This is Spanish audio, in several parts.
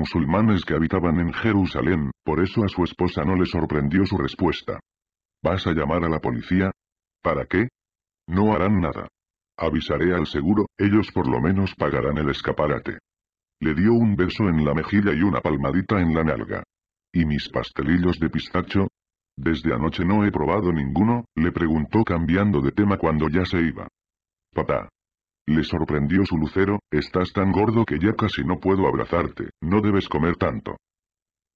musulmanes que habitaban en Jerusalén, por eso a su esposa no le sorprendió su respuesta. ¿Vas a llamar a la policía? ¿Para qué? No harán nada. Avisaré al seguro, ellos por lo menos pagarán el escaparate. Le dio un beso en la mejilla y una palmadita en la nalga. ¿Y mis pastelillos de pistacho? Desde anoche no he probado ninguno, le preguntó cambiando de tema cuando ya se iba. Papá, le sorprendió su lucero, estás tan gordo que ya casi no puedo abrazarte, no debes comer tanto.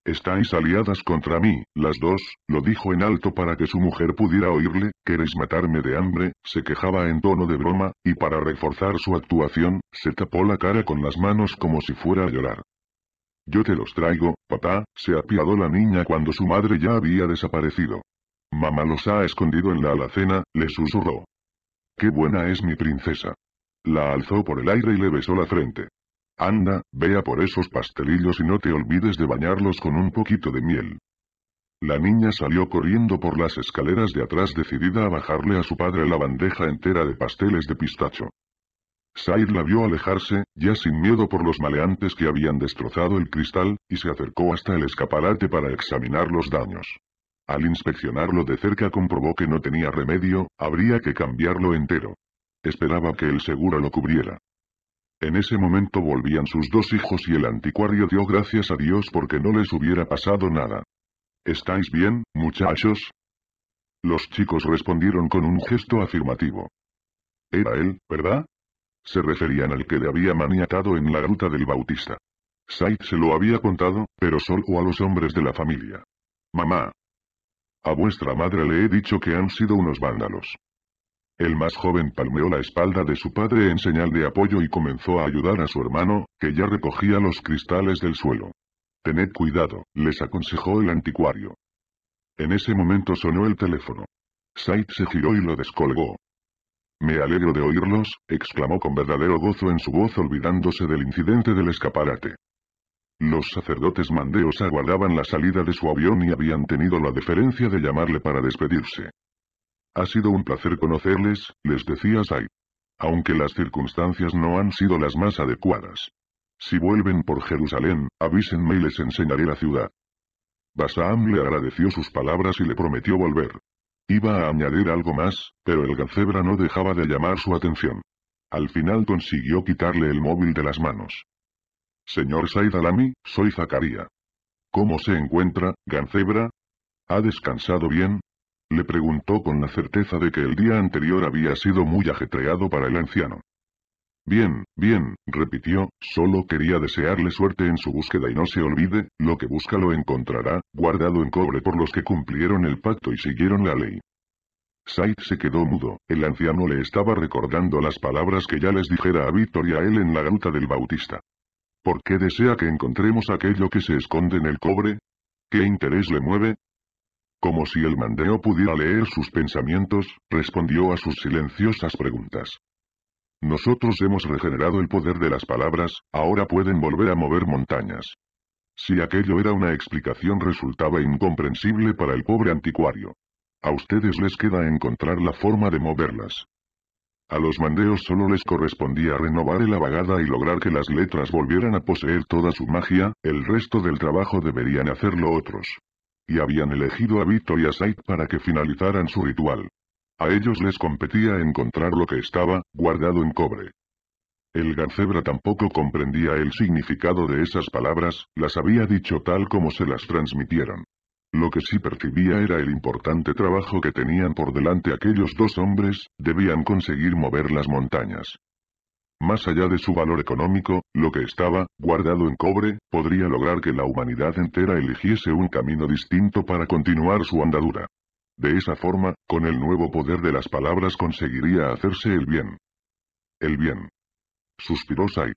Estáis aliadas contra mí, las dos, lo dijo en alto para que su mujer pudiera oírle, queréis matarme de hambre, se quejaba en tono de broma, y para reforzar su actuación, se tapó la cara con las manos como si fuera a llorar. Yo te los traigo, papá, se apiadó la niña cuando su madre ya había desaparecido. Mamá los ha escondido en la alacena, le susurró. Qué buena es mi princesa. La alzó por el aire y le besó la frente. Anda, vea por esos pastelillos y no te olvides de bañarlos con un poquito de miel. La niña salió corriendo por las escaleras de atrás decidida a bajarle a su padre la bandeja entera de pasteles de pistacho. Said la vio alejarse, ya sin miedo por los maleantes que habían destrozado el cristal, y se acercó hasta el escaparate para examinar los daños. Al inspeccionarlo de cerca comprobó que no tenía remedio, habría que cambiarlo entero. Esperaba que el seguro lo cubriera. En ese momento volvían sus dos hijos y el anticuario dio gracias a Dios porque no les hubiera pasado nada. ¿Estáis bien, muchachos? Los chicos respondieron con un gesto afirmativo. Era él, ¿verdad? Se referían al que le había maniatado en la ruta del Bautista. Said se lo había contado, pero solo a los hombres de la familia. Mamá. A vuestra madre le he dicho que han sido unos vándalos. El más joven palmeó la espalda de su padre en señal de apoyo y comenzó a ayudar a su hermano, que ya recogía los cristales del suelo. Tened cuidado, les aconsejó el anticuario. En ese momento sonó el teléfono. Said se giró y lo descolgó. Me alegro de oírlos, exclamó con verdadero gozo en su voz olvidándose del incidente del escaparate. Los sacerdotes mandeos aguardaban la salida de su avión y habían tenido la deferencia de llamarle para despedirse. Ha sido un placer conocerles, les decía Sai. Aunque las circunstancias no han sido las más adecuadas. Si vuelven por Jerusalén, avísenme y les enseñaré la ciudad. Basaam le agradeció sus palabras y le prometió volver. Iba a añadir algo más, pero el Gancebra no dejaba de llamar su atención. Al final consiguió quitarle el móvil de las manos. Señor Said Alami, soy Zacaría. ¿Cómo se encuentra, Gancebra? ¿Ha descansado bien? Le preguntó con la certeza de que el día anterior había sido muy ajetreado para el anciano. Bien, bien, repitió, solo quería desearle suerte en su búsqueda y no se olvide, lo que busca lo encontrará, guardado en cobre por los que cumplieron el pacto y siguieron la ley. Said se quedó mudo, el anciano le estaba recordando las palabras que ya les dijera a Víctor y a él en la gruta del Bautista. ¿Por qué desea que encontremos aquello que se esconde en el cobre? ¿Qué interés le mueve? Como si el mandeo pudiera leer sus pensamientos, respondió a sus silenciosas preguntas. Nosotros hemos regenerado el poder de las palabras, ahora pueden volver a mover montañas. Si aquello era una explicación resultaba incomprensible para el pobre anticuario. A ustedes les queda encontrar la forma de moverlas. A los mandeos solo les correspondía renovar el vagada y lograr que las letras volvieran a poseer toda su magia, el resto del trabajo deberían hacerlo otros y habían elegido a Vito y a Said para que finalizaran su ritual. A ellos les competía encontrar lo que estaba, guardado en cobre. El garcebra tampoco comprendía el significado de esas palabras, las había dicho tal como se las transmitieron. Lo que sí percibía era el importante trabajo que tenían por delante aquellos dos hombres, debían conseguir mover las montañas. Más allá de su valor económico, lo que estaba, guardado en cobre, podría lograr que la humanidad entera eligiese un camino distinto para continuar su andadura. De esa forma, con el nuevo poder de las palabras conseguiría hacerse el bien. El bien. Suspiró Sai.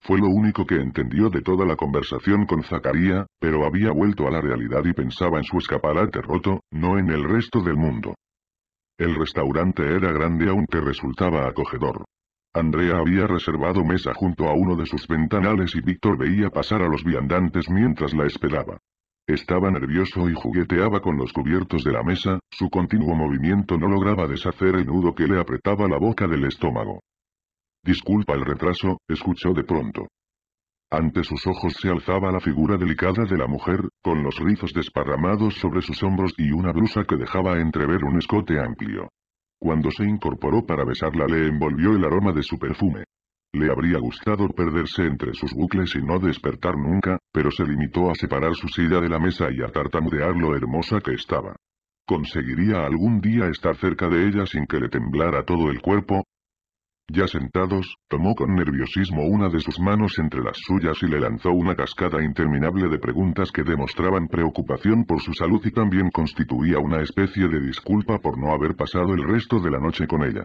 Fue lo único que entendió de toda la conversación con Zacaría, pero había vuelto a la realidad y pensaba en su escaparate roto, no en el resto del mundo. El restaurante era grande aunque resultaba acogedor. Andrea había reservado mesa junto a uno de sus ventanales y Víctor veía pasar a los viandantes mientras la esperaba. Estaba nervioso y jugueteaba con los cubiertos de la mesa, su continuo movimiento no lograba deshacer el nudo que le apretaba la boca del estómago. Disculpa el retraso, escuchó de pronto. Ante sus ojos se alzaba la figura delicada de la mujer, con los rizos desparramados sobre sus hombros y una blusa que dejaba entrever un escote amplio. Cuando se incorporó para besarla le envolvió el aroma de su perfume. Le habría gustado perderse entre sus bucles y no despertar nunca, pero se limitó a separar su silla de la mesa y a tartamudear lo hermosa que estaba. ¿Conseguiría algún día estar cerca de ella sin que le temblara todo el cuerpo? Ya sentados, tomó con nerviosismo una de sus manos entre las suyas y le lanzó una cascada interminable de preguntas que demostraban preocupación por su salud y también constituía una especie de disculpa por no haber pasado el resto de la noche con ella.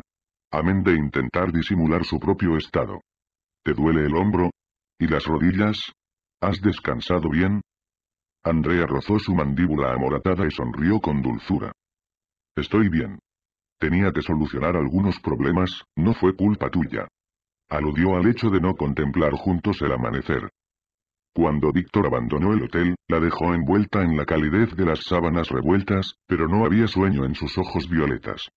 Amén de intentar disimular su propio estado. ¿Te duele el hombro? ¿Y las rodillas? ¿Has descansado bien? Andrea rozó su mandíbula amoratada y sonrió con dulzura. Estoy bien. Tenía que solucionar algunos problemas, no fue culpa tuya. Aludió al hecho de no contemplar juntos el amanecer. Cuando Víctor abandonó el hotel, la dejó envuelta en la calidez de las sábanas revueltas, pero no había sueño en sus ojos violetas.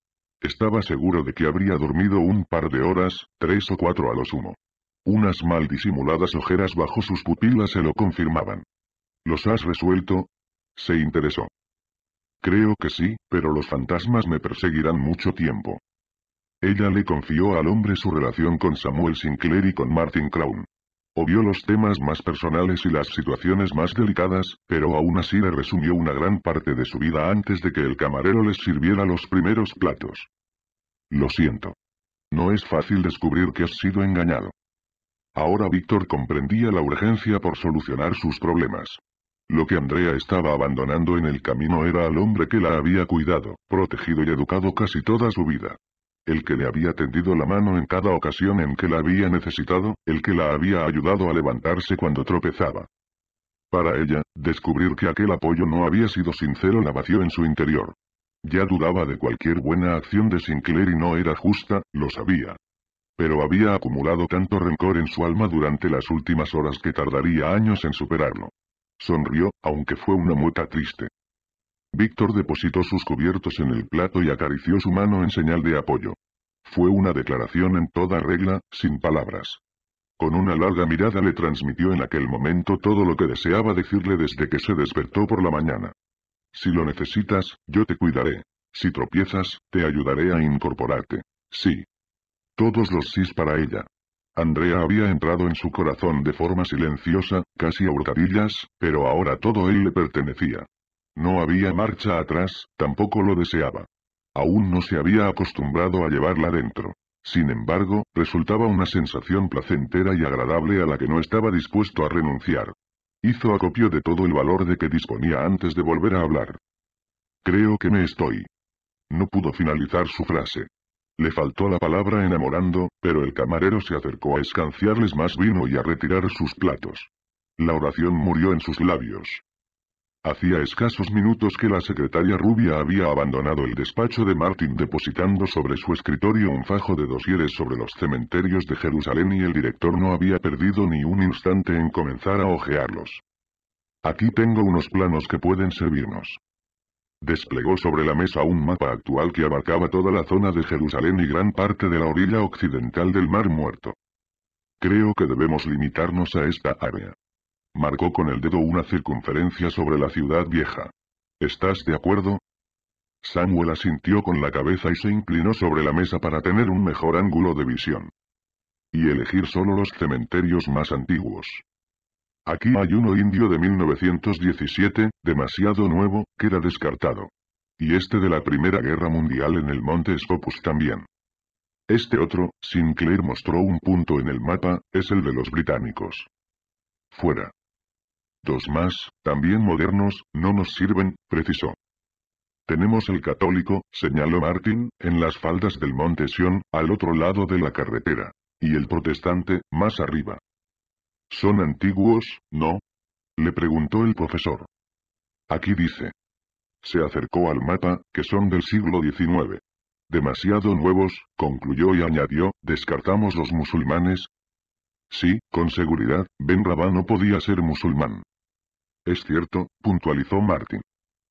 Estaba seguro de que habría dormido un par de horas, tres o cuatro a lo sumo. Unas mal disimuladas ojeras bajo sus pupilas se lo confirmaban. ¿Los has resuelto? Se interesó. Creo que sí, pero los fantasmas me perseguirán mucho tiempo. Ella le confió al hombre su relación con Samuel Sinclair y con Martin Crown. Obvió los temas más personales y las situaciones más delicadas, pero aún así le resumió una gran parte de su vida antes de que el camarero les sirviera los primeros platos. Lo siento. No es fácil descubrir que has sido engañado. Ahora Víctor comprendía la urgencia por solucionar sus problemas. Lo que Andrea estaba abandonando en el camino era al hombre que la había cuidado, protegido y educado casi toda su vida. El que le había tendido la mano en cada ocasión en que la había necesitado, el que la había ayudado a levantarse cuando tropezaba. Para ella, descubrir que aquel apoyo no había sido sincero la vació en su interior. Ya dudaba de cualquier buena acción de Sinclair y no era justa, lo sabía pero había acumulado tanto rencor en su alma durante las últimas horas que tardaría años en superarlo. Sonrió, aunque fue una mueca triste. Víctor depositó sus cubiertos en el plato y acarició su mano en señal de apoyo. Fue una declaración en toda regla, sin palabras. Con una larga mirada le transmitió en aquel momento todo lo que deseaba decirle desde que se despertó por la mañana. Si lo necesitas, yo te cuidaré. Si tropiezas, te ayudaré a incorporarte. Sí. Todos los sís para ella. Andrea había entrado en su corazón de forma silenciosa, casi a hurtadillas, pero ahora todo él le pertenecía. No había marcha atrás, tampoco lo deseaba. Aún no se había acostumbrado a llevarla dentro. Sin embargo, resultaba una sensación placentera y agradable a la que no estaba dispuesto a renunciar. Hizo acopio de todo el valor de que disponía antes de volver a hablar. Creo que me estoy. No pudo finalizar su frase. Le faltó la palabra enamorando, pero el camarero se acercó a escanciarles más vino y a retirar sus platos. La oración murió en sus labios. Hacía escasos minutos que la secretaria rubia había abandonado el despacho de Martin depositando sobre su escritorio un fajo de dosieres sobre los cementerios de Jerusalén y el director no había perdido ni un instante en comenzar a hojearlos. Aquí tengo unos planos que pueden servirnos. Desplegó sobre la mesa un mapa actual que abarcaba toda la zona de Jerusalén y gran parte de la orilla occidental del Mar Muerto. Creo que debemos limitarnos a esta área. Marcó con el dedo una circunferencia sobre la ciudad vieja. ¿Estás de acuerdo? Samuel asintió con la cabeza y se inclinó sobre la mesa para tener un mejor ángulo de visión. Y elegir solo los cementerios más antiguos. Aquí hay uno indio de 1917, demasiado nuevo, queda descartado. Y este de la Primera Guerra Mundial en el monte Scopus también. Este otro, Sinclair mostró un punto en el mapa, es el de los británicos. Fuera. Dos más, también modernos, no nos sirven, precisó. Tenemos el católico, señaló Martin, en las faldas del monte Sion, al otro lado de la carretera. Y el protestante, más arriba. ¿Son antiguos, no? Le preguntó el profesor. Aquí dice. Se acercó al mapa, que son del siglo XIX. Demasiado nuevos, concluyó y añadió, ¿descartamos los musulmanes? Sí, con seguridad, Ben Rabá no podía ser musulmán. Es cierto, puntualizó Martin.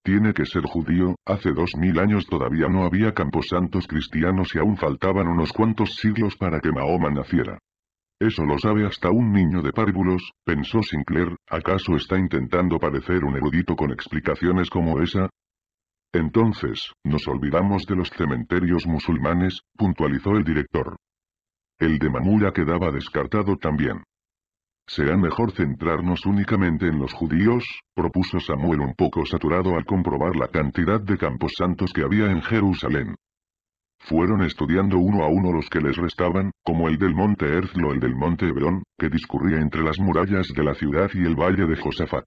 Tiene que ser judío, hace dos mil años todavía no había camposantos cristianos y aún faltaban unos cuantos siglos para que Mahoma naciera. Eso lo sabe hasta un niño de párvulos, pensó Sinclair, ¿acaso está intentando parecer un erudito con explicaciones como esa? Entonces, nos olvidamos de los cementerios musulmanes, puntualizó el director. El de Mamura quedaba descartado también. ¿Será mejor centrarnos únicamente en los judíos? propuso Samuel un poco saturado al comprobar la cantidad de campos santos que había en Jerusalén. Fueron estudiando uno a uno los que les restaban, como el del monte Erzlo el del monte Hebrón, que discurría entre las murallas de la ciudad y el valle de Josafat.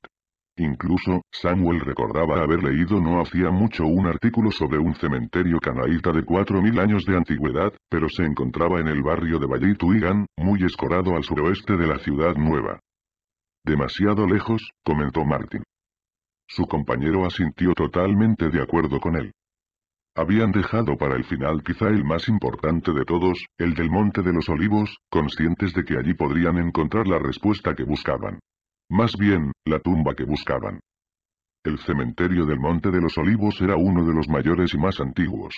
Incluso, Samuel recordaba haber leído no hacía mucho un artículo sobre un cementerio canaíta de 4.000 años de antigüedad, pero se encontraba en el barrio de Vallituigan, muy escorado al suroeste de la ciudad nueva. Demasiado lejos, comentó Martin. Su compañero asintió totalmente de acuerdo con él. Habían dejado para el final quizá el más importante de todos, el del Monte de los Olivos, conscientes de que allí podrían encontrar la respuesta que buscaban. Más bien, la tumba que buscaban. El cementerio del Monte de los Olivos era uno de los mayores y más antiguos.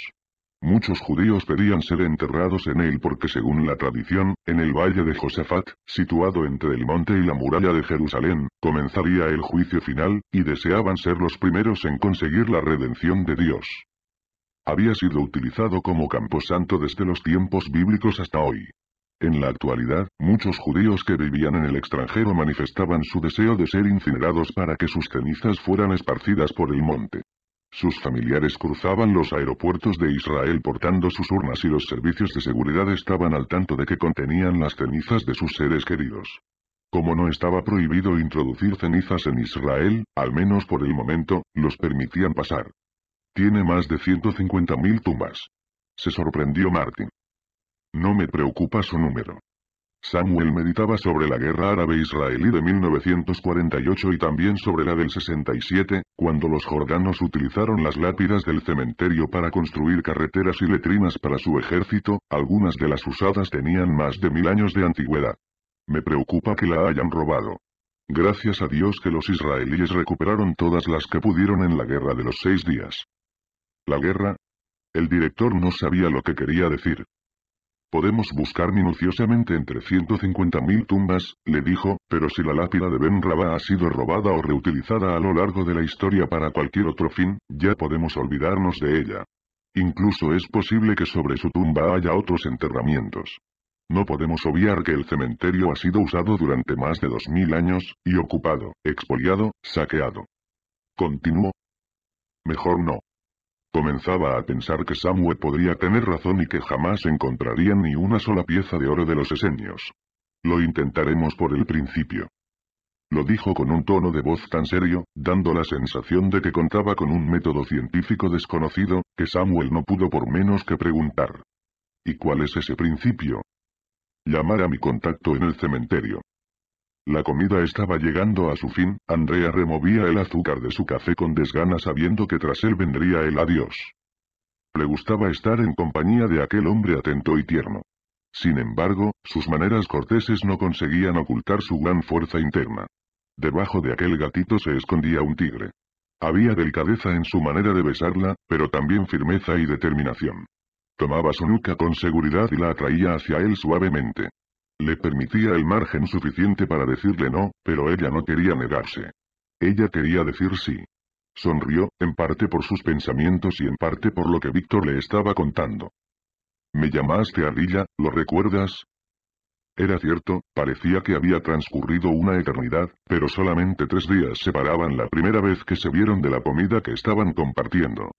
Muchos judíos pedían ser enterrados en él porque según la tradición, en el valle de Josafat, situado entre el monte y la muralla de Jerusalén, comenzaría el juicio final, y deseaban ser los primeros en conseguir la redención de Dios había sido utilizado como camposanto desde los tiempos bíblicos hasta hoy. En la actualidad, muchos judíos que vivían en el extranjero manifestaban su deseo de ser incinerados para que sus cenizas fueran esparcidas por el monte. Sus familiares cruzaban los aeropuertos de Israel portando sus urnas y los servicios de seguridad estaban al tanto de que contenían las cenizas de sus seres queridos. Como no estaba prohibido introducir cenizas en Israel, al menos por el momento, los permitían pasar. Tiene más de 150.000 tumbas. Se sorprendió Martin. No me preocupa su número. Samuel meditaba sobre la guerra árabe-israelí de 1948 y también sobre la del 67, cuando los jordanos utilizaron las lápidas del cementerio para construir carreteras y letrinas para su ejército, algunas de las usadas tenían más de mil años de antigüedad. Me preocupa que la hayan robado. Gracias a Dios que los israelíes recuperaron todas las que pudieron en la guerra de los seis días. La guerra. El director no sabía lo que quería decir. Podemos buscar minuciosamente entre 150.000 tumbas, le dijo, pero si la lápida de Ben ha sido robada o reutilizada a lo largo de la historia para cualquier otro fin, ya podemos olvidarnos de ella. Incluso es posible que sobre su tumba haya otros enterramientos. No podemos obviar que el cementerio ha sido usado durante más de 2.000 años, y ocupado, expoliado, saqueado. Continuó. Mejor no. Comenzaba a pensar que Samuel podría tener razón y que jamás encontrarían ni una sola pieza de oro de los esenios. Lo intentaremos por el principio. Lo dijo con un tono de voz tan serio, dando la sensación de que contaba con un método científico desconocido, que Samuel no pudo por menos que preguntar. ¿Y cuál es ese principio? Llamar a mi contacto en el cementerio. La comida estaba llegando a su fin, Andrea removía el azúcar de su café con desgana sabiendo que tras él vendría el adiós. Le gustaba estar en compañía de aquel hombre atento y tierno. Sin embargo, sus maneras corteses no conseguían ocultar su gran fuerza interna. Debajo de aquel gatito se escondía un tigre. Había delicadeza en su manera de besarla, pero también firmeza y determinación. Tomaba su nuca con seguridad y la atraía hacia él suavemente. Le permitía el margen suficiente para decirle no, pero ella no quería negarse. Ella quería decir sí. Sonrió, en parte por sus pensamientos y en parte por lo que Víctor le estaba contando. Me llamaste a ¿lo recuerdas? Era cierto, parecía que había transcurrido una eternidad, pero solamente tres días separaban la primera vez que se vieron de la comida que estaban compartiendo.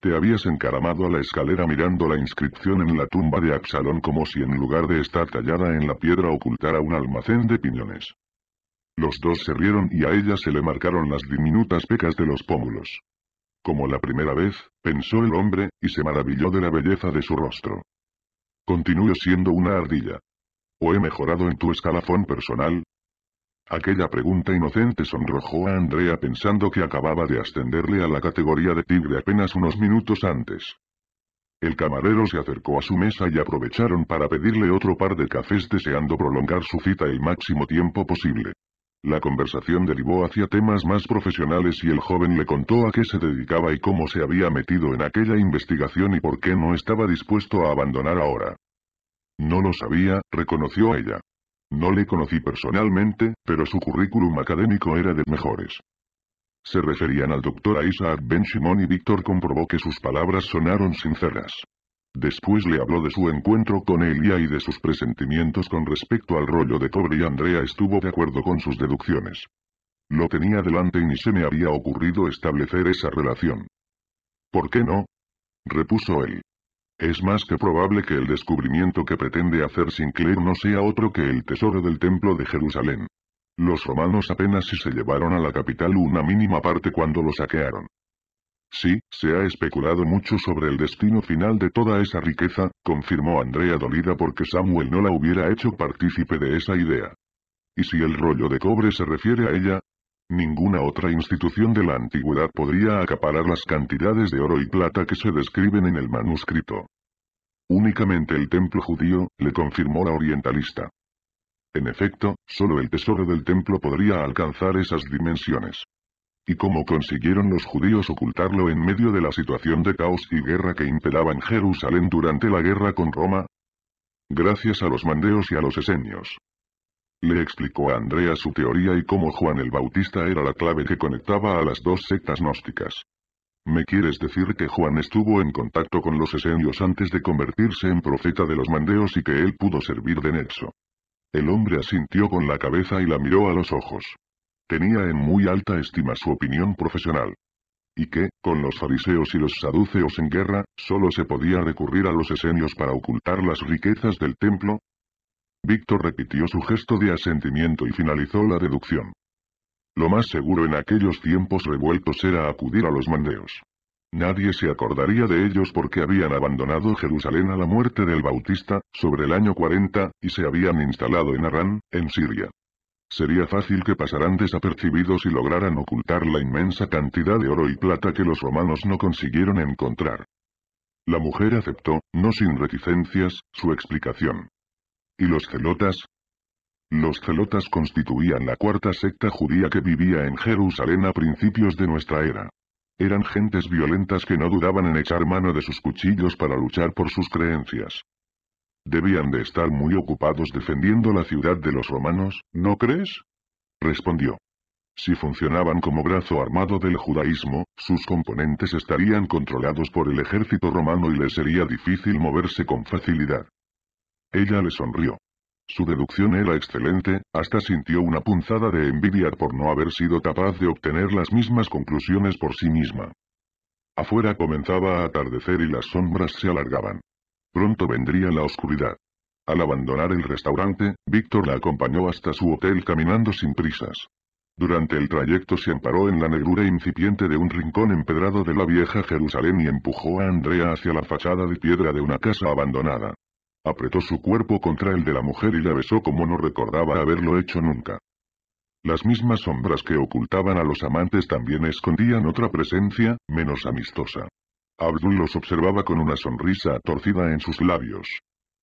Te habías encaramado a la escalera mirando la inscripción en la tumba de Absalón como si en lugar de estar tallada en la piedra ocultara un almacén de piñones. Los dos se rieron y a ella se le marcaron las diminutas pecas de los pómulos. Como la primera vez, pensó el hombre, y se maravilló de la belleza de su rostro. Continúo siendo una ardilla. ¿O he mejorado en tu escalafón personal? Aquella pregunta inocente sonrojó a Andrea pensando que acababa de ascenderle a la categoría de tigre apenas unos minutos antes. El camarero se acercó a su mesa y aprovecharon para pedirle otro par de cafés deseando prolongar su cita el máximo tiempo posible. La conversación derivó hacia temas más profesionales y el joven le contó a qué se dedicaba y cómo se había metido en aquella investigación y por qué no estaba dispuesto a abandonar ahora. No lo sabía, reconoció a ella. No le conocí personalmente, pero su currículum académico era de mejores. Se referían al doctor Isaac Ben y Víctor comprobó que sus palabras sonaron sinceras. Después le habló de su encuentro con Elia y de sus presentimientos con respecto al rollo de cobre y Andrea estuvo de acuerdo con sus deducciones. Lo tenía delante y ni se me había ocurrido establecer esa relación. ¿Por qué no? repuso él. Es más que probable que el descubrimiento que pretende hacer Sinclair no sea otro que el tesoro del templo de Jerusalén. Los romanos apenas si se llevaron a la capital una mínima parte cuando lo saquearon. Sí, se ha especulado mucho sobre el destino final de toda esa riqueza, confirmó Andrea dolida porque Samuel no la hubiera hecho partícipe de esa idea. ¿Y si el rollo de cobre se refiere a ella? Ninguna otra institución de la antigüedad podría acaparar las cantidades de oro y plata que se describen en el manuscrito. Únicamente el templo judío, le confirmó la orientalista. En efecto, solo el tesoro del templo podría alcanzar esas dimensiones. ¿Y cómo consiguieron los judíos ocultarlo en medio de la situación de caos y guerra que imperaba en Jerusalén durante la guerra con Roma? Gracias a los mandeos y a los esenios. Le explicó a Andrea su teoría y cómo Juan el Bautista era la clave que conectaba a las dos sectas gnósticas. ¿Me quieres decir que Juan estuvo en contacto con los esenios antes de convertirse en profeta de los mandeos y que él pudo servir de nexo? El hombre asintió con la cabeza y la miró a los ojos. Tenía en muy alta estima su opinión profesional. Y que, con los fariseos y los saduceos en guerra, solo se podía recurrir a los esenios para ocultar las riquezas del templo, Víctor repitió su gesto de asentimiento y finalizó la deducción. Lo más seguro en aquellos tiempos revueltos era acudir a los mandeos. Nadie se acordaría de ellos porque habían abandonado Jerusalén a la muerte del Bautista, sobre el año 40, y se habían instalado en Arán, en Siria. Sería fácil que pasaran desapercibidos y lograran ocultar la inmensa cantidad de oro y plata que los romanos no consiguieron encontrar. La mujer aceptó, no sin reticencias, su explicación. ¿Y los celotas? Los celotas constituían la cuarta secta judía que vivía en Jerusalén a principios de nuestra era. Eran gentes violentas que no dudaban en echar mano de sus cuchillos para luchar por sus creencias. Debían de estar muy ocupados defendiendo la ciudad de los romanos, ¿no crees? Respondió. Si funcionaban como brazo armado del judaísmo, sus componentes estarían controlados por el ejército romano y les sería difícil moverse con facilidad. Ella le sonrió. Su deducción era excelente, hasta sintió una punzada de envidia por no haber sido capaz de obtener las mismas conclusiones por sí misma. Afuera comenzaba a atardecer y las sombras se alargaban. Pronto vendría la oscuridad. Al abandonar el restaurante, Víctor la acompañó hasta su hotel caminando sin prisas. Durante el trayecto se amparó en la negrura incipiente de un rincón empedrado de la vieja Jerusalén y empujó a Andrea hacia la fachada de piedra de una casa abandonada. Apretó su cuerpo contra el de la mujer y la besó como no recordaba haberlo hecho nunca. Las mismas sombras que ocultaban a los amantes también escondían otra presencia, menos amistosa. Abdul los observaba con una sonrisa torcida en sus labios.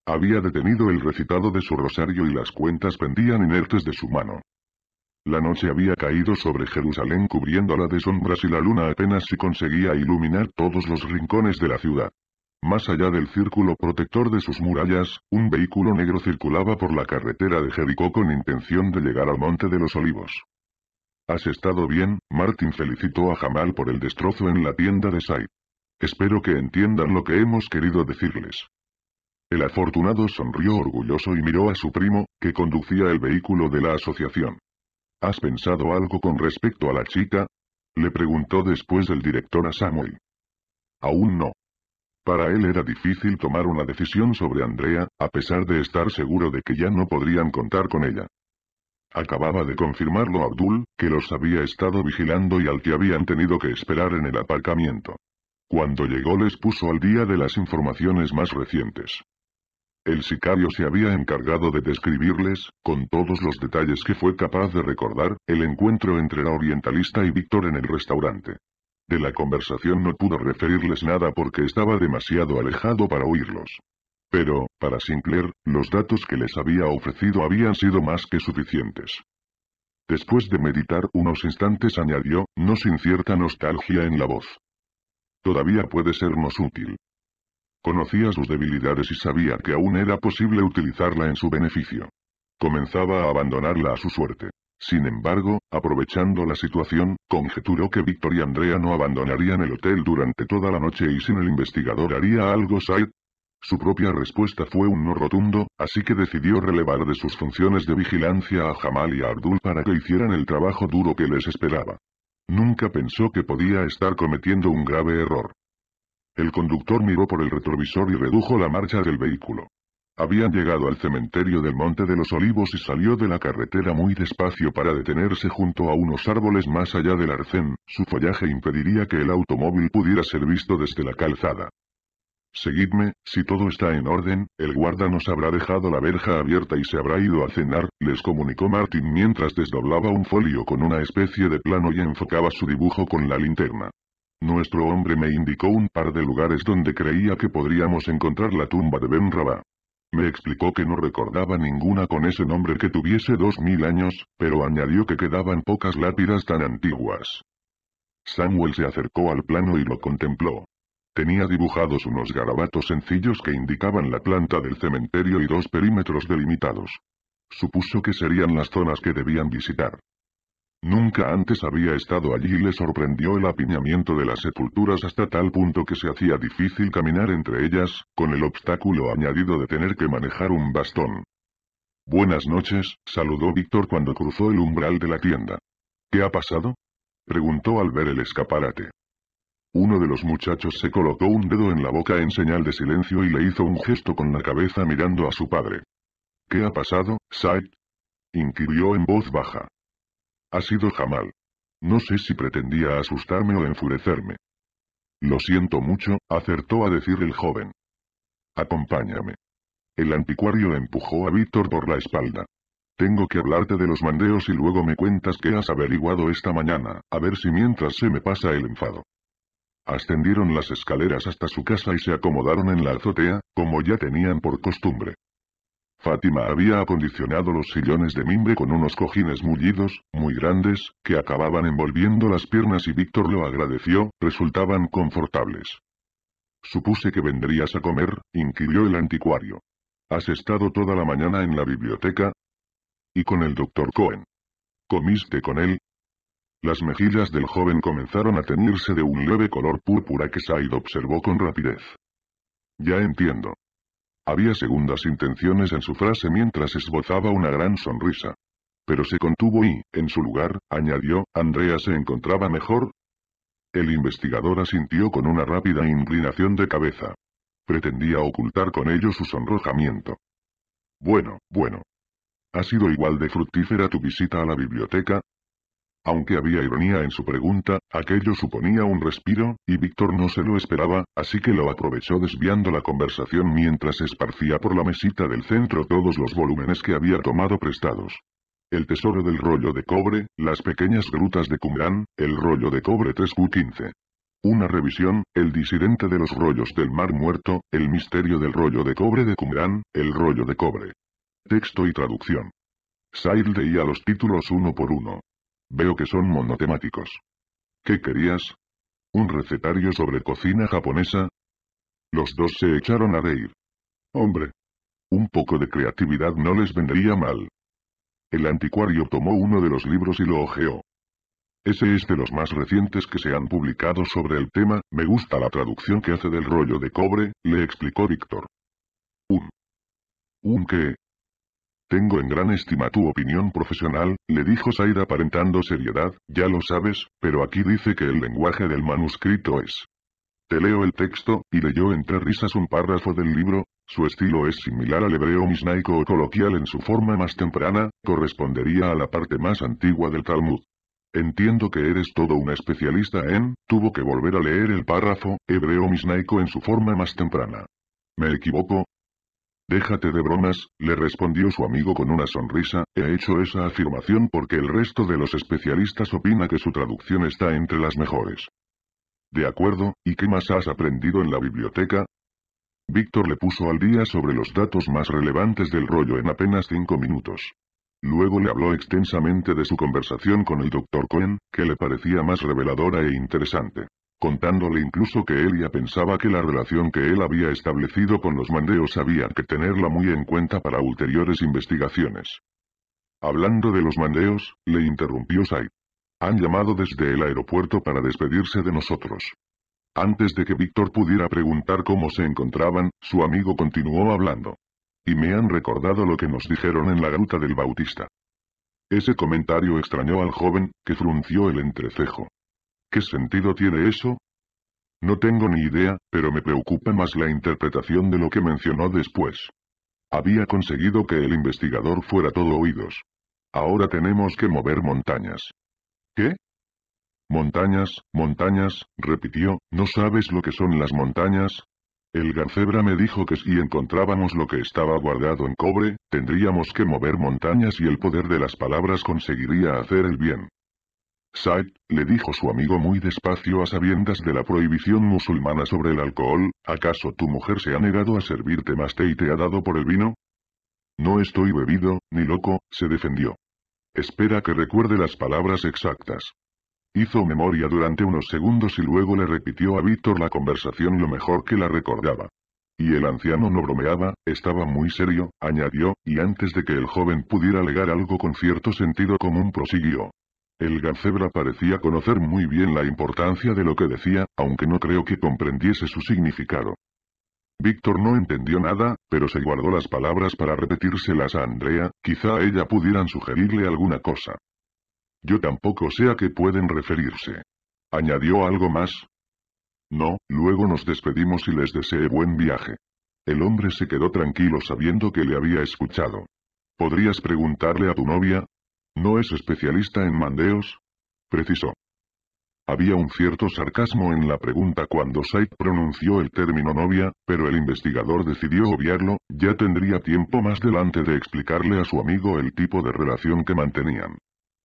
Había detenido el recitado de su rosario y las cuentas pendían inertes de su mano. La noche había caído sobre Jerusalén cubriéndola de sombras y la luna apenas si conseguía iluminar todos los rincones de la ciudad. Más allá del círculo protector de sus murallas, un vehículo negro circulaba por la carretera de Jericó con intención de llegar al Monte de los Olivos. Has estado bien, Martin felicitó a Jamal por el destrozo en la tienda de Sai. Espero que entiendan lo que hemos querido decirles. El afortunado sonrió orgulloso y miró a su primo, que conducía el vehículo de la asociación. ¿Has pensado algo con respecto a la chica? Le preguntó después el director a Samuel. Aún no. Para él era difícil tomar una decisión sobre Andrea, a pesar de estar seguro de que ya no podrían contar con ella. Acababa de confirmarlo Abdul, que los había estado vigilando y al que habían tenido que esperar en el aparcamiento. Cuando llegó les puso al día de las informaciones más recientes. El sicario se había encargado de describirles, con todos los detalles que fue capaz de recordar, el encuentro entre la orientalista y Víctor en el restaurante la conversación no pudo referirles nada porque estaba demasiado alejado para oírlos. Pero, para Sinclair, los datos que les había ofrecido habían sido más que suficientes. Después de meditar unos instantes añadió, no sin cierta nostalgia en la voz. Todavía puede sernos útil. Conocía sus debilidades y sabía que aún era posible utilizarla en su beneficio. Comenzaba a abandonarla a su suerte. Sin embargo, aprovechando la situación, conjeturó que Víctor y Andrea no abandonarían el hotel durante toda la noche y sin el investigador haría algo Said. Su propia respuesta fue un no rotundo, así que decidió relevar de sus funciones de vigilancia a Jamal y a Ardul para que hicieran el trabajo duro que les esperaba. Nunca pensó que podía estar cometiendo un grave error. El conductor miró por el retrovisor y redujo la marcha del vehículo. Habían llegado al cementerio del Monte de los Olivos y salió de la carretera muy despacio para detenerse junto a unos árboles más allá del arcén, su follaje impediría que el automóvil pudiera ser visto desde la calzada. Seguidme, si todo está en orden, el guarda nos habrá dejado la verja abierta y se habrá ido a cenar, les comunicó Martin mientras desdoblaba un folio con una especie de plano y enfocaba su dibujo con la linterna. Nuestro hombre me indicó un par de lugares donde creía que podríamos encontrar la tumba de Ben Rabah. Me explicó que no recordaba ninguna con ese nombre que tuviese dos mil años, pero añadió que quedaban pocas lápidas tan antiguas. Samuel se acercó al plano y lo contempló. Tenía dibujados unos garabatos sencillos que indicaban la planta del cementerio y dos perímetros delimitados. Supuso que serían las zonas que debían visitar. Nunca antes había estado allí y le sorprendió el apiñamiento de las sepulturas hasta tal punto que se hacía difícil caminar entre ellas, con el obstáculo añadido de tener que manejar un bastón. Buenas noches, saludó Víctor cuando cruzó el umbral de la tienda. ¿Qué ha pasado? preguntó al ver el escaparate. Uno de los muchachos se colocó un dedo en la boca en señal de silencio y le hizo un gesto con la cabeza mirando a su padre. ¿Qué ha pasado, Sight?», inquirió en voz baja ha sido Jamal. No sé si pretendía asustarme o enfurecerme. Lo siento mucho, acertó a decir el joven. Acompáñame. El anticuario empujó a Víctor por la espalda. Tengo que hablarte de los mandeos y luego me cuentas qué has averiguado esta mañana, a ver si mientras se me pasa el enfado. Ascendieron las escaleras hasta su casa y se acomodaron en la azotea, como ya tenían por costumbre. Fátima había acondicionado los sillones de mimbre con unos cojines mullidos, muy grandes, que acababan envolviendo las piernas y Víctor lo agradeció, resultaban confortables. Supuse que vendrías a comer, inquirió el anticuario. ¿Has estado toda la mañana en la biblioteca? ¿Y con el doctor Cohen? ¿Comiste con él? Las mejillas del joven comenzaron a teñirse de un leve color púrpura que Said observó con rapidez. Ya entiendo. Había segundas intenciones en su frase mientras esbozaba una gran sonrisa. Pero se contuvo y, en su lugar, añadió, Andrea se encontraba mejor. El investigador asintió con una rápida inclinación de cabeza. Pretendía ocultar con ello su sonrojamiento. Bueno, bueno. ¿Ha sido igual de fructífera tu visita a la biblioteca? Aunque había ironía en su pregunta, aquello suponía un respiro, y Víctor no se lo esperaba, así que lo aprovechó desviando la conversación mientras esparcía por la mesita del centro todos los volúmenes que había tomado prestados. El tesoro del rollo de cobre, las pequeñas grutas de Qumran, el rollo de cobre 3Q15. Una revisión, El disidente de los rollos del mar muerto, El misterio del rollo de cobre de Qumran, El rollo de cobre. Texto y traducción. Sail leía los títulos uno por uno. Veo que son monotemáticos. ¿Qué querías? ¿Un recetario sobre cocina japonesa? Los dos se echaron a reír. Hombre. Un poco de creatividad no les vendría mal. El anticuario tomó uno de los libros y lo hojeó. Ese es de los más recientes que se han publicado sobre el tema, me gusta la traducción que hace del rollo de cobre, le explicó Víctor. Un. Un que, tengo en gran estima tu opinión profesional, le dijo Said aparentando seriedad, ya lo sabes, pero aquí dice que el lenguaje del manuscrito es. Te leo el texto, y leyó entre risas un párrafo del libro, su estilo es similar al hebreo misnaico o coloquial en su forma más temprana, correspondería a la parte más antigua del Talmud. Entiendo que eres todo un especialista en, tuvo que volver a leer el párrafo, hebreo misnaico en su forma más temprana. ¿Me equivoco? Déjate de bromas, le respondió su amigo con una sonrisa, he hecho esa afirmación porque el resto de los especialistas opina que su traducción está entre las mejores. De acuerdo, ¿y qué más has aprendido en la biblioteca? Víctor le puso al día sobre los datos más relevantes del rollo en apenas cinco minutos. Luego le habló extensamente de su conversación con el doctor Cohen, que le parecía más reveladora e interesante contándole incluso que Elia pensaba que la relación que él había establecido con los mandeos había que tenerla muy en cuenta para ulteriores investigaciones. Hablando de los mandeos, le interrumpió Sai. Han llamado desde el aeropuerto para despedirse de nosotros. Antes de que Víctor pudiera preguntar cómo se encontraban, su amigo continuó hablando. Y me han recordado lo que nos dijeron en la gruta del Bautista. Ese comentario extrañó al joven, que frunció el entrecejo. ¿Qué sentido tiene eso? No tengo ni idea, pero me preocupa más la interpretación de lo que mencionó después. Había conseguido que el investigador fuera todo oídos. Ahora tenemos que mover montañas. ¿Qué? Montañas, montañas, repitió, ¿no sabes lo que son las montañas? El Garcebra me dijo que si encontrábamos lo que estaba guardado en cobre, tendríamos que mover montañas y el poder de las palabras conseguiría hacer el bien. Said, le dijo su amigo muy despacio a sabiendas de la prohibición musulmana sobre el alcohol, ¿acaso tu mujer se ha negado a servirte más té y te ha dado por el vino? No estoy bebido, ni loco, se defendió. Espera que recuerde las palabras exactas. Hizo memoria durante unos segundos y luego le repitió a Víctor la conversación lo mejor que la recordaba. Y el anciano no bromeaba, estaba muy serio, añadió, y antes de que el joven pudiera alegar algo con cierto sentido común prosiguió. El Gancebra parecía conocer muy bien la importancia de lo que decía, aunque no creo que comprendiese su significado. Víctor no entendió nada, pero se guardó las palabras para repetírselas a Andrea, quizá ella pudieran sugerirle alguna cosa. Yo tampoco sé a qué pueden referirse. ¿Añadió algo más? No, luego nos despedimos y les deseé buen viaje. El hombre se quedó tranquilo sabiendo que le había escuchado. Podrías preguntarle a tu novia, no es especialista en mandeos, precisó. Había un cierto sarcasmo en la pregunta cuando Said pronunció el término novia, pero el investigador decidió obviarlo, ya tendría tiempo más delante de explicarle a su amigo el tipo de relación que mantenían.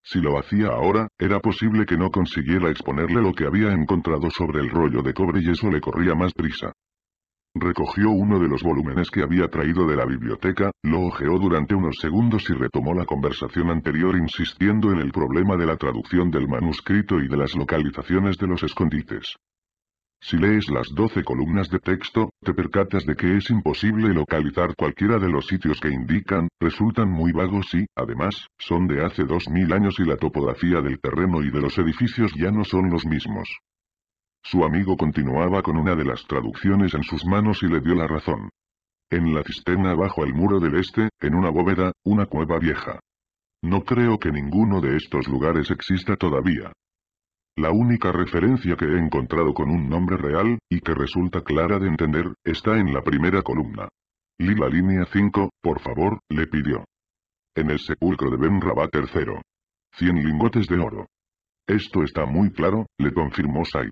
Si lo hacía ahora, era posible que no consiguiera exponerle lo que había encontrado sobre el rollo de cobre y eso le corría más prisa. Recogió uno de los volúmenes que había traído de la biblioteca, lo hojeó durante unos segundos y retomó la conversación anterior insistiendo en el problema de la traducción del manuscrito y de las localizaciones de los escondites. Si lees las 12 columnas de texto, te percatas de que es imposible localizar cualquiera de los sitios que indican, resultan muy vagos y, además, son de hace dos mil años y la topografía del terreno y de los edificios ya no son los mismos. Su amigo continuaba con una de las traducciones en sus manos y le dio la razón. En la cisterna bajo el muro del este, en una bóveda, una cueva vieja. No creo que ninguno de estos lugares exista todavía. La única referencia que he encontrado con un nombre real, y que resulta clara de entender, está en la primera columna. Li la línea 5, por favor, le pidió. En el sepulcro de Ben Rabat III. Cien lingotes de oro. Esto está muy claro, le confirmó Sai.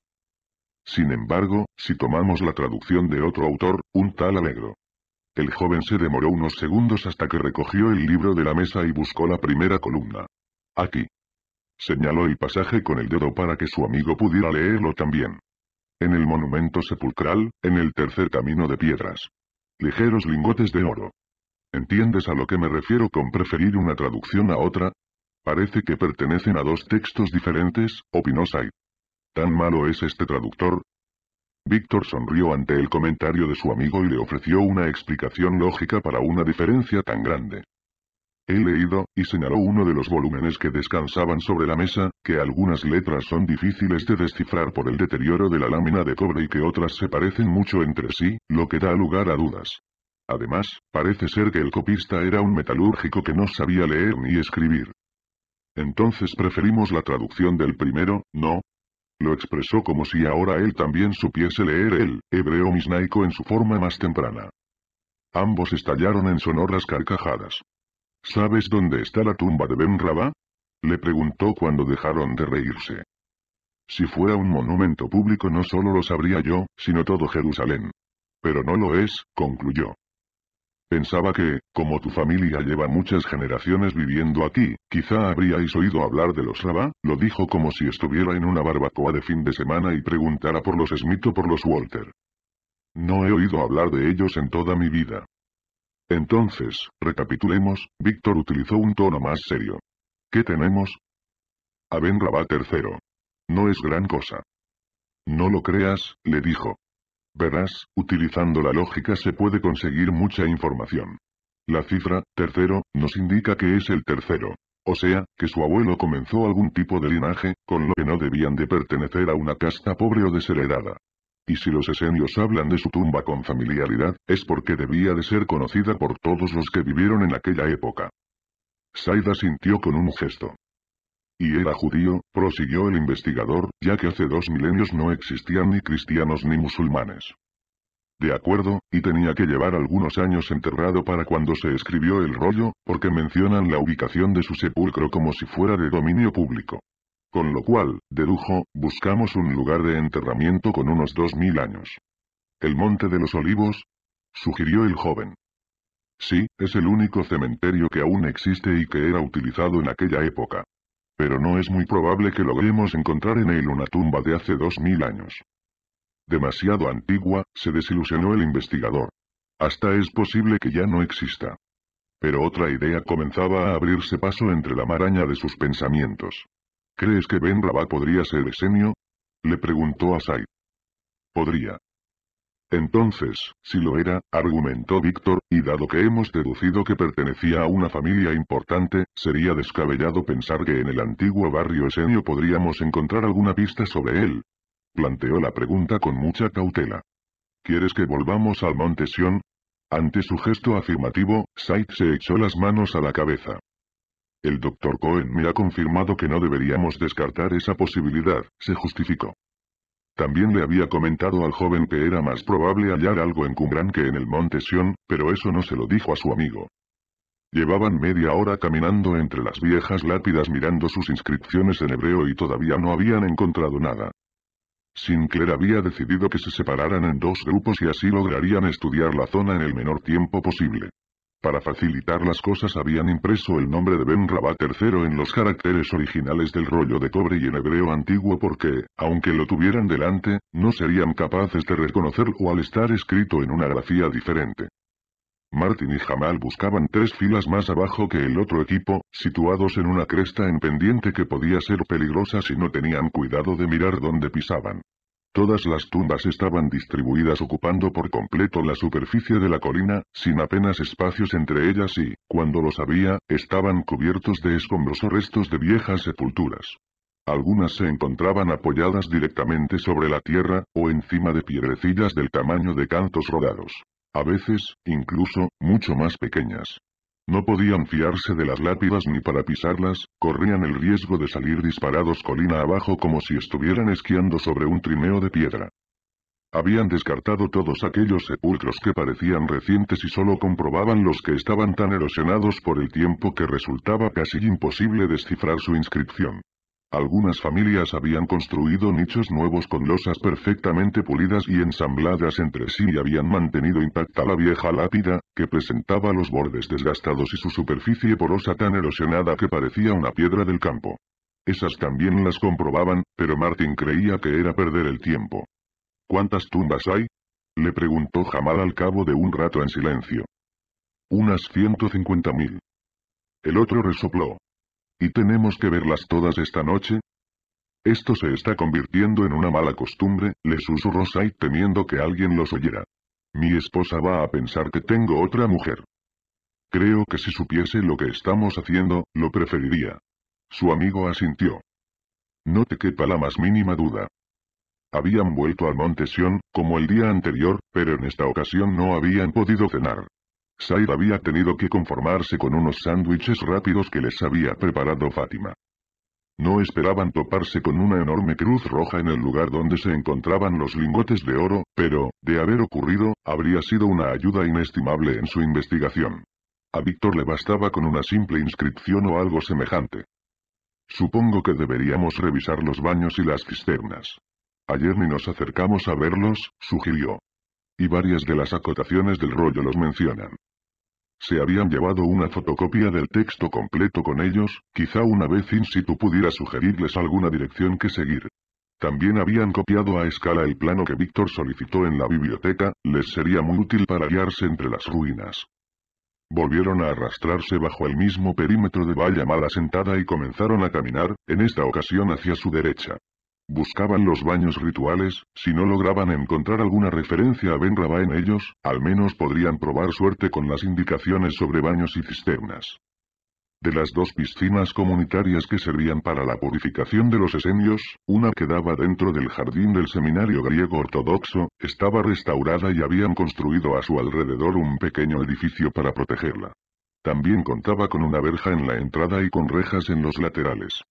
Sin embargo, si tomamos la traducción de otro autor, un tal Alegro. El joven se demoró unos segundos hasta que recogió el libro de la mesa y buscó la primera columna. Aquí. Señaló el pasaje con el dedo para que su amigo pudiera leerlo también. En el monumento sepulcral, en el tercer camino de piedras. Ligeros lingotes de oro. ¿Entiendes a lo que me refiero con preferir una traducción a otra? Parece que pertenecen a dos textos diferentes, opinó Said. ¿Tan malo es este traductor? Víctor sonrió ante el comentario de su amigo y le ofreció una explicación lógica para una diferencia tan grande. He leído, y señaló uno de los volúmenes que descansaban sobre la mesa, que algunas letras son difíciles de descifrar por el deterioro de la lámina de cobre y que otras se parecen mucho entre sí, lo que da lugar a dudas. Además, parece ser que el copista era un metalúrgico que no sabía leer ni escribir. Entonces preferimos la traducción del primero, ¿no? Lo expresó como si ahora él también supiese leer el hebreo misnaico en su forma más temprana. Ambos estallaron en sonoras carcajadas. ¿Sabes dónde está la tumba de Ben Rabá? Le preguntó cuando dejaron de reírse. Si fuera un monumento público no solo lo sabría yo, sino todo Jerusalén. Pero no lo es, concluyó. Pensaba que, como tu familia lleva muchas generaciones viviendo aquí, quizá habríais oído hablar de los Rabá», lo dijo como si estuviera en una barbacoa de fin de semana y preguntara por los Smith o por los Walter. No he oído hablar de ellos en toda mi vida. Entonces, recapitulemos, Víctor utilizó un tono más serio. ¿Qué tenemos? Aben Rabá III. No es gran cosa. No lo creas, le dijo. Verás, utilizando la lógica se puede conseguir mucha información. La cifra, tercero, nos indica que es el tercero. O sea, que su abuelo comenzó algún tipo de linaje, con lo que no debían de pertenecer a una casta pobre o desheredada. Y si los esenios hablan de su tumba con familiaridad, es porque debía de ser conocida por todos los que vivieron en aquella época. Saida sintió con un gesto. Y era judío, prosiguió el investigador, ya que hace dos milenios no existían ni cristianos ni musulmanes. De acuerdo, y tenía que llevar algunos años enterrado para cuando se escribió el rollo, porque mencionan la ubicación de su sepulcro como si fuera de dominio público. Con lo cual, dedujo, buscamos un lugar de enterramiento con unos dos mil años. ¿El Monte de los Olivos? sugirió el joven. Sí, es el único cementerio que aún existe y que era utilizado en aquella época. Pero no es muy probable que logremos encontrar en él una tumba de hace dos mil años. Demasiado antigua, se desilusionó el investigador. Hasta es posible que ya no exista. Pero otra idea comenzaba a abrirse paso entre la maraña de sus pensamientos. ¿Crees que Ben Rabat podría ser esenio? Le preguntó a Said. Podría. Entonces, si lo era, argumentó Víctor, y dado que hemos deducido que pertenecía a una familia importante, sería descabellado pensar que en el antiguo barrio esenio podríamos encontrar alguna pista sobre él. Planteó la pregunta con mucha cautela. ¿Quieres que volvamos al monte Sion? Ante su gesto afirmativo, Said se echó las manos a la cabeza. El doctor Cohen me ha confirmado que no deberíamos descartar esa posibilidad, se justificó. También le había comentado al joven que era más probable hallar algo en Cumbrán que en el monte Sion, pero eso no se lo dijo a su amigo. Llevaban media hora caminando entre las viejas lápidas mirando sus inscripciones en hebreo y todavía no habían encontrado nada. Sinclair había decidido que se separaran en dos grupos y así lograrían estudiar la zona en el menor tiempo posible. Para facilitar las cosas habían impreso el nombre de Ben Rabat III en los caracteres originales del rollo de cobre y en hebreo antiguo porque, aunque lo tuvieran delante, no serían capaces de reconocerlo al estar escrito en una grafía diferente. Martin y Jamal buscaban tres filas más abajo que el otro equipo, situados en una cresta en pendiente que podía ser peligrosa si no tenían cuidado de mirar dónde pisaban. Todas las tumbas estaban distribuidas ocupando por completo la superficie de la colina, sin apenas espacios entre ellas y, cuando los había, estaban cubiertos de escombros o restos de viejas sepulturas. Algunas se encontraban apoyadas directamente sobre la tierra, o encima de piedrecillas del tamaño de cantos rodados. A veces, incluso, mucho más pequeñas. No podían fiarse de las lápidas ni para pisarlas, corrían el riesgo de salir disparados colina abajo como si estuvieran esquiando sobre un trimeo de piedra. Habían descartado todos aquellos sepulcros que parecían recientes y solo comprobaban los que estaban tan erosionados por el tiempo que resultaba casi imposible descifrar su inscripción. Algunas familias habían construido nichos nuevos con losas perfectamente pulidas y ensambladas entre sí y habían mantenido intacta la vieja lápida, que presentaba los bordes desgastados y su superficie porosa tan erosionada que parecía una piedra del campo. Esas también las comprobaban, pero Martin creía que era perder el tiempo. ¿Cuántas tumbas hay? Le preguntó Jamal al cabo de un rato en silencio. Unas 150.000. El otro resopló. ¿Y tenemos que verlas todas esta noche? Esto se está convirtiendo en una mala costumbre, le susurró Sai temiendo que alguien los oyera. Mi esposa va a pensar que tengo otra mujer. Creo que si supiese lo que estamos haciendo, lo preferiría. Su amigo asintió. No te quepa la más mínima duda. Habían vuelto al monte como el día anterior, pero en esta ocasión no habían podido cenar. Said había tenido que conformarse con unos sándwiches rápidos que les había preparado Fátima. No esperaban toparse con una enorme cruz roja en el lugar donde se encontraban los lingotes de oro, pero, de haber ocurrido, habría sido una ayuda inestimable en su investigación. A Víctor le bastaba con una simple inscripción o algo semejante. Supongo que deberíamos revisar los baños y las cisternas. Ayer ni nos acercamos a verlos, sugirió. Y varias de las acotaciones del rollo los mencionan. Se habían llevado una fotocopia del texto completo con ellos, quizá una vez in situ pudiera sugerirles alguna dirección que seguir. También habían copiado a escala el plano que Víctor solicitó en la biblioteca, les sería muy útil para guiarse entre las ruinas. Volvieron a arrastrarse bajo el mismo perímetro de valla mal asentada y comenzaron a caminar, en esta ocasión hacia su derecha. Buscaban los baños rituales, si no lograban encontrar alguna referencia a Ben Rabá en ellos, al menos podrían probar suerte con las indicaciones sobre baños y cisternas. De las dos piscinas comunitarias que servían para la purificación de los esenios, una que daba dentro del jardín del seminario griego ortodoxo, estaba restaurada y habían construido a su alrededor un pequeño edificio para protegerla. También contaba con una verja en la entrada y con rejas en los laterales.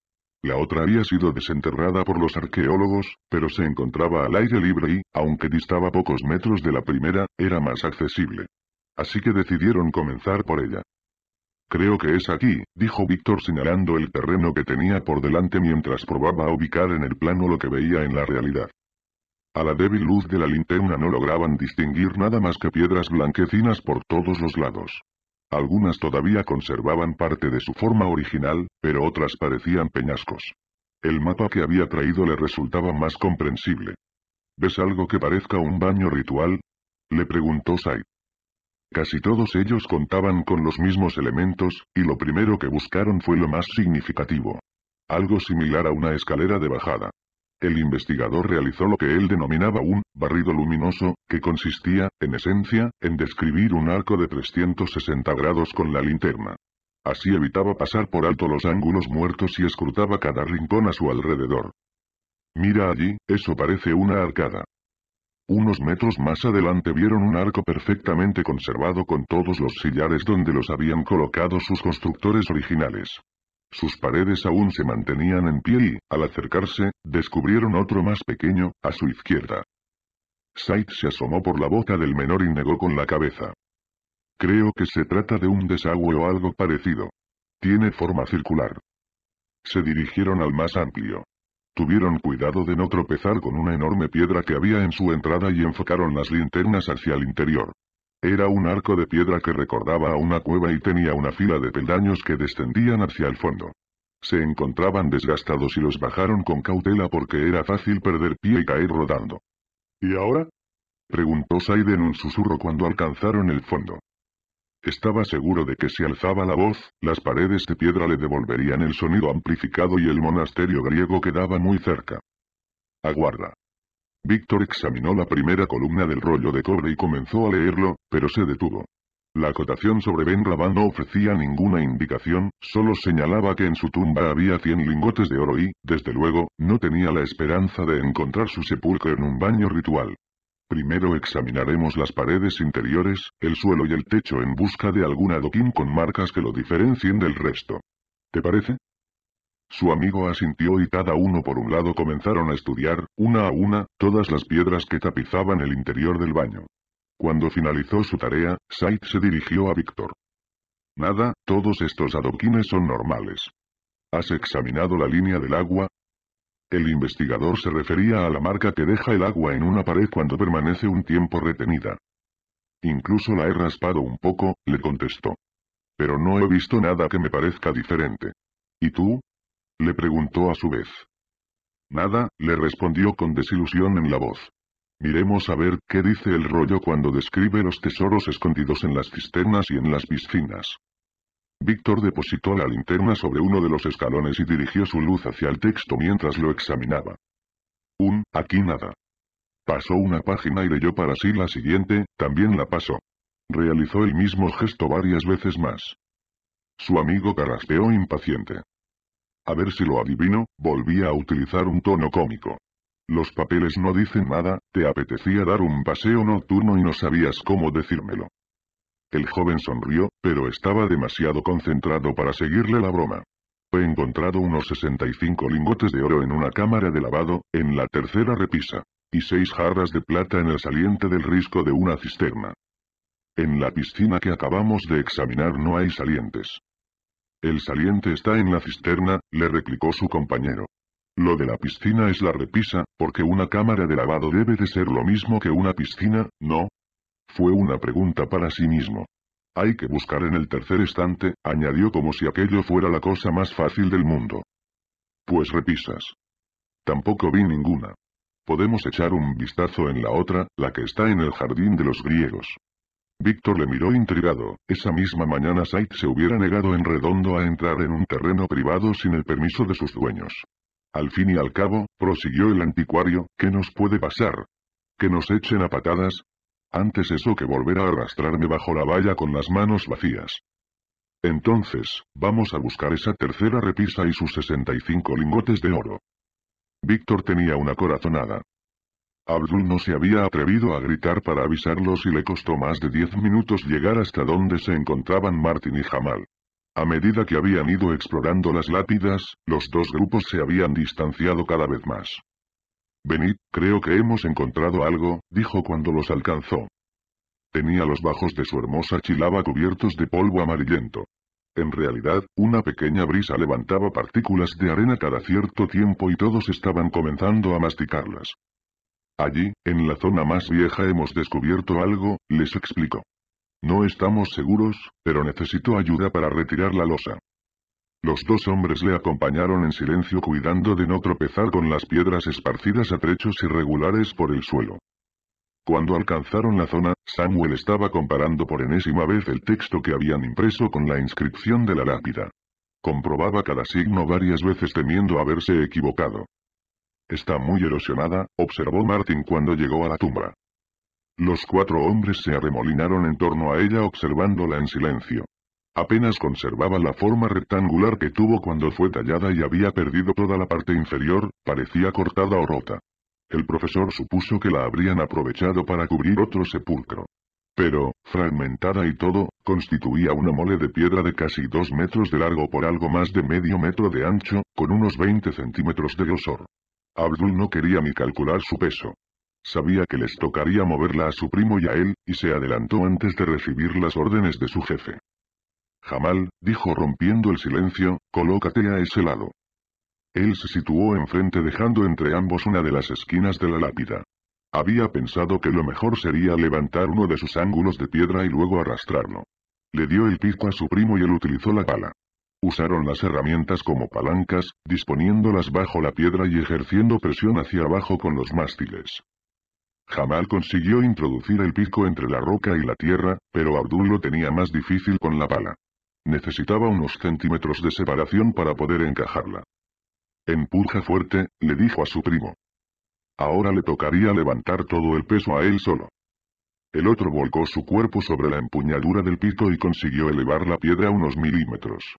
La otra había sido desenterrada por los arqueólogos, pero se encontraba al aire libre y, aunque distaba pocos metros de la primera, era más accesible. Así que decidieron comenzar por ella. Creo que es aquí, dijo Víctor señalando el terreno que tenía por delante mientras probaba a ubicar en el plano lo que veía en la realidad. A la débil luz de la linterna no lograban distinguir nada más que piedras blanquecinas por todos los lados. Algunas todavía conservaban parte de su forma original, pero otras parecían peñascos. El mapa que había traído le resultaba más comprensible. ¿Ves algo que parezca un baño ritual? Le preguntó Sai. Casi todos ellos contaban con los mismos elementos, y lo primero que buscaron fue lo más significativo. Algo similar a una escalera de bajada. El investigador realizó lo que él denominaba un barrido luminoso, que consistía, en esencia, en describir un arco de 360 grados con la linterna. Así evitaba pasar por alto los ángulos muertos y escrutaba cada rincón a su alrededor. Mira allí, eso parece una arcada. Unos metros más adelante vieron un arco perfectamente conservado con todos los sillares donde los habían colocado sus constructores originales. Sus paredes aún se mantenían en pie y, al acercarse, descubrieron otro más pequeño, a su izquierda. Sight se asomó por la boca del menor y negó con la cabeza. Creo que se trata de un desagüe o algo parecido. Tiene forma circular. Se dirigieron al más amplio. Tuvieron cuidado de no tropezar con una enorme piedra que había en su entrada y enfocaron las linternas hacia el interior. Era un arco de piedra que recordaba a una cueva y tenía una fila de peldaños que descendían hacia el fondo. Se encontraban desgastados y los bajaron con cautela porque era fácil perder pie y caer rodando. ¿Y ahora? Preguntó Said en un susurro cuando alcanzaron el fondo. Estaba seguro de que si alzaba la voz, las paredes de piedra le devolverían el sonido amplificado y el monasterio griego quedaba muy cerca. Aguarda. Víctor examinó la primera columna del rollo de cobre y comenzó a leerlo, pero se detuvo. La acotación sobre Ben no ofrecía ninguna indicación, solo señalaba que en su tumba había 100 lingotes de oro y, desde luego, no tenía la esperanza de encontrar su sepulcro en un baño ritual. Primero examinaremos las paredes interiores, el suelo y el techo en busca de algún adoquín con marcas que lo diferencien del resto. ¿Te parece? Su amigo asintió y cada uno por un lado comenzaron a estudiar, una a una, todas las piedras que tapizaban el interior del baño. Cuando finalizó su tarea, Said se dirigió a Víctor. Nada, todos estos adoquines son normales. ¿Has examinado la línea del agua? El investigador se refería a la marca que deja el agua en una pared cuando permanece un tiempo retenida. Incluso la he raspado un poco, le contestó. Pero no he visto nada que me parezca diferente. ¿Y tú? Le preguntó a su vez. Nada, le respondió con desilusión en la voz. Miremos a ver qué dice el rollo cuando describe los tesoros escondidos en las cisternas y en las piscinas. Víctor depositó la linterna sobre uno de los escalones y dirigió su luz hacia el texto mientras lo examinaba. Un, aquí nada. Pasó una página y leyó para sí la siguiente, también la pasó. Realizó el mismo gesto varias veces más. Su amigo carraspeó impaciente a ver si lo adivino, volvía a utilizar un tono cómico. Los papeles no dicen nada, te apetecía dar un paseo nocturno y no sabías cómo decírmelo. El joven sonrió, pero estaba demasiado concentrado para seguirle la broma. He encontrado unos 65 lingotes de oro en una cámara de lavado, en la tercera repisa, y seis jarras de plata en el saliente del risco de una cisterna. En la piscina que acabamos de examinar no hay salientes. El saliente está en la cisterna, le replicó su compañero. Lo de la piscina es la repisa, porque una cámara de lavado debe de ser lo mismo que una piscina, ¿no? Fue una pregunta para sí mismo. Hay que buscar en el tercer estante, añadió como si aquello fuera la cosa más fácil del mundo. Pues repisas. Tampoco vi ninguna. Podemos echar un vistazo en la otra, la que está en el jardín de los griegos. Víctor le miró intrigado, esa misma mañana Said se hubiera negado en redondo a entrar en un terreno privado sin el permiso de sus dueños. Al fin y al cabo, prosiguió el anticuario, ¿qué nos puede pasar? ¿Que nos echen a patadas? Antes eso que volver a arrastrarme bajo la valla con las manos vacías. Entonces, vamos a buscar esa tercera repisa y sus 65 lingotes de oro. Víctor tenía una corazonada. Abdul no se había atrevido a gritar para avisarlos y le costó más de diez minutos llegar hasta donde se encontraban Martin y Jamal. A medida que habían ido explorando las lápidas, los dos grupos se habían distanciado cada vez más. Venid, creo que hemos encontrado algo, dijo cuando los alcanzó. Tenía los bajos de su hermosa chilaba cubiertos de polvo amarillento. En realidad, una pequeña brisa levantaba partículas de arena cada cierto tiempo y todos estaban comenzando a masticarlas. Allí, en la zona más vieja hemos descubierto algo, les explico. No estamos seguros, pero necesito ayuda para retirar la losa. Los dos hombres le acompañaron en silencio cuidando de no tropezar con las piedras esparcidas a trechos irregulares por el suelo. Cuando alcanzaron la zona, Samuel estaba comparando por enésima vez el texto que habían impreso con la inscripción de la lápida. Comprobaba cada signo varias veces temiendo haberse equivocado. Está muy erosionada, observó Martin cuando llegó a la tumba. Los cuatro hombres se arremolinaron en torno a ella observándola en silencio. Apenas conservaba la forma rectangular que tuvo cuando fue tallada y había perdido toda la parte inferior, parecía cortada o rota. El profesor supuso que la habrían aprovechado para cubrir otro sepulcro. Pero, fragmentada y todo, constituía una mole de piedra de casi dos metros de largo por algo más de medio metro de ancho, con unos 20 centímetros de grosor. Abdul no quería ni calcular su peso. Sabía que les tocaría moverla a su primo y a él, y se adelantó antes de recibir las órdenes de su jefe. Jamal, dijo rompiendo el silencio, colócate a ese lado. Él se situó enfrente dejando entre ambos una de las esquinas de la lápida. Había pensado que lo mejor sería levantar uno de sus ángulos de piedra y luego arrastrarlo. Le dio el pico a su primo y él utilizó la pala. Usaron las herramientas como palancas, disponiéndolas bajo la piedra y ejerciendo presión hacia abajo con los mástiles. Jamal consiguió introducir el pico entre la roca y la tierra, pero Abdul lo tenía más difícil con la pala. Necesitaba unos centímetros de separación para poder encajarla. Empuja fuerte, le dijo a su primo. Ahora le tocaría levantar todo el peso a él solo. El otro volcó su cuerpo sobre la empuñadura del pico y consiguió elevar la piedra unos milímetros.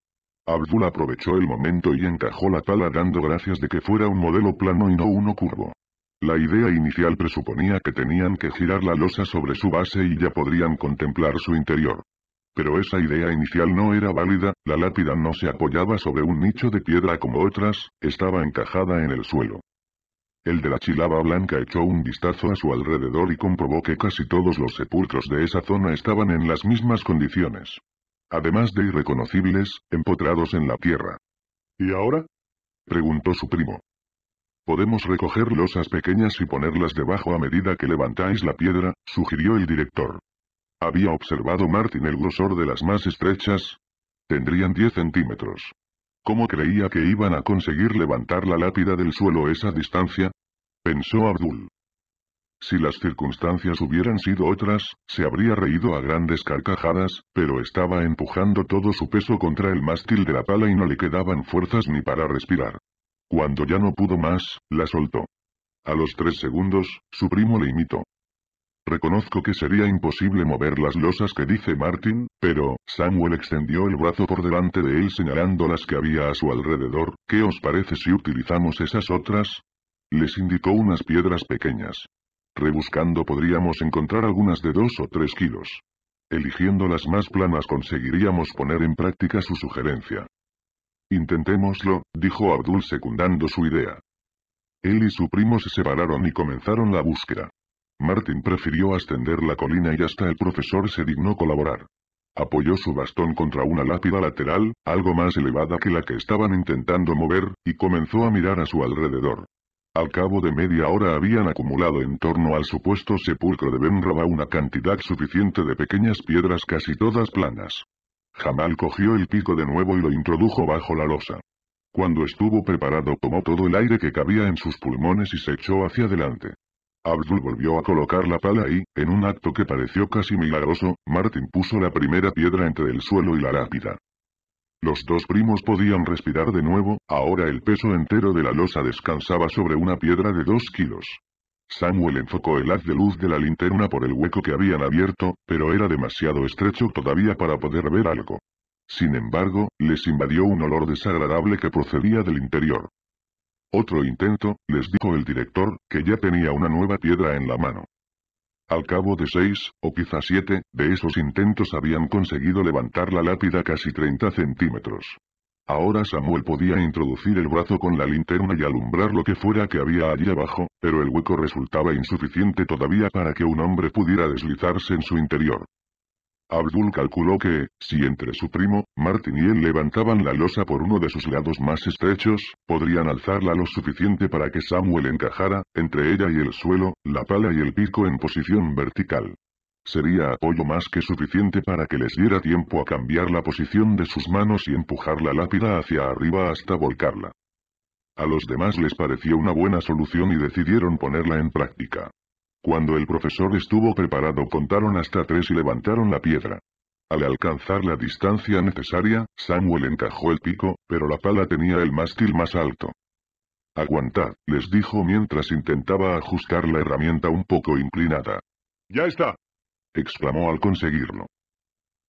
Abdul aprovechó el momento y encajó la pala dando gracias de que fuera un modelo plano y no uno curvo. La idea inicial presuponía que tenían que girar la losa sobre su base y ya podrían contemplar su interior. Pero esa idea inicial no era válida, la lápida no se apoyaba sobre un nicho de piedra como otras, estaba encajada en el suelo. El de la chilaba blanca echó un vistazo a su alrededor y comprobó que casi todos los sepulcros de esa zona estaban en las mismas condiciones además de irreconocibles, empotrados en la tierra. ¿Y ahora? preguntó su primo. Podemos recoger losas pequeñas y ponerlas debajo a medida que levantáis la piedra, sugirió el director. Había observado Martin el grosor de las más estrechas. Tendrían 10 centímetros. ¿Cómo creía que iban a conseguir levantar la lápida del suelo esa distancia? Pensó Abdul. Si las circunstancias hubieran sido otras, se habría reído a grandes carcajadas, pero estaba empujando todo su peso contra el mástil de la pala y no le quedaban fuerzas ni para respirar. Cuando ya no pudo más, la soltó. A los tres segundos, su primo le imitó. Reconozco que sería imposible mover las losas que dice Martin, pero, Samuel extendió el brazo por delante de él señalando las que había a su alrededor, ¿qué os parece si utilizamos esas otras? Les indicó unas piedras pequeñas. Rebuscando podríamos encontrar algunas de dos o tres kilos. Eligiendo las más planas conseguiríamos poner en práctica su sugerencia. Intentémoslo, dijo Abdul secundando su idea. Él y su primo se separaron y comenzaron la búsqueda. Martin prefirió ascender la colina y hasta el profesor se dignó colaborar. Apoyó su bastón contra una lápida lateral, algo más elevada que la que estaban intentando mover, y comenzó a mirar a su alrededor. Al cabo de media hora habían acumulado en torno al supuesto sepulcro de Benroba una cantidad suficiente de pequeñas piedras casi todas planas. Jamal cogió el pico de nuevo y lo introdujo bajo la losa. Cuando estuvo preparado tomó todo el aire que cabía en sus pulmones y se echó hacia adelante. Abdul volvió a colocar la pala y, en un acto que pareció casi milagroso, Martin puso la primera piedra entre el suelo y la lápida. Los dos primos podían respirar de nuevo, ahora el peso entero de la losa descansaba sobre una piedra de dos kilos. Samuel enfocó el haz de luz de la linterna por el hueco que habían abierto, pero era demasiado estrecho todavía para poder ver algo. Sin embargo, les invadió un olor desagradable que procedía del interior. Otro intento, les dijo el director, que ya tenía una nueva piedra en la mano. Al cabo de seis, o quizás siete, de esos intentos habían conseguido levantar la lápida casi 30 centímetros. Ahora Samuel podía introducir el brazo con la linterna y alumbrar lo que fuera que había allí abajo, pero el hueco resultaba insuficiente todavía para que un hombre pudiera deslizarse en su interior. Abdul calculó que, si entre su primo, Martin y él levantaban la losa por uno de sus lados más estrechos, podrían alzarla lo suficiente para que Samuel encajara, entre ella y el suelo, la pala y el pico en posición vertical. Sería apoyo más que suficiente para que les diera tiempo a cambiar la posición de sus manos y empujar la lápida hacia arriba hasta volcarla. A los demás les pareció una buena solución y decidieron ponerla en práctica. Cuando el profesor estuvo preparado contaron hasta tres y levantaron la piedra. Al alcanzar la distancia necesaria, Samuel encajó el pico, pero la pala tenía el mástil más alto. Aguantad, les dijo mientras intentaba ajustar la herramienta un poco inclinada. ¡Ya está! exclamó al conseguirlo.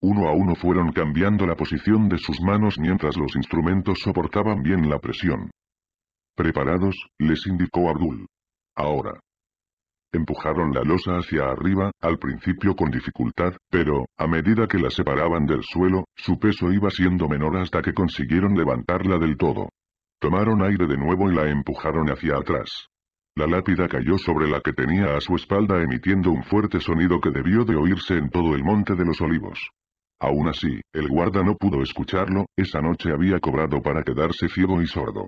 Uno a uno fueron cambiando la posición de sus manos mientras los instrumentos soportaban bien la presión. Preparados, les indicó Abdul. Ahora. Empujaron la losa hacia arriba, al principio con dificultad, pero, a medida que la separaban del suelo, su peso iba siendo menor hasta que consiguieron levantarla del todo. Tomaron aire de nuevo y la empujaron hacia atrás. La lápida cayó sobre la que tenía a su espalda emitiendo un fuerte sonido que debió de oírse en todo el monte de los olivos. Aún así, el guarda no pudo escucharlo, esa noche había cobrado para quedarse ciego y sordo.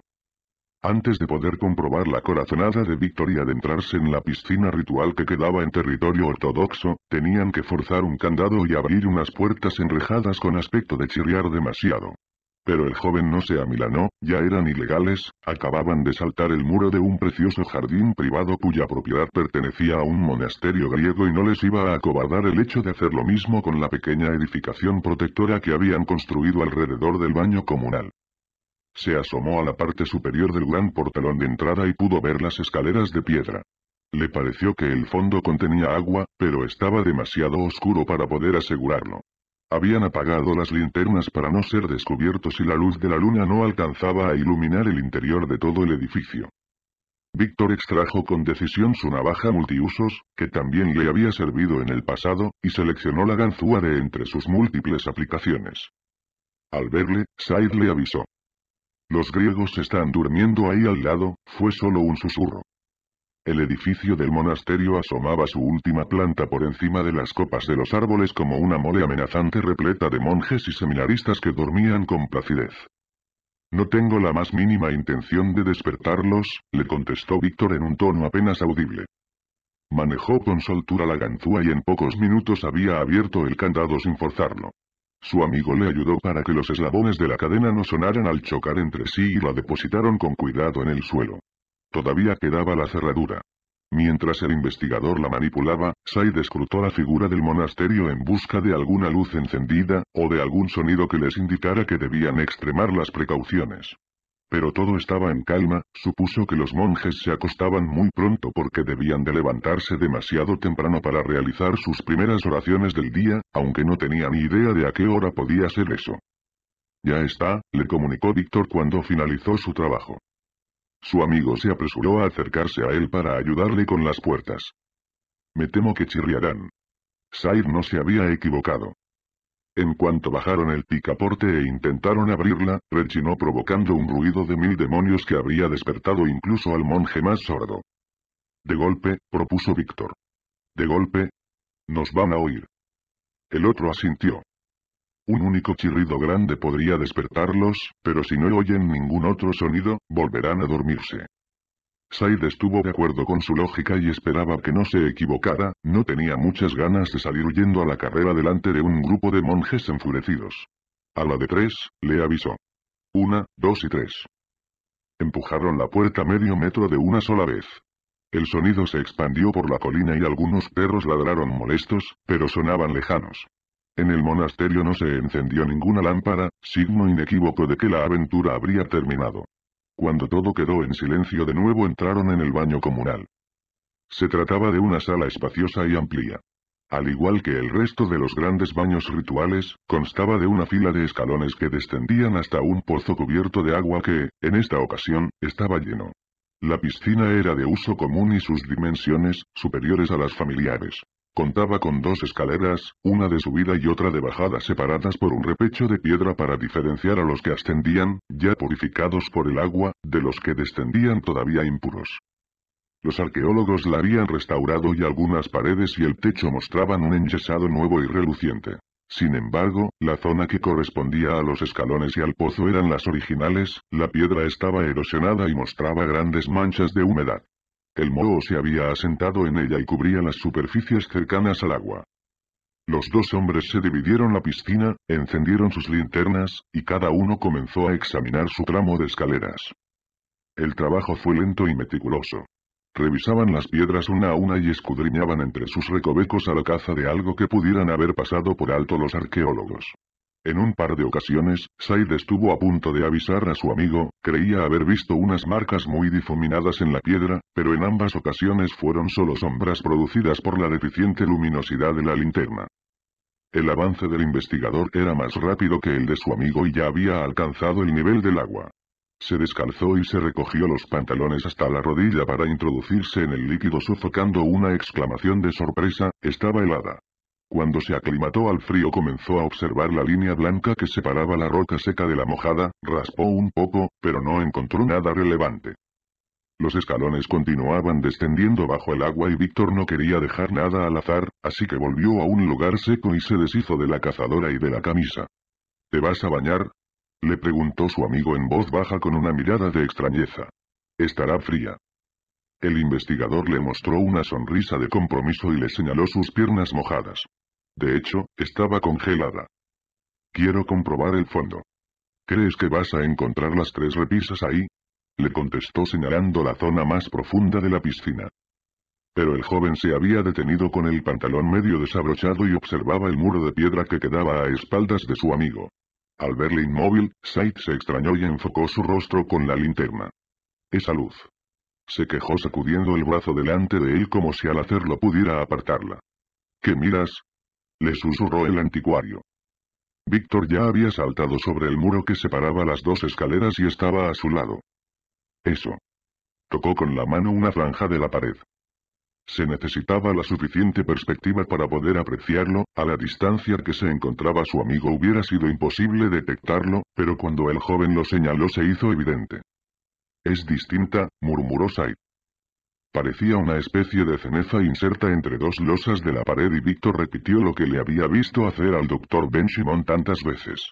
Antes de poder comprobar la corazonada de Victoria de entrarse en la piscina ritual que quedaba en territorio ortodoxo, tenían que forzar un candado y abrir unas puertas enrejadas con aspecto de chirriar demasiado. Pero el joven no se amilanó, ya eran ilegales, acababan de saltar el muro de un precioso jardín privado cuya propiedad pertenecía a un monasterio griego y no les iba a acobardar el hecho de hacer lo mismo con la pequeña edificación protectora que habían construido alrededor del baño comunal. Se asomó a la parte superior del gran portalón de entrada y pudo ver las escaleras de piedra. Le pareció que el fondo contenía agua, pero estaba demasiado oscuro para poder asegurarlo. Habían apagado las linternas para no ser descubiertos y la luz de la luna no alcanzaba a iluminar el interior de todo el edificio. Víctor extrajo con decisión su navaja multiusos, que también le había servido en el pasado, y seleccionó la ganzúa de entre sus múltiples aplicaciones. Al verle, Said le avisó. Los griegos están durmiendo ahí al lado, fue solo un susurro. El edificio del monasterio asomaba su última planta por encima de las copas de los árboles como una mole amenazante repleta de monjes y seminaristas que dormían con placidez. No tengo la más mínima intención de despertarlos, le contestó Víctor en un tono apenas audible. Manejó con soltura la ganzúa y en pocos minutos había abierto el candado sin forzarlo. Su amigo le ayudó para que los eslabones de la cadena no sonaran al chocar entre sí y la depositaron con cuidado en el suelo. Todavía quedaba la cerradura. Mientras el investigador la manipulaba, Said escrutó la figura del monasterio en busca de alguna luz encendida, o de algún sonido que les indicara que debían extremar las precauciones. Pero todo estaba en calma, supuso que los monjes se acostaban muy pronto porque debían de levantarse demasiado temprano para realizar sus primeras oraciones del día, aunque no tenía ni idea de a qué hora podía ser eso. Ya está, le comunicó Víctor cuando finalizó su trabajo. Su amigo se apresuró a acercarse a él para ayudarle con las puertas. Me temo que chirriarán. Sair no se había equivocado. En cuanto bajaron el picaporte e intentaron abrirla, rechinó provocando un ruido de mil demonios que habría despertado incluso al monje más sordo. De golpe, propuso Víctor. De golpe. Nos van a oír. El otro asintió. Un único chirrido grande podría despertarlos, pero si no oyen ningún otro sonido, volverán a dormirse. Said estuvo de acuerdo con su lógica y esperaba que no se equivocara, no tenía muchas ganas de salir huyendo a la carrera delante de un grupo de monjes enfurecidos. A la de tres, le avisó. Una, dos y tres. Empujaron la puerta medio metro de una sola vez. El sonido se expandió por la colina y algunos perros ladraron molestos, pero sonaban lejanos. En el monasterio no se encendió ninguna lámpara, signo inequívoco de que la aventura habría terminado. Cuando todo quedó en silencio de nuevo entraron en el baño comunal. Se trataba de una sala espaciosa y amplia. Al igual que el resto de los grandes baños rituales, constaba de una fila de escalones que descendían hasta un pozo cubierto de agua que, en esta ocasión, estaba lleno. La piscina era de uso común y sus dimensiones, superiores a las familiares, Contaba con dos escaleras, una de subida y otra de bajada separadas por un repecho de piedra para diferenciar a los que ascendían, ya purificados por el agua, de los que descendían todavía impuros. Los arqueólogos la habían restaurado y algunas paredes y el techo mostraban un enyesado nuevo y reluciente. Sin embargo, la zona que correspondía a los escalones y al pozo eran las originales, la piedra estaba erosionada y mostraba grandes manchas de humedad. El moho se había asentado en ella y cubría las superficies cercanas al agua. Los dos hombres se dividieron la piscina, encendieron sus linternas, y cada uno comenzó a examinar su tramo de escaleras. El trabajo fue lento y meticuloso. Revisaban las piedras una a una y escudriñaban entre sus recovecos a la caza de algo que pudieran haber pasado por alto los arqueólogos. En un par de ocasiones, Said estuvo a punto de avisar a su amigo, creía haber visto unas marcas muy difuminadas en la piedra, pero en ambas ocasiones fueron solo sombras producidas por la deficiente luminosidad de la linterna. El avance del investigador era más rápido que el de su amigo y ya había alcanzado el nivel del agua. Se descalzó y se recogió los pantalones hasta la rodilla para introducirse en el líquido sofocando una exclamación de sorpresa, estaba helada. Cuando se aclimató al frío comenzó a observar la línea blanca que separaba la roca seca de la mojada, raspó un poco, pero no encontró nada relevante. Los escalones continuaban descendiendo bajo el agua y Víctor no quería dejar nada al azar, así que volvió a un lugar seco y se deshizo de la cazadora y de la camisa. ¿Te vas a bañar? Le preguntó su amigo en voz baja con una mirada de extrañeza. Estará fría. El investigador le mostró una sonrisa de compromiso y le señaló sus piernas mojadas. De hecho, estaba congelada. Quiero comprobar el fondo. ¿Crees que vas a encontrar las tres repisas ahí? Le contestó señalando la zona más profunda de la piscina. Pero el joven se había detenido con el pantalón medio desabrochado y observaba el muro de piedra que quedaba a espaldas de su amigo. Al verle inmóvil, Said se extrañó y enfocó su rostro con la linterna. Esa luz. Se quejó sacudiendo el brazo delante de él como si al hacerlo pudiera apartarla. ¿Qué miras? le susurró el anticuario. Víctor ya había saltado sobre el muro que separaba las dos escaleras y estaba a su lado. Eso. Tocó con la mano una franja de la pared. Se necesitaba la suficiente perspectiva para poder apreciarlo, a la distancia que se encontraba su amigo hubiera sido imposible detectarlo, pero cuando el joven lo señaló se hizo evidente. Es distinta, murmuró Said. Parecía una especie de ceneza inserta entre dos losas de la pared y Víctor repitió lo que le había visto hacer al doctor Benjamin tantas veces.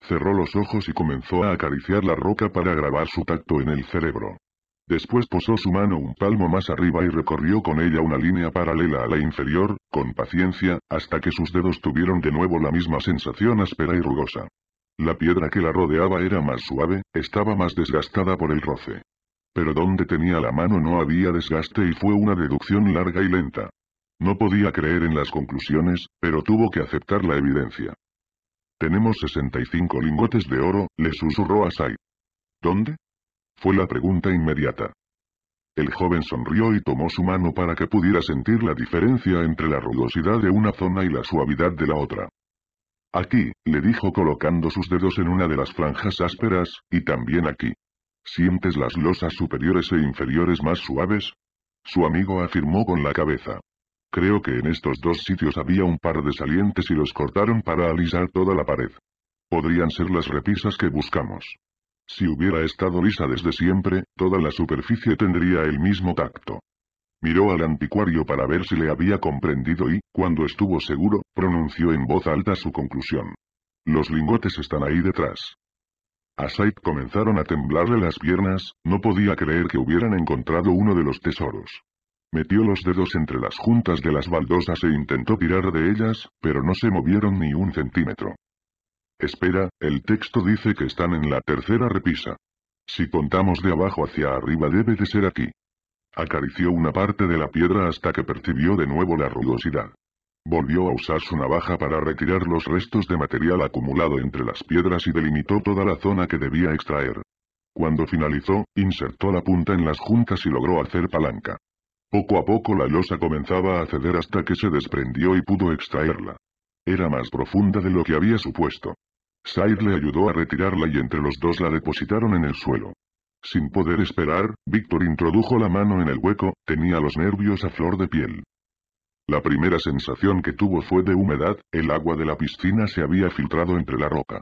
Cerró los ojos y comenzó a acariciar la roca para grabar su tacto en el cerebro. Después posó su mano un palmo más arriba y recorrió con ella una línea paralela a la inferior, con paciencia, hasta que sus dedos tuvieron de nuevo la misma sensación áspera y rugosa. La piedra que la rodeaba era más suave, estaba más desgastada por el roce. Pero donde tenía la mano no había desgaste y fue una deducción larga y lenta. No podía creer en las conclusiones, pero tuvo que aceptar la evidencia. Tenemos 65 lingotes de oro, le susurró a Sai. ¿Dónde? Fue la pregunta inmediata. El joven sonrió y tomó su mano para que pudiera sentir la diferencia entre la rugosidad de una zona y la suavidad de la otra. Aquí, le dijo colocando sus dedos en una de las franjas ásperas, y también aquí. ¿Sientes las losas superiores e inferiores más suaves? Su amigo afirmó con la cabeza. Creo que en estos dos sitios había un par de salientes y los cortaron para alisar toda la pared. Podrían ser las repisas que buscamos. Si hubiera estado lisa desde siempre, toda la superficie tendría el mismo tacto. Miró al anticuario para ver si le había comprendido y, cuando estuvo seguro, pronunció en voz alta su conclusión. Los lingotes están ahí detrás. A comenzaron a temblarle las piernas, no podía creer que hubieran encontrado uno de los tesoros. Metió los dedos entre las juntas de las baldosas e intentó tirar de ellas, pero no se movieron ni un centímetro. Espera, el texto dice que están en la tercera repisa. Si contamos de abajo hacia arriba debe de ser aquí. Acarició una parte de la piedra hasta que percibió de nuevo la rugosidad. Volvió a usar su navaja para retirar los restos de material acumulado entre las piedras y delimitó toda la zona que debía extraer. Cuando finalizó, insertó la punta en las juntas y logró hacer palanca. Poco a poco la losa comenzaba a ceder hasta que se desprendió y pudo extraerla. Era más profunda de lo que había supuesto. Said le ayudó a retirarla y entre los dos la depositaron en el suelo. Sin poder esperar, Víctor introdujo la mano en el hueco, tenía los nervios a flor de piel. La primera sensación que tuvo fue de humedad, el agua de la piscina se había filtrado entre la roca.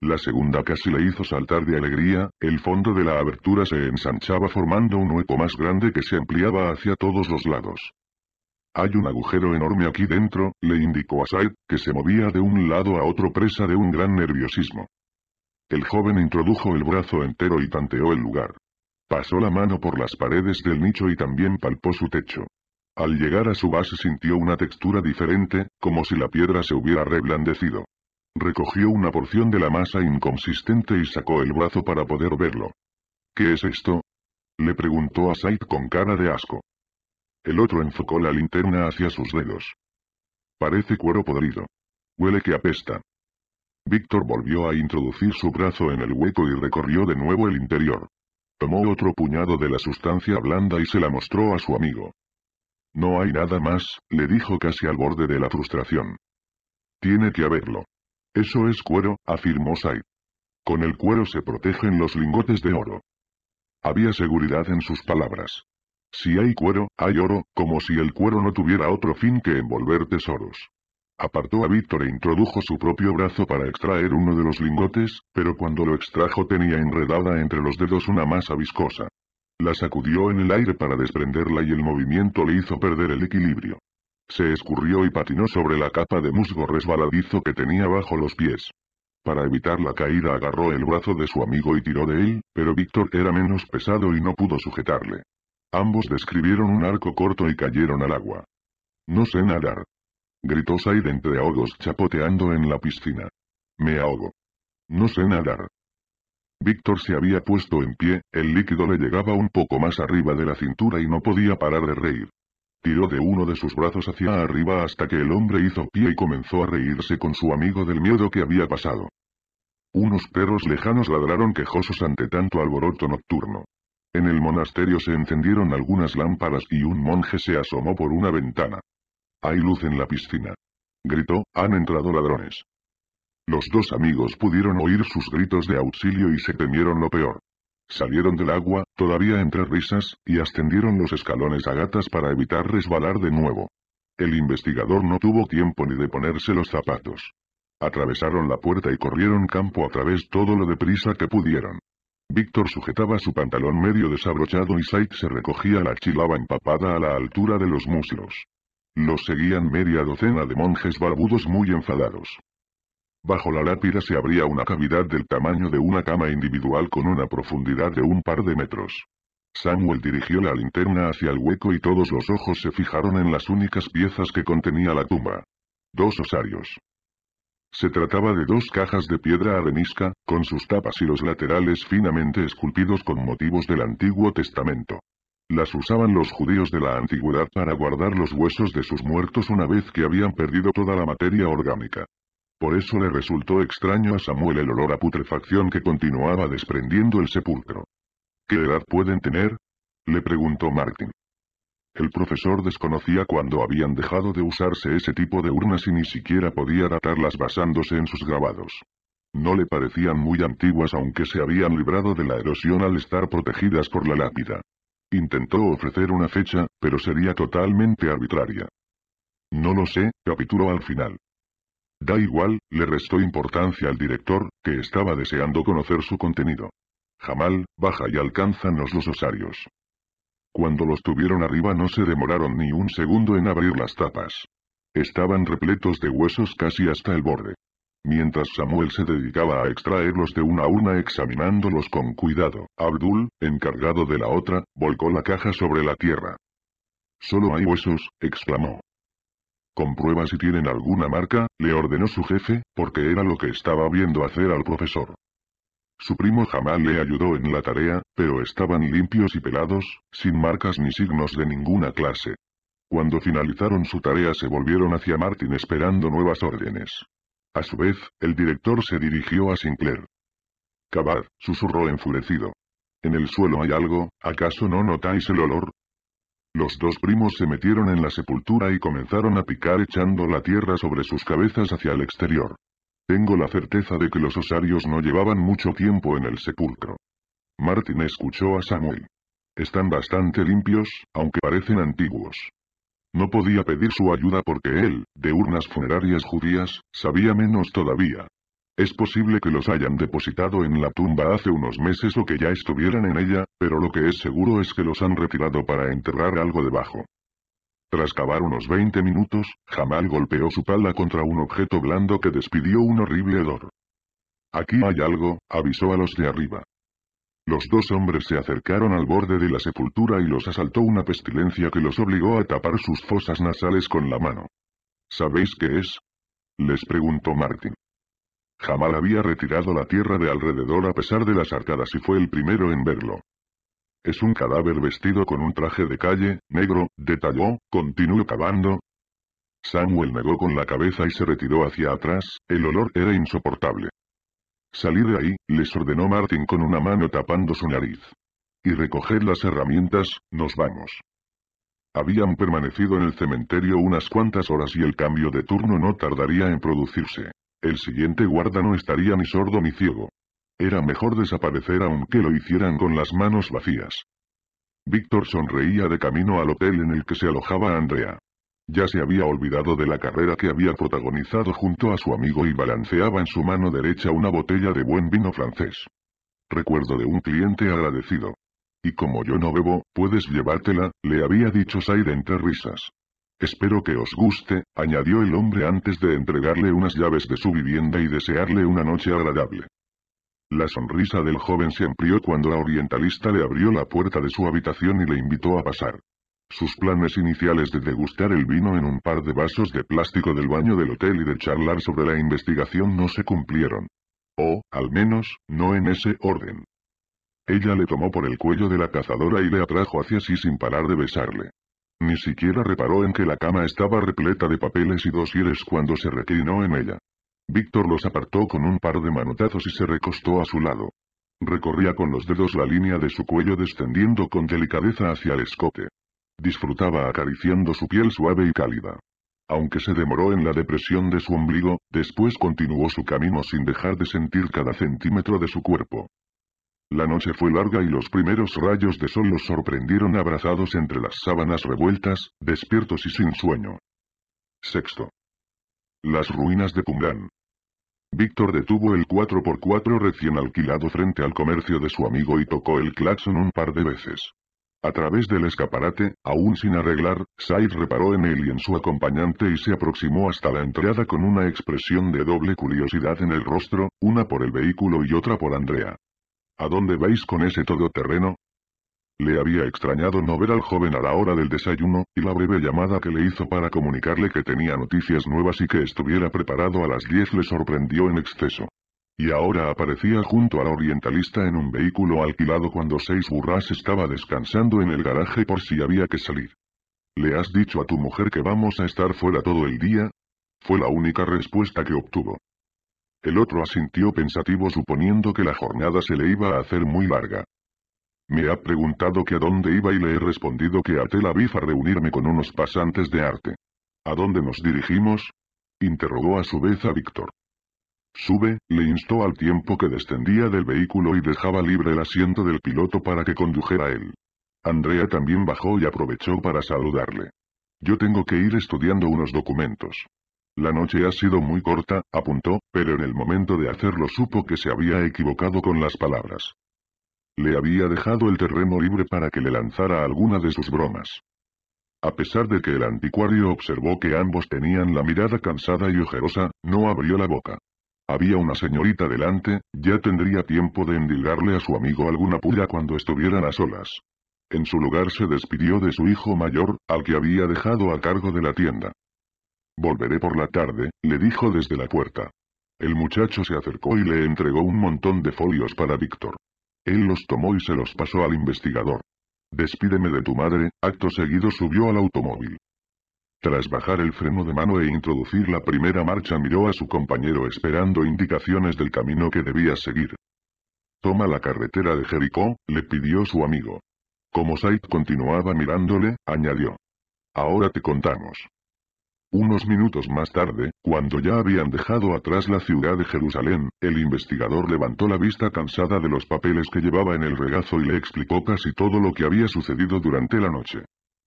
La segunda casi le hizo saltar de alegría, el fondo de la abertura se ensanchaba formando un hueco más grande que se ampliaba hacia todos los lados. Hay un agujero enorme aquí dentro, le indicó a Said, que se movía de un lado a otro presa de un gran nerviosismo. El joven introdujo el brazo entero y tanteó el lugar. Pasó la mano por las paredes del nicho y también palpó su techo. Al llegar a su base sintió una textura diferente, como si la piedra se hubiera reblandecido. Recogió una porción de la masa inconsistente y sacó el brazo para poder verlo. ¿Qué es esto? Le preguntó a Said con cara de asco. El otro enfocó la linterna hacia sus dedos. Parece cuero podrido. Huele que apesta. Víctor volvió a introducir su brazo en el hueco y recorrió de nuevo el interior. Tomó otro puñado de la sustancia blanda y se la mostró a su amigo. No hay nada más, le dijo casi al borde de la frustración. Tiene que haberlo. Eso es cuero, afirmó Sai. Con el cuero se protegen los lingotes de oro. Había seguridad en sus palabras. Si hay cuero, hay oro, como si el cuero no tuviera otro fin que envolver tesoros. Apartó a Víctor e introdujo su propio brazo para extraer uno de los lingotes, pero cuando lo extrajo tenía enredada entre los dedos una masa viscosa. La sacudió en el aire para desprenderla y el movimiento le hizo perder el equilibrio. Se escurrió y patinó sobre la capa de musgo resbaladizo que tenía bajo los pies. Para evitar la caída agarró el brazo de su amigo y tiró de él, pero Víctor era menos pesado y no pudo sujetarle. Ambos describieron un arco corto y cayeron al agua. No sé nadar. Gritó Said entre ahogos chapoteando en la piscina. Me ahogo. No sé nadar. Víctor se había puesto en pie, el líquido le llegaba un poco más arriba de la cintura y no podía parar de reír. Tiró de uno de sus brazos hacia arriba hasta que el hombre hizo pie y comenzó a reírse con su amigo del miedo que había pasado. Unos perros lejanos ladraron quejosos ante tanto alboroto nocturno. En el monasterio se encendieron algunas lámparas y un monje se asomó por una ventana. Hay luz en la piscina. Gritó, han entrado ladrones. Los dos amigos pudieron oír sus gritos de auxilio y se temieron lo peor. Salieron del agua, todavía entre risas, y ascendieron los escalones a gatas para evitar resbalar de nuevo. El investigador no tuvo tiempo ni de ponerse los zapatos. Atravesaron la puerta y corrieron campo a través todo lo deprisa que pudieron. Víctor sujetaba su pantalón medio desabrochado y Sight se recogía la chilaba empapada a la altura de los muslos. Los seguían media docena de monjes barbudos muy enfadados. Bajo la lápida se abría una cavidad del tamaño de una cama individual con una profundidad de un par de metros. Samuel dirigió la linterna hacia el hueco y todos los ojos se fijaron en las únicas piezas que contenía la tumba. Dos osarios. Se trataba de dos cajas de piedra arenisca, con sus tapas y los laterales finamente esculpidos con motivos del Antiguo Testamento. Las usaban los judíos de la antigüedad para guardar los huesos de sus muertos una vez que habían perdido toda la materia orgánica. Por eso le resultó extraño a Samuel el olor a putrefacción que continuaba desprendiendo el sepulcro. ¿Qué edad pueden tener? Le preguntó Martin. El profesor desconocía cuándo habían dejado de usarse ese tipo de urnas y ni siquiera podía datarlas basándose en sus grabados. No le parecían muy antiguas aunque se habían librado de la erosión al estar protegidas por la lápida. Intentó ofrecer una fecha, pero sería totalmente arbitraria. No lo sé, capituló al final. Da igual, le restó importancia al director, que estaba deseando conocer su contenido. Jamal, baja y alcánzanos los osarios. Cuando los tuvieron arriba no se demoraron ni un segundo en abrir las tapas. Estaban repletos de huesos casi hasta el borde. Mientras Samuel se dedicaba a extraerlos de una a una examinándolos con cuidado, Abdul, encargado de la otra, volcó la caja sobre la tierra. Solo hay huesos, exclamó. Comprueba si tienen alguna marca, le ordenó su jefe, porque era lo que estaba viendo hacer al profesor. Su primo jamás le ayudó en la tarea, pero estaban limpios y pelados, sin marcas ni signos de ninguna clase. Cuando finalizaron su tarea se volvieron hacia Martin esperando nuevas órdenes. A su vez, el director se dirigió a Sinclair. «Cabad», susurró enfurecido. En el suelo hay algo, ¿acaso no notáis el olor? Los dos primos se metieron en la sepultura y comenzaron a picar echando la tierra sobre sus cabezas hacia el exterior. Tengo la certeza de que los osarios no llevaban mucho tiempo en el sepulcro. Martin escuchó a Samuel. Están bastante limpios, aunque parecen antiguos. No podía pedir su ayuda porque él, de urnas funerarias judías, sabía menos todavía. Es posible que los hayan depositado en la tumba hace unos meses o que ya estuvieran en ella, pero lo que es seguro es que los han retirado para enterrar algo debajo. Tras cavar unos 20 minutos, Jamal golpeó su pala contra un objeto blando que despidió un horrible hedor. Aquí hay algo, avisó a los de arriba. Los dos hombres se acercaron al borde de la sepultura y los asaltó una pestilencia que los obligó a tapar sus fosas nasales con la mano. ¿Sabéis qué es? Les preguntó Martin. Jamal había retirado la tierra de alrededor a pesar de las arcadas y fue el primero en verlo. Es un cadáver vestido con un traje de calle, negro, detalló, continuó cavando. Samuel negó con la cabeza y se retiró hacia atrás, el olor era insoportable. Salir de ahí, les ordenó Martin con una mano tapando su nariz. Y recoged las herramientas, nos vamos. Habían permanecido en el cementerio unas cuantas horas y el cambio de turno no tardaría en producirse. El siguiente guarda no estaría ni sordo ni ciego. Era mejor desaparecer aunque lo hicieran con las manos vacías. Víctor sonreía de camino al hotel en el que se alojaba Andrea. Ya se había olvidado de la carrera que había protagonizado junto a su amigo y balanceaba en su mano derecha una botella de buen vino francés. Recuerdo de un cliente agradecido. Y como yo no bebo, puedes llevártela, le había dicho Said entre risas. Espero que os guste, añadió el hombre antes de entregarle unas llaves de su vivienda y desearle una noche agradable. La sonrisa del joven se amplió cuando la orientalista le abrió la puerta de su habitación y le invitó a pasar. Sus planes iniciales de degustar el vino en un par de vasos de plástico del baño del hotel y de charlar sobre la investigación no se cumplieron. O, al menos, no en ese orden. Ella le tomó por el cuello de la cazadora y le atrajo hacia sí sin parar de besarle. Ni siquiera reparó en que la cama estaba repleta de papeles y dosieres cuando se reclinó en ella. Víctor los apartó con un par de manotazos y se recostó a su lado. Recorría con los dedos la línea de su cuello descendiendo con delicadeza hacia el escote. Disfrutaba acariciando su piel suave y cálida. Aunque se demoró en la depresión de su ombligo, después continuó su camino sin dejar de sentir cada centímetro de su cuerpo. La noche fue larga y los primeros rayos de sol los sorprendieron abrazados entre las sábanas revueltas, despiertos y sin sueño. Sexto. Las ruinas de Pungán. Víctor detuvo el 4x4 recién alquilado frente al comercio de su amigo y tocó el claxon un par de veces. A través del escaparate, aún sin arreglar, Said reparó en él y en su acompañante y se aproximó hasta la entrada con una expresión de doble curiosidad en el rostro, una por el vehículo y otra por Andrea. ¿A dónde vais con ese todoterreno? Le había extrañado no ver al joven a la hora del desayuno, y la breve llamada que le hizo para comunicarle que tenía noticias nuevas y que estuviera preparado a las 10 le sorprendió en exceso. Y ahora aparecía junto al orientalista en un vehículo alquilado cuando Seis Burras estaba descansando en el garaje por si había que salir. ¿Le has dicho a tu mujer que vamos a estar fuera todo el día? Fue la única respuesta que obtuvo. El otro asintió pensativo suponiendo que la jornada se le iba a hacer muy larga. Me ha preguntado que a dónde iba y le he respondido que a Tel Aviv a reunirme con unos pasantes de arte. ¿A dónde nos dirigimos? Interrogó a su vez a Víctor. Sube, le instó al tiempo que descendía del vehículo y dejaba libre el asiento del piloto para que condujera él. Andrea también bajó y aprovechó para saludarle. Yo tengo que ir estudiando unos documentos. La noche ha sido muy corta, apuntó, pero en el momento de hacerlo supo que se había equivocado con las palabras. Le había dejado el terreno libre para que le lanzara alguna de sus bromas. A pesar de que el anticuario observó que ambos tenían la mirada cansada y ojerosa, no abrió la boca. Había una señorita delante, ya tendría tiempo de endilgarle a su amigo alguna pura cuando estuvieran a solas. En su lugar se despidió de su hijo mayor, al que había dejado a cargo de la tienda. Volveré por la tarde, le dijo desde la puerta. El muchacho se acercó y le entregó un montón de folios para Víctor. Él los tomó y se los pasó al investigador. Despídeme de tu madre, acto seguido subió al automóvil. Tras bajar el freno de mano e introducir la primera marcha miró a su compañero esperando indicaciones del camino que debía seguir. Toma la carretera de Jericó, le pidió su amigo. Como Said continuaba mirándole, añadió. Ahora te contamos. Unos minutos más tarde, cuando ya habían dejado atrás la ciudad de Jerusalén, el investigador levantó la vista cansada de los papeles que llevaba en el regazo y le explicó casi todo lo que había sucedido durante la noche.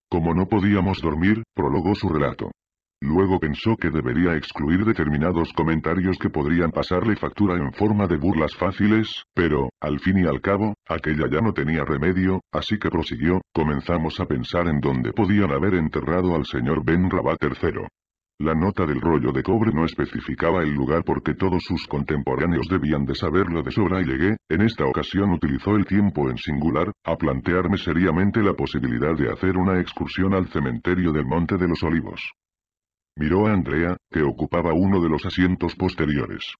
Como no podíamos dormir, prologó su relato. Luego pensó que debería excluir determinados comentarios que podrían pasarle factura en forma de burlas fáciles, pero, al fin y al cabo, aquella ya no tenía remedio, así que prosiguió, comenzamos a pensar en dónde podían haber enterrado al señor Ben Rabat III. La nota del rollo de cobre no especificaba el lugar porque todos sus contemporáneos debían de saberlo de sobra y llegué, en esta ocasión utilizó el tiempo en singular, a plantearme seriamente la posibilidad de hacer una excursión al cementerio del Monte de los Olivos. Miró a Andrea, que ocupaba uno de los asientos posteriores.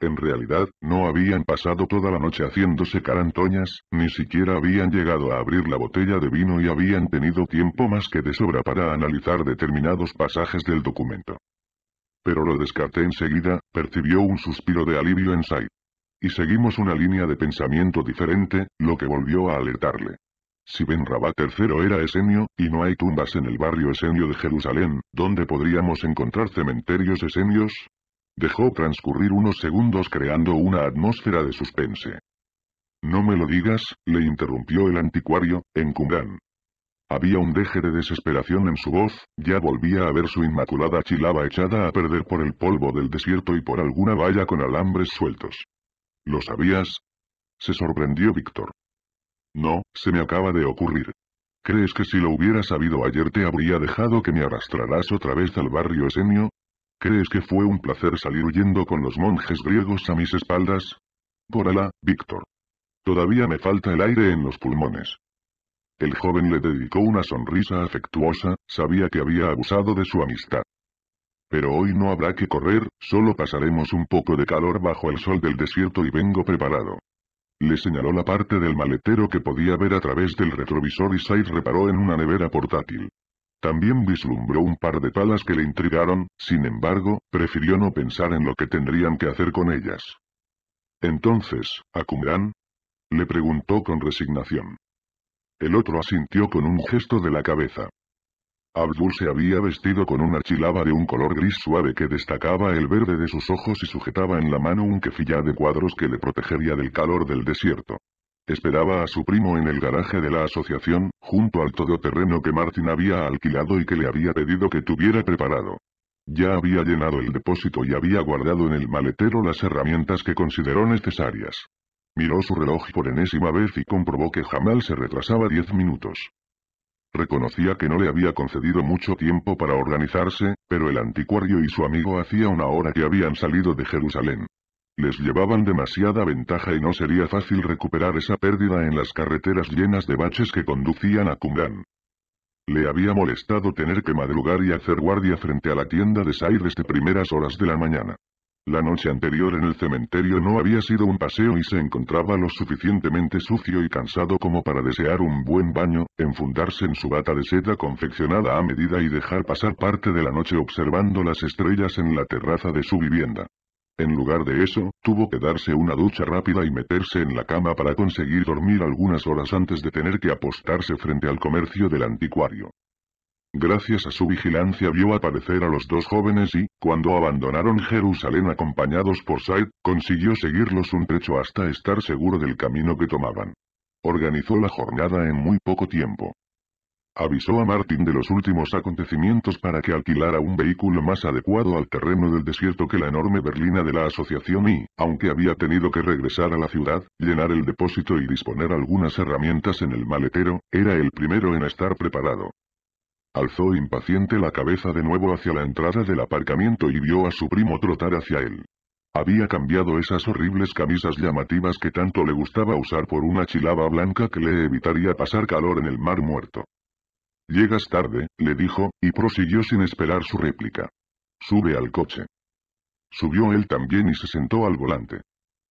En realidad, no habían pasado toda la noche haciéndose carantoñas, ni siquiera habían llegado a abrir la botella de vino y habían tenido tiempo más que de sobra para analizar determinados pasajes del documento. Pero lo descarté enseguida, percibió un suspiro de alivio en Sai. Y seguimos una línea de pensamiento diferente, lo que volvió a alertarle. Si Ben Rabá III era esenio, y no hay tumbas en el barrio esenio de Jerusalén, ¿dónde podríamos encontrar cementerios esenios? Dejó transcurrir unos segundos creando una atmósfera de suspense. No me lo digas, le interrumpió el anticuario, en Cungán. Había un deje de desesperación en su voz, ya volvía a ver su inmaculada chilaba echada a perder por el polvo del desierto y por alguna valla con alambres sueltos. ¿Lo sabías? Se sorprendió Víctor. No, se me acaba de ocurrir. ¿Crees que si lo hubiera sabido ayer te habría dejado que me arrastrarás otra vez al barrio Esenio? ¿Crees que fue un placer salir huyendo con los monjes griegos a mis espaldas? Por Víctor. Todavía me falta el aire en los pulmones. El joven le dedicó una sonrisa afectuosa, sabía que había abusado de su amistad. Pero hoy no habrá que correr, solo pasaremos un poco de calor bajo el sol del desierto y vengo preparado. Le señaló la parte del maletero que podía ver a través del retrovisor y Sai reparó en una nevera portátil. También vislumbró un par de palas que le intrigaron, sin embargo, prefirió no pensar en lo que tendrían que hacer con ellas. Entonces, ¿akumrán? Le preguntó con resignación. El otro asintió con un gesto de la cabeza. Abdul se había vestido con una chilaba de un color gris suave que destacaba el verde de sus ojos y sujetaba en la mano un quefilla de cuadros que le protegería del calor del desierto. Esperaba a su primo en el garaje de la asociación, junto al todoterreno que Martin había alquilado y que le había pedido que tuviera preparado. Ya había llenado el depósito y había guardado en el maletero las herramientas que consideró necesarias. Miró su reloj por enésima vez y comprobó que Jamal se retrasaba diez minutos. Reconocía que no le había concedido mucho tiempo para organizarse, pero el anticuario y su amigo hacía una hora que habían salido de Jerusalén. Les llevaban demasiada ventaja y no sería fácil recuperar esa pérdida en las carreteras llenas de baches que conducían a Qumran. Le había molestado tener que madrugar y hacer guardia frente a la tienda de Sair desde primeras horas de la mañana. La noche anterior en el cementerio no había sido un paseo y se encontraba lo suficientemente sucio y cansado como para desear un buen baño, enfundarse en su bata de seda confeccionada a medida y dejar pasar parte de la noche observando las estrellas en la terraza de su vivienda. En lugar de eso, tuvo que darse una ducha rápida y meterse en la cama para conseguir dormir algunas horas antes de tener que apostarse frente al comercio del anticuario. Gracias a su vigilancia vio aparecer a los dos jóvenes y, cuando abandonaron Jerusalén acompañados por Said, consiguió seguirlos un trecho hasta estar seguro del camino que tomaban. Organizó la jornada en muy poco tiempo. Avisó a Martin de los últimos acontecimientos para que alquilara un vehículo más adecuado al terreno del desierto que la enorme berlina de la asociación y, aunque había tenido que regresar a la ciudad, llenar el depósito y disponer algunas herramientas en el maletero, era el primero en estar preparado. Alzó impaciente la cabeza de nuevo hacia la entrada del aparcamiento y vio a su primo trotar hacia él. Había cambiado esas horribles camisas llamativas que tanto le gustaba usar por una chilaba blanca que le evitaría pasar calor en el mar muerto. Llegas tarde, le dijo, y prosiguió sin esperar su réplica. Sube al coche. Subió él también y se sentó al volante.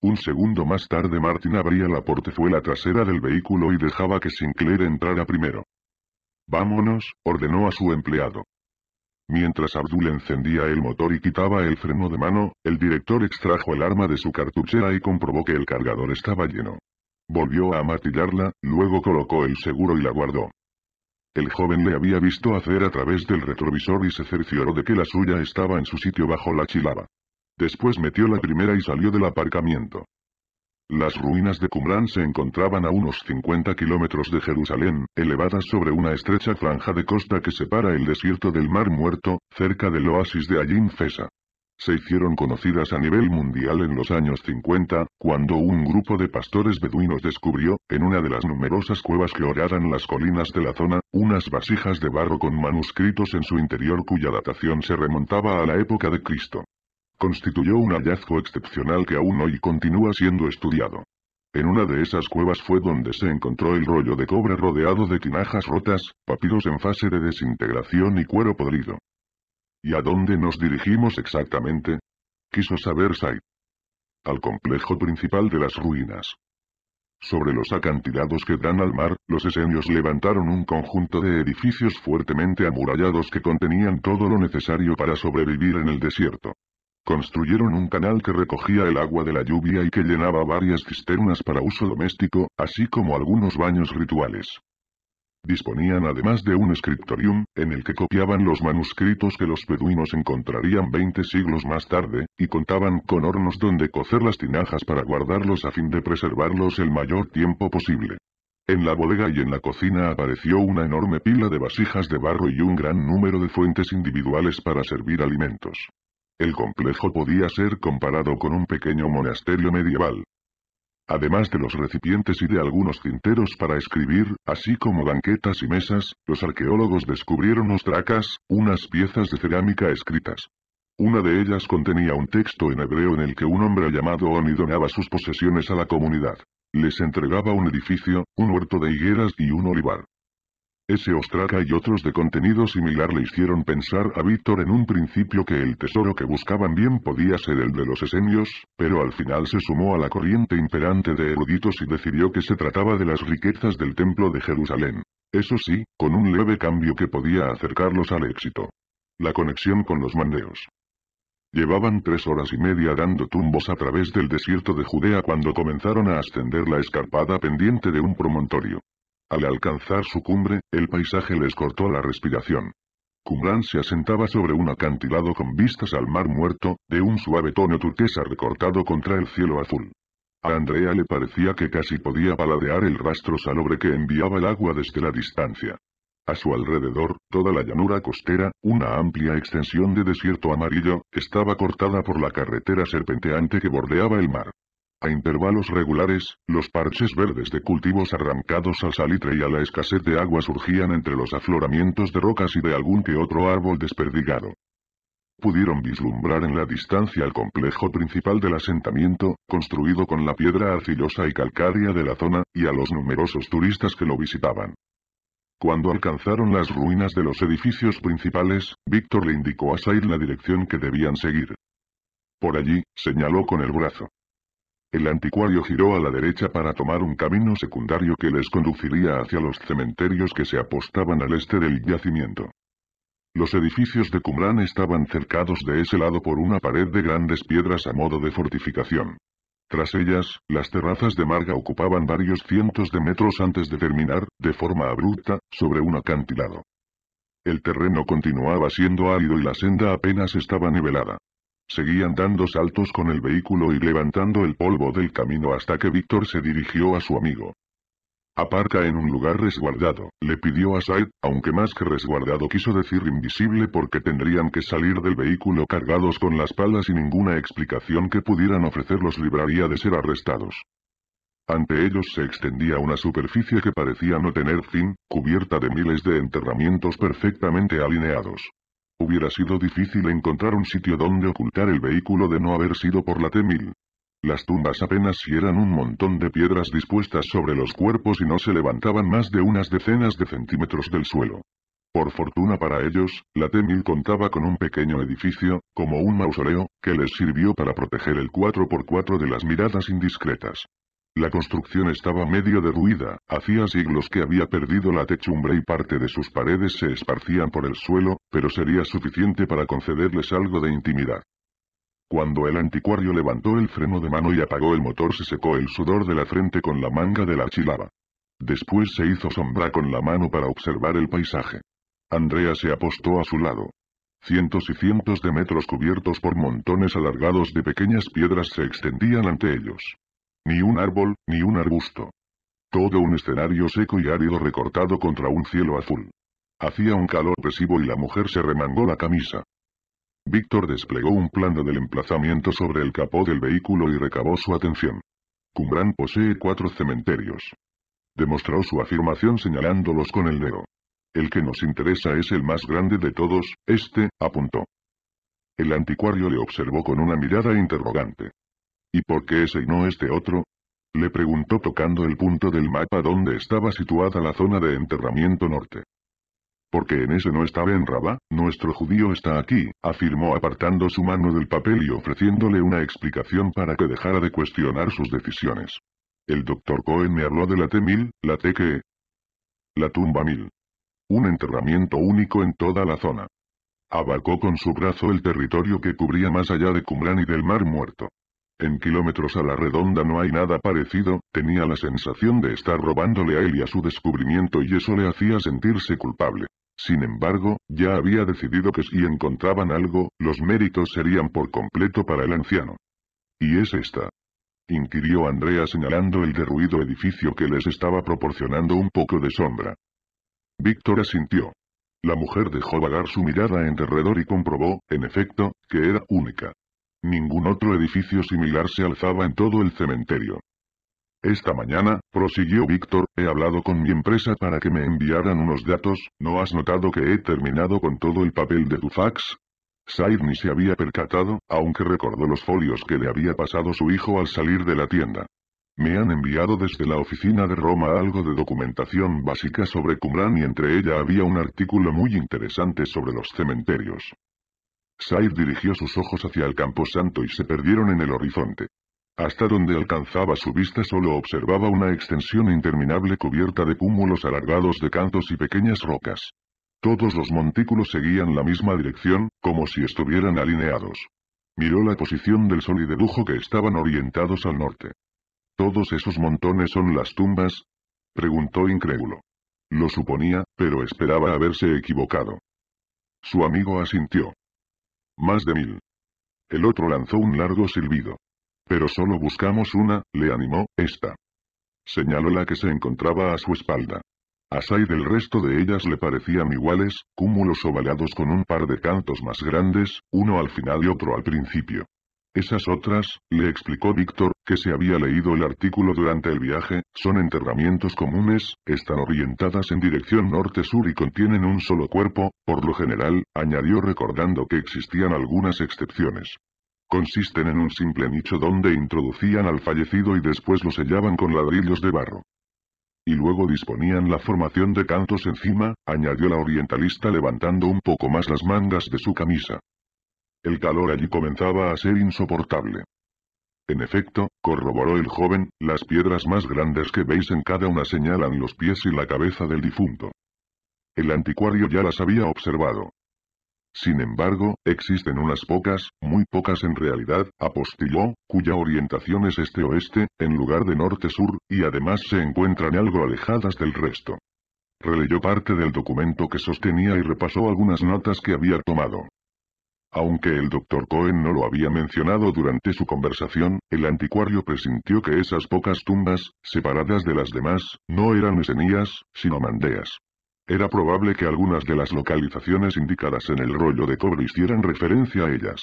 Un segundo más tarde Martin abría la portezuela trasera del vehículo y dejaba que Sinclair entrara primero. Vámonos, ordenó a su empleado. Mientras Abdul encendía el motor y quitaba el freno de mano, el director extrajo el arma de su cartuchera y comprobó que el cargador estaba lleno. Volvió a amatillarla, luego colocó el seguro y la guardó. El joven le había visto hacer a través del retrovisor y se cercioró de que la suya estaba en su sitio bajo la chilaba. Después metió la primera y salió del aparcamiento. Las ruinas de Qumrán se encontraban a unos 50 kilómetros de Jerusalén, elevadas sobre una estrecha franja de costa que separa el desierto del Mar Muerto, cerca del oasis de Ayin Fesa. Se hicieron conocidas a nivel mundial en los años 50, cuando un grupo de pastores beduinos descubrió, en una de las numerosas cuevas que oraran las colinas de la zona, unas vasijas de barro con manuscritos en su interior cuya datación se remontaba a la época de Cristo. Constituyó un hallazgo excepcional que aún hoy continúa siendo estudiado. En una de esas cuevas fue donde se encontró el rollo de cobre rodeado de tinajas rotas, papiros en fase de desintegración y cuero podrido. ¿Y a dónde nos dirigimos exactamente? Quiso saber Sai. Al complejo principal de las ruinas. Sobre los acantilados que dan al mar, los esenios levantaron un conjunto de edificios fuertemente amurallados que contenían todo lo necesario para sobrevivir en el desierto. Construyeron un canal que recogía el agua de la lluvia y que llenaba varias cisternas para uso doméstico, así como algunos baños rituales. Disponían además de un scriptorium, en el que copiaban los manuscritos que los beduinos encontrarían 20 siglos más tarde, y contaban con hornos donde cocer las tinajas para guardarlos a fin de preservarlos el mayor tiempo posible. En la bodega y en la cocina apareció una enorme pila de vasijas de barro y un gran número de fuentes individuales para servir alimentos. El complejo podía ser comparado con un pequeño monasterio medieval. Además de los recipientes y de algunos cinteros para escribir, así como banquetas y mesas, los arqueólogos descubrieron ostracas, unas piezas de cerámica escritas. Una de ellas contenía un texto en hebreo en el que un hombre llamado Oni donaba sus posesiones a la comunidad. Les entregaba un edificio, un huerto de higueras y un olivar. Ese ostraca y otros de contenido similar le hicieron pensar a Víctor en un principio que el tesoro que buscaban bien podía ser el de los esenios, pero al final se sumó a la corriente imperante de eruditos y decidió que se trataba de las riquezas del templo de Jerusalén. Eso sí, con un leve cambio que podía acercarlos al éxito. La conexión con los mandeos. Llevaban tres horas y media dando tumbos a través del desierto de Judea cuando comenzaron a ascender la escarpada pendiente de un promontorio. Al alcanzar su cumbre, el paisaje les cortó la respiración. Cumbrán se asentaba sobre un acantilado con vistas al mar muerto, de un suave tono turquesa recortado contra el cielo azul. A Andrea le parecía que casi podía paladear el rastro salobre que enviaba el agua desde la distancia. A su alrededor, toda la llanura costera, una amplia extensión de desierto amarillo, estaba cortada por la carretera serpenteante que bordeaba el mar. A intervalos regulares, los parches verdes de cultivos arrancados al salitre y a la escasez de agua surgían entre los afloramientos de rocas y de algún que otro árbol desperdigado. Pudieron vislumbrar en la distancia el complejo principal del asentamiento, construido con la piedra arcillosa y calcárea de la zona, y a los numerosos turistas que lo visitaban. Cuando alcanzaron las ruinas de los edificios principales, Víctor le indicó a Said la dirección que debían seguir. Por allí, señaló con el brazo. El anticuario giró a la derecha para tomar un camino secundario que les conduciría hacia los cementerios que se apostaban al este del yacimiento. Los edificios de Cumran estaban cercados de ese lado por una pared de grandes piedras a modo de fortificación. Tras ellas, las terrazas de marga ocupaban varios cientos de metros antes de terminar, de forma abrupta, sobre un acantilado. El terreno continuaba siendo árido y la senda apenas estaba nivelada. Seguían dando saltos con el vehículo y levantando el polvo del camino hasta que Víctor se dirigió a su amigo. Aparca en un lugar resguardado, le pidió a Said, aunque más que resguardado quiso decir invisible porque tendrían que salir del vehículo cargados con las palas y ninguna explicación que pudieran ofrecer los libraría de ser arrestados. Ante ellos se extendía una superficie que parecía no tener fin, cubierta de miles de enterramientos perfectamente alineados. Hubiera sido difícil encontrar un sitio donde ocultar el vehículo de no haber sido por la T-1000. Las tumbas apenas si eran un montón de piedras dispuestas sobre los cuerpos y no se levantaban más de unas decenas de centímetros del suelo. Por fortuna para ellos, la t contaba con un pequeño edificio, como un mausoleo, que les sirvió para proteger el 4x4 de las miradas indiscretas. La construcción estaba medio derruida, hacía siglos que había perdido la techumbre y parte de sus paredes se esparcían por el suelo, pero sería suficiente para concederles algo de intimidad. Cuando el anticuario levantó el freno de mano y apagó el motor se secó el sudor de la frente con la manga de la chilaba. Después se hizo sombra con la mano para observar el paisaje. Andrea se apostó a su lado. Cientos y cientos de metros cubiertos por montones alargados de pequeñas piedras se extendían ante ellos. Ni un árbol, ni un arbusto. Todo un escenario seco y árido recortado contra un cielo azul. Hacía un calor opresivo y la mujer se remangó la camisa. Víctor desplegó un plano del emplazamiento sobre el capó del vehículo y recabó su atención. Cumbrán posee cuatro cementerios. Demostró su afirmación señalándolos con el dedo. El que nos interesa es el más grande de todos, este, apuntó. El anticuario le observó con una mirada interrogante. ¿Y por qué ese y no este otro? Le preguntó tocando el punto del mapa donde estaba situada la zona de enterramiento norte. Porque en ese no estaba en Rabá, nuestro judío está aquí, afirmó apartando su mano del papel y ofreciéndole una explicación para que dejara de cuestionar sus decisiones. El doctor Cohen me habló de la T-1000, la T que... La tumba 1000. Un enterramiento único en toda la zona. Abarcó con su brazo el territorio que cubría más allá de Cumbrán y del Mar Muerto. En kilómetros a la redonda no hay nada parecido, tenía la sensación de estar robándole a él y a su descubrimiento y eso le hacía sentirse culpable. Sin embargo, ya había decidido que si encontraban algo, los méritos serían por completo para el anciano. ¿Y es esta? inquirió Andrea señalando el derruido edificio que les estaba proporcionando un poco de sombra. Víctor asintió. La mujer dejó vagar su mirada en derredor y comprobó, en efecto, que era única. Ningún otro edificio similar se alzaba en todo el cementerio. Esta mañana, prosiguió Víctor, he hablado con mi empresa para que me enviaran unos datos, ¿no has notado que he terminado con todo el papel de tu fax? Said ni se había percatado, aunque recordó los folios que le había pasado su hijo al salir de la tienda. Me han enviado desde la oficina de Roma algo de documentación básica sobre Qumran y entre ella había un artículo muy interesante sobre los cementerios. Sair dirigió sus ojos hacia el Campo Santo y se perdieron en el horizonte. Hasta donde alcanzaba su vista solo observaba una extensión interminable cubierta de cúmulos alargados de cantos y pequeñas rocas. Todos los montículos seguían la misma dirección, como si estuvieran alineados. Miró la posición del sol y dedujo que estaban orientados al norte. ¿Todos esos montones son las tumbas? Preguntó incrédulo. Lo suponía, pero esperaba haberse equivocado. Su amigo asintió. Más de mil. El otro lanzó un largo silbido. Pero solo buscamos una, le animó, esta. Señaló la que se encontraba a su espalda. A del resto de ellas le parecían iguales, cúmulos ovalados con un par de cantos más grandes, uno al final y otro al principio. Esas otras, le explicó Víctor, que se había leído el artículo durante el viaje, son enterramientos comunes, están orientadas en dirección norte-sur y contienen un solo cuerpo, por lo general, añadió recordando que existían algunas excepciones. Consisten en un simple nicho donde introducían al fallecido y después lo sellaban con ladrillos de barro. Y luego disponían la formación de cantos encima, añadió la orientalista levantando un poco más las mangas de su camisa. El calor allí comenzaba a ser insoportable. En efecto, corroboró el joven, las piedras más grandes que veis en cada una señalan los pies y la cabeza del difunto. El anticuario ya las había observado. Sin embargo, existen unas pocas, muy pocas en realidad, apostilló, cuya orientación es este-oeste, en lugar de norte-sur, y además se encuentran algo alejadas del resto. Releyó parte del documento que sostenía y repasó algunas notas que había tomado. Aunque el doctor Cohen no lo había mencionado durante su conversación, el anticuario presintió que esas pocas tumbas, separadas de las demás, no eran mesenías, sino mandeas. Era probable que algunas de las localizaciones indicadas en el rollo de cobre hicieran referencia a ellas.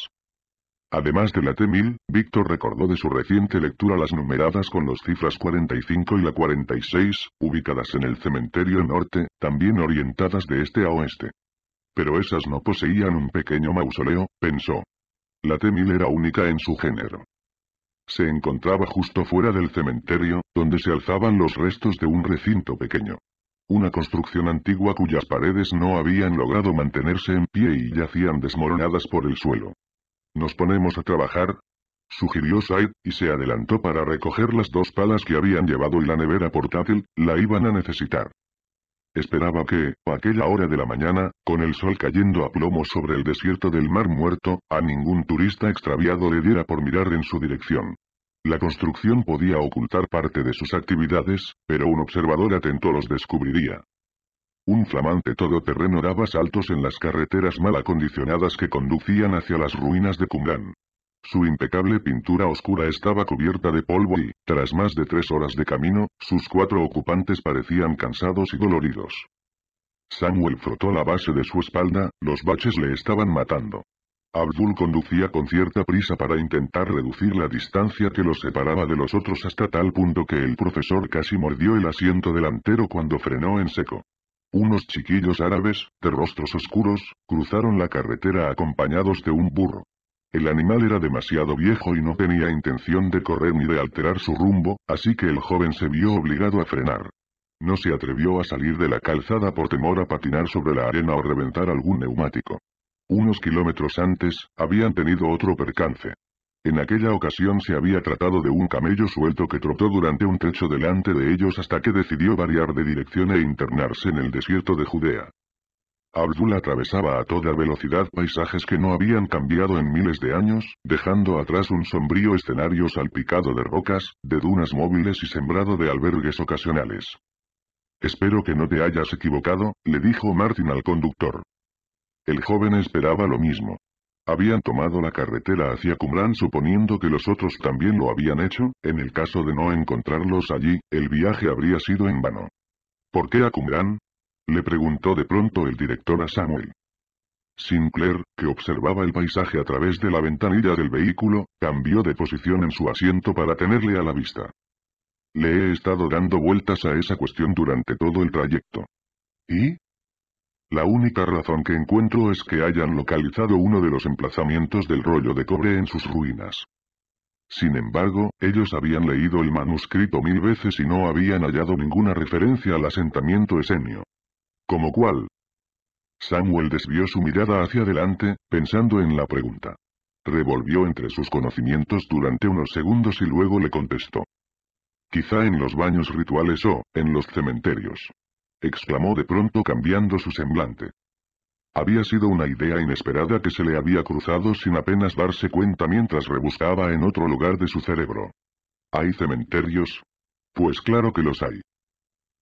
Además de la T-1000, Víctor recordó de su reciente lectura las numeradas con las cifras 45 y la 46, ubicadas en el cementerio norte, también orientadas de este a oeste. Pero esas no poseían un pequeño mausoleo, pensó. La T-1000 era única en su género. Se encontraba justo fuera del cementerio, donde se alzaban los restos de un recinto pequeño. Una construcción antigua cuyas paredes no habían logrado mantenerse en pie y yacían desmoronadas por el suelo. ¿Nos ponemos a trabajar? Sugirió Said, y se adelantó para recoger las dos palas que habían llevado y la nevera portátil, la iban a necesitar. Esperaba que, a aquella hora de la mañana, con el sol cayendo a plomo sobre el desierto del Mar Muerto, a ningún turista extraviado le diera por mirar en su dirección. La construcción podía ocultar parte de sus actividades, pero un observador atento los descubriría. Un flamante todoterreno daba saltos en las carreteras mal acondicionadas que conducían hacia las ruinas de Qumran. Su impecable pintura oscura estaba cubierta de polvo y, tras más de tres horas de camino, sus cuatro ocupantes parecían cansados y doloridos. Samuel frotó la base de su espalda, los baches le estaban matando. Abdul conducía con cierta prisa para intentar reducir la distancia que los separaba de los otros hasta tal punto que el profesor casi mordió el asiento delantero cuando frenó en seco. Unos chiquillos árabes, de rostros oscuros, cruzaron la carretera acompañados de un burro. El animal era demasiado viejo y no tenía intención de correr ni de alterar su rumbo, así que el joven se vio obligado a frenar. No se atrevió a salir de la calzada por temor a patinar sobre la arena o reventar algún neumático. Unos kilómetros antes, habían tenido otro percance. En aquella ocasión se había tratado de un camello suelto que trotó durante un techo delante de ellos hasta que decidió variar de dirección e internarse en el desierto de Judea. Abdul atravesaba a toda velocidad paisajes que no habían cambiado en miles de años, dejando atrás un sombrío escenario salpicado de rocas, de dunas móviles y sembrado de albergues ocasionales. Espero que no te hayas equivocado, le dijo Martin al conductor. El joven esperaba lo mismo. Habían tomado la carretera hacia Qumran suponiendo que los otros también lo habían hecho, en el caso de no encontrarlos allí, el viaje habría sido en vano. ¿Por qué a Qumran? Le preguntó de pronto el director a Samuel. Sinclair, que observaba el paisaje a través de la ventanilla del vehículo, cambió de posición en su asiento para tenerle a la vista. Le he estado dando vueltas a esa cuestión durante todo el trayecto. ¿Y? La única razón que encuentro es que hayan localizado uno de los emplazamientos del rollo de cobre en sus ruinas. Sin embargo, ellos habían leído el manuscrito mil veces y no habían hallado ninguna referencia al asentamiento esenio. ¿Como cuál? Samuel desvió su mirada hacia adelante, pensando en la pregunta. Revolvió entre sus conocimientos durante unos segundos y luego le contestó. Quizá en los baños rituales o, en los cementerios. Exclamó de pronto cambiando su semblante. Había sido una idea inesperada que se le había cruzado sin apenas darse cuenta mientras rebuscaba en otro lugar de su cerebro. ¿Hay cementerios? Pues claro que los hay.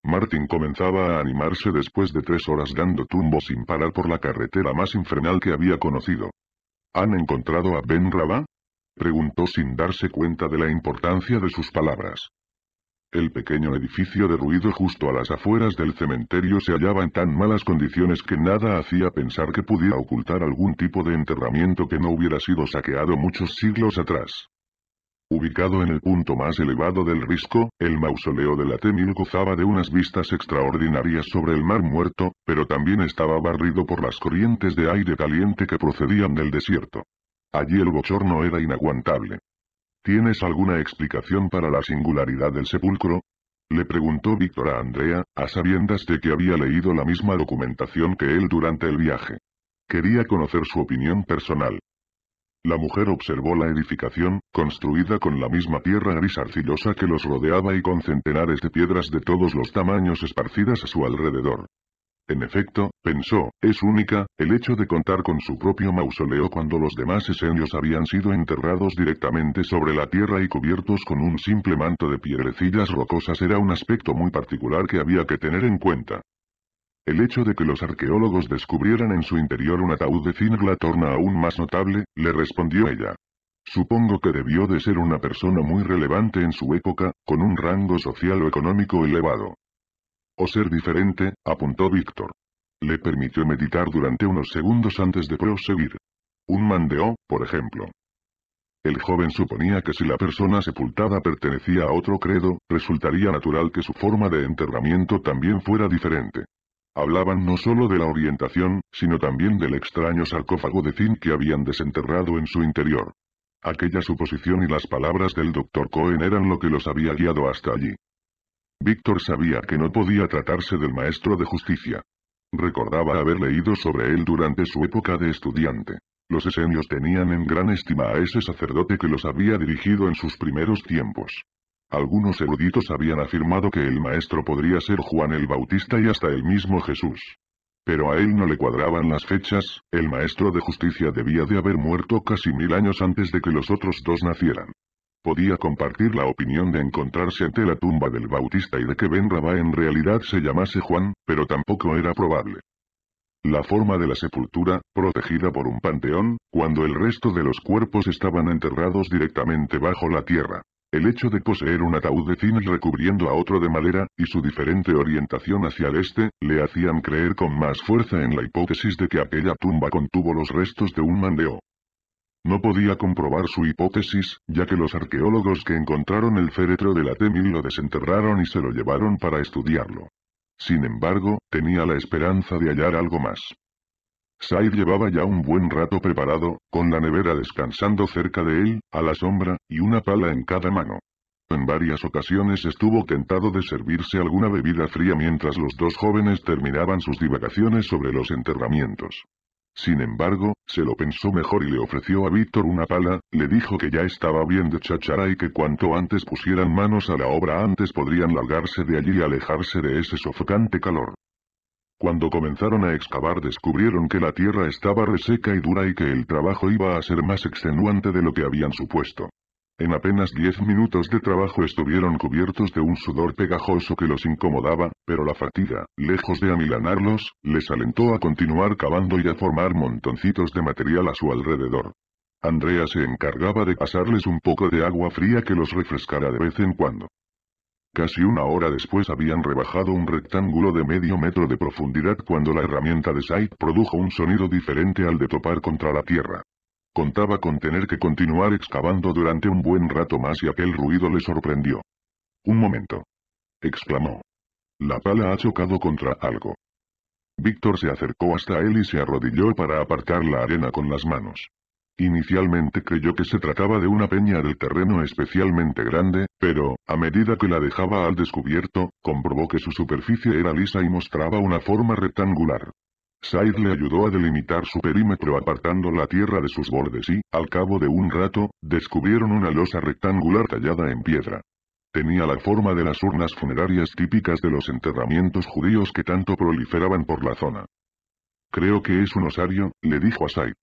Martin comenzaba a animarse después de tres horas dando tumbos sin parar por la carretera más infernal que había conocido. ¿Han encontrado a Ben Rabá? preguntó sin darse cuenta de la importancia de sus palabras. El pequeño edificio derruido justo a las afueras del cementerio se hallaba en tan malas condiciones que nada hacía pensar que pudiera ocultar algún tipo de enterramiento que no hubiera sido saqueado muchos siglos atrás. Ubicado en el punto más elevado del risco, el mausoleo de la Temil gozaba de unas vistas extraordinarias sobre el mar muerto, pero también estaba barrido por las corrientes de aire caliente que procedían del desierto. Allí el bochorno era inaguantable. ¿Tienes alguna explicación para la singularidad del sepulcro? Le preguntó Víctor a Andrea, a sabiendas de que había leído la misma documentación que él durante el viaje. Quería conocer su opinión personal. La mujer observó la edificación, construida con la misma tierra gris arcillosa que los rodeaba y con centenares de piedras de todos los tamaños esparcidas a su alrededor. En efecto, pensó, es única, el hecho de contar con su propio mausoleo cuando los demás esenios habían sido enterrados directamente sobre la tierra y cubiertos con un simple manto de piedrecillas rocosas era un aspecto muy particular que había que tener en cuenta. El hecho de que los arqueólogos descubrieran en su interior un ataúd de fina la torna aún más notable, le respondió ella. Supongo que debió de ser una persona muy relevante en su época, con un rango social o económico elevado. O ser diferente, apuntó Víctor. Le permitió meditar durante unos segundos antes de proseguir. Un mandeo, por ejemplo. El joven suponía que si la persona sepultada pertenecía a otro credo, resultaría natural que su forma de enterramiento también fuera diferente. Hablaban no solo de la orientación, sino también del extraño sarcófago de zinc que habían desenterrado en su interior. Aquella suposición y las palabras del doctor Cohen eran lo que los había guiado hasta allí. Víctor sabía que no podía tratarse del maestro de justicia. Recordaba haber leído sobre él durante su época de estudiante. Los esenios tenían en gran estima a ese sacerdote que los había dirigido en sus primeros tiempos. Algunos eruditos habían afirmado que el maestro podría ser Juan el Bautista y hasta el mismo Jesús. Pero a él no le cuadraban las fechas, el maestro de justicia debía de haber muerto casi mil años antes de que los otros dos nacieran. Podía compartir la opinión de encontrarse ante la tumba del Bautista y de que Ben Rabá en realidad se llamase Juan, pero tampoco era probable. La forma de la sepultura, protegida por un panteón, cuando el resto de los cuerpos estaban enterrados directamente bajo la tierra. El hecho de poseer un ataúd de zinc recubriendo a otro de madera, y su diferente orientación hacia el este, le hacían creer con más fuerza en la hipótesis de que aquella tumba contuvo los restos de un mandeo. No podía comprobar su hipótesis, ya que los arqueólogos que encontraron el féretro de la Temil lo desenterraron y se lo llevaron para estudiarlo. Sin embargo, tenía la esperanza de hallar algo más. Sai llevaba ya un buen rato preparado, con la nevera descansando cerca de él, a la sombra, y una pala en cada mano. En varias ocasiones estuvo tentado de servirse alguna bebida fría mientras los dos jóvenes terminaban sus divagaciones sobre los enterramientos. Sin embargo, se lo pensó mejor y le ofreció a Víctor una pala, le dijo que ya estaba bien de chachara y que cuanto antes pusieran manos a la obra antes podrían largarse de allí y alejarse de ese sofocante calor. Cuando comenzaron a excavar descubrieron que la tierra estaba reseca y dura y que el trabajo iba a ser más extenuante de lo que habían supuesto. En apenas diez minutos de trabajo estuvieron cubiertos de un sudor pegajoso que los incomodaba, pero la fatiga, lejos de amilanarlos, les alentó a continuar cavando y a formar montoncitos de material a su alrededor. Andrea se encargaba de pasarles un poco de agua fría que los refrescara de vez en cuando. Casi una hora después habían rebajado un rectángulo de medio metro de profundidad cuando la herramienta de Sight produjo un sonido diferente al de topar contra la tierra. Contaba con tener que continuar excavando durante un buen rato más y aquel ruido le sorprendió. Un momento. exclamó. La pala ha chocado contra algo. Víctor se acercó hasta él y se arrodilló para apartar la arena con las manos. Inicialmente creyó que se trataba de una peña del terreno especialmente grande, pero, a medida que la dejaba al descubierto, comprobó que su superficie era lisa y mostraba una forma rectangular. Said le ayudó a delimitar su perímetro apartando la tierra de sus bordes y, al cabo de un rato, descubrieron una losa rectangular tallada en piedra. Tenía la forma de las urnas funerarias típicas de los enterramientos judíos que tanto proliferaban por la zona. Creo que es un osario, le dijo a Said.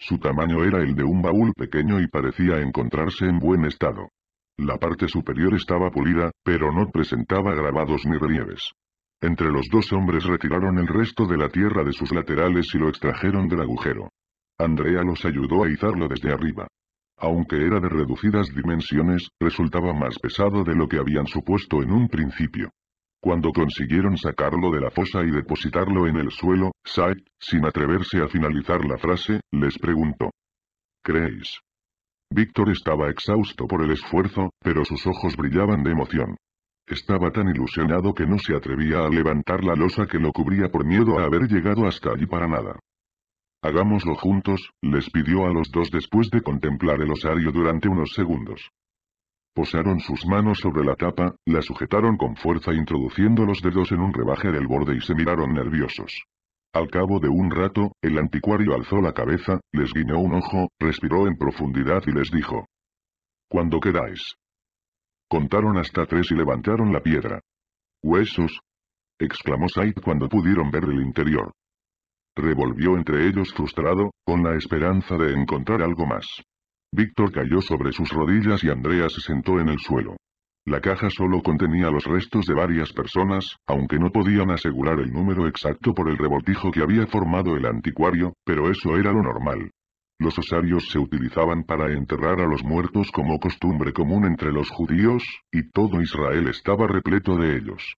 Su tamaño era el de un baúl pequeño y parecía encontrarse en buen estado. La parte superior estaba pulida, pero no presentaba grabados ni relieves. Entre los dos hombres retiraron el resto de la tierra de sus laterales y lo extrajeron del agujero. Andrea los ayudó a izarlo desde arriba. Aunque era de reducidas dimensiones, resultaba más pesado de lo que habían supuesto en un principio. Cuando consiguieron sacarlo de la fosa y depositarlo en el suelo, Said, sin atreverse a finalizar la frase, les preguntó. ¿Creéis? Víctor estaba exhausto por el esfuerzo, pero sus ojos brillaban de emoción. Estaba tan ilusionado que no se atrevía a levantar la losa que lo cubría por miedo a haber llegado hasta allí para nada. Hagámoslo juntos, les pidió a los dos después de contemplar el osario durante unos segundos. Posaron sus manos sobre la tapa, la sujetaron con fuerza introduciendo los dedos en un rebaje del borde y se miraron nerviosos. Al cabo de un rato, el anticuario alzó la cabeza, les guiñó un ojo, respiró en profundidad y les dijo. «¿Cuándo quedáis Contaron hasta tres y levantaron la piedra. ¿Huesos? exclamó Said cuando pudieron ver el interior. Revolvió entre ellos frustrado, con la esperanza de encontrar algo más. Víctor cayó sobre sus rodillas y Andrea se sentó en el suelo. La caja solo contenía los restos de varias personas, aunque no podían asegurar el número exacto por el revoltijo que había formado el anticuario, pero eso era lo normal. Los osarios se utilizaban para enterrar a los muertos como costumbre común entre los judíos, y todo Israel estaba repleto de ellos.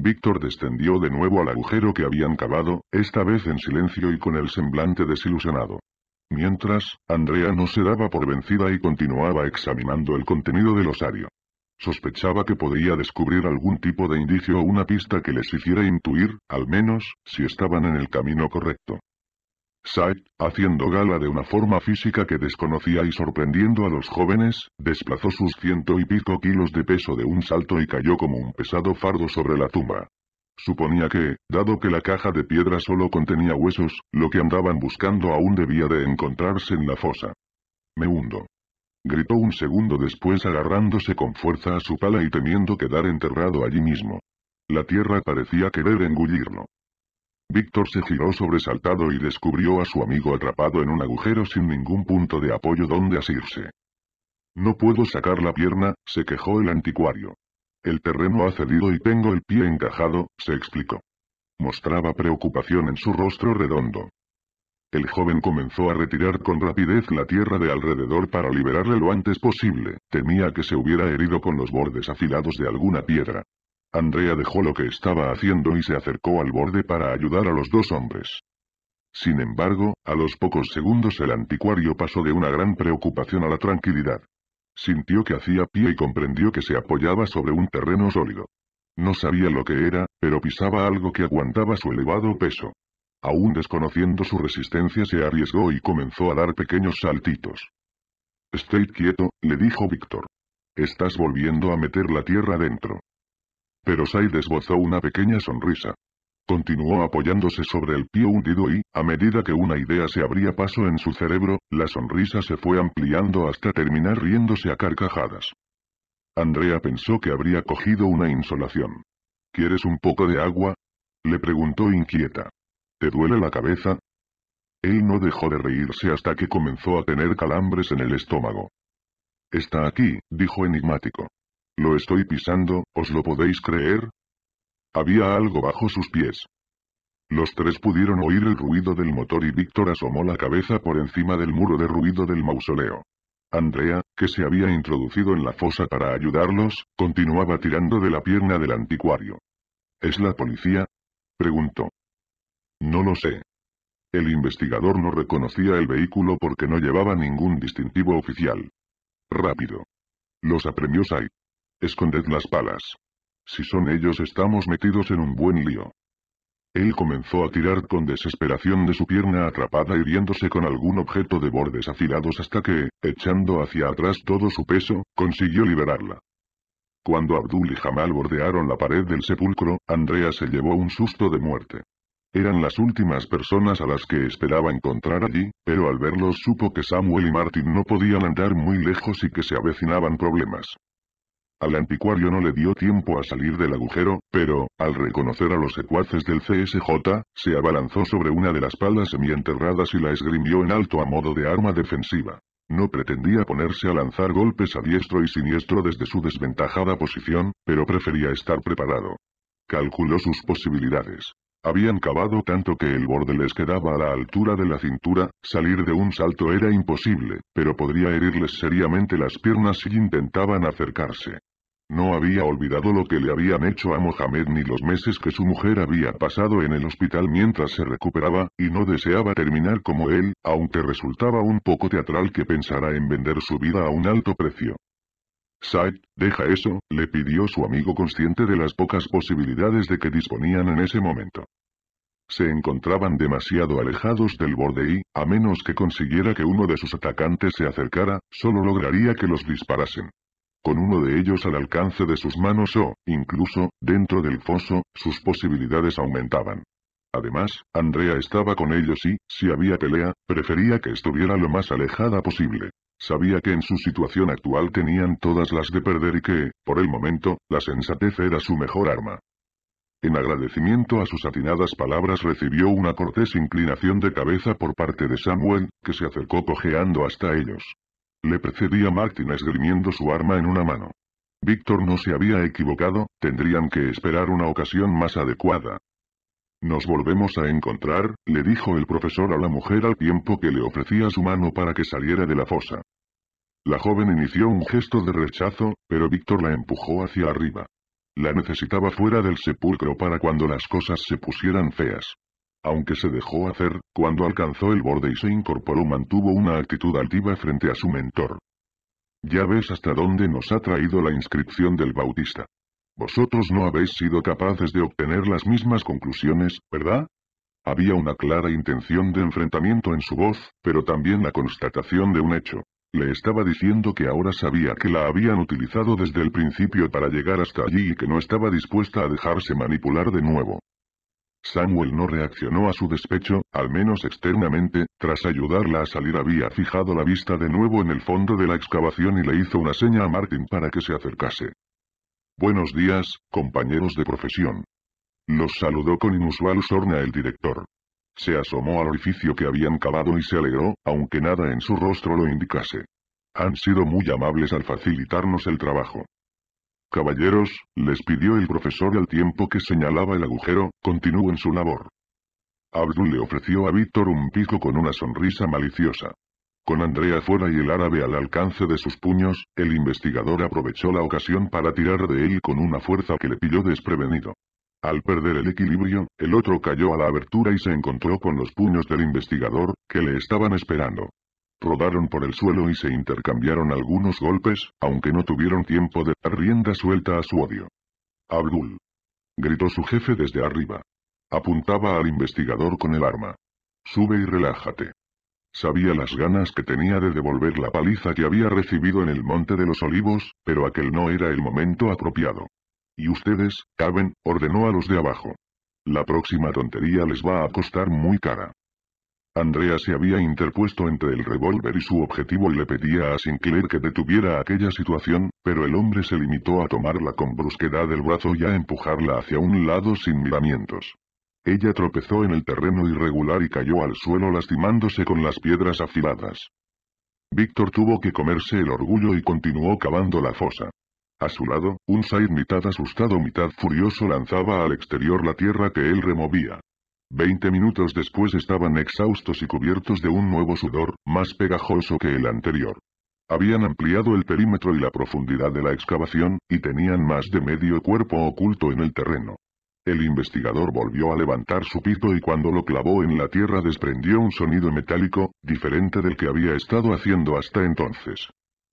Víctor descendió de nuevo al agujero que habían cavado, esta vez en silencio y con el semblante desilusionado. Mientras, Andrea no se daba por vencida y continuaba examinando el contenido del osario. Sospechaba que podría descubrir algún tipo de indicio o una pista que les hiciera intuir, al menos, si estaban en el camino correcto. Sai, haciendo gala de una forma física que desconocía y sorprendiendo a los jóvenes, desplazó sus ciento y pico kilos de peso de un salto y cayó como un pesado fardo sobre la tumba. Suponía que, dado que la caja de piedra solo contenía huesos, lo que andaban buscando aún debía de encontrarse en la fosa. Me hundo. Gritó un segundo después agarrándose con fuerza a su pala y temiendo quedar enterrado allí mismo. La tierra parecía querer engullirlo. Víctor se giró sobresaltado y descubrió a su amigo atrapado en un agujero sin ningún punto de apoyo donde asirse. No puedo sacar la pierna, se quejó el anticuario. El terreno ha cedido y tengo el pie encajado, se explicó. Mostraba preocupación en su rostro redondo. El joven comenzó a retirar con rapidez la tierra de alrededor para liberarle lo antes posible, temía que se hubiera herido con los bordes afilados de alguna piedra. Andrea dejó lo que estaba haciendo y se acercó al borde para ayudar a los dos hombres. Sin embargo, a los pocos segundos el anticuario pasó de una gran preocupación a la tranquilidad. Sintió que hacía pie y comprendió que se apoyaba sobre un terreno sólido. No sabía lo que era, pero pisaba algo que aguantaba su elevado peso. Aún desconociendo su resistencia se arriesgó y comenzó a dar pequeños saltitos. «Stay quieto», le dijo Víctor. «Estás volviendo a meter la tierra dentro». Pero Sai esbozó una pequeña sonrisa. Continuó apoyándose sobre el pie hundido y, a medida que una idea se abría paso en su cerebro, la sonrisa se fue ampliando hasta terminar riéndose a carcajadas. Andrea pensó que habría cogido una insolación. ¿Quieres un poco de agua? Le preguntó inquieta. ¿Te duele la cabeza? Él no dejó de reírse hasta que comenzó a tener calambres en el estómago. Está aquí, dijo enigmático. Lo estoy pisando, ¿os lo podéis creer? Había algo bajo sus pies. Los tres pudieron oír el ruido del motor y Víctor asomó la cabeza por encima del muro de ruido del mausoleo. Andrea, que se había introducido en la fosa para ayudarlos, continuaba tirando de la pierna del anticuario. ¿Es la policía? preguntó. No lo sé. El investigador no reconocía el vehículo porque no llevaba ningún distintivo oficial. Rápido. Los apremió Sai. Esconded las palas. Si son ellos estamos metidos en un buen lío. Él comenzó a tirar con desesperación de su pierna atrapada hiriéndose con algún objeto de bordes afilados hasta que, echando hacia atrás todo su peso, consiguió liberarla. Cuando Abdul y Jamal bordearon la pared del sepulcro, Andrea se llevó un susto de muerte. Eran las últimas personas a las que esperaba encontrar allí, pero al verlos supo que Samuel y Martin no podían andar muy lejos y que se avecinaban problemas. Al anticuario no le dio tiempo a salir del agujero, pero, al reconocer a los secuaces del CSJ, se abalanzó sobre una de las palas semienterradas y la esgrimió en alto a modo de arma defensiva. No pretendía ponerse a lanzar golpes a diestro y siniestro desde su desventajada posición, pero prefería estar preparado. Calculó sus posibilidades. Habían cavado tanto que el borde les quedaba a la altura de la cintura, salir de un salto era imposible, pero podría herirles seriamente las piernas si intentaban acercarse. No había olvidado lo que le habían hecho a Mohamed ni los meses que su mujer había pasado en el hospital mientras se recuperaba, y no deseaba terminar como él, aunque resultaba un poco teatral que pensara en vender su vida a un alto precio. Said, deja eso, le pidió su amigo consciente de las pocas posibilidades de que disponían en ese momento. Se encontraban demasiado alejados del borde y, a menos que consiguiera que uno de sus atacantes se acercara, solo lograría que los disparasen con uno de ellos al alcance de sus manos o, incluso, dentro del foso, sus posibilidades aumentaban. Además, Andrea estaba con ellos y, si había pelea, prefería que estuviera lo más alejada posible. Sabía que en su situación actual tenían todas las de perder y que, por el momento, la sensatez era su mejor arma. En agradecimiento a sus atinadas palabras recibió una cortés inclinación de cabeza por parte de Samuel, que se acercó cojeando hasta ellos. Le precedía Martin esgrimiendo su arma en una mano. Víctor no se había equivocado, tendrían que esperar una ocasión más adecuada. Nos volvemos a encontrar, le dijo el profesor a la mujer al tiempo que le ofrecía su mano para que saliera de la fosa. La joven inició un gesto de rechazo, pero Víctor la empujó hacia arriba. La necesitaba fuera del sepulcro para cuando las cosas se pusieran feas aunque se dejó hacer, cuando alcanzó el borde y se incorporó mantuvo una actitud altiva frente a su mentor. Ya ves hasta dónde nos ha traído la inscripción del Bautista. Vosotros no habéis sido capaces de obtener las mismas conclusiones, ¿verdad? Había una clara intención de enfrentamiento en su voz, pero también la constatación de un hecho. Le estaba diciendo que ahora sabía que la habían utilizado desde el principio para llegar hasta allí y que no estaba dispuesta a dejarse manipular de nuevo. Samuel no reaccionó a su despecho, al menos externamente, tras ayudarla a salir había fijado la vista de nuevo en el fondo de la excavación y le hizo una seña a Martin para que se acercase. Buenos días, compañeros de profesión. Los saludó con inusual sorna el director. Se asomó al orificio que habían cavado y se alegró, aunque nada en su rostro lo indicase. Han sido muy amables al facilitarnos el trabajo. Caballeros, les pidió el profesor al tiempo que señalaba el agujero, continúen su labor. Abdul le ofreció a Víctor un pico con una sonrisa maliciosa. Con Andrea fuera y el árabe al alcance de sus puños, el investigador aprovechó la ocasión para tirar de él con una fuerza que le pilló desprevenido. Al perder el equilibrio, el otro cayó a la abertura y se encontró con los puños del investigador, que le estaban esperando rodaron por el suelo y se intercambiaron algunos golpes, aunque no tuvieron tiempo de dar rienda suelta a su odio. Abdul. Gritó su jefe desde arriba. Apuntaba al investigador con el arma. Sube y relájate. Sabía las ganas que tenía de devolver la paliza que había recibido en el Monte de los Olivos, pero aquel no era el momento apropiado. Y ustedes, caben, ordenó a los de abajo. La próxima tontería les va a costar muy cara. Andrea se había interpuesto entre el revólver y su objetivo y le pedía a Sinclair que detuviera aquella situación, pero el hombre se limitó a tomarla con brusquedad del brazo y a empujarla hacia un lado sin miramientos. Ella tropezó en el terreno irregular y cayó al suelo lastimándose con las piedras afiladas. Víctor tuvo que comerse el orgullo y continuó cavando la fosa. A su lado, un Said mitad asustado mitad furioso lanzaba al exterior la tierra que él removía. Veinte minutos después estaban exhaustos y cubiertos de un nuevo sudor, más pegajoso que el anterior. Habían ampliado el perímetro y la profundidad de la excavación, y tenían más de medio cuerpo oculto en el terreno. El investigador volvió a levantar su pito y cuando lo clavó en la tierra desprendió un sonido metálico, diferente del que había estado haciendo hasta entonces.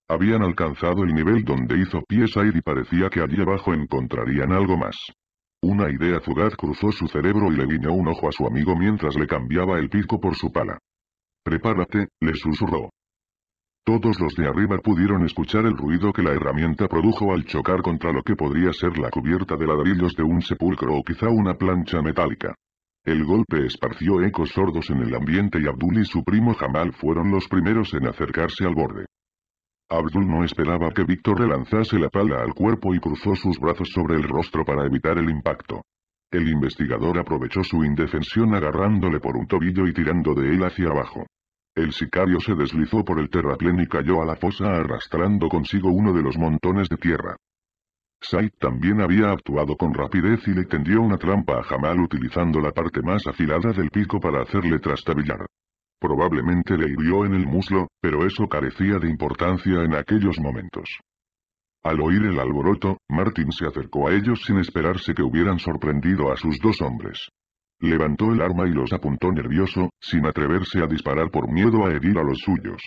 Habían alcanzado el nivel donde hizo pies aire y parecía que allí abajo encontrarían algo más. Una idea fugaz cruzó su cerebro y le guiñó un ojo a su amigo mientras le cambiaba el pico por su pala. Prepárate, le susurró. Todos los de arriba pudieron escuchar el ruido que la herramienta produjo al chocar contra lo que podría ser la cubierta de ladrillos de un sepulcro o quizá una plancha metálica. El golpe esparció ecos sordos en el ambiente y Abdul y su primo Jamal fueron los primeros en acercarse al borde. Abdul no esperaba que Víctor le lanzase la pala al cuerpo y cruzó sus brazos sobre el rostro para evitar el impacto. El investigador aprovechó su indefensión agarrándole por un tobillo y tirando de él hacia abajo. El sicario se deslizó por el terraplén y cayó a la fosa arrastrando consigo uno de los montones de tierra. Said también había actuado con rapidez y le tendió una trampa a Jamal utilizando la parte más afilada del pico para hacerle trastabillar. Probablemente le hirió en el muslo, pero eso carecía de importancia en aquellos momentos. Al oír el alboroto, Martin se acercó a ellos sin esperarse que hubieran sorprendido a sus dos hombres. Levantó el arma y los apuntó nervioso, sin atreverse a disparar por miedo a herir a los suyos.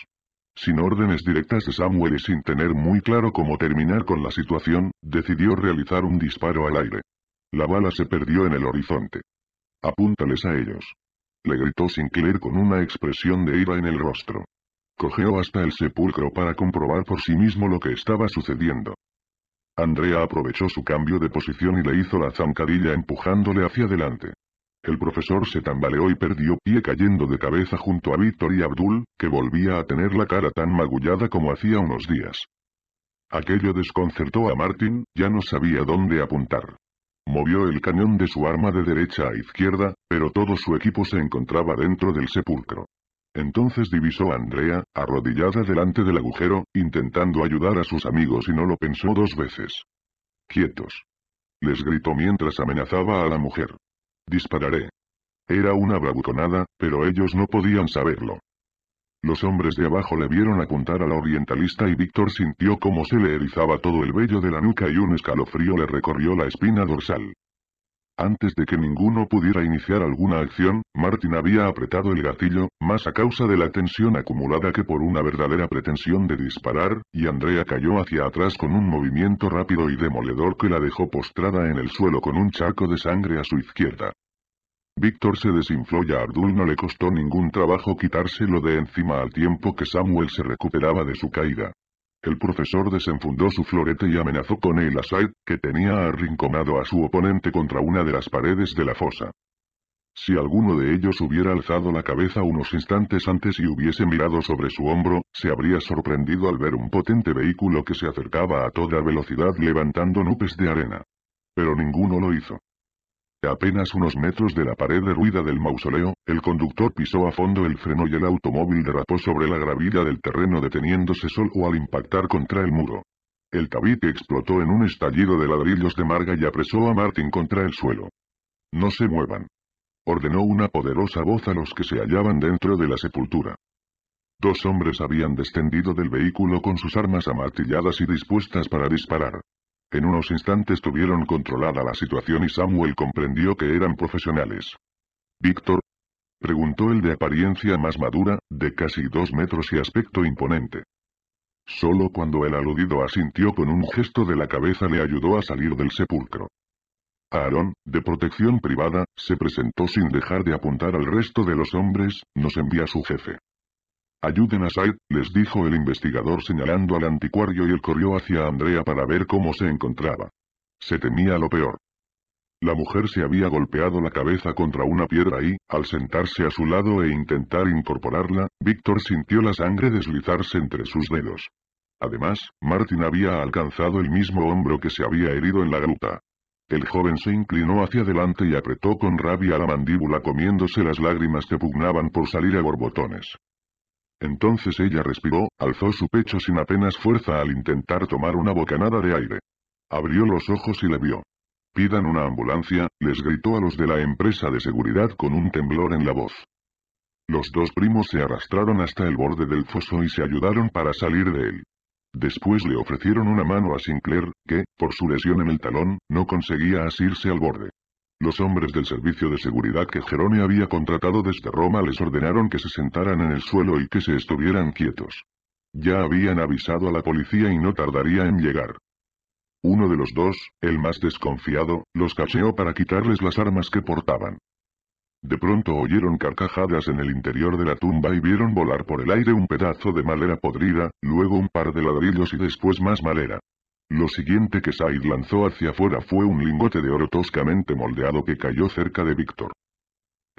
Sin órdenes directas de Samuel y sin tener muy claro cómo terminar con la situación, decidió realizar un disparo al aire. La bala se perdió en el horizonte. Apúntales a ellos le gritó Sinclair con una expresión de ira en el rostro. Cogeó hasta el sepulcro para comprobar por sí mismo lo que estaba sucediendo. Andrea aprovechó su cambio de posición y le hizo la zancadilla empujándole hacia adelante. El profesor se tambaleó y perdió pie cayendo de cabeza junto a Víctor y Abdul, que volvía a tener la cara tan magullada como hacía unos días. Aquello desconcertó a Martin, ya no sabía dónde apuntar. Movió el cañón de su arma de derecha a izquierda, pero todo su equipo se encontraba dentro del sepulcro. Entonces divisó a Andrea, arrodillada delante del agujero, intentando ayudar a sus amigos y no lo pensó dos veces. Quietos. Les gritó mientras amenazaba a la mujer. Dispararé. Era una bravuconada, pero ellos no podían saberlo. Los hombres de abajo le vieron apuntar a la orientalista y Víctor sintió cómo se le erizaba todo el vello de la nuca y un escalofrío le recorrió la espina dorsal. Antes de que ninguno pudiera iniciar alguna acción, Martin había apretado el gatillo, más a causa de la tensión acumulada que por una verdadera pretensión de disparar, y Andrea cayó hacia atrás con un movimiento rápido y demoledor que la dejó postrada en el suelo con un charco de sangre a su izquierda. Víctor se desinfló y a Ardul no le costó ningún trabajo quitárselo de encima al tiempo que Samuel se recuperaba de su caída. El profesor desenfundó su florete y amenazó con el Asaid, que tenía arrinconado a su oponente contra una de las paredes de la fosa. Si alguno de ellos hubiera alzado la cabeza unos instantes antes y hubiese mirado sobre su hombro, se habría sorprendido al ver un potente vehículo que se acercaba a toda velocidad levantando nubes de arena. Pero ninguno lo hizo apenas unos metros de la pared derruida del mausoleo, el conductor pisó a fondo el freno y el automóvil derrapó sobre la gravilla del terreno deteniéndose solo al impactar contra el muro. El tabique explotó en un estallido de ladrillos de marga y apresó a Martin contra el suelo. No se muevan. Ordenó una poderosa voz a los que se hallaban dentro de la sepultura. Dos hombres habían descendido del vehículo con sus armas amartilladas y dispuestas para disparar. En unos instantes tuvieron controlada la situación y Samuel comprendió que eran profesionales. Víctor, preguntó el de apariencia más madura, de casi dos metros y aspecto imponente. Solo cuando el aludido asintió con un gesto de la cabeza le ayudó a salir del sepulcro. Aarón, de protección privada, se presentó sin dejar de apuntar al resto de los hombres, nos envía su jefe. Ayuden a Said, les dijo el investigador señalando al anticuario y él corrió hacia Andrea para ver cómo se encontraba. Se temía lo peor. La mujer se había golpeado la cabeza contra una piedra y, al sentarse a su lado e intentar incorporarla, Víctor sintió la sangre deslizarse entre sus dedos. Además, Martin había alcanzado el mismo hombro que se había herido en la gruta. El joven se inclinó hacia adelante y apretó con rabia la mandíbula comiéndose las lágrimas que pugnaban por salir a borbotones. Entonces ella respiró, alzó su pecho sin apenas fuerza al intentar tomar una bocanada de aire. Abrió los ojos y le vio. Pidan una ambulancia, les gritó a los de la empresa de seguridad con un temblor en la voz. Los dos primos se arrastraron hasta el borde del foso y se ayudaron para salir de él. Después le ofrecieron una mano a Sinclair, que, por su lesión en el talón, no conseguía asirse al borde. Los hombres del servicio de seguridad que Jerone había contratado desde Roma les ordenaron que se sentaran en el suelo y que se estuvieran quietos. Ya habían avisado a la policía y no tardaría en llegar. Uno de los dos, el más desconfiado, los cacheó para quitarles las armas que portaban. De pronto oyeron carcajadas en el interior de la tumba y vieron volar por el aire un pedazo de madera podrida, luego un par de ladrillos y después más madera. Lo siguiente que Said lanzó hacia afuera fue un lingote de oro toscamente moldeado que cayó cerca de Víctor.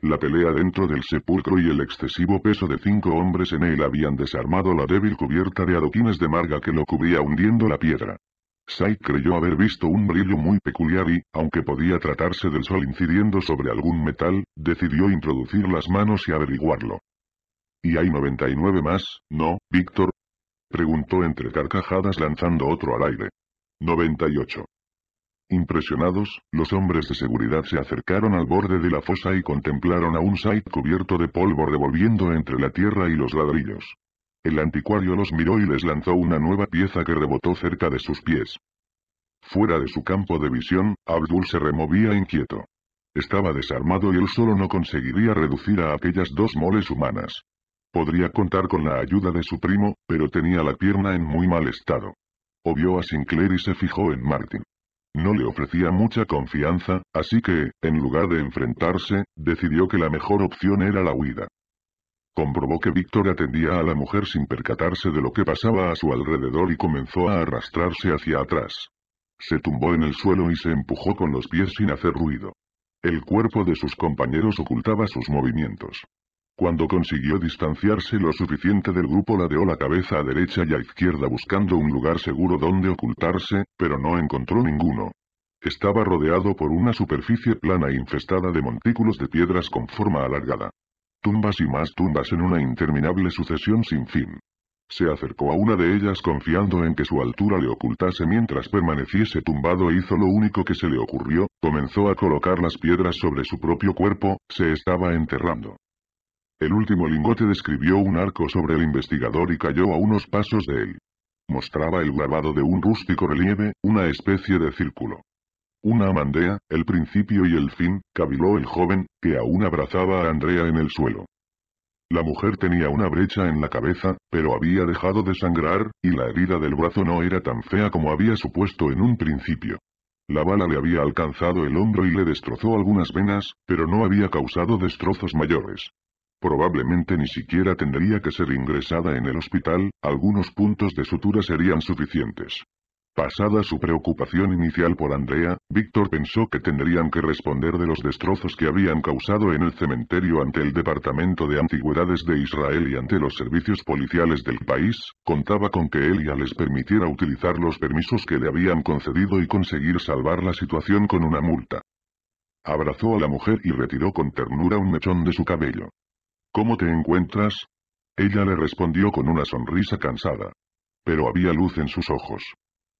La pelea dentro del sepulcro y el excesivo peso de cinco hombres en él habían desarmado la débil cubierta de adoquines de marga que lo cubría hundiendo la piedra. Said creyó haber visto un brillo muy peculiar y, aunque podía tratarse del sol incidiendo sobre algún metal, decidió introducir las manos y averiguarlo. Y hay 99 más, ¿no, Víctor? Preguntó entre carcajadas lanzando otro al aire. 98. Impresionados, los hombres de seguridad se acercaron al borde de la fosa y contemplaron a un site cubierto de polvo revolviendo entre la tierra y los ladrillos. El anticuario los miró y les lanzó una nueva pieza que rebotó cerca de sus pies. Fuera de su campo de visión, Abdul se removía inquieto. Estaba desarmado y él solo no conseguiría reducir a aquellas dos moles humanas. Podría contar con la ayuda de su primo, pero tenía la pierna en muy mal estado. Obvió a Sinclair y se fijó en Martin. No le ofrecía mucha confianza, así que, en lugar de enfrentarse, decidió que la mejor opción era la huida. Comprobó que Víctor atendía a la mujer sin percatarse de lo que pasaba a su alrededor y comenzó a arrastrarse hacia atrás. Se tumbó en el suelo y se empujó con los pies sin hacer ruido. El cuerpo de sus compañeros ocultaba sus movimientos. Cuando consiguió distanciarse lo suficiente del grupo ladeó la cabeza a derecha y a izquierda buscando un lugar seguro donde ocultarse, pero no encontró ninguno. Estaba rodeado por una superficie plana infestada de montículos de piedras con forma alargada. Tumbas y más tumbas en una interminable sucesión sin fin. Se acercó a una de ellas confiando en que su altura le ocultase mientras permaneciese tumbado e hizo lo único que se le ocurrió, comenzó a colocar las piedras sobre su propio cuerpo, se estaba enterrando. El último lingote describió un arco sobre el investigador y cayó a unos pasos de él. Mostraba el grabado de un rústico relieve, una especie de círculo. Una amandea, el principio y el fin, caviló el joven, que aún abrazaba a Andrea en el suelo. La mujer tenía una brecha en la cabeza, pero había dejado de sangrar, y la herida del brazo no era tan fea como había supuesto en un principio. La bala le había alcanzado el hombro y le destrozó algunas venas, pero no había causado destrozos mayores. Probablemente ni siquiera tendría que ser ingresada en el hospital, algunos puntos de sutura serían suficientes. Pasada su preocupación inicial por Andrea, Víctor pensó que tendrían que responder de los destrozos que habían causado en el cementerio ante el Departamento de Antigüedades de Israel y ante los servicios policiales del país, contaba con que Elia les permitiera utilizar los permisos que le habían concedido y conseguir salvar la situación con una multa. Abrazó a la mujer y retiró con ternura un mechón de su cabello. ¿Cómo te encuentras? Ella le respondió con una sonrisa cansada. Pero había luz en sus ojos.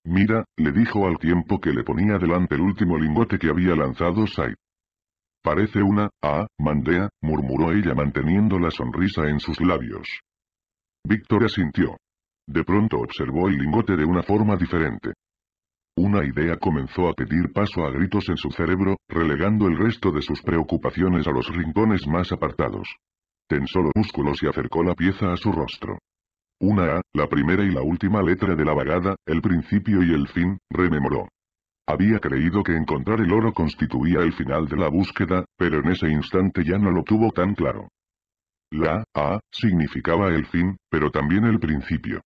Mira, le dijo al tiempo que le ponía delante el último lingote que había lanzado Sai. Parece una, ah, mandea, murmuró ella manteniendo la sonrisa en sus labios. Víctor asintió. De pronto observó el lingote de una forma diferente. Una idea comenzó a pedir paso a gritos en su cerebro, relegando el resto de sus preocupaciones a los rincones más apartados. Tensó los músculos y acercó la pieza a su rostro. Una A, la primera y la última letra de la vagada, el principio y el fin, rememoró. Había creído que encontrar el oro constituía el final de la búsqueda, pero en ese instante ya no lo tuvo tan claro. La A significaba el fin, pero también el principio.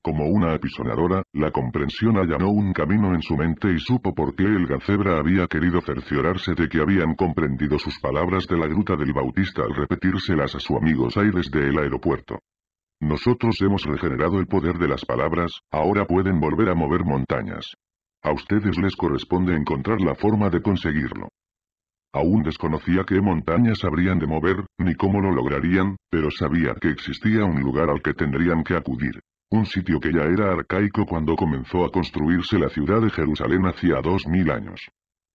Como una apisonadora, la comprensión allanó un camino en su mente y supo por qué el Gacebra había querido cerciorarse de que habían comprendido sus palabras de la gruta del Bautista al repetírselas a su amigo Sai desde el aeropuerto. Nosotros hemos regenerado el poder de las palabras, ahora pueden volver a mover montañas. A ustedes les corresponde encontrar la forma de conseguirlo. Aún desconocía qué montañas habrían de mover, ni cómo lo lograrían, pero sabía que existía un lugar al que tendrían que acudir. Un sitio que ya era arcaico cuando comenzó a construirse la ciudad de Jerusalén hacía dos mil años.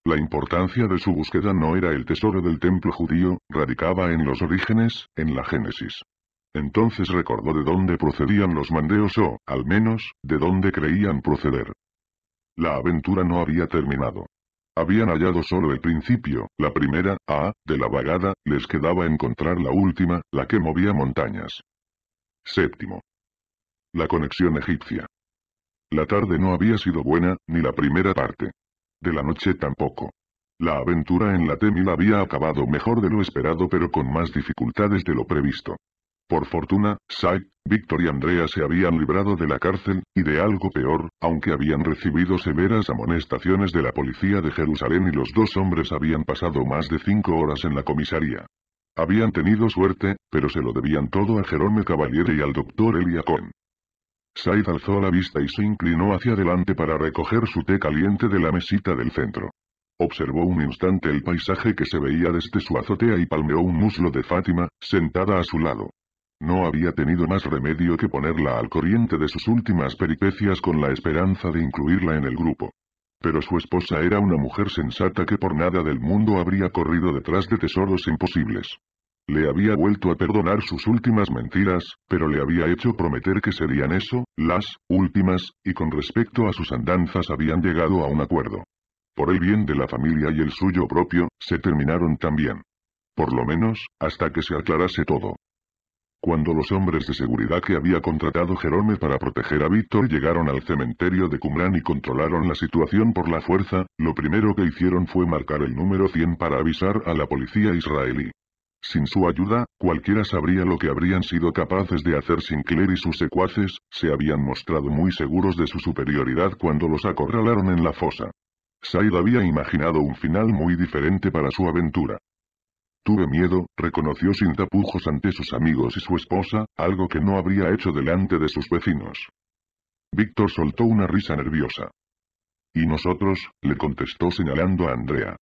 La importancia de su búsqueda no era el tesoro del templo judío, radicaba en los orígenes, en la Génesis. Entonces recordó de dónde procedían los mandeos o, al menos, de dónde creían proceder. La aventura no había terminado. Habían hallado solo el principio, la primera, a, de la vagada, les quedaba encontrar la última, la que movía montañas. Séptimo. La conexión egipcia. La tarde no había sido buena, ni la primera parte. De la noche tampoco. La aventura en la Temil había acabado mejor de lo esperado pero con más dificultades de lo previsto. Por fortuna, Sai, Víctor y Andrea se habían librado de la cárcel, y de algo peor, aunque habían recibido severas amonestaciones de la policía de Jerusalén y los dos hombres habían pasado más de cinco horas en la comisaría. Habían tenido suerte, pero se lo debían todo a Jerome Caballero y al doctor Elia Cohen. Said alzó la vista y se inclinó hacia adelante para recoger su té caliente de la mesita del centro. Observó un instante el paisaje que se veía desde su azotea y palmeó un muslo de Fátima, sentada a su lado. No había tenido más remedio que ponerla al corriente de sus últimas peripecias con la esperanza de incluirla en el grupo. Pero su esposa era una mujer sensata que por nada del mundo habría corrido detrás de tesoros imposibles. Le había vuelto a perdonar sus últimas mentiras, pero le había hecho prometer que serían eso, las últimas, y con respecto a sus andanzas habían llegado a un acuerdo. Por el bien de la familia y el suyo propio, se terminaron también. Por lo menos, hasta que se aclarase todo. Cuando los hombres de seguridad que había contratado Jerome para proteger a Víctor llegaron al cementerio de Cumran y controlaron la situación por la fuerza, lo primero que hicieron fue marcar el número 100 para avisar a la policía israelí. Sin su ayuda, cualquiera sabría lo que habrían sido capaces de hacer Sinclair y sus secuaces, se habían mostrado muy seguros de su superioridad cuando los acorralaron en la fosa. Said había imaginado un final muy diferente para su aventura. Tuve miedo, reconoció sin tapujos ante sus amigos y su esposa, algo que no habría hecho delante de sus vecinos. Víctor soltó una risa nerviosa. Y nosotros, le contestó señalando a Andrea.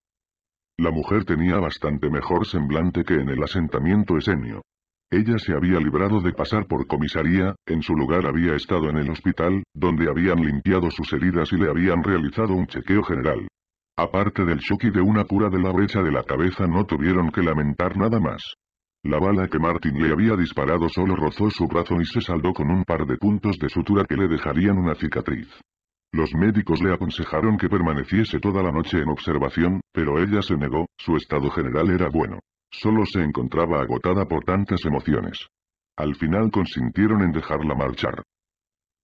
La mujer tenía bastante mejor semblante que en el asentamiento esenio. Ella se había librado de pasar por comisaría, en su lugar había estado en el hospital, donde habían limpiado sus heridas y le habían realizado un chequeo general. Aparte del shock y de una cura de la brecha de la cabeza no tuvieron que lamentar nada más. La bala que Martin le había disparado solo rozó su brazo y se saldó con un par de puntos de sutura que le dejarían una cicatriz. Los médicos le aconsejaron que permaneciese toda la noche en observación, pero ella se negó, su estado general era bueno. Solo se encontraba agotada por tantas emociones. Al final consintieron en dejarla marchar.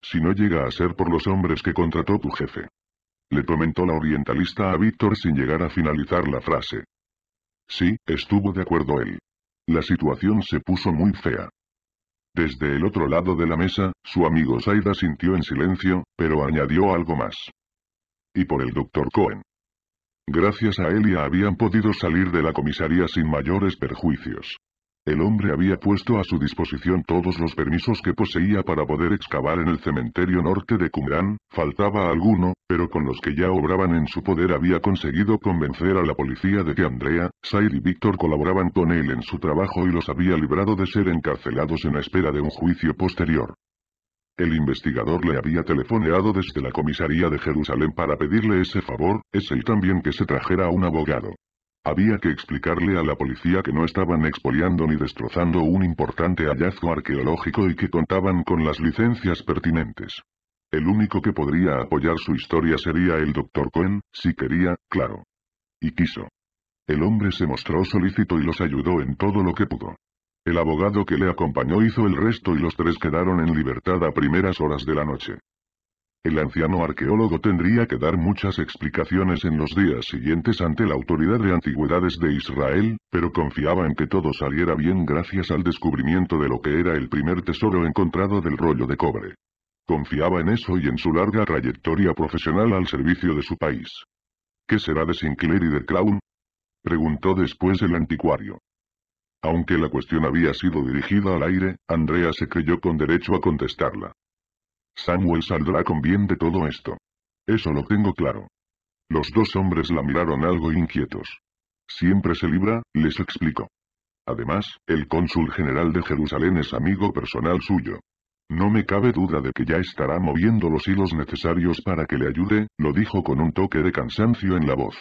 Si no llega a ser por los hombres que contrató tu jefe. Le comentó la orientalista a Víctor sin llegar a finalizar la frase. Sí, estuvo de acuerdo él. La situación se puso muy fea. Desde el otro lado de la mesa, su amigo Zaida sintió en silencio, pero añadió algo más. Y por el doctor Cohen. Gracias a Elia habían podido salir de la comisaría sin mayores perjuicios. El hombre había puesto a su disposición todos los permisos que poseía para poder excavar en el cementerio norte de Qumran, faltaba alguno, pero con los que ya obraban en su poder había conseguido convencer a la policía de que Andrea, Said y Víctor colaboraban con él en su trabajo y los había librado de ser encarcelados en espera de un juicio posterior. El investigador le había telefoneado desde la comisaría de Jerusalén para pedirle ese favor, es él también que se trajera a un abogado. Había que explicarle a la policía que no estaban expoliando ni destrozando un importante hallazgo arqueológico y que contaban con las licencias pertinentes. El único que podría apoyar su historia sería el doctor Cohen, si quería, claro. Y quiso. El hombre se mostró solícito y los ayudó en todo lo que pudo. El abogado que le acompañó hizo el resto y los tres quedaron en libertad a primeras horas de la noche. El anciano arqueólogo tendría que dar muchas explicaciones en los días siguientes ante la autoridad de antigüedades de Israel, pero confiaba en que todo saliera bien gracias al descubrimiento de lo que era el primer tesoro encontrado del rollo de cobre. Confiaba en eso y en su larga trayectoria profesional al servicio de su país. ¿Qué será de Sinclair y de Crown? Preguntó después el anticuario. Aunque la cuestión había sido dirigida al aire, Andrea se creyó con derecho a contestarla. Samuel saldrá con bien de todo esto. Eso lo tengo claro. Los dos hombres la miraron algo inquietos. Siempre se libra, les explicó. Además, el cónsul general de Jerusalén es amigo personal suyo. No me cabe duda de que ya estará moviendo los hilos necesarios para que le ayude, lo dijo con un toque de cansancio en la voz.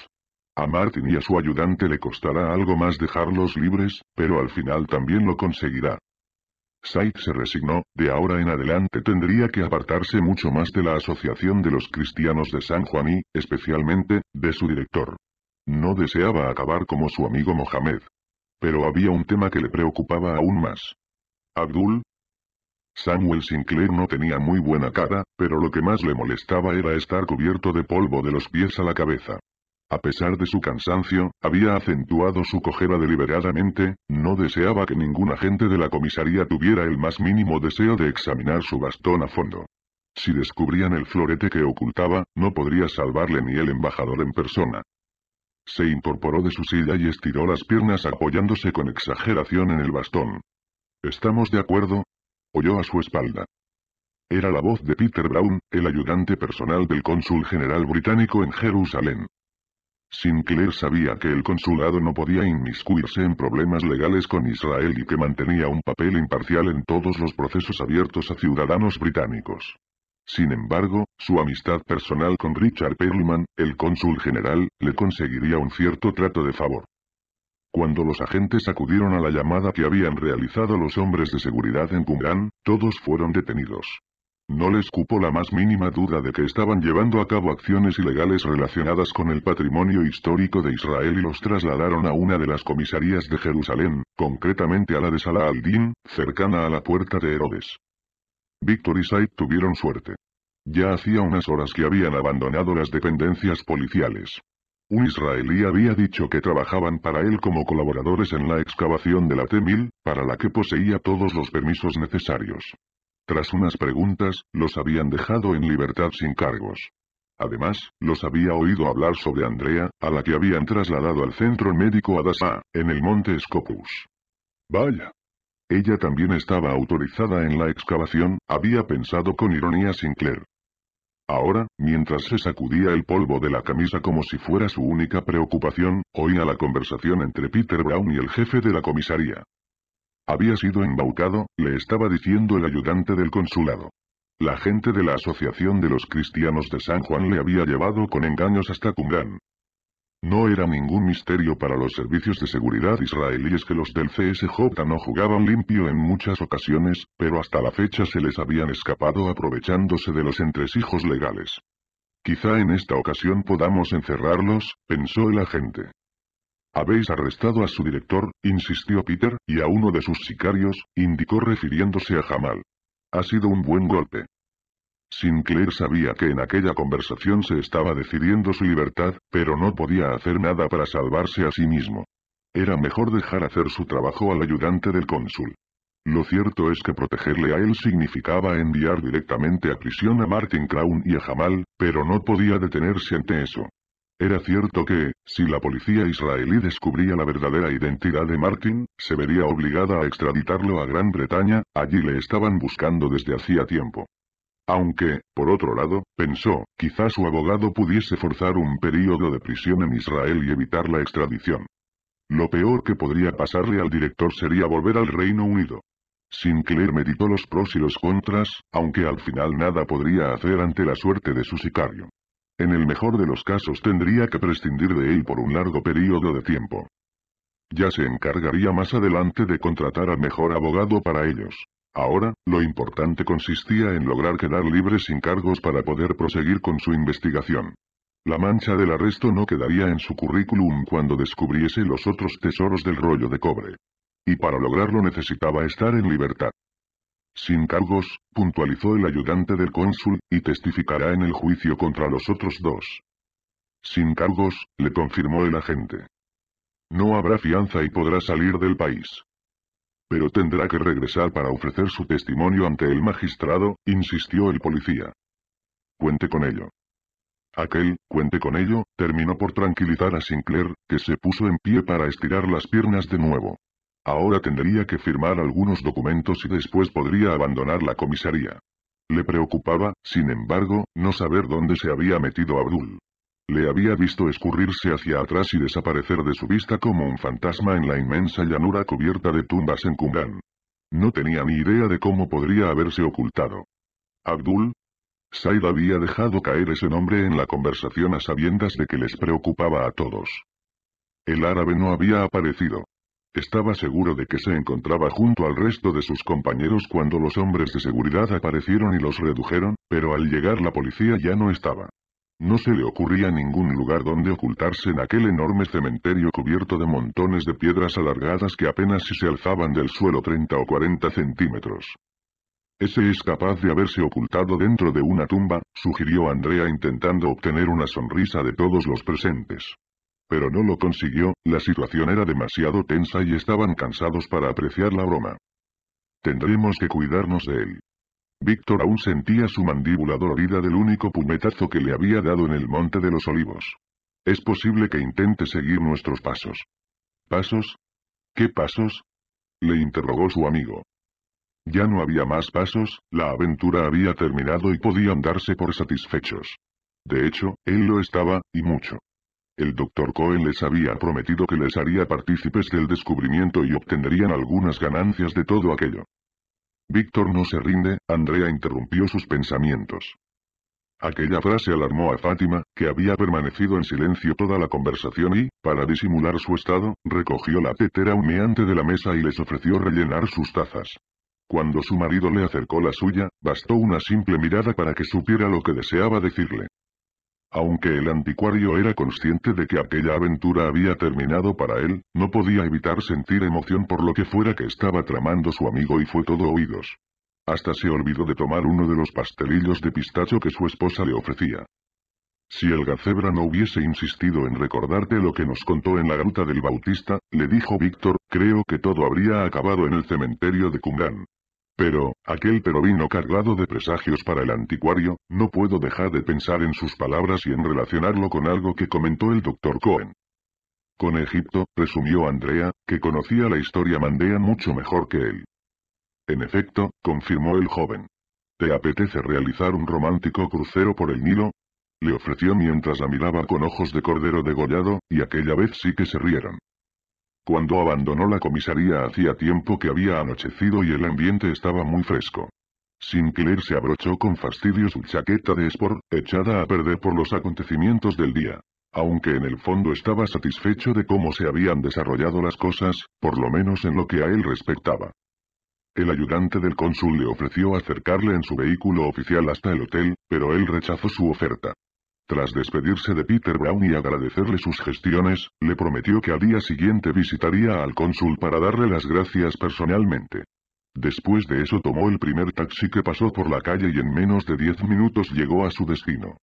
A Martin y a su ayudante le costará algo más dejarlos libres, pero al final también lo conseguirá. Said se resignó, de ahora en adelante tendría que apartarse mucho más de la Asociación de los Cristianos de San Juan y, especialmente, de su director. No deseaba acabar como su amigo Mohamed. Pero había un tema que le preocupaba aún más. Abdul, Samuel Sinclair no tenía muy buena cara, pero lo que más le molestaba era estar cubierto de polvo de los pies a la cabeza. A pesar de su cansancio, había acentuado su cojera deliberadamente, no deseaba que ningún agente de la comisaría tuviera el más mínimo deseo de examinar su bastón a fondo. Si descubrían el florete que ocultaba, no podría salvarle ni el embajador en persona. Se incorporó de su silla y estiró las piernas apoyándose con exageración en el bastón. ¿Estamos de acuerdo? Oyó a su espalda. Era la voz de Peter Brown, el ayudante personal del cónsul general británico en Jerusalén. Sinclair sabía que el consulado no podía inmiscuirse en problemas legales con Israel y que mantenía un papel imparcial en todos los procesos abiertos a ciudadanos británicos. Sin embargo, su amistad personal con Richard Perlman, el cónsul general, le conseguiría un cierto trato de favor. Cuando los agentes acudieron a la llamada que habían realizado los hombres de seguridad en Qumran, todos fueron detenidos. No les cupo la más mínima duda de que estaban llevando a cabo acciones ilegales relacionadas con el patrimonio histórico de Israel y los trasladaron a una de las comisarías de Jerusalén, concretamente a la de Salah al-Din, cercana a la puerta de Herodes. Víctor y Said tuvieron suerte. Ya hacía unas horas que habían abandonado las dependencias policiales. Un israelí había dicho que trabajaban para él como colaboradores en la excavación de la T-1000, para la que poseía todos los permisos necesarios. Tras unas preguntas, los habían dejado en libertad sin cargos. Además, los había oído hablar sobre Andrea, a la que habían trasladado al centro médico Adasa, en el monte Scopus. Vaya. Ella también estaba autorizada en la excavación, había pensado con ironía Sinclair. Ahora, mientras se sacudía el polvo de la camisa como si fuera su única preocupación, oía la conversación entre Peter Brown y el jefe de la comisaría. Había sido embaucado, le estaba diciendo el ayudante del consulado. La gente de la Asociación de los Cristianos de San Juan le había llevado con engaños hasta Qumran. No era ningún misterio para los servicios de seguridad israelíes que los del CSJ no jugaban limpio en muchas ocasiones, pero hasta la fecha se les habían escapado aprovechándose de los entresijos legales. Quizá en esta ocasión podamos encerrarlos, pensó el agente. Habéis arrestado a su director, insistió Peter, y a uno de sus sicarios, indicó refiriéndose a Jamal. Ha sido un buen golpe. Sinclair sabía que en aquella conversación se estaba decidiendo su libertad, pero no podía hacer nada para salvarse a sí mismo. Era mejor dejar hacer su trabajo al ayudante del cónsul. Lo cierto es que protegerle a él significaba enviar directamente a prisión a Martin Crown y a Jamal, pero no podía detenerse ante eso. Era cierto que, si la policía israelí descubría la verdadera identidad de Martin, se vería obligada a extraditarlo a Gran Bretaña, allí le estaban buscando desde hacía tiempo. Aunque, por otro lado, pensó, quizá su abogado pudiese forzar un período de prisión en Israel y evitar la extradición. Lo peor que podría pasarle al director sería volver al Reino Unido. Sinclair meditó los pros y los contras, aunque al final nada podría hacer ante la suerte de su sicario. En el mejor de los casos tendría que prescindir de él por un largo periodo de tiempo. Ya se encargaría más adelante de contratar al mejor abogado para ellos. Ahora, lo importante consistía en lograr quedar libre sin cargos para poder proseguir con su investigación. La mancha del arresto no quedaría en su currículum cuando descubriese los otros tesoros del rollo de cobre. Y para lograrlo necesitaba estar en libertad sin cargos, puntualizó el ayudante del cónsul, y testificará en el juicio contra los otros dos. Sin cargos, le confirmó el agente. No habrá fianza y podrá salir del país. Pero tendrá que regresar para ofrecer su testimonio ante el magistrado, insistió el policía. Cuente con ello. Aquel, cuente con ello, terminó por tranquilizar a Sinclair, que se puso en pie para estirar las piernas de nuevo. Ahora tendría que firmar algunos documentos y después podría abandonar la comisaría. Le preocupaba, sin embargo, no saber dónde se había metido Abdul. Le había visto escurrirse hacia atrás y desaparecer de su vista como un fantasma en la inmensa llanura cubierta de tumbas en Kungan. No tenía ni idea de cómo podría haberse ocultado. Abdul. Said había dejado caer ese nombre en la conversación a sabiendas de que les preocupaba a todos. El árabe no había aparecido. Estaba seguro de que se encontraba junto al resto de sus compañeros cuando los hombres de seguridad aparecieron y los redujeron, pero al llegar la policía ya no estaba. No se le ocurría ningún lugar donde ocultarse en aquel enorme cementerio cubierto de montones de piedras alargadas que apenas si se alzaban del suelo 30 o 40 centímetros. Ese es capaz de haberse ocultado dentro de una tumba, sugirió Andrea intentando obtener una sonrisa de todos los presentes. Pero no lo consiguió, la situación era demasiado tensa y estaban cansados para apreciar la broma. Tendremos que cuidarnos de él. Víctor aún sentía su mandíbula dolorida del único puñetazo que le había dado en el Monte de los Olivos. Es posible que intente seguir nuestros pasos. ¿Pasos? ¿Qué pasos? Le interrogó su amigo. Ya no había más pasos, la aventura había terminado y podían darse por satisfechos. De hecho, él lo estaba, y mucho. El doctor Cohen les había prometido que les haría partícipes del descubrimiento y obtendrían algunas ganancias de todo aquello. Víctor no se rinde, Andrea interrumpió sus pensamientos. Aquella frase alarmó a Fátima, que había permanecido en silencio toda la conversación y, para disimular su estado, recogió la tetera humeante de la mesa y les ofreció rellenar sus tazas. Cuando su marido le acercó la suya, bastó una simple mirada para que supiera lo que deseaba decirle. Aunque el anticuario era consciente de que aquella aventura había terminado para él, no podía evitar sentir emoción por lo que fuera que estaba tramando su amigo y fue todo oídos. Hasta se olvidó de tomar uno de los pastelillos de pistacho que su esposa le ofrecía. Si el gacebra no hubiese insistido en recordarte lo que nos contó en la gruta del Bautista, le dijo Víctor, creo que todo habría acabado en el cementerio de Cumbrán. Pero, aquel pero vino cargado de presagios para el anticuario, no puedo dejar de pensar en sus palabras y en relacionarlo con algo que comentó el doctor Cohen. Con Egipto, presumió Andrea, que conocía la historia mandea mucho mejor que él. En efecto, confirmó el joven. ¿Te apetece realizar un romántico crucero por el Nilo? Le ofreció mientras la miraba con ojos de cordero degollado, y aquella vez sí que se rieron. Cuando abandonó la comisaría hacía tiempo que había anochecido y el ambiente estaba muy fresco. Sinclair se abrochó con fastidio su chaqueta de sport, echada a perder por los acontecimientos del día. Aunque en el fondo estaba satisfecho de cómo se habían desarrollado las cosas, por lo menos en lo que a él respectaba. El ayudante del cónsul le ofreció acercarle en su vehículo oficial hasta el hotel, pero él rechazó su oferta. Tras despedirse de Peter Brown y agradecerle sus gestiones, le prometió que al día siguiente visitaría al cónsul para darle las gracias personalmente. Después de eso tomó el primer taxi que pasó por la calle y en menos de diez minutos llegó a su destino.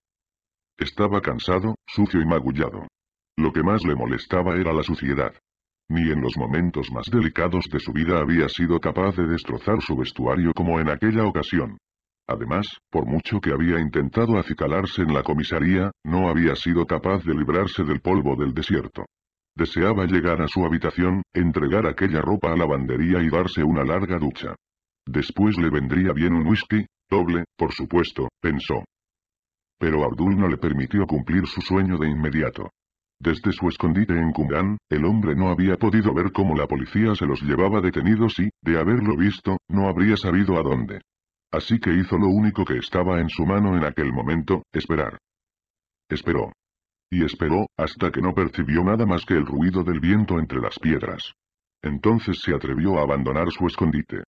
Estaba cansado, sucio y magullado. Lo que más le molestaba era la suciedad. Ni en los momentos más delicados de su vida había sido capaz de destrozar su vestuario como en aquella ocasión. Además, por mucho que había intentado acicalarse en la comisaría, no había sido capaz de librarse del polvo del desierto. Deseaba llegar a su habitación, entregar aquella ropa a la lavandería y darse una larga ducha. Después le vendría bien un whisky, doble, por supuesto, pensó. Pero Abdul no le permitió cumplir su sueño de inmediato. Desde su escondite en Kumgan, el hombre no había podido ver cómo la policía se los llevaba detenidos y, de haberlo visto, no habría sabido a dónde. Así que hizo lo único que estaba en su mano en aquel momento, esperar. Esperó. Y esperó, hasta que no percibió nada más que el ruido del viento entre las piedras. Entonces se atrevió a abandonar su escondite.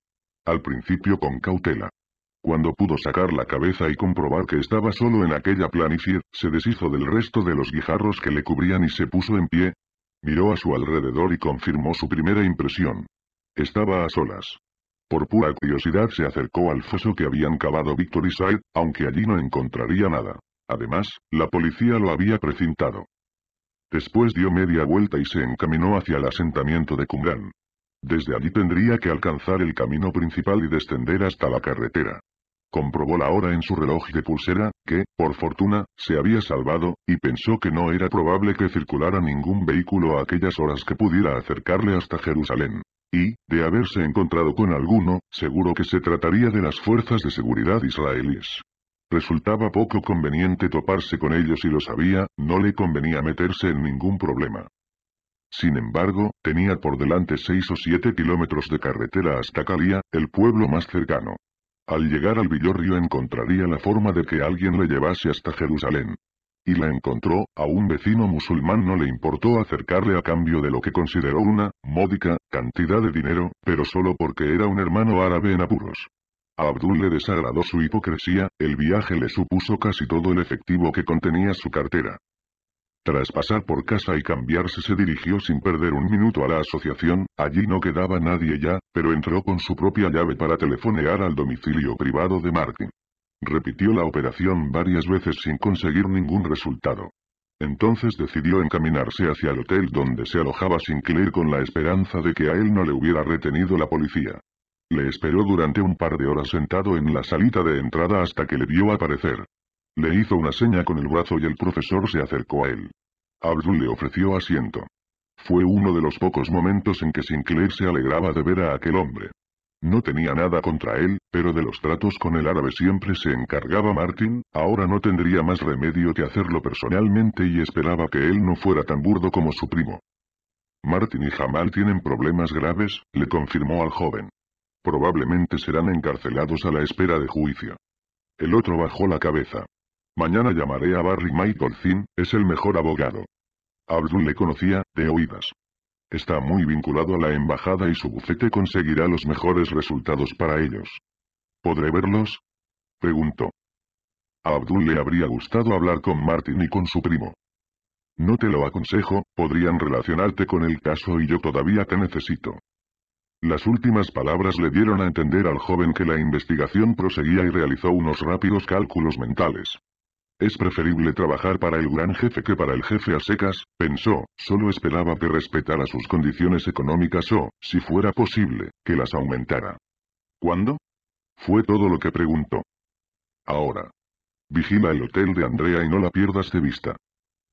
Al principio con cautela. Cuando pudo sacar la cabeza y comprobar que estaba solo en aquella planicie, se deshizo del resto de los guijarros que le cubrían y se puso en pie. Miró a su alrededor y confirmó su primera impresión. Estaba a solas. Por pura curiosidad se acercó al foso que habían cavado Victor y Side, aunque allí no encontraría nada. Además, la policía lo había precintado. Después dio media vuelta y se encaminó hacia el asentamiento de Cumran. Desde allí tendría que alcanzar el camino principal y descender hasta la carretera. Comprobó la hora en su reloj de pulsera, que, por fortuna, se había salvado, y pensó que no era probable que circulara ningún vehículo a aquellas horas que pudiera acercarle hasta Jerusalén. Y, de haberse encontrado con alguno, seguro que se trataría de las fuerzas de seguridad israelíes. Resultaba poco conveniente toparse con ellos y lo sabía, no le convenía meterse en ningún problema. Sin embargo, tenía por delante seis o siete kilómetros de carretera hasta Calía, el pueblo más cercano. Al llegar al Villorrio encontraría la forma de que alguien le llevase hasta Jerusalén y la encontró, a un vecino musulmán no le importó acercarle a cambio de lo que consideró una, módica, cantidad de dinero, pero solo porque era un hermano árabe en apuros. A Abdul le desagradó su hipocresía, el viaje le supuso casi todo el efectivo que contenía su cartera. Tras pasar por casa y cambiarse se dirigió sin perder un minuto a la asociación, allí no quedaba nadie ya, pero entró con su propia llave para telefonear al domicilio privado de Martin. Repitió la operación varias veces sin conseguir ningún resultado. Entonces decidió encaminarse hacia el hotel donde se alojaba Sinclair con la esperanza de que a él no le hubiera retenido la policía. Le esperó durante un par de horas sentado en la salita de entrada hasta que le vio aparecer. Le hizo una seña con el brazo y el profesor se acercó a él. Abdul le ofreció asiento. Fue uno de los pocos momentos en que Sinclair se alegraba de ver a aquel hombre. No tenía nada contra él, pero de los tratos con el árabe siempre se encargaba Martin, ahora no tendría más remedio que hacerlo personalmente y esperaba que él no fuera tan burdo como su primo. Martin y Jamal tienen problemas graves, le confirmó al joven. Probablemente serán encarcelados a la espera de juicio. El otro bajó la cabeza. Mañana llamaré a Barry Michael Zinn, es el mejor abogado. Abdul le conocía, de oídas está muy vinculado a la embajada y su bufete conseguirá los mejores resultados para ellos. ¿Podré verlos? Preguntó. A Abdul le habría gustado hablar con Martin y con su primo. No te lo aconsejo, podrían relacionarte con el caso y yo todavía te necesito. Las últimas palabras le dieron a entender al joven que la investigación proseguía y realizó unos rápidos cálculos mentales. Es preferible trabajar para el gran jefe que para el jefe a secas, pensó, solo esperaba que respetara sus condiciones económicas o, si fuera posible, que las aumentara. ¿Cuándo? Fue todo lo que preguntó. Ahora. Vigila el hotel de Andrea y no la pierdas de vista.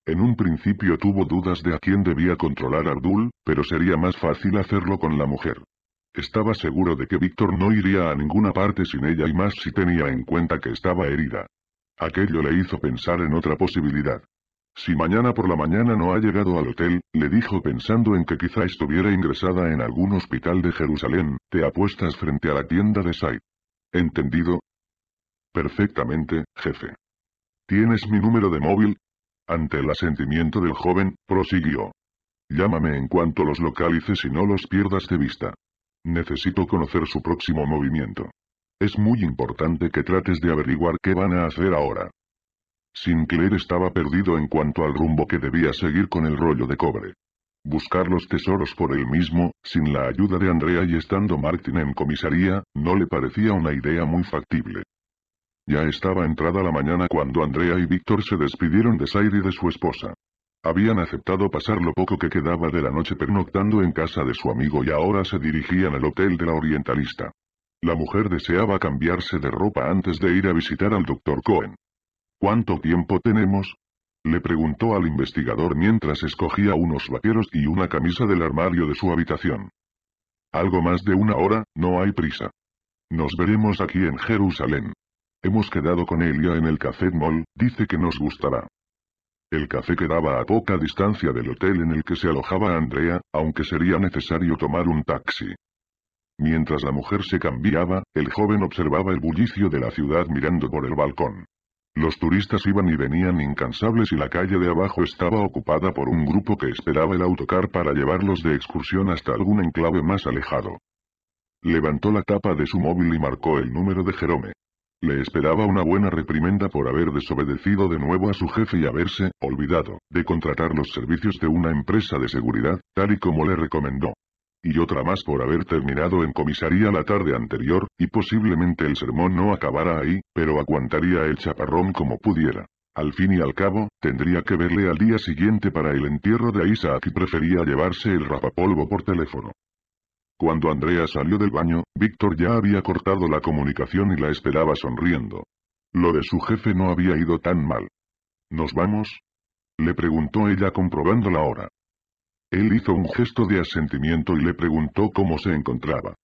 En un principio tuvo dudas de a quién debía controlar Ardul, pero sería más fácil hacerlo con la mujer. Estaba seguro de que Víctor no iría a ninguna parte sin ella y más si tenía en cuenta que estaba herida. Aquello le hizo pensar en otra posibilidad. Si mañana por la mañana no ha llegado al hotel, le dijo pensando en que quizá estuviera ingresada en algún hospital de Jerusalén, te apuestas frente a la tienda de Said. ¿Entendido? Perfectamente, jefe. ¿Tienes mi número de móvil? Ante el asentimiento del joven, prosiguió. Llámame en cuanto los localices y no los pierdas de vista. Necesito conocer su próximo movimiento. Es muy importante que trates de averiguar qué van a hacer ahora. Sinclair estaba perdido en cuanto al rumbo que debía seguir con el rollo de cobre. Buscar los tesoros por él mismo, sin la ayuda de Andrea y estando Martin en comisaría, no le parecía una idea muy factible. Ya estaba entrada la mañana cuando Andrea y Víctor se despidieron de Sairi y de su esposa. Habían aceptado pasar lo poco que quedaba de la noche pernoctando en casa de su amigo y ahora se dirigían al hotel de la orientalista. La mujer deseaba cambiarse de ropa antes de ir a visitar al doctor Cohen. ¿Cuánto tiempo tenemos? Le preguntó al investigador mientras escogía unos vaqueros y una camisa del armario de su habitación. Algo más de una hora, no hay prisa. Nos veremos aquí en Jerusalén. Hemos quedado con Elia en el Café Mall, dice que nos gustará. El café quedaba a poca distancia del hotel en el que se alojaba Andrea, aunque sería necesario tomar un taxi. Mientras la mujer se cambiaba, el joven observaba el bullicio de la ciudad mirando por el balcón. Los turistas iban y venían incansables y la calle de abajo estaba ocupada por un grupo que esperaba el autocar para llevarlos de excursión hasta algún enclave más alejado. Levantó la tapa de su móvil y marcó el número de Jerome. Le esperaba una buena reprimenda por haber desobedecido de nuevo a su jefe y haberse olvidado de contratar los servicios de una empresa de seguridad, tal y como le recomendó y otra más por haber terminado en comisaría la tarde anterior, y posiblemente el sermón no acabara ahí, pero aguantaría el chaparrón como pudiera. Al fin y al cabo, tendría que verle al día siguiente para el entierro de Isaac y prefería llevarse el rapapolvo por teléfono. Cuando Andrea salió del baño, Víctor ya había cortado la comunicación y la esperaba sonriendo. Lo de su jefe no había ido tan mal. ¿Nos vamos? Le preguntó ella comprobando la hora. Él hizo un gesto de asentimiento y le preguntó cómo se encontraba.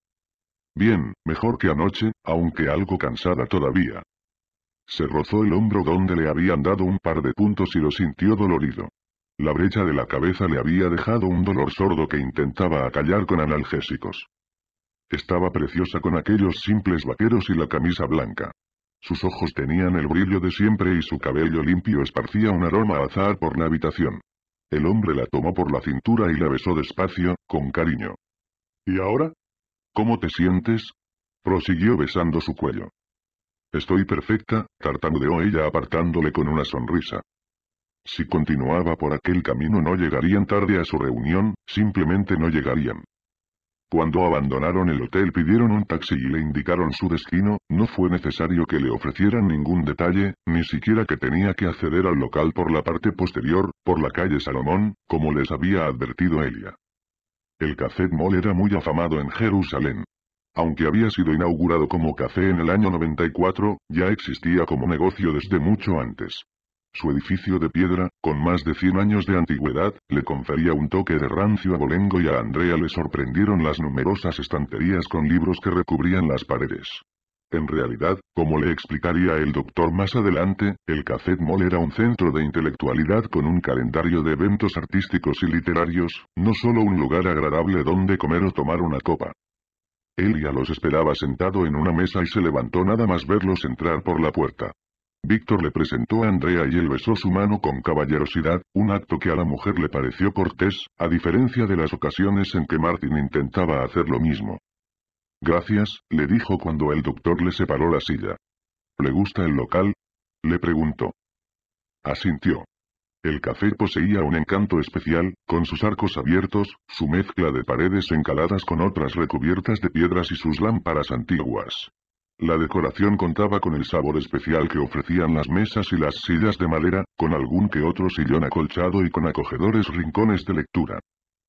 Bien, mejor que anoche, aunque algo cansada todavía. Se rozó el hombro donde le habían dado un par de puntos y lo sintió dolorido. La brecha de la cabeza le había dejado un dolor sordo que intentaba acallar con analgésicos. Estaba preciosa con aquellos simples vaqueros y la camisa blanca. Sus ojos tenían el brillo de siempre y su cabello limpio esparcía un aroma azar por la habitación. El hombre la tomó por la cintura y la besó despacio, con cariño. ¿Y ahora? ¿Cómo te sientes? Prosiguió besando su cuello. Estoy perfecta, tartamudeó ella apartándole con una sonrisa. Si continuaba por aquel camino no llegarían tarde a su reunión, simplemente no llegarían. Cuando abandonaron el hotel pidieron un taxi y le indicaron su destino, no fue necesario que le ofrecieran ningún detalle, ni siquiera que tenía que acceder al local por la parte posterior, por la calle Salomón, como les había advertido Elia. El Café Mall era muy afamado en Jerusalén. Aunque había sido inaugurado como café en el año 94, ya existía como negocio desde mucho antes. Su edificio de piedra, con más de 100 años de antigüedad, le confería un toque de rancio a Bolengo y a Andrea le sorprendieron las numerosas estanterías con libros que recubrían las paredes. En realidad, como le explicaría el doctor más adelante, el Café Mall era un centro de intelectualidad con un calendario de eventos artísticos y literarios, no solo un lugar agradable donde comer o tomar una copa. Él ya los esperaba sentado en una mesa y se levantó nada más verlos entrar por la puerta. Víctor le presentó a Andrea y él besó su mano con caballerosidad, un acto que a la mujer le pareció cortés, a diferencia de las ocasiones en que Martin intentaba hacer lo mismo. Gracias, le dijo cuando el doctor le separó la silla. ¿Le gusta el local? Le preguntó. Asintió. El café poseía un encanto especial, con sus arcos abiertos, su mezcla de paredes encaladas con otras recubiertas de piedras y sus lámparas antiguas. La decoración contaba con el sabor especial que ofrecían las mesas y las sillas de madera, con algún que otro sillón acolchado y con acogedores rincones de lectura.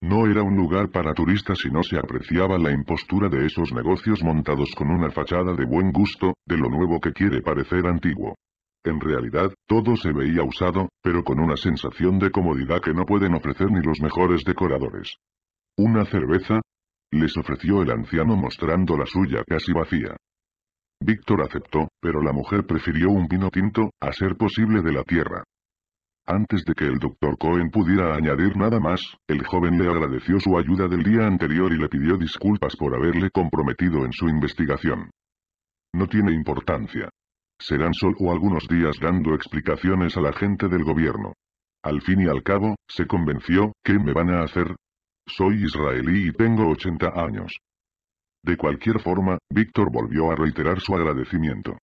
No era un lugar para turistas y no se apreciaba la impostura de esos negocios montados con una fachada de buen gusto, de lo nuevo que quiere parecer antiguo. En realidad, todo se veía usado, pero con una sensación de comodidad que no pueden ofrecer ni los mejores decoradores. ¿Una cerveza? Les ofreció el anciano mostrando la suya casi vacía. Víctor aceptó, pero la mujer prefirió un vino tinto, a ser posible de la tierra. Antes de que el doctor Cohen pudiera añadir nada más, el joven le agradeció su ayuda del día anterior y le pidió disculpas por haberle comprometido en su investigación. No tiene importancia. Serán solo algunos días dando explicaciones a la gente del gobierno. Al fin y al cabo, se convenció, ¿qué me van a hacer? Soy israelí y tengo 80 años. De cualquier forma, Víctor volvió a reiterar su agradecimiento.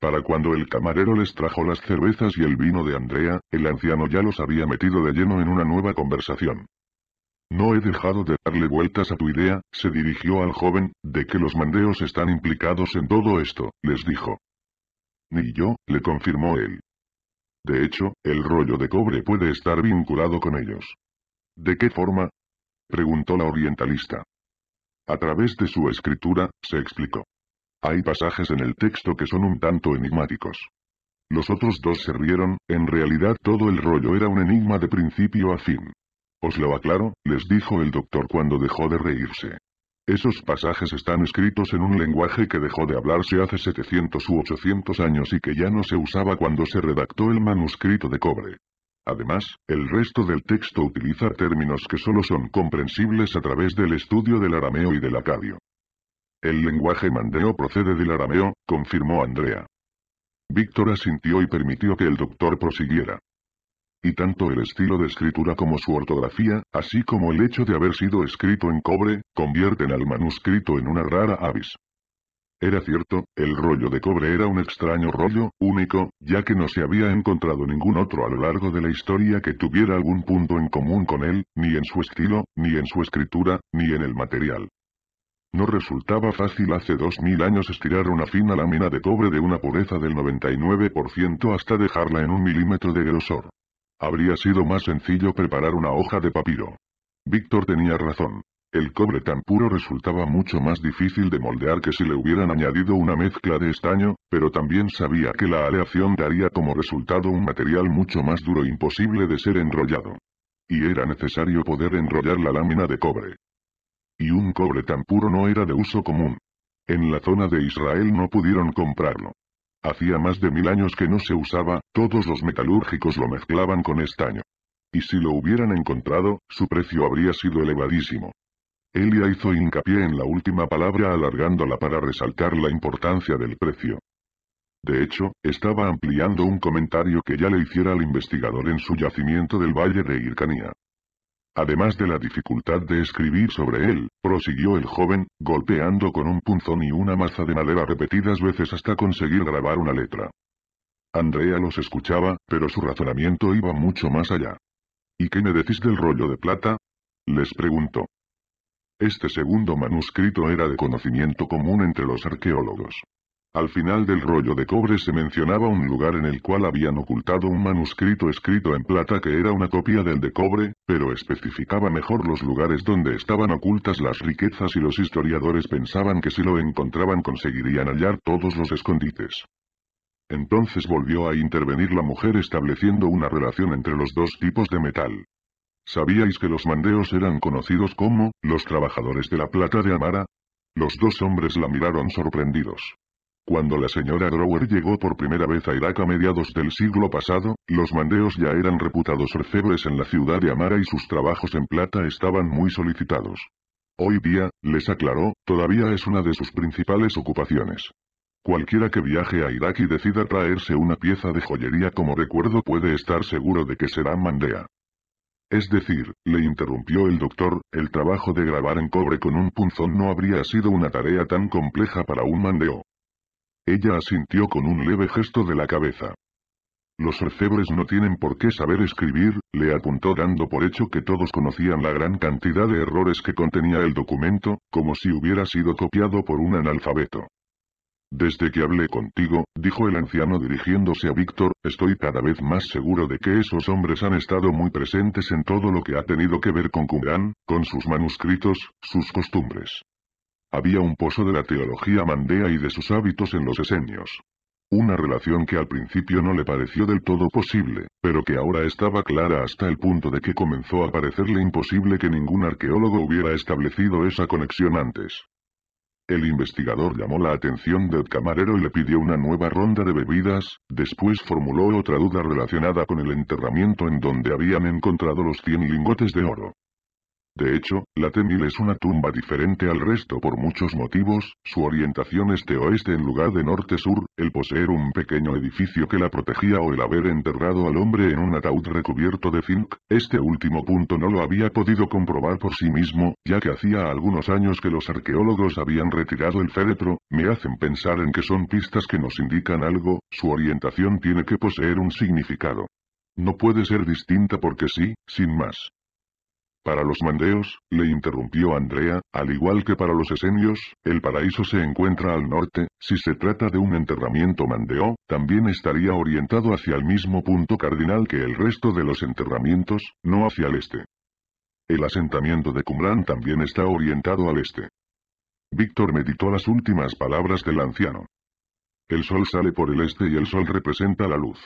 Para cuando el camarero les trajo las cervezas y el vino de Andrea, el anciano ya los había metido de lleno en una nueva conversación. No he dejado de darle vueltas a tu idea, se dirigió al joven, de que los mandeos están implicados en todo esto, les dijo. Ni yo, le confirmó él. De hecho, el rollo de cobre puede estar vinculado con ellos. ¿De qué forma? preguntó la orientalista. A través de su escritura, se explicó. Hay pasajes en el texto que son un tanto enigmáticos. Los otros dos se rieron, en realidad todo el rollo era un enigma de principio a fin. Os lo aclaro, les dijo el doctor cuando dejó de reírse. Esos pasajes están escritos en un lenguaje que dejó de hablarse hace 700 u 800 años y que ya no se usaba cuando se redactó el manuscrito de cobre. Además, el resto del texto utiliza términos que solo son comprensibles a través del estudio del arameo y del acadio. El lenguaje mandeo procede del arameo, confirmó Andrea. Víctor asintió y permitió que el doctor prosiguiera. Y tanto el estilo de escritura como su ortografía, así como el hecho de haber sido escrito en cobre, convierten al manuscrito en una rara avis. Era cierto, el rollo de cobre era un extraño rollo, único, ya que no se había encontrado ningún otro a lo largo de la historia que tuviera algún punto en común con él, ni en su estilo, ni en su escritura, ni en el material. No resultaba fácil hace dos mil años estirar una fina lámina de cobre de una pureza del 99% hasta dejarla en un milímetro de grosor. Habría sido más sencillo preparar una hoja de papiro. Víctor tenía razón. El cobre tan puro resultaba mucho más difícil de moldear que si le hubieran añadido una mezcla de estaño, pero también sabía que la aleación daría como resultado un material mucho más duro imposible de ser enrollado. Y era necesario poder enrollar la lámina de cobre. Y un cobre tan puro no era de uso común. En la zona de Israel no pudieron comprarlo. Hacía más de mil años que no se usaba, todos los metalúrgicos lo mezclaban con estaño. Y si lo hubieran encontrado, su precio habría sido elevadísimo. Elia hizo hincapié en la última palabra alargándola para resaltar la importancia del precio. De hecho, estaba ampliando un comentario que ya le hiciera al investigador en su yacimiento del Valle de Hircania. Además de la dificultad de escribir sobre él, prosiguió el joven, golpeando con un punzón y una maza de madera repetidas veces hasta conseguir grabar una letra. Andrea los escuchaba, pero su razonamiento iba mucho más allá. ¿Y qué me decís del rollo de plata? Les preguntó. Este segundo manuscrito era de conocimiento común entre los arqueólogos. Al final del rollo de cobre se mencionaba un lugar en el cual habían ocultado un manuscrito escrito en plata que era una copia del de cobre, pero especificaba mejor los lugares donde estaban ocultas las riquezas y los historiadores pensaban que si lo encontraban conseguirían hallar todos los escondites. Entonces volvió a intervenir la mujer estableciendo una relación entre los dos tipos de metal. ¿Sabíais que los mandeos eran conocidos como, los trabajadores de la plata de Amara? Los dos hombres la miraron sorprendidos. Cuando la señora Grower llegó por primera vez a Irak a mediados del siglo pasado, los mandeos ya eran reputados orfebres en la ciudad de Amara y sus trabajos en plata estaban muy solicitados. Hoy día, les aclaró, todavía es una de sus principales ocupaciones. Cualquiera que viaje a Irak y decida traerse una pieza de joyería como recuerdo puede estar seguro de que será mandea. Es decir, le interrumpió el doctor, el trabajo de grabar en cobre con un punzón no habría sido una tarea tan compleja para un mandeo. Ella asintió con un leve gesto de la cabeza. Los orfebres no tienen por qué saber escribir, le apuntó dando por hecho que todos conocían la gran cantidad de errores que contenía el documento, como si hubiera sido copiado por un analfabeto. Desde que hablé contigo, dijo el anciano dirigiéndose a Víctor, estoy cada vez más seguro de que esos hombres han estado muy presentes en todo lo que ha tenido que ver con Qumran, con sus manuscritos, sus costumbres. Había un pozo de la teología mandea y de sus hábitos en los esenios. Una relación que al principio no le pareció del todo posible, pero que ahora estaba clara hasta el punto de que comenzó a parecerle imposible que ningún arqueólogo hubiera establecido esa conexión antes. El investigador llamó la atención del camarero y le pidió una nueva ronda de bebidas, después formuló otra duda relacionada con el enterramiento en donde habían encontrado los 100 lingotes de oro. De hecho, la Temil es una tumba diferente al resto por muchos motivos, su orientación este-oeste en lugar de norte-sur, el poseer un pequeño edificio que la protegía o el haber enterrado al hombre en un ataúd recubierto de zinc, este último punto no lo había podido comprobar por sí mismo, ya que hacía algunos años que los arqueólogos habían retirado el féretro, me hacen pensar en que son pistas que nos indican algo, su orientación tiene que poseer un significado. No puede ser distinta porque sí, sin más. Para los mandeos, le interrumpió Andrea, al igual que para los esenios, el paraíso se encuentra al norte, si se trata de un enterramiento mandeo, también estaría orientado hacia el mismo punto cardinal que el resto de los enterramientos, no hacia el este. El asentamiento de Cumbrán también está orientado al este. Víctor meditó las últimas palabras del anciano. El sol sale por el este y el sol representa la luz.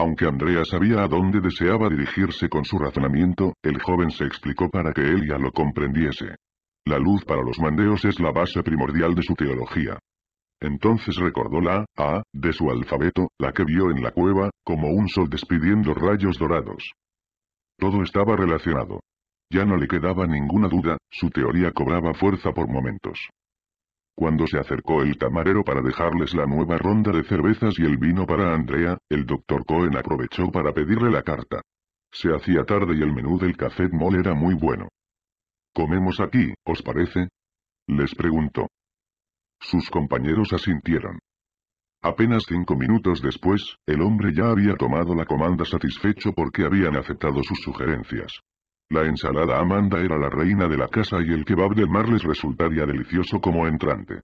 Aunque Andrea sabía a dónde deseaba dirigirse con su razonamiento, el joven se explicó para que ya lo comprendiese. La luz para los mandeos es la base primordial de su teología. Entonces recordó la A de su alfabeto, la que vio en la cueva, como un sol despidiendo rayos dorados. Todo estaba relacionado. Ya no le quedaba ninguna duda, su teoría cobraba fuerza por momentos. Cuando se acercó el camarero para dejarles la nueva ronda de cervezas y el vino para Andrea, el doctor Cohen aprovechó para pedirle la carta. Se hacía tarde y el menú del Café Mall era muy bueno. ¿Comemos aquí, os parece? Les preguntó. Sus compañeros asintieron. Apenas cinco minutos después, el hombre ya había tomado la comanda satisfecho porque habían aceptado sus sugerencias. La ensalada Amanda era la reina de la casa y el kebab del mar les resultaría delicioso como entrante.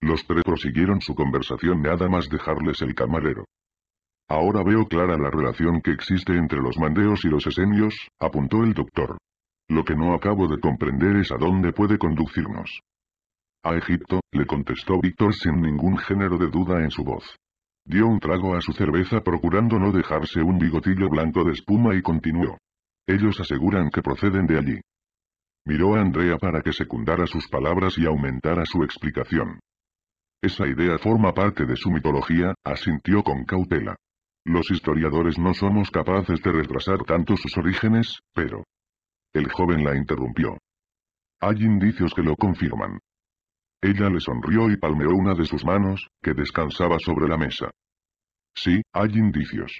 Los tres prosiguieron su conversación nada más dejarles el camarero. Ahora veo clara la relación que existe entre los mandeos y los esenios, apuntó el doctor. Lo que no acabo de comprender es a dónde puede conducirnos. A Egipto, le contestó Víctor sin ningún género de duda en su voz. Dio un trago a su cerveza procurando no dejarse un bigotillo blanco de espuma y continuó. Ellos aseguran que proceden de allí. Miró a Andrea para que secundara sus palabras y aumentara su explicación. Esa idea forma parte de su mitología, asintió con cautela. Los historiadores no somos capaces de retrasar tanto sus orígenes, pero... El joven la interrumpió. Hay indicios que lo confirman. Ella le sonrió y palmeó una de sus manos, que descansaba sobre la mesa. Sí, hay indicios.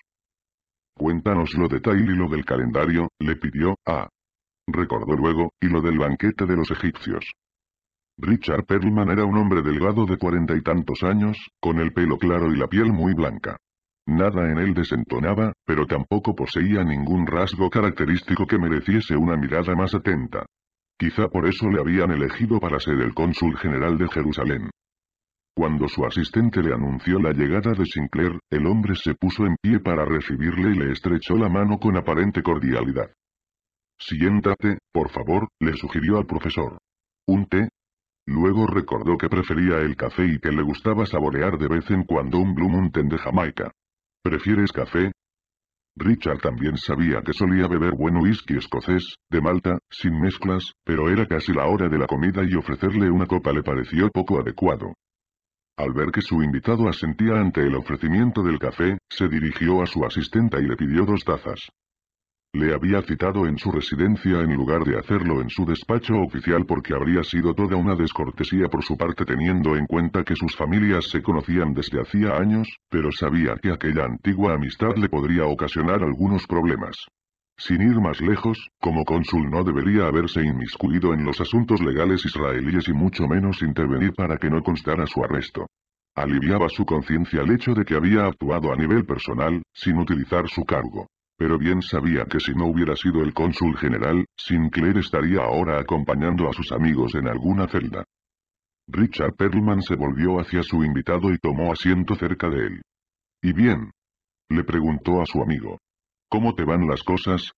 Cuéntanos lo de Tail y lo del calendario, le pidió, a. Recordó luego, y lo del banquete de los egipcios. Richard Perlman era un hombre delgado de cuarenta y tantos años, con el pelo claro y la piel muy blanca. Nada en él desentonaba, pero tampoco poseía ningún rasgo característico que mereciese una mirada más atenta. Quizá por eso le habían elegido para ser el cónsul general de Jerusalén. Cuando su asistente le anunció la llegada de Sinclair, el hombre se puso en pie para recibirle y le estrechó la mano con aparente cordialidad. Siéntate, por favor, le sugirió al profesor. ¿Un té? Luego recordó que prefería el café y que le gustaba saborear de vez en cuando un Blue Mountain de Jamaica. ¿Prefieres café? Richard también sabía que solía beber buen whisky escocés, de Malta, sin mezclas, pero era casi la hora de la comida y ofrecerle una copa le pareció poco adecuado. Al ver que su invitado asentía ante el ofrecimiento del café, se dirigió a su asistenta y le pidió dos tazas. Le había citado en su residencia en lugar de hacerlo en su despacho oficial porque habría sido toda una descortesía por su parte teniendo en cuenta que sus familias se conocían desde hacía años, pero sabía que aquella antigua amistad le podría ocasionar algunos problemas. Sin ir más lejos, como cónsul no debería haberse inmiscuido en los asuntos legales israelíes y mucho menos intervenir para que no constara su arresto. Aliviaba su conciencia el hecho de que había actuado a nivel personal, sin utilizar su cargo. Pero bien sabía que si no hubiera sido el cónsul general, Sinclair estaría ahora acompañando a sus amigos en alguna celda. Richard Perlman se volvió hacia su invitado y tomó asiento cerca de él. ¿Y bien? Le preguntó a su amigo. ¿Cómo te van las cosas?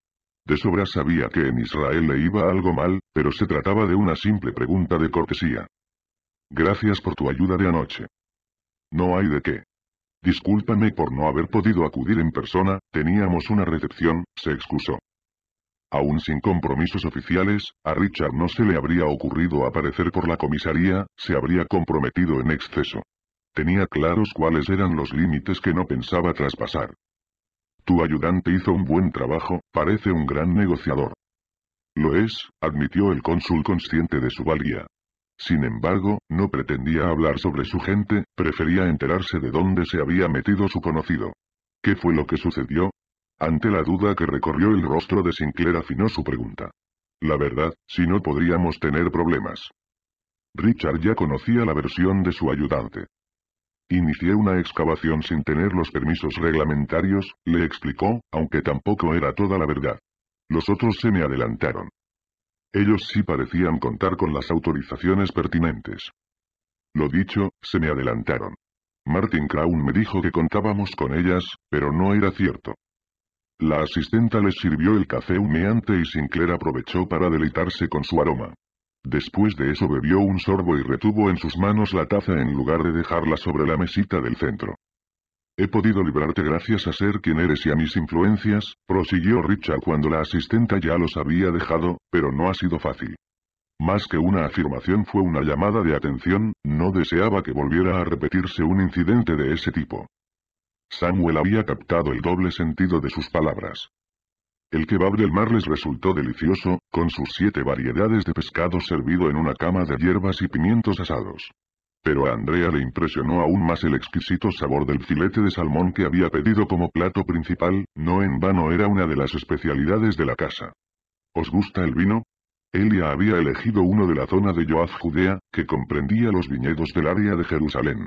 De sobra sabía que en Israel le iba algo mal, pero se trataba de una simple pregunta de cortesía. Gracias por tu ayuda de anoche. No hay de qué. Discúlpame por no haber podido acudir en persona, teníamos una recepción, se excusó. Aún sin compromisos oficiales, a Richard no se le habría ocurrido aparecer por la comisaría, se habría comprometido en exceso. Tenía claros cuáles eran los límites que no pensaba traspasar. Tu ayudante hizo un buen trabajo, parece un gran negociador. Lo es, admitió el cónsul consciente de su valía. Sin embargo, no pretendía hablar sobre su gente, prefería enterarse de dónde se había metido su conocido. ¿Qué fue lo que sucedió? Ante la duda que recorrió el rostro de Sinclair afinó su pregunta. La verdad, si no podríamos tener problemas. Richard ya conocía la versión de su ayudante. Inicié una excavación sin tener los permisos reglamentarios, le explicó, aunque tampoco era toda la verdad. Los otros se me adelantaron. Ellos sí parecían contar con las autorizaciones pertinentes. Lo dicho, se me adelantaron. Martin Crown me dijo que contábamos con ellas, pero no era cierto. La asistenta les sirvió el café humeante y Sinclair aprovechó para deleitarse con su aroma. Después de eso bebió un sorbo y retuvo en sus manos la taza en lugar de dejarla sobre la mesita del centro. He podido librarte gracias a ser quien eres y a mis influencias, prosiguió Richard cuando la asistenta ya los había dejado, pero no ha sido fácil. Más que una afirmación fue una llamada de atención, no deseaba que volviera a repetirse un incidente de ese tipo. Samuel había captado el doble sentido de sus palabras. El kebab del mar les resultó delicioso, con sus siete variedades de pescado servido en una cama de hierbas y pimientos asados. Pero a Andrea le impresionó aún más el exquisito sabor del filete de salmón que había pedido como plato principal, no en vano era una de las especialidades de la casa. ¿Os gusta el vino? Elia había elegido uno de la zona de Joaz Judea, que comprendía los viñedos del área de Jerusalén.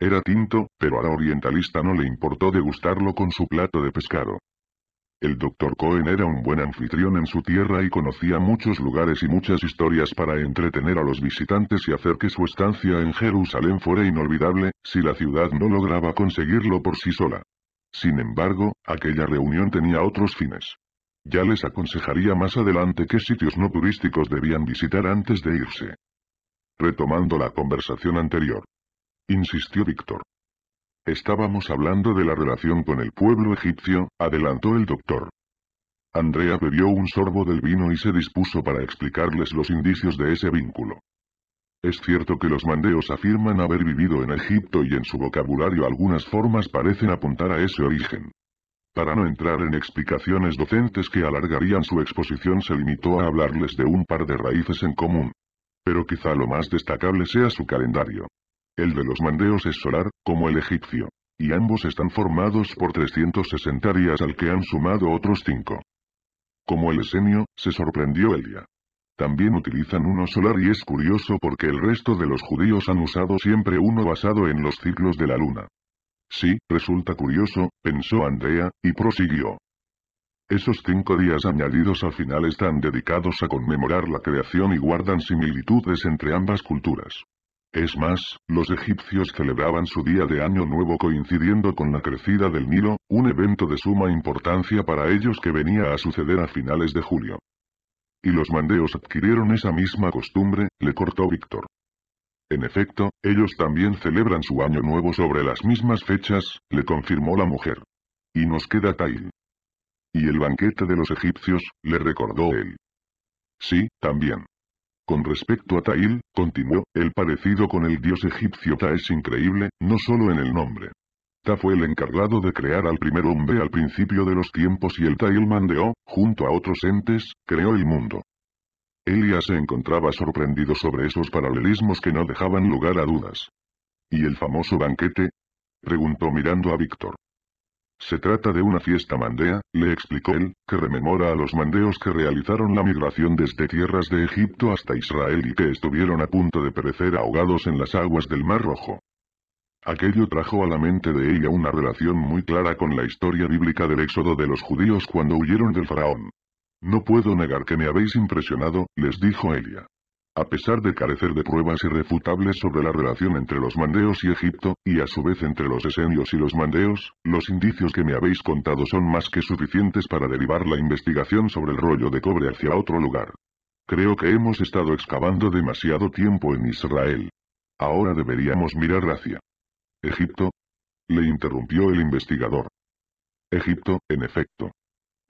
Era tinto, pero a la orientalista no le importó degustarlo con su plato de pescado. El Dr. Cohen era un buen anfitrión en su tierra y conocía muchos lugares y muchas historias para entretener a los visitantes y hacer que su estancia en Jerusalén fuera inolvidable, si la ciudad no lograba conseguirlo por sí sola. Sin embargo, aquella reunión tenía otros fines. Ya les aconsejaría más adelante qué sitios no turísticos debían visitar antes de irse. Retomando la conversación anterior. Insistió Víctor. Estábamos hablando de la relación con el pueblo egipcio, adelantó el doctor. Andrea bebió un sorbo del vino y se dispuso para explicarles los indicios de ese vínculo. Es cierto que los mandeos afirman haber vivido en Egipto y en su vocabulario algunas formas parecen apuntar a ese origen. Para no entrar en explicaciones docentes que alargarían su exposición se limitó a hablarles de un par de raíces en común. Pero quizá lo más destacable sea su calendario. El de los mandeos es solar, como el egipcio. Y ambos están formados por 360 días al que han sumado otros cinco. Como el esenio, se sorprendió Elia. También utilizan uno solar y es curioso porque el resto de los judíos han usado siempre uno basado en los ciclos de la luna. Sí, resulta curioso, pensó Andrea, y prosiguió. Esos cinco días añadidos al final están dedicados a conmemorar la creación y guardan similitudes entre ambas culturas. Es más, los egipcios celebraban su día de año nuevo coincidiendo con la crecida del Nilo, un evento de suma importancia para ellos que venía a suceder a finales de julio. Y los mandeos adquirieron esa misma costumbre, le cortó Víctor. En efecto, ellos también celebran su año nuevo sobre las mismas fechas, le confirmó la mujer. Y nos queda Tail. Y el banquete de los egipcios, le recordó él. Sí, también. Con respecto a Tail, continuó, el parecido con el dios egipcio Ta es increíble, no solo en el nombre. Ta fue el encargado de crear al primer hombre al principio de los tiempos y el Tail mandeó, junto a otros entes, creó el mundo. Elia se encontraba sorprendido sobre esos paralelismos que no dejaban lugar a dudas. ¿Y el famoso banquete? Preguntó mirando a Víctor. Se trata de una fiesta mandea, le explicó él, que rememora a los mandeos que realizaron la migración desde tierras de Egipto hasta Israel y que estuvieron a punto de perecer ahogados en las aguas del Mar Rojo. Aquello trajo a la mente de ella una relación muy clara con la historia bíblica del éxodo de los judíos cuando huyeron del faraón. No puedo negar que me habéis impresionado, les dijo Elia. A pesar de carecer de pruebas irrefutables sobre la relación entre los mandeos y Egipto, y a su vez entre los esenios y los mandeos, los indicios que me habéis contado son más que suficientes para derivar la investigación sobre el rollo de cobre hacia otro lugar. Creo que hemos estado excavando demasiado tiempo en Israel. Ahora deberíamos mirar hacia Egipto. Le interrumpió el investigador. Egipto, en efecto,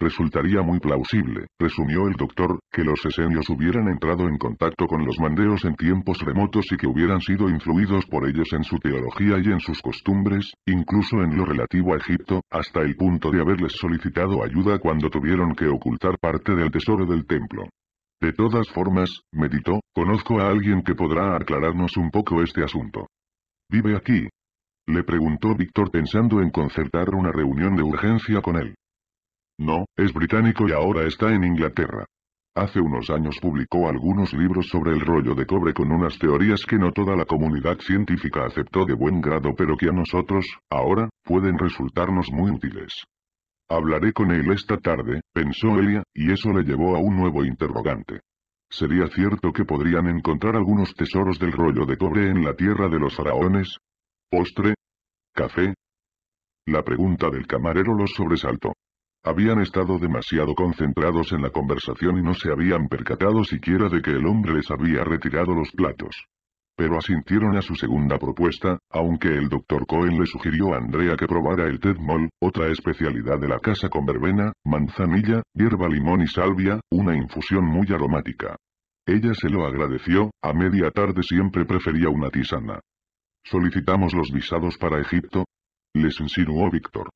Resultaría muy plausible, resumió el doctor, que los esenios hubieran entrado en contacto con los mandeos en tiempos remotos y que hubieran sido influidos por ellos en su teología y en sus costumbres, incluso en lo relativo a Egipto, hasta el punto de haberles solicitado ayuda cuando tuvieron que ocultar parte del tesoro del templo. De todas formas, meditó, conozco a alguien que podrá aclararnos un poco este asunto. ¿Vive aquí? Le preguntó Víctor pensando en concertar una reunión de urgencia con él. No, es británico y ahora está en Inglaterra. Hace unos años publicó algunos libros sobre el rollo de cobre con unas teorías que no toda la comunidad científica aceptó de buen grado pero que a nosotros, ahora, pueden resultarnos muy útiles. Hablaré con él esta tarde, pensó Elia, y eso le llevó a un nuevo interrogante. ¿Sería cierto que podrían encontrar algunos tesoros del rollo de cobre en la tierra de los faraones? ¿Postre? ¿Café? La pregunta del camarero los sobresaltó. Habían estado demasiado concentrados en la conversación y no se habían percatado siquiera de que el hombre les había retirado los platos. Pero asintieron a su segunda propuesta, aunque el doctor Cohen le sugirió a Andrea que probara el Tedmol, otra especialidad de la casa con verbena, manzanilla, hierba limón y salvia, una infusión muy aromática. Ella se lo agradeció, a media tarde siempre prefería una tisana. Solicitamos los visados para Egipto. Les insinuó Víctor.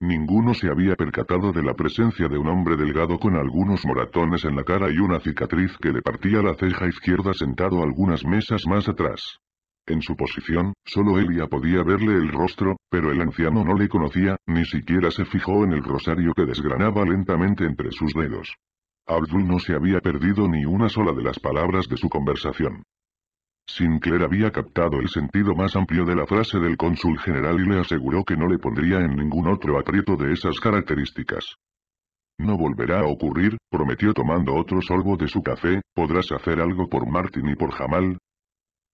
Ninguno se había percatado de la presencia de un hombre delgado con algunos moratones en la cara y una cicatriz que le partía la ceja izquierda sentado algunas mesas más atrás. En su posición, solo Elia podía verle el rostro, pero el anciano no le conocía, ni siquiera se fijó en el rosario que desgranaba lentamente entre sus dedos. Abdul no se había perdido ni una sola de las palabras de su conversación. Sinclair había captado el sentido más amplio de la frase del cónsul general y le aseguró que no le pondría en ningún otro aprieto de esas características. No volverá a ocurrir, prometió tomando otro sorbo de su café, ¿podrás hacer algo por Martin y por Jamal?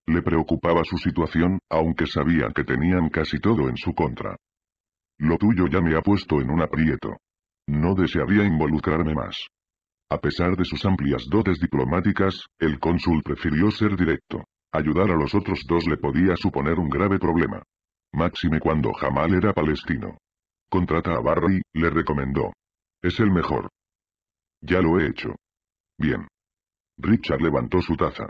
Le preocupaba su situación, aunque sabía que tenían casi todo en su contra. Lo tuyo ya me ha puesto en un aprieto. No desearía involucrarme más. A pesar de sus amplias dotes diplomáticas, el cónsul prefirió ser directo. Ayudar a los otros dos le podía suponer un grave problema. Máxime cuando Jamal era palestino. Contrata a Barry, le recomendó. Es el mejor. Ya lo he hecho. Bien. Richard levantó su taza.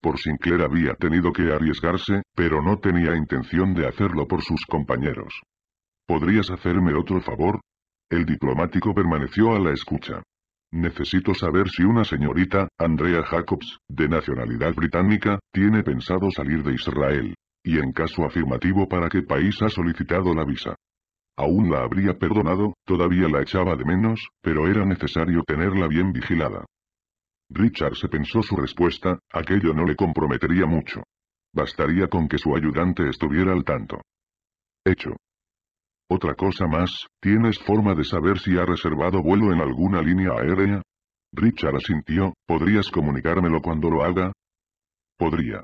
Por Sinclair había tenido que arriesgarse, pero no tenía intención de hacerlo por sus compañeros. ¿Podrías hacerme otro favor? El diplomático permaneció a la escucha. Necesito saber si una señorita, Andrea Jacobs, de nacionalidad británica, tiene pensado salir de Israel. Y en caso afirmativo para qué país ha solicitado la visa. Aún la habría perdonado, todavía la echaba de menos, pero era necesario tenerla bien vigilada. Richard se pensó su respuesta, aquello no le comprometería mucho. Bastaría con que su ayudante estuviera al tanto. Hecho. Otra cosa más, ¿tienes forma de saber si ha reservado vuelo en alguna línea aérea? Richard asintió, ¿podrías comunicármelo cuando lo haga? Podría.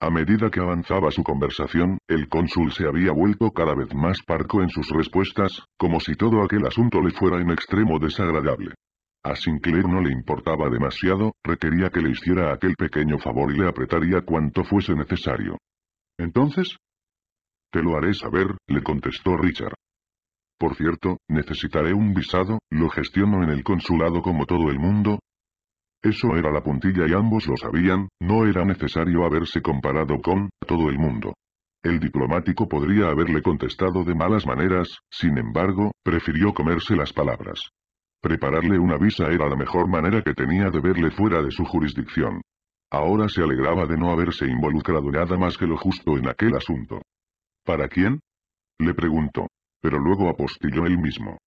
A medida que avanzaba su conversación, el cónsul se había vuelto cada vez más parco en sus respuestas, como si todo aquel asunto le fuera en extremo desagradable. A Sinclair no le importaba demasiado, requería que le hiciera aquel pequeño favor y le apretaría cuanto fuese necesario. Entonces, te lo haré saber, le contestó Richard. Por cierto, necesitaré un visado, lo gestiono en el consulado como todo el mundo. Eso era la puntilla y ambos lo sabían, no era necesario haberse comparado con todo el mundo. El diplomático podría haberle contestado de malas maneras, sin embargo, prefirió comerse las palabras. Prepararle una visa era la mejor manera que tenía de verle fuera de su jurisdicción. Ahora se alegraba de no haberse involucrado nada más que lo justo en aquel asunto. ¿Para quién? Le preguntó, pero luego apostilló él mismo.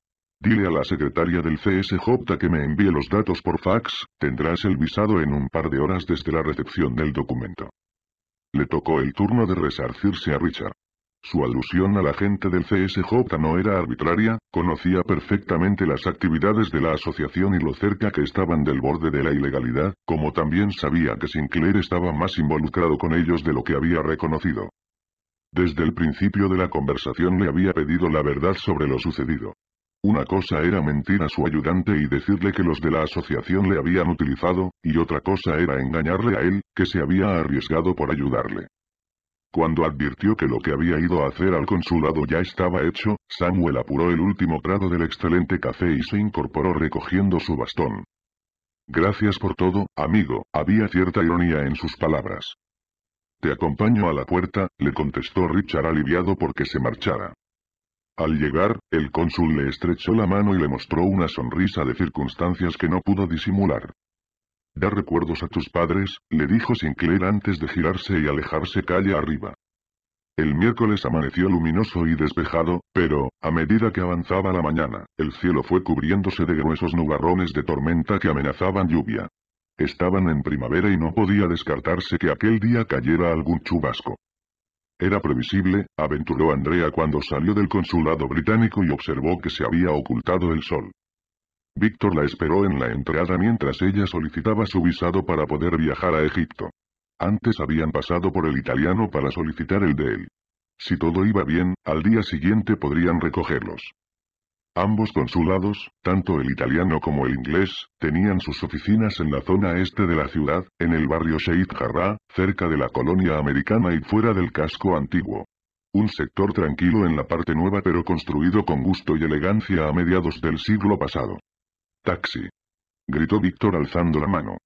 Dile a la secretaria del CSJ que me envíe los datos por fax, tendrás el visado en un par de horas desde la recepción del documento. Le tocó el turno de resarcirse a Richard. Su alusión a la gente del CSJ no era arbitraria, conocía perfectamente las actividades de la asociación y lo cerca que estaban del borde de la ilegalidad, como también sabía que Sinclair estaba más involucrado con ellos de lo que había reconocido. Desde el principio de la conversación le había pedido la verdad sobre lo sucedido. Una cosa era mentir a su ayudante y decirle que los de la asociación le habían utilizado, y otra cosa era engañarle a él, que se había arriesgado por ayudarle. Cuando advirtió que lo que había ido a hacer al consulado ya estaba hecho, Samuel apuró el último grado del excelente café y se incorporó recogiendo su bastón. Gracias por todo, amigo, había cierta ironía en sus palabras. Te acompaño a la puerta, le contestó Richard aliviado porque se marchara. Al llegar, el cónsul le estrechó la mano y le mostró una sonrisa de circunstancias que no pudo disimular. Da recuerdos a tus padres, le dijo Sinclair antes de girarse y alejarse calle arriba. El miércoles amaneció luminoso y despejado, pero, a medida que avanzaba la mañana, el cielo fue cubriéndose de gruesos nubarrones de tormenta que amenazaban lluvia. Estaban en primavera y no podía descartarse que aquel día cayera algún chubasco. Era previsible, aventuró Andrea cuando salió del consulado británico y observó que se había ocultado el sol. Víctor la esperó en la entrada mientras ella solicitaba su visado para poder viajar a Egipto. Antes habían pasado por el italiano para solicitar el de él. Si todo iba bien, al día siguiente podrían recogerlos. Ambos consulados, tanto el italiano como el inglés, tenían sus oficinas en la zona este de la ciudad, en el barrio Sheikh Jarrah, cerca de la colonia americana y fuera del casco antiguo. Un sector tranquilo en la parte nueva pero construido con gusto y elegancia a mediados del siglo pasado. Taxi. Gritó Víctor alzando la mano.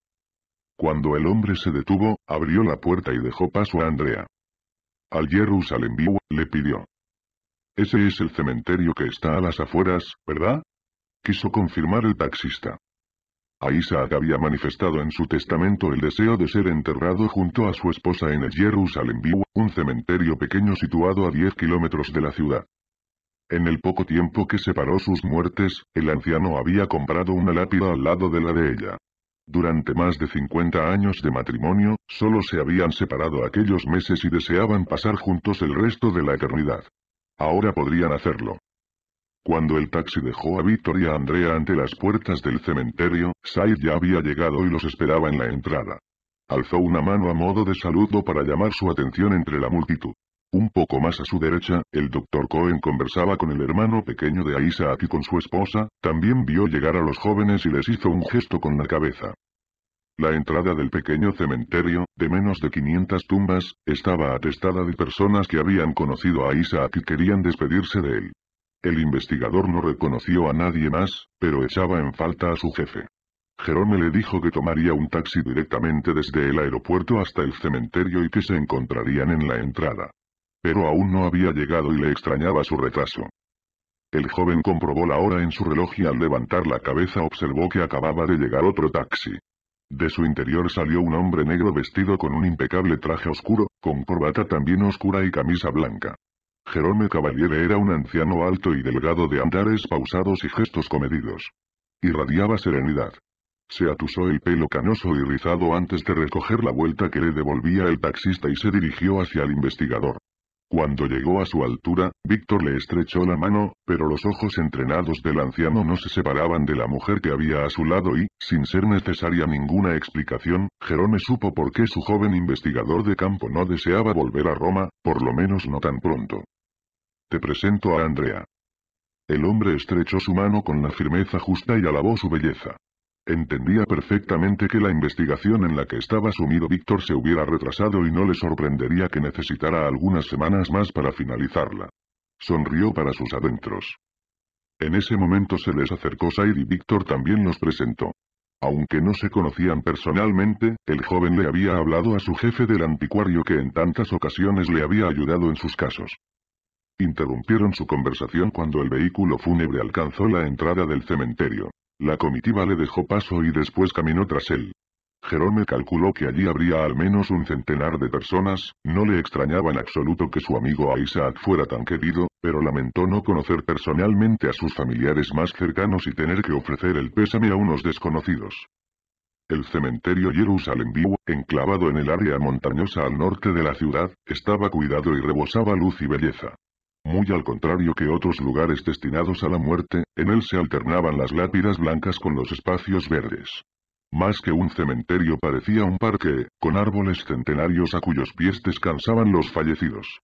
Cuando el hombre se detuvo, abrió la puerta y dejó paso a Andrea. Al Jerusalén View, le pidió. Ese es el cementerio que está a las afueras, ¿verdad? Quiso confirmar el taxista. Isaac había manifestado en su testamento el deseo de ser enterrado junto a su esposa en el Jerusalem un cementerio pequeño situado a 10 kilómetros de la ciudad. En el poco tiempo que separó sus muertes, el anciano había comprado una lápida al lado de la de ella. Durante más de 50 años de matrimonio, solo se habían separado aquellos meses y deseaban pasar juntos el resto de la eternidad. Ahora podrían hacerlo. Cuando el taxi dejó a Víctor y a Andrea ante las puertas del cementerio, Said ya había llegado y los esperaba en la entrada. Alzó una mano a modo de saludo para llamar su atención entre la multitud. Un poco más a su derecha, el doctor Cohen conversaba con el hermano pequeño de Aisa y con su esposa, también vio llegar a los jóvenes y les hizo un gesto con la cabeza. La entrada del pequeño cementerio, de menos de 500 tumbas, estaba atestada de personas que habían conocido a Isaac y querían despedirse de él. El investigador no reconoció a nadie más, pero echaba en falta a su jefe. Jerome le dijo que tomaría un taxi directamente desde el aeropuerto hasta el cementerio y que se encontrarían en la entrada. Pero aún no había llegado y le extrañaba su retraso. El joven comprobó la hora en su reloj y al levantar la cabeza observó que acababa de llegar otro taxi. De su interior salió un hombre negro vestido con un impecable traje oscuro, con corbata también oscura y camisa blanca. Jerome Cavaliere era un anciano alto y delgado de andares pausados y gestos comedidos. Irradiaba serenidad. Se atusó el pelo canoso y rizado antes de recoger la vuelta que le devolvía el taxista y se dirigió hacia el investigador. Cuando llegó a su altura, Víctor le estrechó la mano, pero los ojos entrenados del anciano no se separaban de la mujer que había a su lado y, sin ser necesaria ninguna explicación, Jerome supo por qué su joven investigador de campo no deseaba volver a Roma, por lo menos no tan pronto. Te presento a Andrea. El hombre estrechó su mano con la firmeza justa y alabó su belleza. Entendía perfectamente que la investigación en la que estaba sumido Víctor se hubiera retrasado y no le sorprendería que necesitara algunas semanas más para finalizarla. Sonrió para sus adentros. En ese momento se les acercó Said y Víctor también los presentó. Aunque no se conocían personalmente, el joven le había hablado a su jefe del anticuario que en tantas ocasiones le había ayudado en sus casos. Interrumpieron su conversación cuando el vehículo fúnebre alcanzó la entrada del cementerio. La comitiva le dejó paso y después caminó tras él. Jerome calculó que allí habría al menos un centenar de personas, no le extrañaba en absoluto que su amigo Isaac fuera tan querido, pero lamentó no conocer personalmente a sus familiares más cercanos y tener que ofrecer el pésame a unos desconocidos. El cementerio Jerusalem View, enclavado en el área montañosa al norte de la ciudad, estaba cuidado y rebosaba luz y belleza. Muy al contrario que otros lugares destinados a la muerte, en él se alternaban las lápidas blancas con los espacios verdes. Más que un cementerio parecía un parque, con árboles centenarios a cuyos pies descansaban los fallecidos.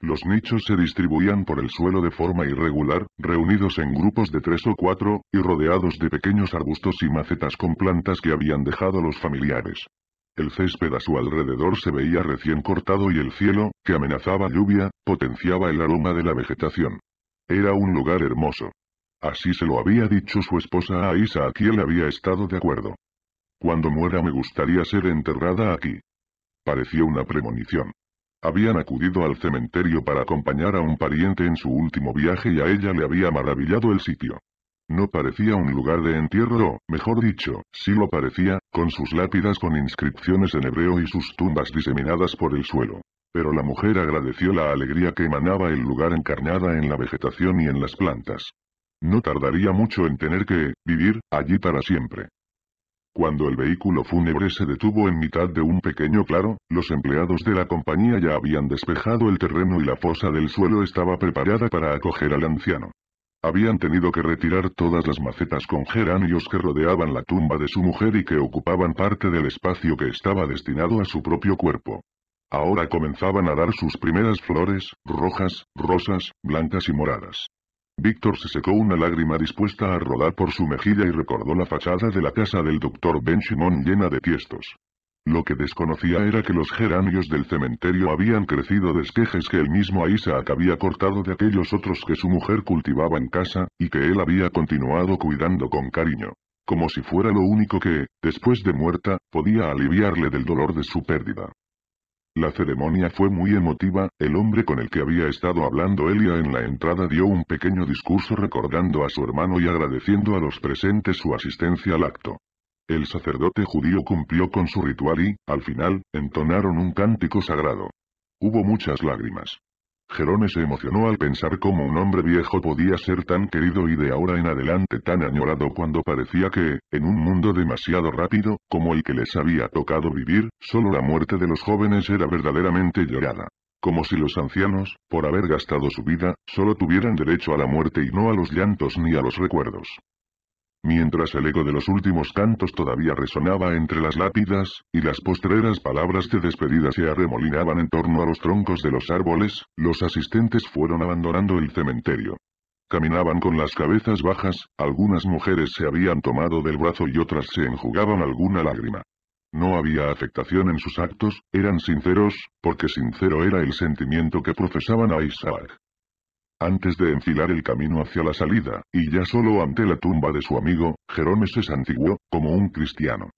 Los nichos se distribuían por el suelo de forma irregular, reunidos en grupos de tres o cuatro, y rodeados de pequeños arbustos y macetas con plantas que habían dejado los familiares. El césped a su alrededor se veía recién cortado y el cielo, que amenazaba lluvia, potenciaba el aroma de la vegetación. Era un lugar hermoso. Así se lo había dicho su esposa a Isa, a quien había estado de acuerdo. Cuando muera me gustaría ser enterrada aquí. Pareció una premonición. Habían acudido al cementerio para acompañar a un pariente en su último viaje y a ella le había maravillado el sitio. No parecía un lugar de entierro mejor dicho, sí lo parecía, con sus lápidas con inscripciones en hebreo y sus tumbas diseminadas por el suelo. Pero la mujer agradeció la alegría que emanaba el lugar encarnada en la vegetación y en las plantas. No tardaría mucho en tener que, vivir, allí para siempre. Cuando el vehículo fúnebre se detuvo en mitad de un pequeño claro, los empleados de la compañía ya habían despejado el terreno y la fosa del suelo estaba preparada para acoger al anciano. Habían tenido que retirar todas las macetas con geranios que rodeaban la tumba de su mujer y que ocupaban parte del espacio que estaba destinado a su propio cuerpo. Ahora comenzaban a dar sus primeras flores, rojas, rosas, blancas y moradas. Víctor se secó una lágrima dispuesta a rodar por su mejilla y recordó la fachada de la casa del doctor Benjamin llena de tiestos. Lo que desconocía era que los geranios del cementerio habían crecido esquejes que el mismo Isaac había cortado de aquellos otros que su mujer cultivaba en casa, y que él había continuado cuidando con cariño. Como si fuera lo único que, después de muerta, podía aliviarle del dolor de su pérdida. La ceremonia fue muy emotiva, el hombre con el que había estado hablando Elia en la entrada dio un pequeño discurso recordando a su hermano y agradeciendo a los presentes su asistencia al acto. El sacerdote judío cumplió con su ritual y, al final, entonaron un cántico sagrado. Hubo muchas lágrimas. Jerónimo se emocionó al pensar cómo un hombre viejo podía ser tan querido y de ahora en adelante tan añorado cuando parecía que, en un mundo demasiado rápido, como el que les había tocado vivir, solo la muerte de los jóvenes era verdaderamente llorada. Como si los ancianos, por haber gastado su vida, solo tuvieran derecho a la muerte y no a los llantos ni a los recuerdos mientras el eco de los últimos cantos todavía resonaba entre las lápidas, y las postreras palabras de despedida se arremolinaban en torno a los troncos de los árboles, los asistentes fueron abandonando el cementerio. Caminaban con las cabezas bajas, algunas mujeres se habían tomado del brazo y otras se enjugaban alguna lágrima. No había afectación en sus actos, eran sinceros, porque sincero era el sentimiento que profesaban a Isaac. Antes de enfilar el camino hacia la salida, y ya solo ante la tumba de su amigo, Jerome se santiguó, como un cristiano.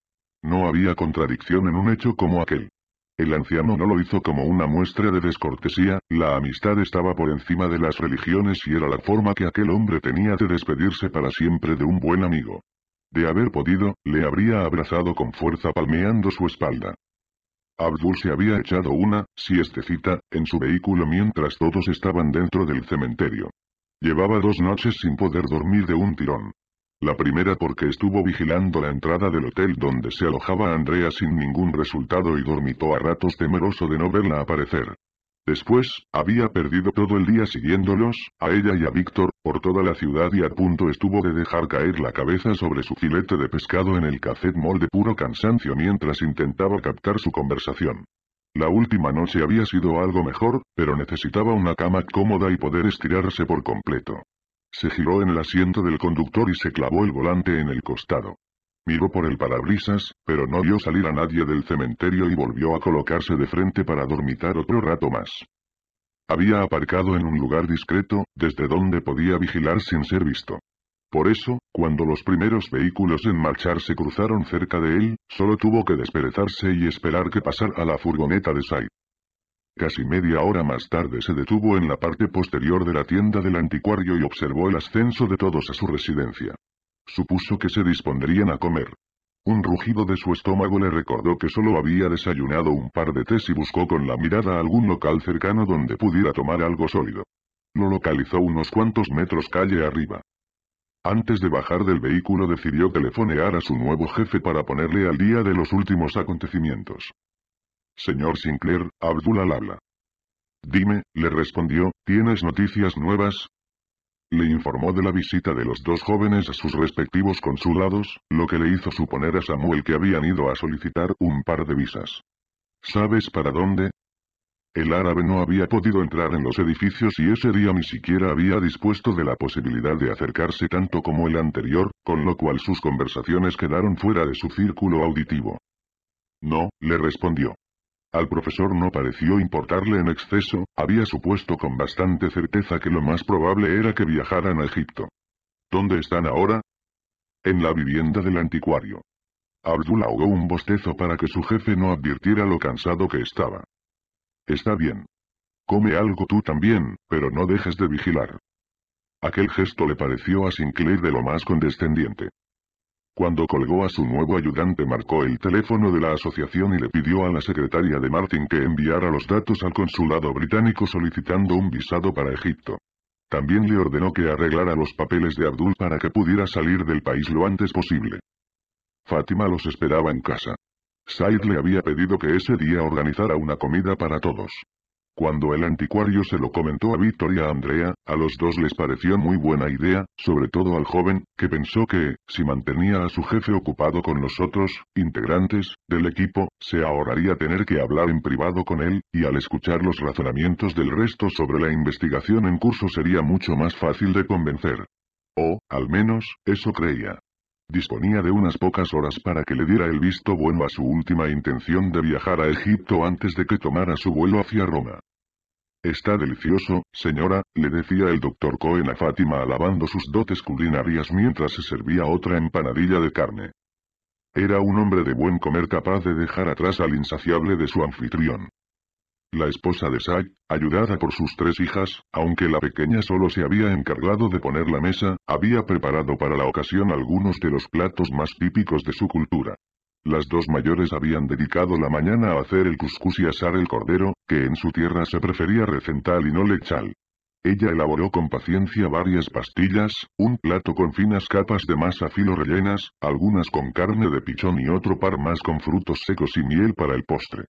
No había contradicción en un hecho como aquel. El anciano no lo hizo como una muestra de descortesía, la amistad estaba por encima de las religiones y era la forma que aquel hombre tenía de despedirse para siempre de un buen amigo. De haber podido, le habría abrazado con fuerza palmeando su espalda. Abdul se había echado una, siestecita, en su vehículo mientras todos estaban dentro del cementerio. Llevaba dos noches sin poder dormir de un tirón. La primera porque estuvo vigilando la entrada del hotel donde se alojaba Andrea sin ningún resultado y dormitó a ratos temeroso de no verla aparecer. Después, había perdido todo el día siguiéndolos, a ella y a Víctor, por toda la ciudad y a punto estuvo de dejar caer la cabeza sobre su filete de pescado en el café mall de puro cansancio mientras intentaba captar su conversación. La última noche había sido algo mejor, pero necesitaba una cama cómoda y poder estirarse por completo. Se giró en el asiento del conductor y se clavó el volante en el costado. Miró por el parabrisas, pero no vio salir a nadie del cementerio y volvió a colocarse de frente para dormitar otro rato más. Había aparcado en un lugar discreto, desde donde podía vigilar sin ser visto. Por eso, cuando los primeros vehículos en marchar se cruzaron cerca de él, solo tuvo que desperezarse y esperar que pasara la furgoneta de Sai. Casi media hora más tarde se detuvo en la parte posterior de la tienda del anticuario y observó el ascenso de todos a su residencia. Supuso que se dispondrían a comer. Un rugido de su estómago le recordó que solo había desayunado un par de tés y buscó con la mirada algún local cercano donde pudiera tomar algo sólido. Lo localizó unos cuantos metros calle arriba. Antes de bajar del vehículo decidió telefonear a su nuevo jefe para ponerle al día de los últimos acontecimientos. Señor Sinclair, Abdullah habla. Dime, le respondió, ¿tienes noticias nuevas? Le informó de la visita de los dos jóvenes a sus respectivos consulados, lo que le hizo suponer a Samuel que habían ido a solicitar un par de visas. ¿Sabes para dónde? El árabe no había podido entrar en los edificios y ese día ni siquiera había dispuesto de la posibilidad de acercarse tanto como el anterior, con lo cual sus conversaciones quedaron fuera de su círculo auditivo. No, le respondió. Al profesor no pareció importarle en exceso, había supuesto con bastante certeza que lo más probable era que viajaran a Egipto. ¿Dónde están ahora? En la vivienda del anticuario. Abdul ahogó un bostezo para que su jefe no advirtiera lo cansado que estaba. Está bien. Come algo tú también, pero no dejes de vigilar. Aquel gesto le pareció a Sinclair de lo más condescendiente. Cuando colgó a su nuevo ayudante marcó el teléfono de la asociación y le pidió a la secretaria de Martin que enviara los datos al consulado británico solicitando un visado para Egipto. También le ordenó que arreglara los papeles de Abdul para que pudiera salir del país lo antes posible. Fátima los esperaba en casa. Said le había pedido que ese día organizara una comida para todos. Cuando el anticuario se lo comentó a Víctor y a Andrea, a los dos les pareció muy buena idea, sobre todo al joven, que pensó que, si mantenía a su jefe ocupado con los otros, integrantes, del equipo, se ahorraría tener que hablar en privado con él, y al escuchar los razonamientos del resto sobre la investigación en curso sería mucho más fácil de convencer. O, al menos, eso creía. Disponía de unas pocas horas para que le diera el visto bueno a su última intención de viajar a Egipto antes de que tomara su vuelo hacia Roma. Está delicioso, señora, le decía el doctor Cohen a Fátima alabando sus dotes culinarias mientras se servía otra empanadilla de carne. Era un hombre de buen comer capaz de dejar atrás al insaciable de su anfitrión la esposa de Sai, ayudada por sus tres hijas, aunque la pequeña solo se había encargado de poner la mesa, había preparado para la ocasión algunos de los platos más típicos de su cultura. Las dos mayores habían dedicado la mañana a hacer el cuscús y asar el cordero, que en su tierra se prefería recental y no lechal. Ella elaboró con paciencia varias pastillas, un plato con finas capas de masa filo rellenas, algunas con carne de pichón y otro par más con frutos secos y miel para el postre.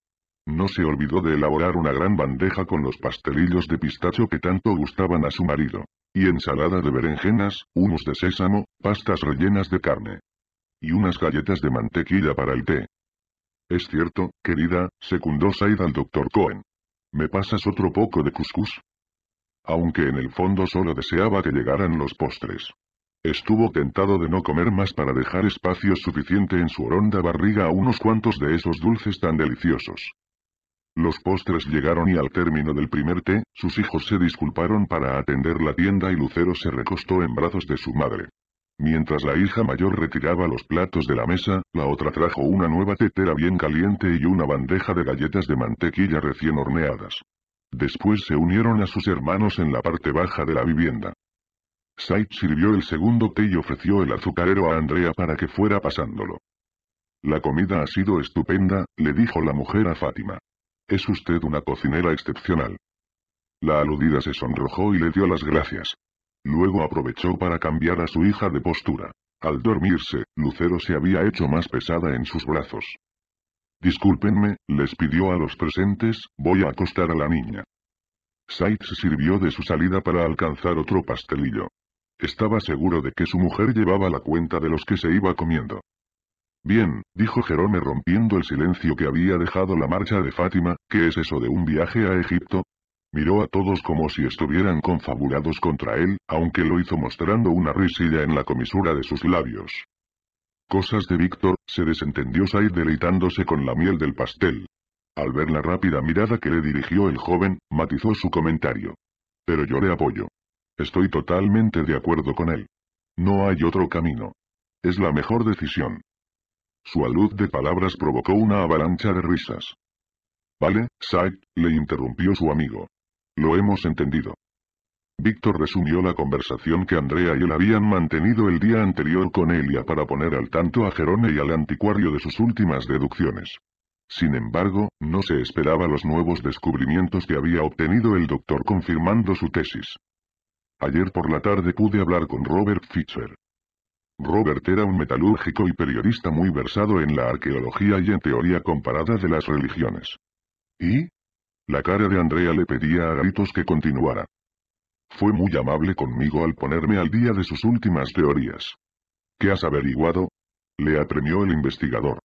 No se olvidó de elaborar una gran bandeja con los pastelillos de pistacho que tanto gustaban a su marido. Y ensalada de berenjenas, humus de sésamo, pastas rellenas de carne. Y unas galletas de mantequilla para el té. Es cierto, querida, secundó Said al doctor Cohen. ¿Me pasas otro poco de cuscús? Aunque en el fondo solo deseaba que llegaran los postres. Estuvo tentado de no comer más para dejar espacio suficiente en su horonda barriga a unos cuantos de esos dulces tan deliciosos. Los postres llegaron y al término del primer té, sus hijos se disculparon para atender la tienda y Lucero se recostó en brazos de su madre. Mientras la hija mayor retiraba los platos de la mesa, la otra trajo una nueva tetera bien caliente y una bandeja de galletas de mantequilla recién horneadas. Después se unieron a sus hermanos en la parte baja de la vivienda. Sait sirvió el segundo té y ofreció el azucarero a Andrea para que fuera pasándolo. La comida ha sido estupenda, le dijo la mujer a Fátima. Es usted una cocinera excepcional. La aludida se sonrojó y le dio las gracias. Luego aprovechó para cambiar a su hija de postura. Al dormirse, Lucero se había hecho más pesada en sus brazos. Discúlpenme, les pidió a los presentes, voy a acostar a la niña. Sait sirvió de su salida para alcanzar otro pastelillo. Estaba seguro de que su mujer llevaba la cuenta de los que se iba comiendo. Bien, dijo Jerome rompiendo el silencio que había dejado la marcha de Fátima, ¿qué es eso de un viaje a Egipto? Miró a todos como si estuvieran confabulados contra él, aunque lo hizo mostrando una risilla en la comisura de sus labios. Cosas de Víctor, se desentendió Said deleitándose con la miel del pastel. Al ver la rápida mirada que le dirigió el joven, matizó su comentario. Pero yo le apoyo. Estoy totalmente de acuerdo con él. No hay otro camino. Es la mejor decisión. Su alud de palabras provocó una avalancha de risas. Vale, Said, le interrumpió su amigo. Lo hemos entendido. Víctor resumió la conversación que Andrea y él habían mantenido el día anterior con Elia para poner al tanto a Gerone y al anticuario de sus últimas deducciones. Sin embargo, no se esperaba los nuevos descubrimientos que había obtenido el doctor confirmando su tesis. Ayer por la tarde pude hablar con Robert Fischer. Robert era un metalúrgico y periodista muy versado en la arqueología y en teoría comparada de las religiones. ¿Y? La cara de Andrea le pedía a gritos que continuara. Fue muy amable conmigo al ponerme al día de sus últimas teorías. ¿Qué has averiguado? Le apremió el investigador.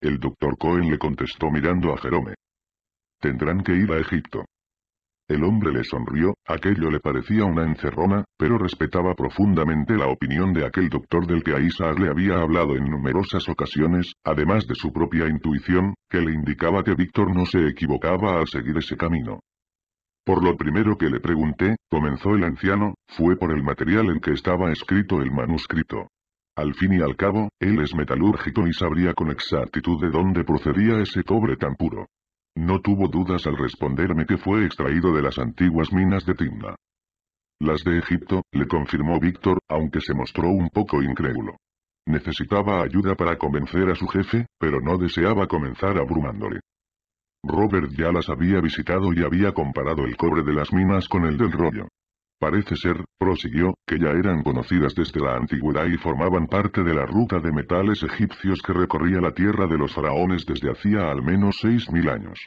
El doctor Cohen le contestó mirando a Jerome. Tendrán que ir a Egipto. El hombre le sonrió, aquello le parecía una encerrona, pero respetaba profundamente la opinión de aquel doctor del que Aisas le había hablado en numerosas ocasiones, además de su propia intuición, que le indicaba que Víctor no se equivocaba al seguir ese camino. Por lo primero que le pregunté, comenzó el anciano, fue por el material en que estaba escrito el manuscrito. Al fin y al cabo, él es metalúrgico y sabría con exactitud de dónde procedía ese cobre tan puro. No tuvo dudas al responderme que fue extraído de las antiguas minas de Timna. Las de Egipto, le confirmó Víctor, aunque se mostró un poco incrédulo. Necesitaba ayuda para convencer a su jefe, pero no deseaba comenzar abrumándole. Robert ya las había visitado y había comparado el cobre de las minas con el del rollo. Parece ser, prosiguió, que ya eran conocidas desde la antigüedad y formaban parte de la ruta de metales egipcios que recorría la tierra de los faraones desde hacía al menos 6.000 años.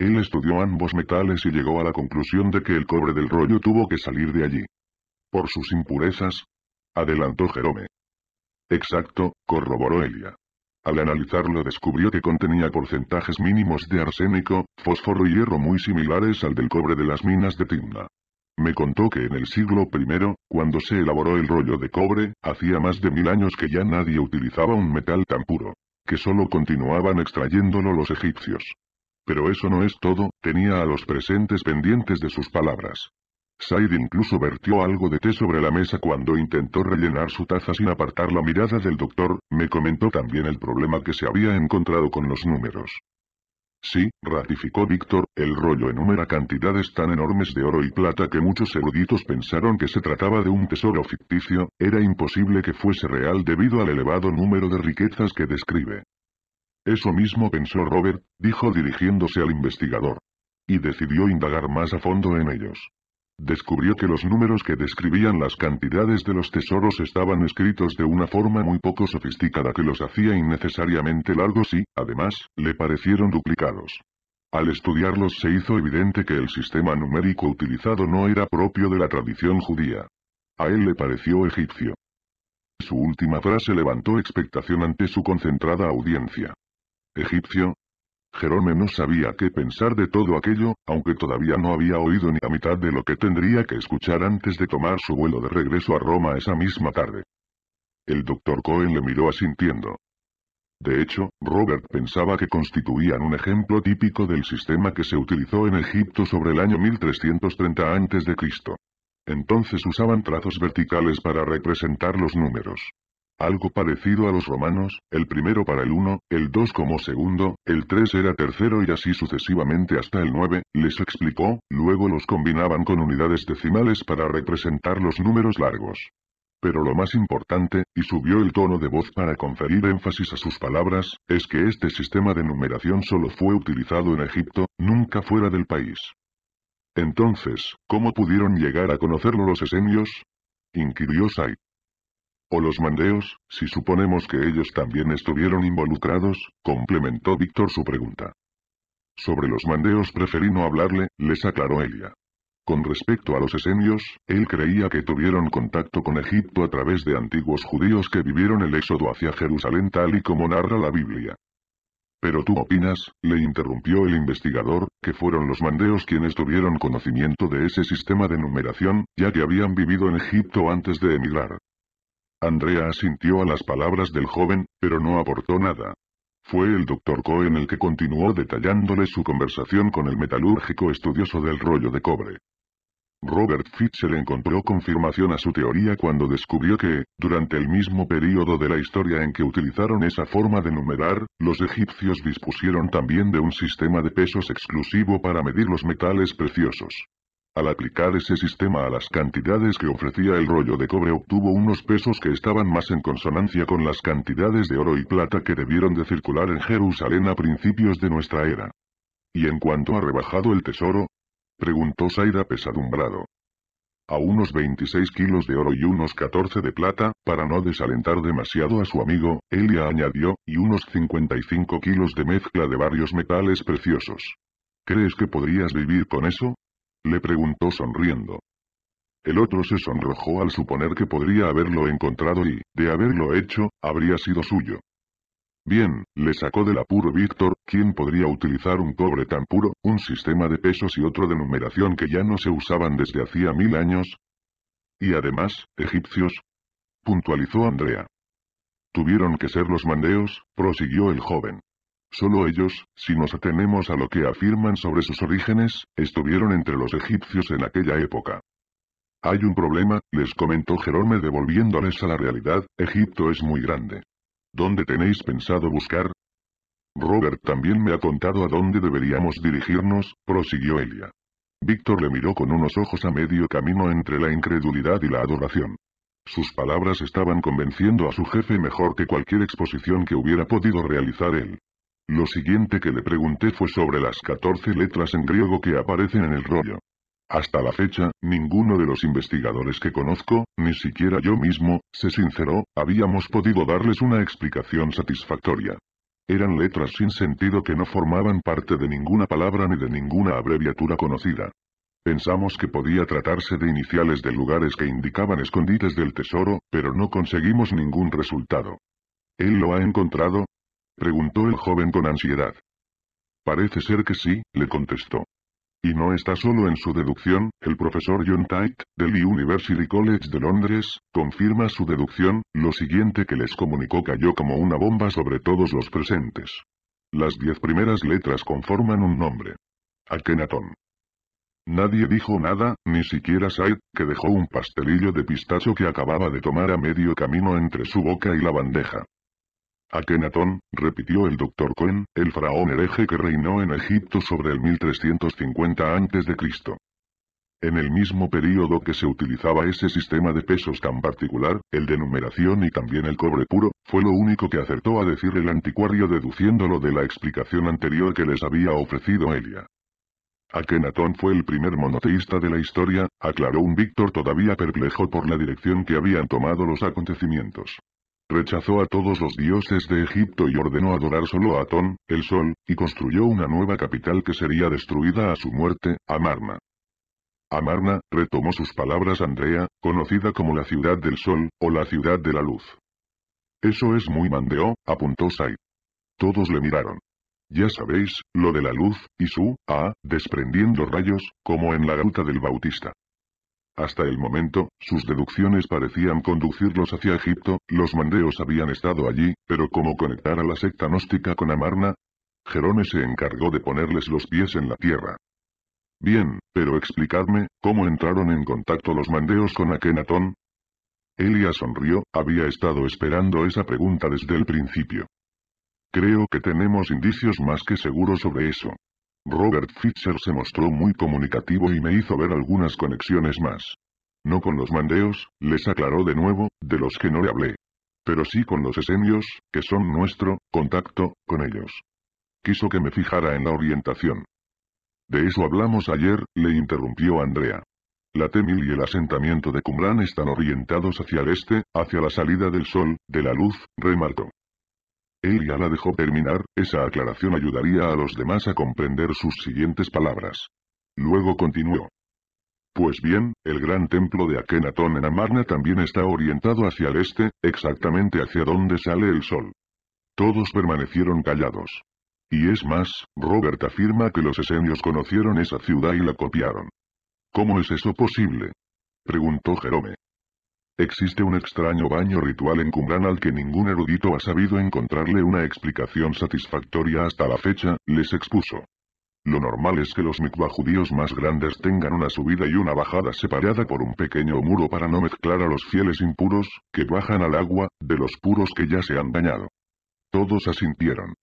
Él estudió ambos metales y llegó a la conclusión de que el cobre del rollo tuvo que salir de allí. ¿Por sus impurezas? Adelantó Jerome. Exacto, corroboró Elia. Al analizarlo descubrió que contenía porcentajes mínimos de arsénico, fósforo y hierro muy similares al del cobre de las minas de Timna. Me contó que en el siglo I, cuando se elaboró el rollo de cobre, hacía más de mil años que ya nadie utilizaba un metal tan puro, que solo continuaban extrayéndolo los egipcios. Pero eso no es todo, tenía a los presentes pendientes de sus palabras. Said incluso vertió algo de té sobre la mesa cuando intentó rellenar su taza sin apartar la mirada del doctor, me comentó también el problema que se había encontrado con los números. Sí, ratificó Víctor, el rollo enumera cantidades tan enormes de oro y plata que muchos eruditos pensaron que se trataba de un tesoro ficticio, era imposible que fuese real debido al elevado número de riquezas que describe. Eso mismo pensó Robert, dijo dirigiéndose al investigador. Y decidió indagar más a fondo en ellos. Descubrió que los números que describían las cantidades de los tesoros estaban escritos de una forma muy poco sofisticada que los hacía innecesariamente largos y, además, le parecieron duplicados. Al estudiarlos se hizo evidente que el sistema numérico utilizado no era propio de la tradición judía. A él le pareció egipcio. Su última frase levantó expectación ante su concentrada audiencia. ¿Egipcio? Jerome no sabía qué pensar de todo aquello, aunque todavía no había oído ni a mitad de lo que tendría que escuchar antes de tomar su vuelo de regreso a Roma esa misma tarde. El doctor Cohen le miró asintiendo. De hecho, Robert pensaba que constituían un ejemplo típico del sistema que se utilizó en Egipto sobre el año 1330 a.C. Entonces usaban trazos verticales para representar los números algo parecido a los romanos, el primero para el 1, el 2 como segundo, el 3 era tercero y así sucesivamente hasta el 9, les explicó, luego los combinaban con unidades decimales para representar los números largos. Pero lo más importante, y subió el tono de voz para conferir énfasis a sus palabras, es que este sistema de numeración solo fue utilizado en Egipto, nunca fuera del país. Entonces, ¿cómo pudieron llegar a conocerlo los esemios? inquirió Sai o los mandeos, si suponemos que ellos también estuvieron involucrados, complementó Víctor su pregunta. Sobre los mandeos preferí no hablarle, les aclaró Elia. Con respecto a los esenios, él creía que tuvieron contacto con Egipto a través de antiguos judíos que vivieron el éxodo hacia Jerusalén tal y como narra la Biblia. Pero tú opinas, le interrumpió el investigador, que fueron los mandeos quienes tuvieron conocimiento de ese sistema de numeración, ya que habían vivido en Egipto antes de emigrar. Andrea asintió a las palabras del joven, pero no aportó nada. Fue el doctor Cohen el que continuó detallándole su conversación con el metalúrgico estudioso del rollo de cobre. Robert Fitcher encontró confirmación a su teoría cuando descubrió que, durante el mismo período de la historia en que utilizaron esa forma de numerar, los egipcios dispusieron también de un sistema de pesos exclusivo para medir los metales preciosos. Al aplicar ese sistema a las cantidades que ofrecía el rollo de cobre obtuvo unos pesos que estaban más en consonancia con las cantidades de oro y plata que debieron de circular en Jerusalén a principios de nuestra era. ¿Y en cuanto ha rebajado el tesoro? Preguntó Zaira pesadumbrado. A unos 26 kilos de oro y unos 14 de plata, para no desalentar demasiado a su amigo, Elia añadió, y unos 55 kilos de mezcla de varios metales preciosos. ¿Crees que podrías vivir con eso? Le preguntó sonriendo. El otro se sonrojó al suponer que podría haberlo encontrado y, de haberlo hecho, habría sido suyo. Bien, le sacó del apuro Víctor, ¿quién podría utilizar un cobre tan puro, un sistema de pesos y otro de numeración que ya no se usaban desde hacía mil años? Y además, egipcios. Puntualizó Andrea. Tuvieron que ser los mandeos, prosiguió el joven. Solo ellos, si nos atenemos a lo que afirman sobre sus orígenes, estuvieron entre los egipcios en aquella época. Hay un problema, les comentó Jerome devolviéndoles a la realidad, Egipto es muy grande. ¿Dónde tenéis pensado buscar? Robert también me ha contado a dónde deberíamos dirigirnos, prosiguió Elia. Víctor le miró con unos ojos a medio camino entre la incredulidad y la adoración. Sus palabras estaban convenciendo a su jefe mejor que cualquier exposición que hubiera podido realizar él. Lo siguiente que le pregunté fue sobre las 14 letras en griego que aparecen en el rollo. Hasta la fecha, ninguno de los investigadores que conozco, ni siquiera yo mismo, se sinceró, habíamos podido darles una explicación satisfactoria. Eran letras sin sentido que no formaban parte de ninguna palabra ni de ninguna abreviatura conocida. Pensamos que podía tratarse de iniciales de lugares que indicaban escondites del tesoro, pero no conseguimos ningún resultado. Él lo ha encontrado, preguntó el joven con ansiedad. Parece ser que sí, le contestó. Y no está solo en su deducción, el profesor John Tite, del University College de Londres, confirma su deducción, lo siguiente que les comunicó cayó como una bomba sobre todos los presentes. Las diez primeras letras conforman un nombre. Akenatón. Nadie dijo nada, ni siquiera Said, que dejó un pastelillo de pistacho que acababa de tomar a medio camino entre su boca y la bandeja. Akenatón, repitió el doctor Cohen, el faraón hereje que reinó en Egipto sobre el 1350 a.C. En el mismo período que se utilizaba ese sistema de pesos tan particular, el de numeración y también el cobre puro, fue lo único que acertó a decir el anticuario deduciéndolo de la explicación anterior que les había ofrecido Elia. Akenatón fue el primer monoteísta de la historia, aclaró un Víctor todavía perplejo por la dirección que habían tomado los acontecimientos. Rechazó a todos los dioses de Egipto y ordenó adorar solo a Atón, el sol, y construyó una nueva capital que sería destruida a su muerte, Amarna. Amarna, retomó sus palabras Andrea, conocida como la ciudad del sol, o la ciudad de la luz. Eso es muy mandeo, apuntó Sai. Todos le miraron. Ya sabéis, lo de la luz, y su, ah, desprendiendo rayos, como en la gruta del Bautista. Hasta el momento, sus deducciones parecían conducirlos hacia Egipto, los mandeos habían estado allí, pero ¿cómo conectar a la secta gnóstica con Amarna? Jerome se encargó de ponerles los pies en la tierra. Bien, pero explicadme, ¿cómo entraron en contacto los mandeos con Akenatón? Elia sonrió, había estado esperando esa pregunta desde el principio. Creo que tenemos indicios más que seguros sobre eso. Robert Fischer se mostró muy comunicativo y me hizo ver algunas conexiones más. No con los mandeos, les aclaró de nuevo, de los que no le hablé. Pero sí con los esenios, que son nuestro, contacto, con ellos. Quiso que me fijara en la orientación. De eso hablamos ayer, le interrumpió Andrea. La Temil y el asentamiento de Cumbrán están orientados hacia el este, hacia la salida del sol, de la luz, remarcó. Él ya la dejó terminar, esa aclaración ayudaría a los demás a comprender sus siguientes palabras. Luego continuó. Pues bien, el gran templo de Akenatón en Amarna también está orientado hacia el este, exactamente hacia donde sale el sol. Todos permanecieron callados. Y es más, Robert afirma que los esenios conocieron esa ciudad y la copiaron. ¿Cómo es eso posible? preguntó Jerome. Existe un extraño baño ritual en Qumran al que ningún erudito ha sabido encontrarle una explicación satisfactoria hasta la fecha, les expuso. Lo normal es que los mikvah judíos más grandes tengan una subida y una bajada separada por un pequeño muro para no mezclar a los fieles impuros, que bajan al agua, de los puros que ya se han dañado. Todos asintieron.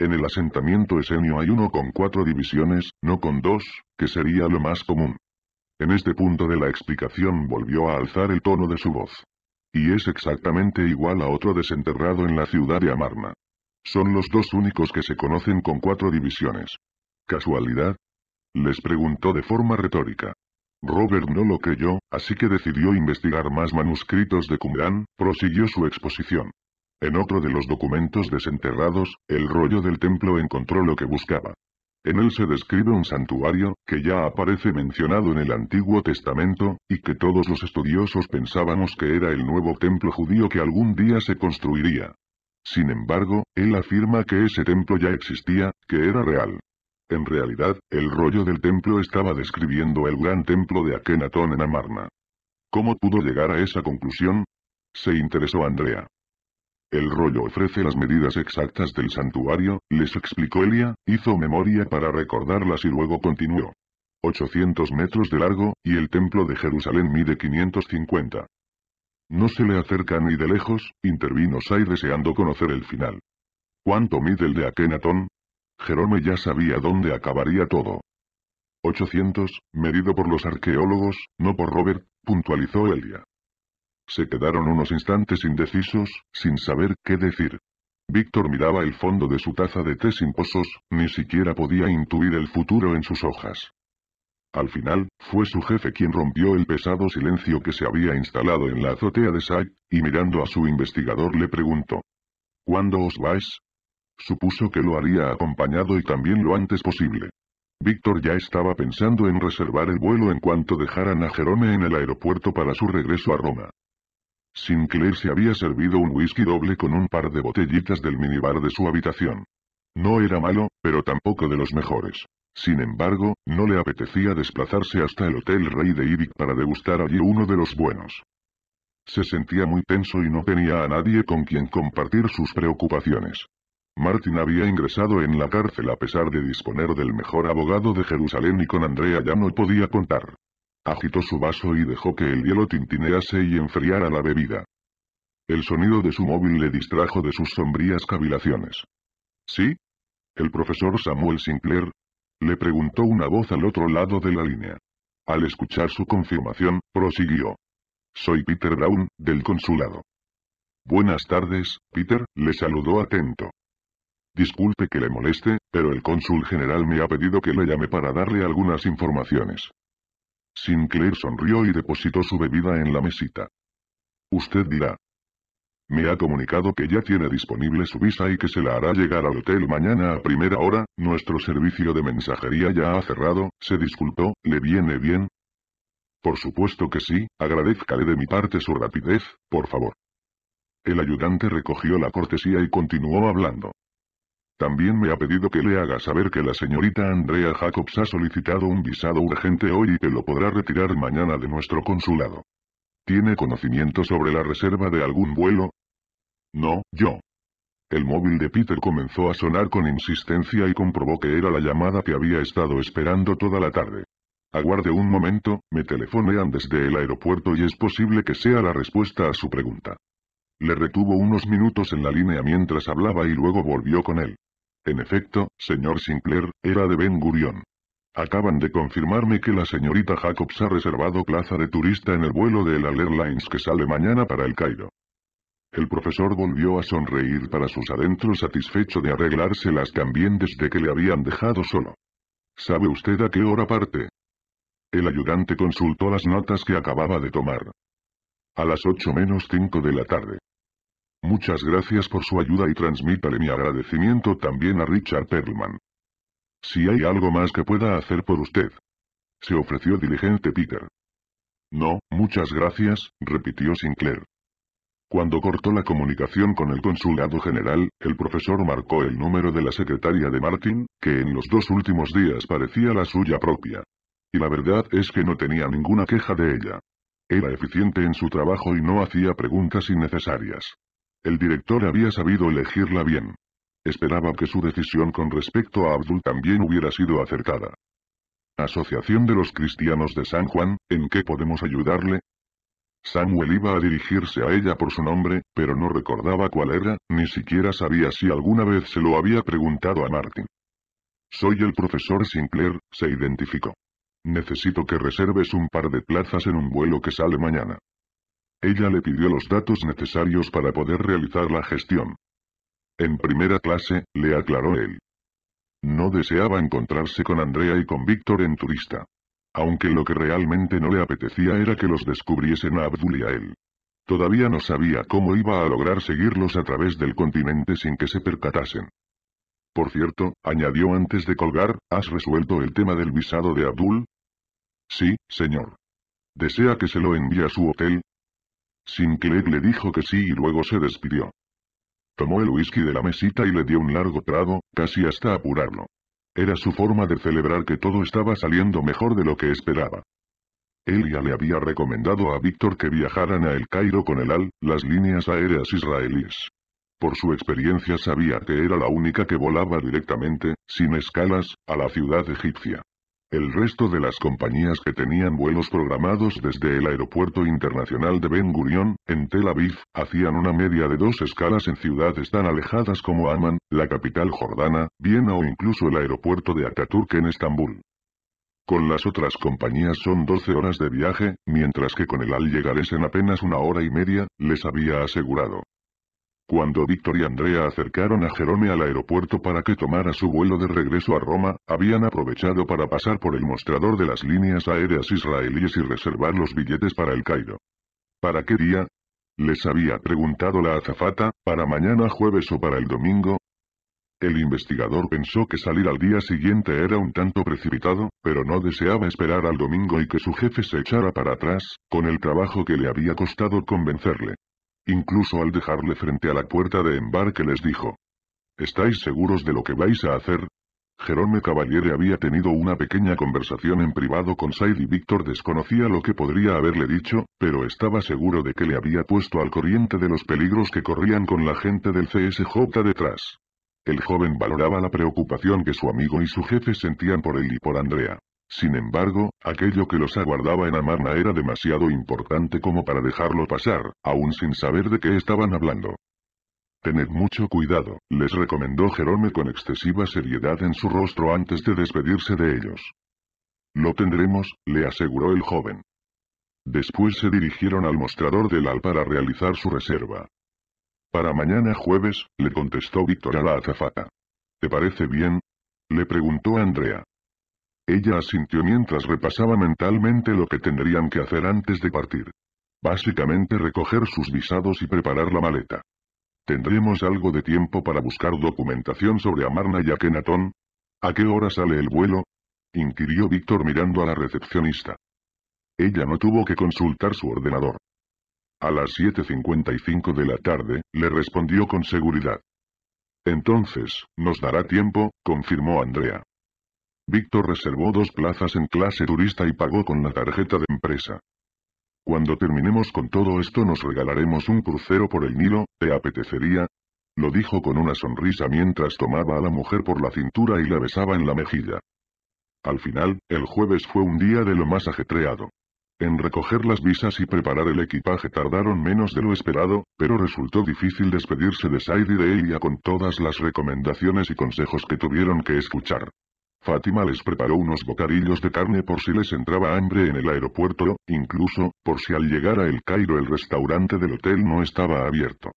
En el asentamiento esenio hay uno con cuatro divisiones, no con dos, que sería lo más común. En este punto de la explicación volvió a alzar el tono de su voz. Y es exactamente igual a otro desenterrado en la ciudad de Amarna. Son los dos únicos que se conocen con cuatro divisiones. ¿Casualidad? Les preguntó de forma retórica. Robert no lo creyó, así que decidió investigar más manuscritos de Qumran, prosiguió su exposición. En otro de los documentos desenterrados, el rollo del templo encontró lo que buscaba. En él se describe un santuario, que ya aparece mencionado en el Antiguo Testamento, y que todos los estudiosos pensábamos que era el nuevo templo judío que algún día se construiría. Sin embargo, él afirma que ese templo ya existía, que era real. En realidad, el rollo del templo estaba describiendo el gran templo de Akenatón en Amarna. ¿Cómo pudo llegar a esa conclusión? Se interesó Andrea. El rollo ofrece las medidas exactas del santuario, les explicó Elia, hizo memoria para recordarlas y luego continuó. 800 metros de largo, y el templo de Jerusalén mide 550. No se le acerca ni de lejos, intervino Sai deseando conocer el final. ¿Cuánto mide el de Akenatón? Jerome ya sabía dónde acabaría todo. 800, medido por los arqueólogos, no por Robert, puntualizó Elia. Se quedaron unos instantes indecisos, sin saber qué decir. Víctor miraba el fondo de su taza de té sin pozos, ni siquiera podía intuir el futuro en sus hojas. Al final, fue su jefe quien rompió el pesado silencio que se había instalado en la azotea de Sai, y mirando a su investigador le preguntó. ¿Cuándo os vais? Supuso que lo haría acompañado y también lo antes posible. Víctor ya estaba pensando en reservar el vuelo en cuanto dejaran a Jerome en el aeropuerto para su regreso a Roma. Sinclair se había servido un whisky doble con un par de botellitas del minibar de su habitación. No era malo, pero tampoco de los mejores. Sin embargo, no le apetecía desplazarse hasta el Hotel Rey de Ibic para degustar allí uno de los buenos. Se sentía muy tenso y no tenía a nadie con quien compartir sus preocupaciones. Martin había ingresado en la cárcel a pesar de disponer del mejor abogado de Jerusalén y con Andrea ya no podía contar. Agitó su vaso y dejó que el hielo tintinease y enfriara la bebida. El sonido de su móvil le distrajo de sus sombrías cavilaciones. ¿Sí? ¿El profesor Samuel Sinclair? Le preguntó una voz al otro lado de la línea. Al escuchar su confirmación, prosiguió. Soy Peter Brown, del consulado. Buenas tardes, Peter, le saludó atento. Disculpe que le moleste, pero el cónsul general me ha pedido que le llame para darle algunas informaciones. Sinclair sonrió y depositó su bebida en la mesita. Usted dirá. Me ha comunicado que ya tiene disponible su visa y que se la hará llegar al hotel mañana a primera hora, nuestro servicio de mensajería ya ha cerrado, se disculpó, ¿le viene bien? Por supuesto que sí, agradezcale de mi parte su rapidez, por favor. El ayudante recogió la cortesía y continuó hablando. También me ha pedido que le haga saber que la señorita Andrea Jacobs ha solicitado un visado urgente hoy y que lo podrá retirar mañana de nuestro consulado. ¿Tiene conocimiento sobre la reserva de algún vuelo? No, yo. El móvil de Peter comenzó a sonar con insistencia y comprobó que era la llamada que había estado esperando toda la tarde. Aguarde un momento, me telefonean desde el aeropuerto y es posible que sea la respuesta a su pregunta. Le retuvo unos minutos en la línea mientras hablaba y luego volvió con él. En efecto, señor Sinclair, era de Ben Gurion. Acaban de confirmarme que la señorita Jacobs ha reservado plaza de turista en el vuelo de la Airlines que sale mañana para el Cairo. El profesor volvió a sonreír para sus adentros satisfecho de arreglárselas también desde que le habían dejado solo. ¿Sabe usted a qué hora parte? El ayudante consultó las notas que acababa de tomar. A las ocho menos cinco de la tarde. Muchas gracias por su ayuda y transmítale mi agradecimiento también a Richard Perlman. Si hay algo más que pueda hacer por usted. Se ofreció diligente Peter. No, muchas gracias, repitió Sinclair. Cuando cortó la comunicación con el consulado general, el profesor marcó el número de la secretaria de Martin, que en los dos últimos días parecía la suya propia. Y la verdad es que no tenía ninguna queja de ella. Era eficiente en su trabajo y no hacía preguntas innecesarias. El director había sabido elegirla bien. Esperaba que su decisión con respecto a Abdul también hubiera sido acertada. Asociación de los Cristianos de San Juan, ¿en qué podemos ayudarle? Samuel iba a dirigirse a ella por su nombre, pero no recordaba cuál era, ni siquiera sabía si alguna vez se lo había preguntado a Martin. Soy el profesor Sinclair, se identificó. Necesito que reserves un par de plazas en un vuelo que sale mañana. Ella le pidió los datos necesarios para poder realizar la gestión. En primera clase, le aclaró él. No deseaba encontrarse con Andrea y con Víctor en turista. Aunque lo que realmente no le apetecía era que los descubriesen a Abdul y a él. Todavía no sabía cómo iba a lograr seguirlos a través del continente sin que se percatasen. Por cierto, añadió antes de colgar, ¿has resuelto el tema del visado de Abdul? Sí, señor. ¿Desea que se lo envíe a su hotel? que le dijo que sí y luego se despidió. Tomó el whisky de la mesita y le dio un largo trago, casi hasta apurarlo. Era su forma de celebrar que todo estaba saliendo mejor de lo que esperaba. Elia le había recomendado a Víctor que viajaran a El Cairo con el AL, las líneas aéreas israelíes. Por su experiencia sabía que era la única que volaba directamente, sin escalas, a la ciudad egipcia. El resto de las compañías que tenían vuelos programados desde el Aeropuerto Internacional de Ben Gurion, en Tel Aviv, hacían una media de dos escalas en ciudades tan alejadas como Amman, la capital jordana, Viena o incluso el aeropuerto de Ataturk en Estambul. Con las otras compañías son 12 horas de viaje, mientras que con el al llegar es en apenas una hora y media, les había asegurado. Cuando Víctor y Andrea acercaron a Jerome al aeropuerto para que tomara su vuelo de regreso a Roma, habían aprovechado para pasar por el mostrador de las líneas aéreas israelíes y reservar los billetes para el Cairo. ¿Para qué día? Les había preguntado la azafata, ¿para mañana jueves o para el domingo? El investigador pensó que salir al día siguiente era un tanto precipitado, pero no deseaba esperar al domingo y que su jefe se echara para atrás, con el trabajo que le había costado convencerle. Incluso al dejarle frente a la puerta de embarque les dijo. ¿Estáis seguros de lo que vais a hacer? Jerome Cavaliere había tenido una pequeña conversación en privado con Said y Víctor desconocía lo que podría haberle dicho, pero estaba seguro de que le había puesto al corriente de los peligros que corrían con la gente del CSJ detrás. El joven valoraba la preocupación que su amigo y su jefe sentían por él y por Andrea. Sin embargo, aquello que los aguardaba en Amarna era demasiado importante como para dejarlo pasar, aún sin saber de qué estaban hablando. Tened mucho cuidado, les recomendó Jerome con excesiva seriedad en su rostro antes de despedirse de ellos. Lo tendremos, le aseguró el joven. Después se dirigieron al mostrador del AL para realizar su reserva. Para mañana jueves, le contestó Víctor a la azafata. ¿Te parece bien? Le preguntó Andrea. Ella asintió mientras repasaba mentalmente lo que tendrían que hacer antes de partir. Básicamente recoger sus visados y preparar la maleta. ¿Tendremos algo de tiempo para buscar documentación sobre Amarna y Akenatón? ¿A qué hora sale el vuelo? inquirió Víctor mirando a la recepcionista. Ella no tuvo que consultar su ordenador. A las 7.55 de la tarde, le respondió con seguridad. Entonces, nos dará tiempo, confirmó Andrea. Víctor reservó dos plazas en clase turista y pagó con la tarjeta de empresa. Cuando terminemos con todo esto nos regalaremos un crucero por el Nilo, ¿te apetecería? Lo dijo con una sonrisa mientras tomaba a la mujer por la cintura y la besaba en la mejilla. Al final, el jueves fue un día de lo más ajetreado. En recoger las visas y preparar el equipaje tardaron menos de lo esperado, pero resultó difícil despedirse de Said y de ella con todas las recomendaciones y consejos que tuvieron que escuchar. Fátima les preparó unos bocadillos de carne por si les entraba hambre en el aeropuerto, incluso, por si al llegar a El Cairo el restaurante del hotel no estaba abierto.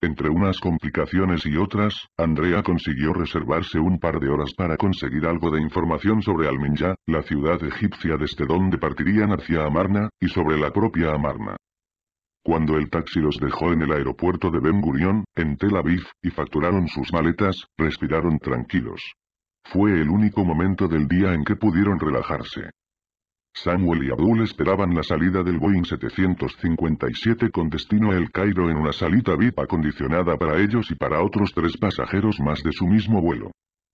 Entre unas complicaciones y otras, Andrea consiguió reservarse un par de horas para conseguir algo de información sobre Alminja, la ciudad egipcia desde donde partirían hacia Amarna, y sobre la propia Amarna. Cuando el taxi los dejó en el aeropuerto de Ben Gurion, en Tel Aviv, y facturaron sus maletas, respiraron tranquilos. Fue el único momento del día en que pudieron relajarse. Samuel y Abdul esperaban la salida del Boeing 757 con destino a El Cairo en una salita VIP acondicionada para ellos y para otros tres pasajeros más de su mismo vuelo.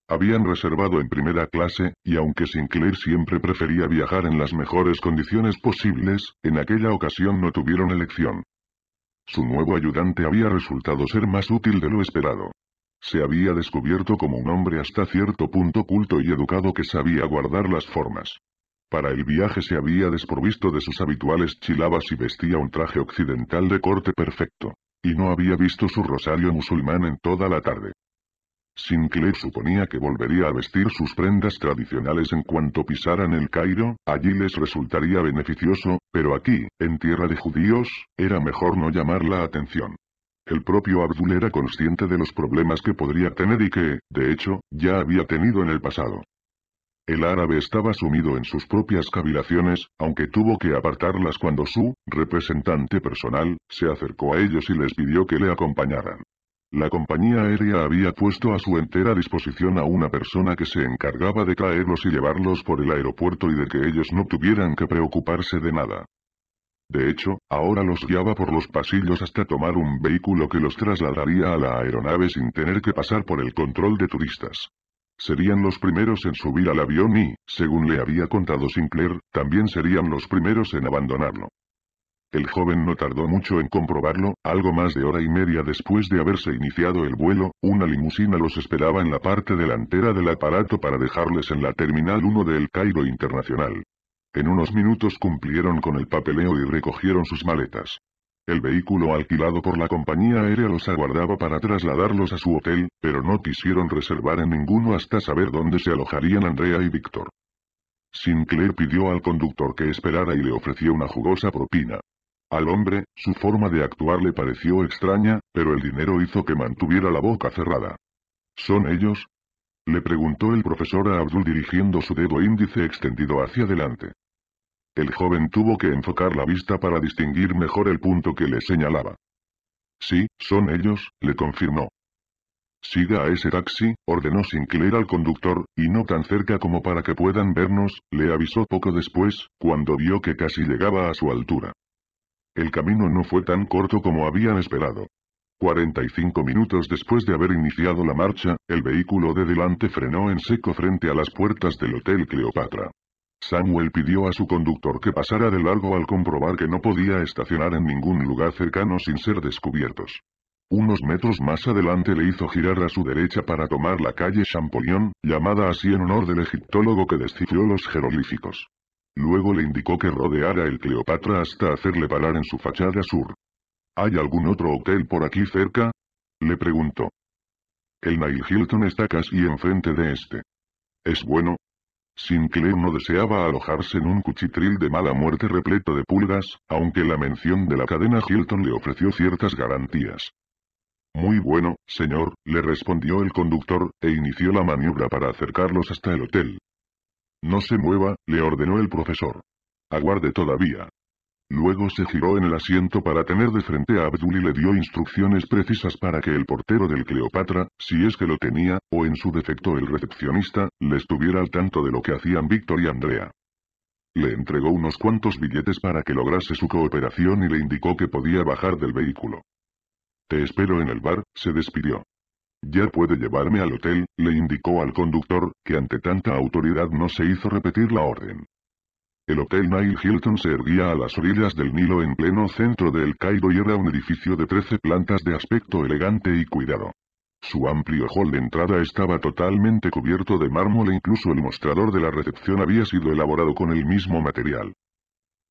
Habían reservado en primera clase, y aunque Sinclair siempre prefería viajar en las mejores condiciones posibles, en aquella ocasión no tuvieron elección. Su nuevo ayudante había resultado ser más útil de lo esperado. Se había descubierto como un hombre hasta cierto punto culto y educado que sabía guardar las formas. Para el viaje se había desprovisto de sus habituales chilabas y vestía un traje occidental de corte perfecto. Y no había visto su rosario musulmán en toda la tarde. Sinclair suponía que volvería a vestir sus prendas tradicionales en cuanto pisaran el Cairo, allí les resultaría beneficioso, pero aquí, en tierra de judíos, era mejor no llamar la atención. El propio Abdul era consciente de los problemas que podría tener y que, de hecho, ya había tenido en el pasado. El árabe estaba sumido en sus propias cavilaciones, aunque tuvo que apartarlas cuando su representante personal se acercó a ellos y les pidió que le acompañaran. La compañía aérea había puesto a su entera disposición a una persona que se encargaba de traerlos y llevarlos por el aeropuerto y de que ellos no tuvieran que preocuparse de nada. De hecho, ahora los guiaba por los pasillos hasta tomar un vehículo que los trasladaría a la aeronave sin tener que pasar por el control de turistas. Serían los primeros en subir al avión y, según le había contado Sinclair, también serían los primeros en abandonarlo. El joven no tardó mucho en comprobarlo, algo más de hora y media después de haberse iniciado el vuelo, una limusina los esperaba en la parte delantera del aparato para dejarles en la Terminal 1 del Cairo Internacional. En unos minutos cumplieron con el papeleo y recogieron sus maletas. El vehículo alquilado por la compañía aérea los aguardaba para trasladarlos a su hotel, pero no quisieron reservar en ninguno hasta saber dónde se alojarían Andrea y Víctor. Sinclair pidió al conductor que esperara y le ofreció una jugosa propina. Al hombre, su forma de actuar le pareció extraña, pero el dinero hizo que mantuviera la boca cerrada. Son ellos, le preguntó el profesor a Abdul dirigiendo su dedo índice extendido hacia adelante. El joven tuvo que enfocar la vista para distinguir mejor el punto que le señalaba. Sí, son ellos, le confirmó. Siga a ese taxi, ordenó Sinclair al conductor, y no tan cerca como para que puedan vernos, le avisó poco después, cuando vio que casi llegaba a su altura. El camino no fue tan corto como habían esperado. 45 minutos después de haber iniciado la marcha, el vehículo de delante frenó en seco frente a las puertas del Hotel Cleopatra. Samuel pidió a su conductor que pasara de largo al comprobar que no podía estacionar en ningún lugar cercano sin ser descubiertos. Unos metros más adelante le hizo girar a su derecha para tomar la calle Champollion, llamada así en honor del egiptólogo que descifró los jeroglíficos. Luego le indicó que rodeara el Cleopatra hasta hacerle parar en su fachada sur. ¿Hay algún otro hotel por aquí cerca? Le preguntó. El Nile Hilton está casi enfrente de este. ¿Es bueno? Sinclair no deseaba alojarse en un cuchitril de mala muerte repleto de pulgas, aunque la mención de la cadena Hilton le ofreció ciertas garantías. Muy bueno, señor, le respondió el conductor, e inició la maniobra para acercarlos hasta el hotel. No se mueva, le ordenó el profesor. Aguarde todavía. Luego se giró en el asiento para tener de frente a Abdul y le dio instrucciones precisas para que el portero del Cleopatra, si es que lo tenía, o en su defecto el recepcionista, le estuviera al tanto de lo que hacían Víctor y Andrea. Le entregó unos cuantos billetes para que lograse su cooperación y le indicó que podía bajar del vehículo. Te espero en el bar, se despidió. Ya puede llevarme al hotel, le indicó al conductor, que ante tanta autoridad no se hizo repetir la orden. El Hotel Nile Hilton se erguía a las orillas del Nilo en pleno centro del Cairo y era un edificio de 13 plantas de aspecto elegante y cuidado. Su amplio hall de entrada estaba totalmente cubierto de mármol e incluso el mostrador de la recepción había sido elaborado con el mismo material.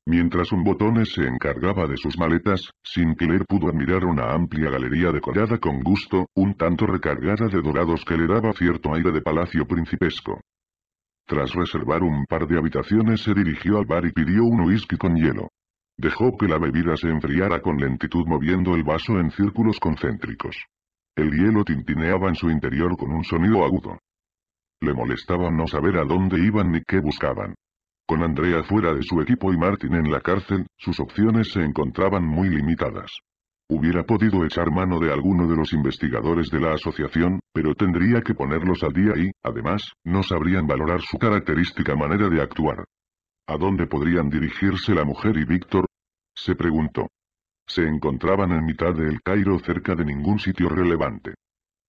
Mientras un botones se encargaba de sus maletas, Sinclair pudo admirar una amplia galería decorada con gusto, un tanto recargada de dorados que le daba cierto aire de palacio principesco. Tras reservar un par de habitaciones se dirigió al bar y pidió un whisky con hielo. Dejó que la bebida se enfriara con lentitud moviendo el vaso en círculos concéntricos. El hielo tintineaba en su interior con un sonido agudo. Le molestaba no saber a dónde iban ni qué buscaban. Con Andrea fuera de su equipo y Martin en la cárcel, sus opciones se encontraban muy limitadas. Hubiera podido echar mano de alguno de los investigadores de la asociación, pero tendría que ponerlos al día y, además, no sabrían valorar su característica manera de actuar. ¿A dónde podrían dirigirse la mujer y Víctor? Se preguntó. Se encontraban en mitad del Cairo cerca de ningún sitio relevante.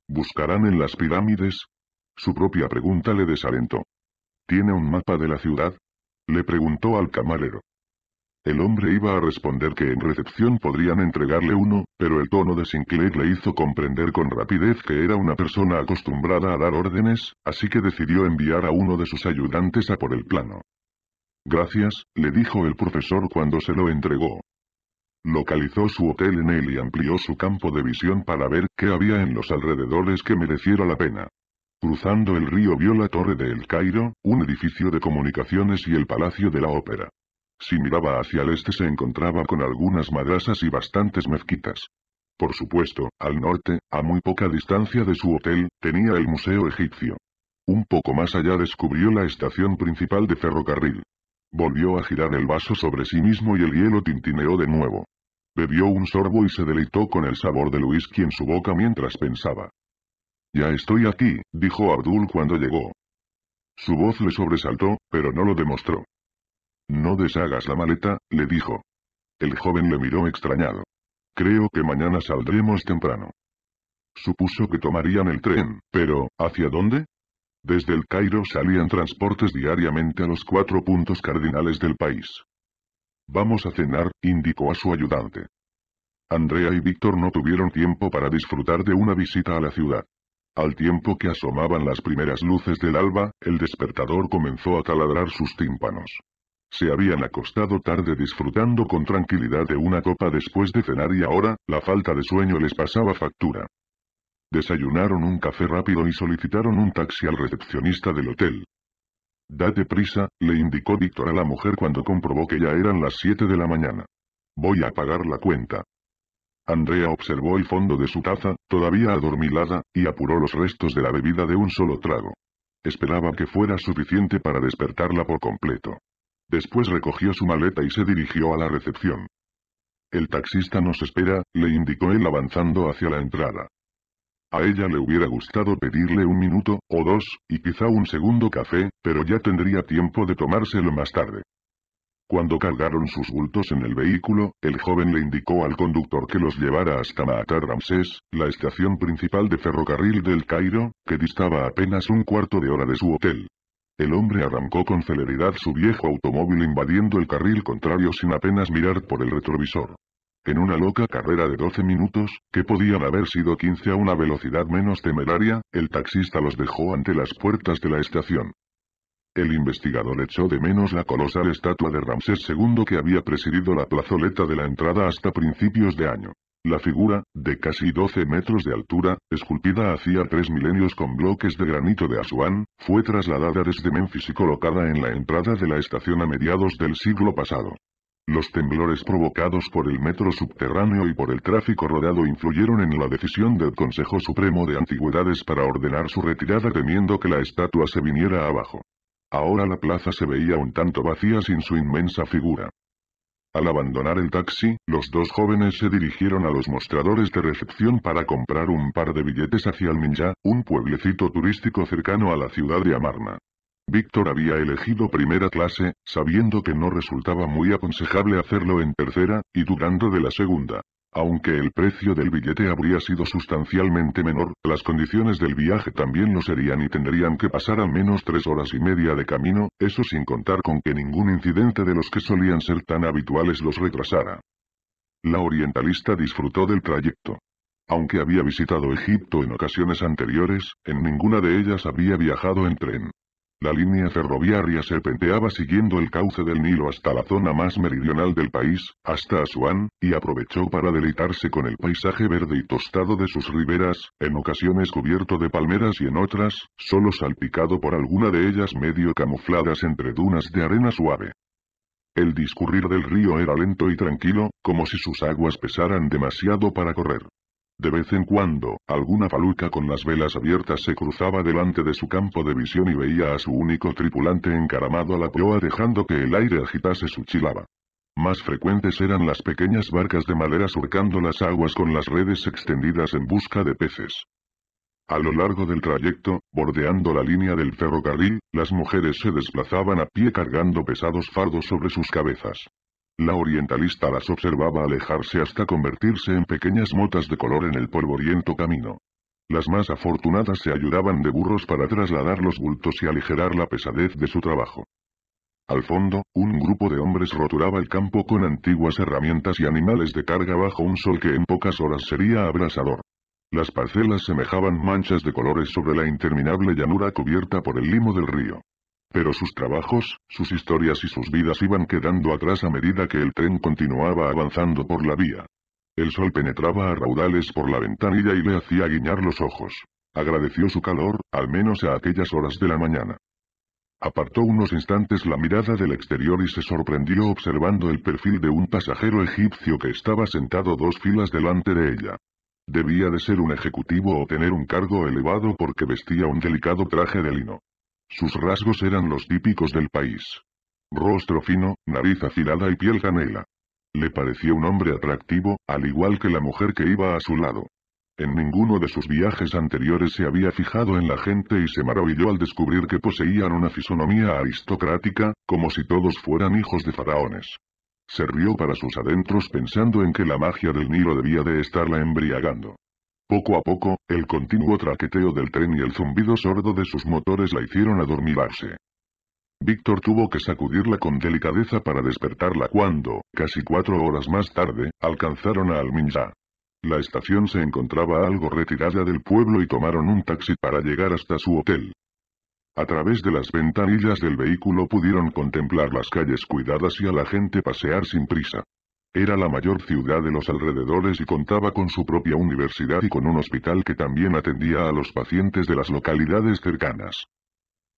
¿Buscarán en las pirámides? Su propia pregunta le desalentó. ¿Tiene un mapa de la ciudad? Le preguntó al camarero. El hombre iba a responder que en recepción podrían entregarle uno, pero el tono de Sinclair le hizo comprender con rapidez que era una persona acostumbrada a dar órdenes, así que decidió enviar a uno de sus ayudantes a por el plano. Gracias, le dijo el profesor cuando se lo entregó. Localizó su hotel en él y amplió su campo de visión para ver qué había en los alrededores que mereciera la pena. Cruzando el río vio la torre de El Cairo, un edificio de comunicaciones y el Palacio de la Ópera. Si miraba hacia el este se encontraba con algunas madrasas y bastantes mezquitas. Por supuesto, al norte, a muy poca distancia de su hotel, tenía el Museo Egipcio. Un poco más allá descubrió la estación principal de ferrocarril. Volvió a girar el vaso sobre sí mismo y el hielo tintineó de nuevo. Bebió un sorbo y se deleitó con el sabor del whisky en su boca mientras pensaba. Ya estoy aquí, dijo Abdul cuando llegó. Su voz le sobresaltó, pero no lo demostró. No deshagas la maleta, le dijo. El joven le miró extrañado. Creo que mañana saldremos temprano. Supuso que tomarían el tren, pero, ¿hacia dónde? Desde el Cairo salían transportes diariamente a los cuatro puntos cardinales del país. Vamos a cenar, indicó a su ayudante. Andrea y Víctor no tuvieron tiempo para disfrutar de una visita a la ciudad. Al tiempo que asomaban las primeras luces del alba, el despertador comenzó a taladrar sus tímpanos. Se habían acostado tarde disfrutando con tranquilidad de una copa después de cenar y ahora, la falta de sueño les pasaba factura. Desayunaron un café rápido y solicitaron un taxi al recepcionista del hotel. Date prisa, le indicó Víctor a la mujer cuando comprobó que ya eran las 7 de la mañana. Voy a pagar la cuenta. Andrea observó el fondo de su taza, todavía adormilada, y apuró los restos de la bebida de un solo trago. Esperaba que fuera suficiente para despertarla por completo. Después recogió su maleta y se dirigió a la recepción. El taxista nos espera, le indicó él avanzando hacia la entrada. A ella le hubiera gustado pedirle un minuto, o dos, y quizá un segundo café, pero ya tendría tiempo de tomárselo más tarde. Cuando cargaron sus bultos en el vehículo, el joven le indicó al conductor que los llevara hasta Maatar Ramsés, la estación principal de ferrocarril del Cairo, que distaba apenas un cuarto de hora de su hotel. El hombre arrancó con celeridad su viejo automóvil invadiendo el carril contrario sin apenas mirar por el retrovisor. En una loca carrera de 12 minutos, que podían haber sido 15 a una velocidad menos temeraria, el taxista los dejó ante las puertas de la estación. El investigador echó de menos la colosal estatua de Ramsés II que había presidido la plazoleta de la entrada hasta principios de año. La figura, de casi 12 metros de altura, esculpida hacía tres milenios con bloques de granito de Asuán, fue trasladada desde Memphis y colocada en la entrada de la estación a mediados del siglo pasado. Los temblores provocados por el metro subterráneo y por el tráfico rodado influyeron en la decisión del Consejo Supremo de Antigüedades para ordenar su retirada temiendo que la estatua se viniera abajo. Ahora la plaza se veía un tanto vacía sin su inmensa figura. Al abandonar el taxi, los dos jóvenes se dirigieron a los mostradores de recepción para comprar un par de billetes hacia Minya, un pueblecito turístico cercano a la ciudad de Amarna. Víctor había elegido primera clase, sabiendo que no resultaba muy aconsejable hacerlo en tercera, y durando de la segunda. Aunque el precio del billete habría sido sustancialmente menor, las condiciones del viaje también lo serían y tendrían que pasar al menos tres horas y media de camino, eso sin contar con que ningún incidente de los que solían ser tan habituales los retrasara. La orientalista disfrutó del trayecto. Aunque había visitado Egipto en ocasiones anteriores, en ninguna de ellas había viajado en tren. La línea ferroviaria serpenteaba siguiendo el cauce del Nilo hasta la zona más meridional del país, hasta Asuán, y aprovechó para deleitarse con el paisaje verde y tostado de sus riberas, en ocasiones cubierto de palmeras y en otras, solo salpicado por alguna de ellas medio camufladas entre dunas de arena suave. El discurrir del río era lento y tranquilo, como si sus aguas pesaran demasiado para correr. De vez en cuando, alguna paluca con las velas abiertas se cruzaba delante de su campo de visión y veía a su único tripulante encaramado a la proa dejando que el aire agitase su chilaba. Más frecuentes eran las pequeñas barcas de madera surcando las aguas con las redes extendidas en busca de peces. A lo largo del trayecto, bordeando la línea del ferrocarril, las mujeres se desplazaban a pie cargando pesados fardos sobre sus cabezas. La orientalista las observaba alejarse hasta convertirse en pequeñas motas de color en el polvoriento camino. Las más afortunadas se ayudaban de burros para trasladar los bultos y aligerar la pesadez de su trabajo. Al fondo, un grupo de hombres roturaba el campo con antiguas herramientas y animales de carga bajo un sol que en pocas horas sería abrasador. Las parcelas semejaban manchas de colores sobre la interminable llanura cubierta por el limo del río. Pero sus trabajos, sus historias y sus vidas iban quedando atrás a medida que el tren continuaba avanzando por la vía. El sol penetraba a raudales por la ventanilla y le hacía guiñar los ojos. Agradeció su calor, al menos a aquellas horas de la mañana. Apartó unos instantes la mirada del exterior y se sorprendió observando el perfil de un pasajero egipcio que estaba sentado dos filas delante de ella. Debía de ser un ejecutivo o tener un cargo elevado porque vestía un delicado traje de lino. Sus rasgos eran los típicos del país. Rostro fino, nariz afilada y piel canela. Le pareció un hombre atractivo, al igual que la mujer que iba a su lado. En ninguno de sus viajes anteriores se había fijado en la gente y se maravilló al descubrir que poseían una fisonomía aristocrática, como si todos fueran hijos de faraones. Se rió para sus adentros pensando en que la magia del Nilo debía de estarla embriagando. Poco a poco, el continuo traqueteo del tren y el zumbido sordo de sus motores la hicieron adormilarse. Víctor tuvo que sacudirla con delicadeza para despertarla cuando, casi cuatro horas más tarde, alcanzaron a Alminja. La estación se encontraba algo retirada del pueblo y tomaron un taxi para llegar hasta su hotel. A través de las ventanillas del vehículo pudieron contemplar las calles cuidadas y a la gente pasear sin prisa. Era la mayor ciudad de los alrededores y contaba con su propia universidad y con un hospital que también atendía a los pacientes de las localidades cercanas.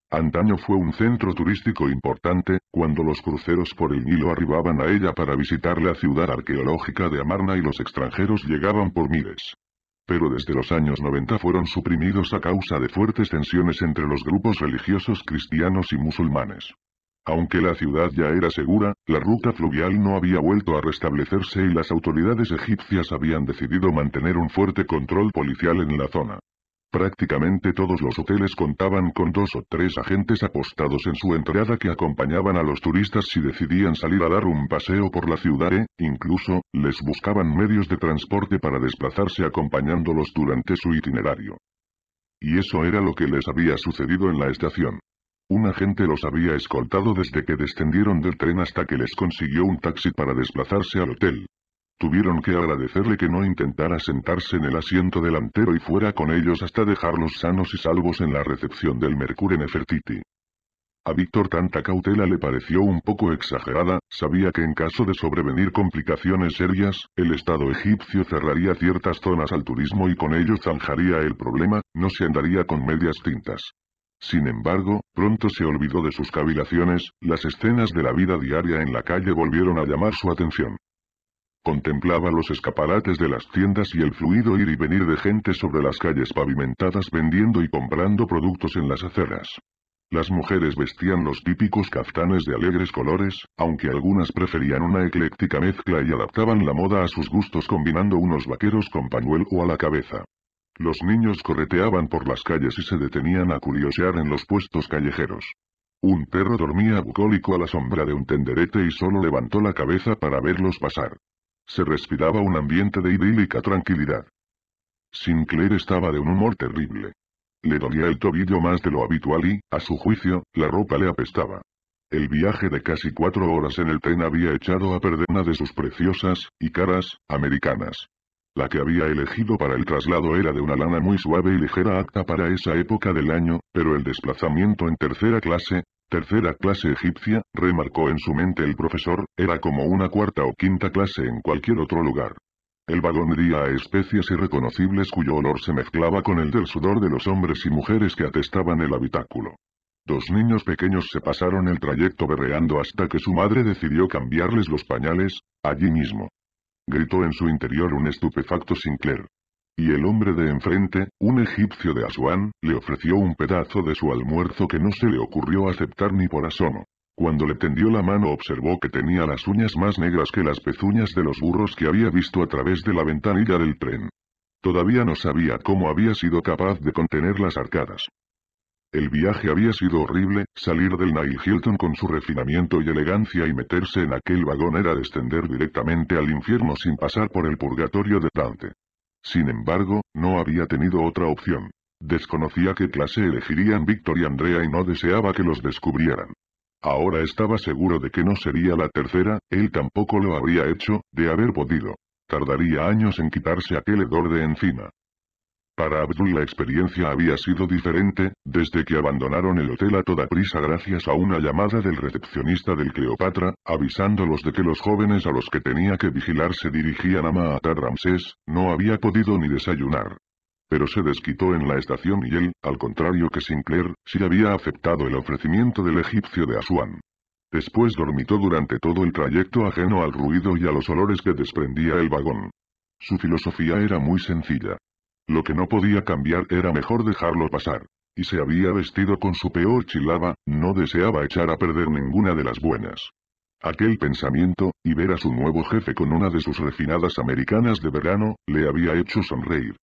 Antaño fue un centro turístico importante, cuando los cruceros por el Nilo arribaban a ella para visitar la ciudad arqueológica de Amarna y los extranjeros llegaban por miles. Pero desde los años 90 fueron suprimidos a causa de fuertes tensiones entre los grupos religiosos cristianos y musulmanes. Aunque la ciudad ya era segura, la ruta fluvial no había vuelto a restablecerse y las autoridades egipcias habían decidido mantener un fuerte control policial en la zona. Prácticamente todos los hoteles contaban con dos o tres agentes apostados en su entrada que acompañaban a los turistas si decidían salir a dar un paseo por la ciudad e, incluso, les buscaban medios de transporte para desplazarse acompañándolos durante su itinerario. Y eso era lo que les había sucedido en la estación. Un agente los había escoltado desde que descendieron del tren hasta que les consiguió un taxi para desplazarse al hotel. Tuvieron que agradecerle que no intentara sentarse en el asiento delantero y fuera con ellos hasta dejarlos sanos y salvos en la recepción del Mercure Nefertiti. A Víctor tanta cautela le pareció un poco exagerada, sabía que en caso de sobrevenir complicaciones serias, el Estado egipcio cerraría ciertas zonas al turismo y con ello zanjaría el problema, no se andaría con medias tintas. Sin embargo, pronto se olvidó de sus cavilaciones, las escenas de la vida diaria en la calle volvieron a llamar su atención. Contemplaba los escaparates de las tiendas y el fluido ir y venir de gente sobre las calles pavimentadas vendiendo y comprando productos en las aceras. Las mujeres vestían los típicos caftanes de alegres colores, aunque algunas preferían una ecléctica mezcla y adaptaban la moda a sus gustos combinando unos vaqueros con pañuelo a la cabeza. Los niños correteaban por las calles y se detenían a curiosear en los puestos callejeros. Un perro dormía bucólico a la sombra de un tenderete y solo levantó la cabeza para verlos pasar. Se respiraba un ambiente de idílica tranquilidad. Sinclair estaba de un humor terrible. Le dolía el tobillo más de lo habitual y, a su juicio, la ropa le apestaba. El viaje de casi cuatro horas en el tren había echado a perder una de sus preciosas, y caras, americanas. La que había elegido para el traslado era de una lana muy suave y ligera apta para esa época del año, pero el desplazamiento en tercera clase, tercera clase egipcia, remarcó en su mente el profesor, era como una cuarta o quinta clase en cualquier otro lugar. El vagón hería a especies irreconocibles cuyo olor se mezclaba con el del sudor de los hombres y mujeres que atestaban el habitáculo. Dos niños pequeños se pasaron el trayecto berreando hasta que su madre decidió cambiarles los pañales, allí mismo gritó en su interior un estupefacto Sinclair. Y el hombre de enfrente, un egipcio de Asuán, le ofreció un pedazo de su almuerzo que no se le ocurrió aceptar ni por asomo. Cuando le tendió la mano observó que tenía las uñas más negras que las pezuñas de los burros que había visto a través de la ventanilla del tren. Todavía no sabía cómo había sido capaz de contener las arcadas. El viaje había sido horrible, salir del Nile Hilton con su refinamiento y elegancia y meterse en aquel vagón era descender directamente al infierno sin pasar por el purgatorio de Dante. Sin embargo, no había tenido otra opción. Desconocía qué clase elegirían Víctor y Andrea y no deseaba que los descubrieran. Ahora estaba seguro de que no sería la tercera, él tampoco lo habría hecho, de haber podido. Tardaría años en quitarse aquel hedor de encima. Para Abdul la experiencia había sido diferente, desde que abandonaron el hotel a toda prisa gracias a una llamada del recepcionista del Cleopatra, avisándolos de que los jóvenes a los que tenía que vigilar se dirigían a Mahatar Ramsés, no había podido ni desayunar. Pero se desquitó en la estación y él, al contrario que Sinclair, sí había aceptado el ofrecimiento del egipcio de Asuán. Después dormitó durante todo el trayecto ajeno al ruido y a los olores que desprendía el vagón. Su filosofía era muy sencilla. Lo que no podía cambiar era mejor dejarlo pasar. Y se había vestido con su peor chilaba, no deseaba echar a perder ninguna de las buenas. Aquel pensamiento, y ver a su nuevo jefe con una de sus refinadas americanas de verano, le había hecho sonreír.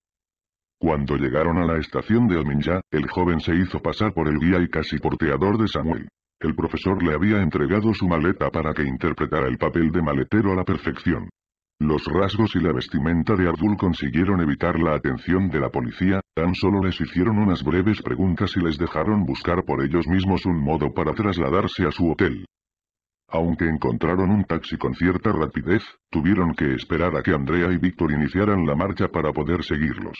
Cuando llegaron a la estación de Alminja, el joven se hizo pasar por el guía y casi porteador de Samuel. El profesor le había entregado su maleta para que interpretara el papel de maletero a la perfección. Los rasgos y la vestimenta de Ardul consiguieron evitar la atención de la policía, tan solo les hicieron unas breves preguntas y les dejaron buscar por ellos mismos un modo para trasladarse a su hotel. Aunque encontraron un taxi con cierta rapidez, tuvieron que esperar a que Andrea y Víctor iniciaran la marcha para poder seguirlos.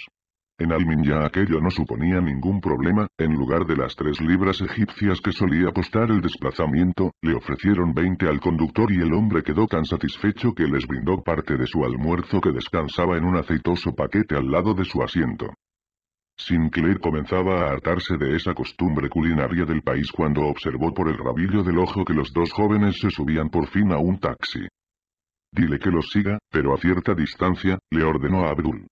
En Almin ya aquello no suponía ningún problema, en lugar de las tres libras egipcias que solía costar el desplazamiento, le ofrecieron 20 al conductor y el hombre quedó tan satisfecho que les brindó parte de su almuerzo que descansaba en un aceitoso paquete al lado de su asiento. Sinclair comenzaba a hartarse de esa costumbre culinaria del país cuando observó por el rabillo del ojo que los dos jóvenes se subían por fin a un taxi. Dile que los siga, pero a cierta distancia, le ordenó a Abdul.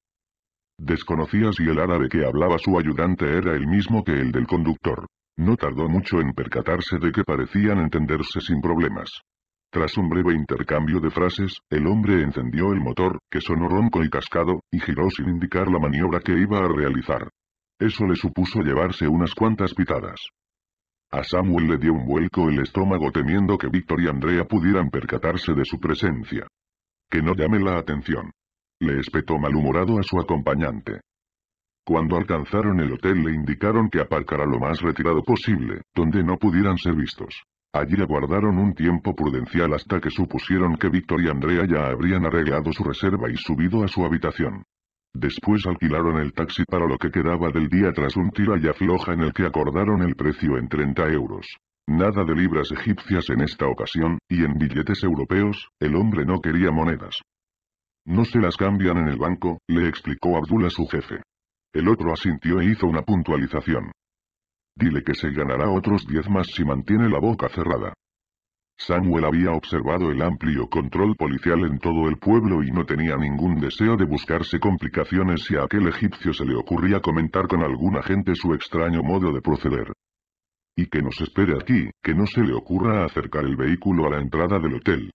Desconocía si el árabe que hablaba su ayudante era el mismo que el del conductor. No tardó mucho en percatarse de que parecían entenderse sin problemas. Tras un breve intercambio de frases, el hombre encendió el motor, que sonó ronco y cascado, y giró sin indicar la maniobra que iba a realizar. Eso le supuso llevarse unas cuantas pitadas. A Samuel le dio un vuelco el estómago temiendo que Víctor y Andrea pudieran percatarse de su presencia. Que no llame la atención le espetó malhumorado a su acompañante. Cuando alcanzaron el hotel le indicaron que aparcara lo más retirado posible, donde no pudieran ser vistos. Allí aguardaron un tiempo prudencial hasta que supusieron que Víctor y Andrea ya habrían arreglado su reserva y subido a su habitación. Después alquilaron el taxi para lo que quedaba del día tras un tira y afloja en el que acordaron el precio en 30 euros. Nada de libras egipcias en esta ocasión, y en billetes europeos, el hombre no quería monedas. No se las cambian en el banco, le explicó Abdul a su jefe. El otro asintió e hizo una puntualización. Dile que se ganará otros diez más si mantiene la boca cerrada. Samuel había observado el amplio control policial en todo el pueblo y no tenía ningún deseo de buscarse complicaciones si a aquel egipcio se le ocurría comentar con alguna gente su extraño modo de proceder. Y que nos espere aquí, que no se le ocurra acercar el vehículo a la entrada del hotel.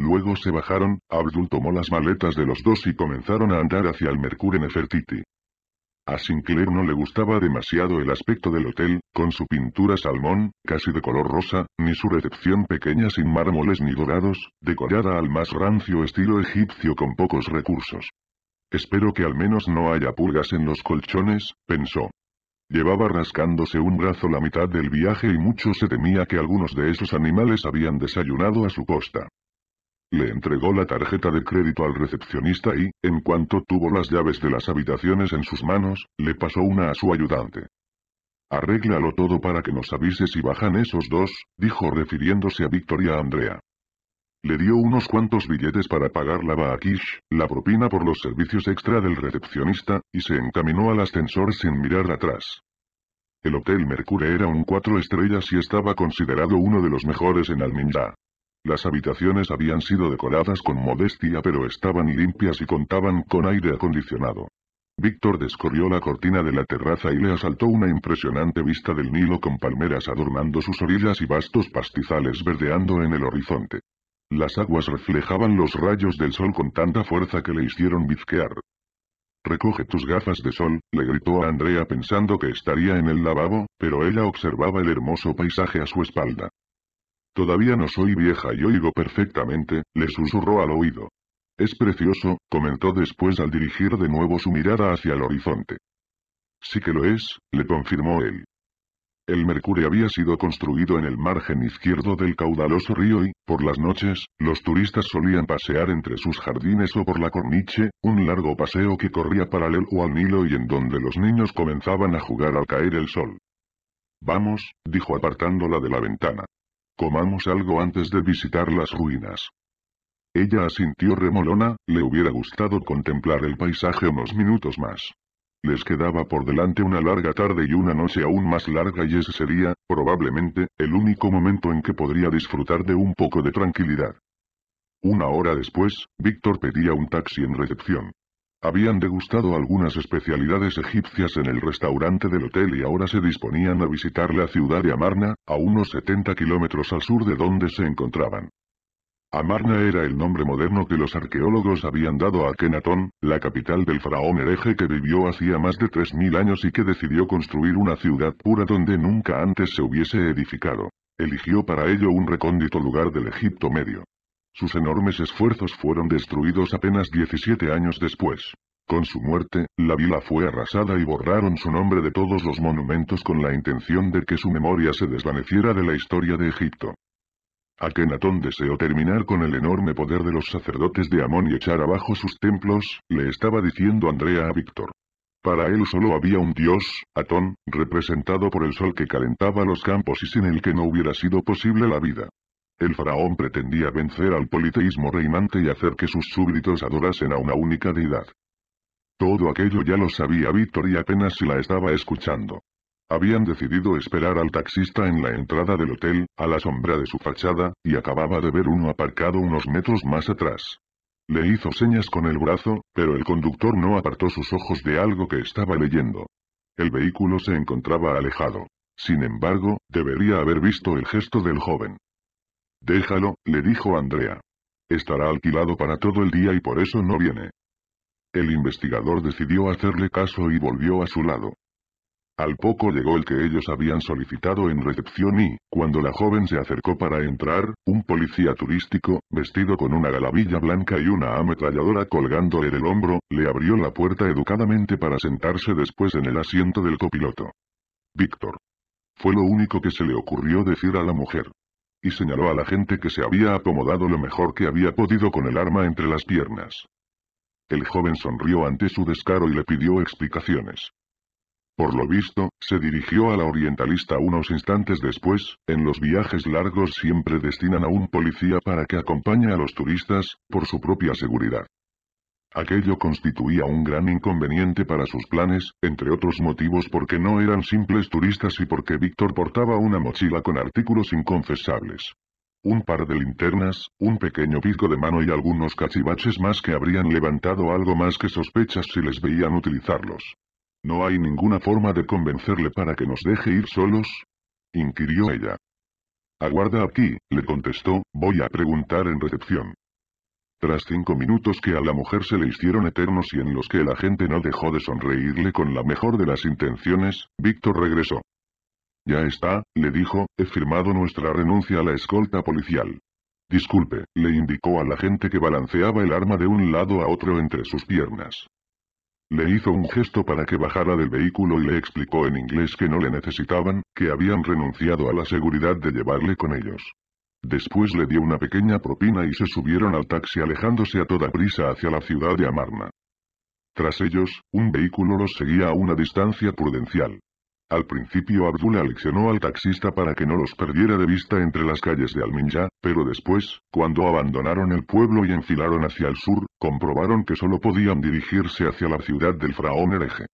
Luego se bajaron, Abdul tomó las maletas de los dos y comenzaron a andar hacia el Mercure Nefertiti. A Sinclair no le gustaba demasiado el aspecto del hotel, con su pintura salmón, casi de color rosa, ni su recepción pequeña sin mármoles ni dorados, decorada al más rancio estilo egipcio con pocos recursos. Espero que al menos no haya pulgas en los colchones, pensó. Llevaba rascándose un brazo la mitad del viaje y mucho se temía que algunos de esos animales habían desayunado a su costa. Le entregó la tarjeta de crédito al recepcionista y, en cuanto tuvo las llaves de las habitaciones en sus manos, le pasó una a su ayudante. Arréglalo todo para que nos avise si bajan esos dos, dijo refiriéndose a Victoria Andrea. Le dio unos cuantos billetes para pagar la Baakish, la propina por los servicios extra del recepcionista, y se encaminó al ascensor sin mirar atrás. El Hotel Mercure era un cuatro estrellas y estaba considerado uno de los mejores en Alminda. Las habitaciones habían sido decoradas con modestia pero estaban limpias y contaban con aire acondicionado. Víctor descorrió la cortina de la terraza y le asaltó una impresionante vista del Nilo con palmeras adornando sus orillas y vastos pastizales verdeando en el horizonte. Las aguas reflejaban los rayos del sol con tanta fuerza que le hicieron bizquear. Recoge tus gafas de sol, le gritó a Andrea pensando que estaría en el lavabo, pero ella observaba el hermoso paisaje a su espalda. Todavía no soy vieja y oigo perfectamente, le susurró al oído. Es precioso, comentó después al dirigir de nuevo su mirada hacia el horizonte. Sí que lo es, le confirmó él. El Mercurio había sido construido en el margen izquierdo del caudaloso río y, por las noches, los turistas solían pasear entre sus jardines o por la corniche, un largo paseo que corría paralelo al Nilo y en donde los niños comenzaban a jugar al caer el sol. Vamos, dijo apartándola de la ventana. Comamos algo antes de visitar las ruinas. Ella asintió remolona, le hubiera gustado contemplar el paisaje unos minutos más. Les quedaba por delante una larga tarde y una noche aún más larga y ese sería, probablemente, el único momento en que podría disfrutar de un poco de tranquilidad. Una hora después, Víctor pedía un taxi en recepción. Habían degustado algunas especialidades egipcias en el restaurante del hotel y ahora se disponían a visitar la ciudad de Amarna, a unos 70 kilómetros al sur de donde se encontraban. Amarna era el nombre moderno que los arqueólogos habían dado a Kenatón, la capital del faraón hereje que vivió hacía más de 3.000 años y que decidió construir una ciudad pura donde nunca antes se hubiese edificado. Eligió para ello un recóndito lugar del Egipto medio. Sus enormes esfuerzos fueron destruidos apenas 17 años después. Con su muerte, la vila fue arrasada y borraron su nombre de todos los monumentos con la intención de que su memoria se desvaneciera de la historia de Egipto. A Natón deseó terminar con el enorme poder de los sacerdotes de Amón y echar abajo sus templos, le estaba diciendo Andrea a Víctor. Para él solo había un dios, Atón, representado por el sol que calentaba los campos y sin el que no hubiera sido posible la vida. El faraón pretendía vencer al politeísmo reinante y hacer que sus súbditos adorasen a una única deidad. Todo aquello ya lo sabía Víctor y apenas si la estaba escuchando. Habían decidido esperar al taxista en la entrada del hotel, a la sombra de su fachada, y acababa de ver uno aparcado unos metros más atrás. Le hizo señas con el brazo, pero el conductor no apartó sus ojos de algo que estaba leyendo. El vehículo se encontraba alejado. Sin embargo, debería haber visto el gesto del joven. Déjalo, le dijo Andrea. Estará alquilado para todo el día y por eso no viene. El investigador decidió hacerle caso y volvió a su lado. Al poco llegó el que ellos habían solicitado en recepción y, cuando la joven se acercó para entrar, un policía turístico, vestido con una galavilla blanca y una ametralladora colgándole del hombro, le abrió la puerta educadamente para sentarse después en el asiento del copiloto. Víctor. Fue lo único que se le ocurrió decir a la mujer. Y señaló a la gente que se había acomodado lo mejor que había podido con el arma entre las piernas. El joven sonrió ante su descaro y le pidió explicaciones. Por lo visto, se dirigió a la orientalista unos instantes después, en los viajes largos siempre destinan a un policía para que acompañe a los turistas, por su propia seguridad. Aquello constituía un gran inconveniente para sus planes, entre otros motivos porque no eran simples turistas y porque Víctor portaba una mochila con artículos inconfesables. Un par de linternas, un pequeño pico de mano y algunos cachivaches más que habrían levantado algo más que sospechas si les veían utilizarlos. ¿No hay ninguna forma de convencerle para que nos deje ir solos? inquirió ella. Aguarda aquí, le contestó, voy a preguntar en recepción. Tras cinco minutos que a la mujer se le hicieron eternos y en los que la gente no dejó de sonreírle con la mejor de las intenciones, Víctor regresó. Ya está, le dijo, he firmado nuestra renuncia a la escolta policial. Disculpe, le indicó a la gente que balanceaba el arma de un lado a otro entre sus piernas. Le hizo un gesto para que bajara del vehículo y le explicó en inglés que no le necesitaban, que habían renunciado a la seguridad de llevarle con ellos. Después le dio una pequeña propina y se subieron al taxi alejándose a toda prisa hacia la ciudad de Amarna. Tras ellos, un vehículo los seguía a una distancia prudencial. Al principio Abdul aleccionó al taxista para que no los perdiera de vista entre las calles de Alminya, pero después, cuando abandonaron el pueblo y enfilaron hacia el sur, comprobaron que solo podían dirigirse hacia la ciudad del Fraón hereje.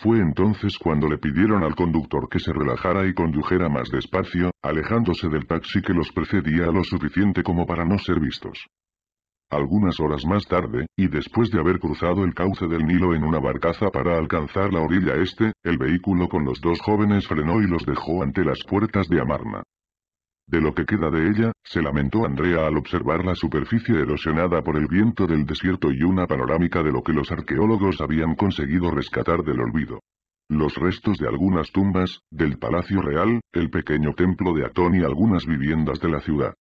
Fue entonces cuando le pidieron al conductor que se relajara y condujera más despacio, alejándose del taxi que los precedía lo suficiente como para no ser vistos. Algunas horas más tarde, y después de haber cruzado el cauce del Nilo en una barcaza para alcanzar la orilla este, el vehículo con los dos jóvenes frenó y los dejó ante las puertas de Amarna. De lo que queda de ella, se lamentó Andrea al observar la superficie erosionada por el viento del desierto y una panorámica de lo que los arqueólogos habían conseguido rescatar del olvido. Los restos de algunas tumbas, del Palacio Real, el pequeño templo de Atón y algunas viviendas de la ciudad.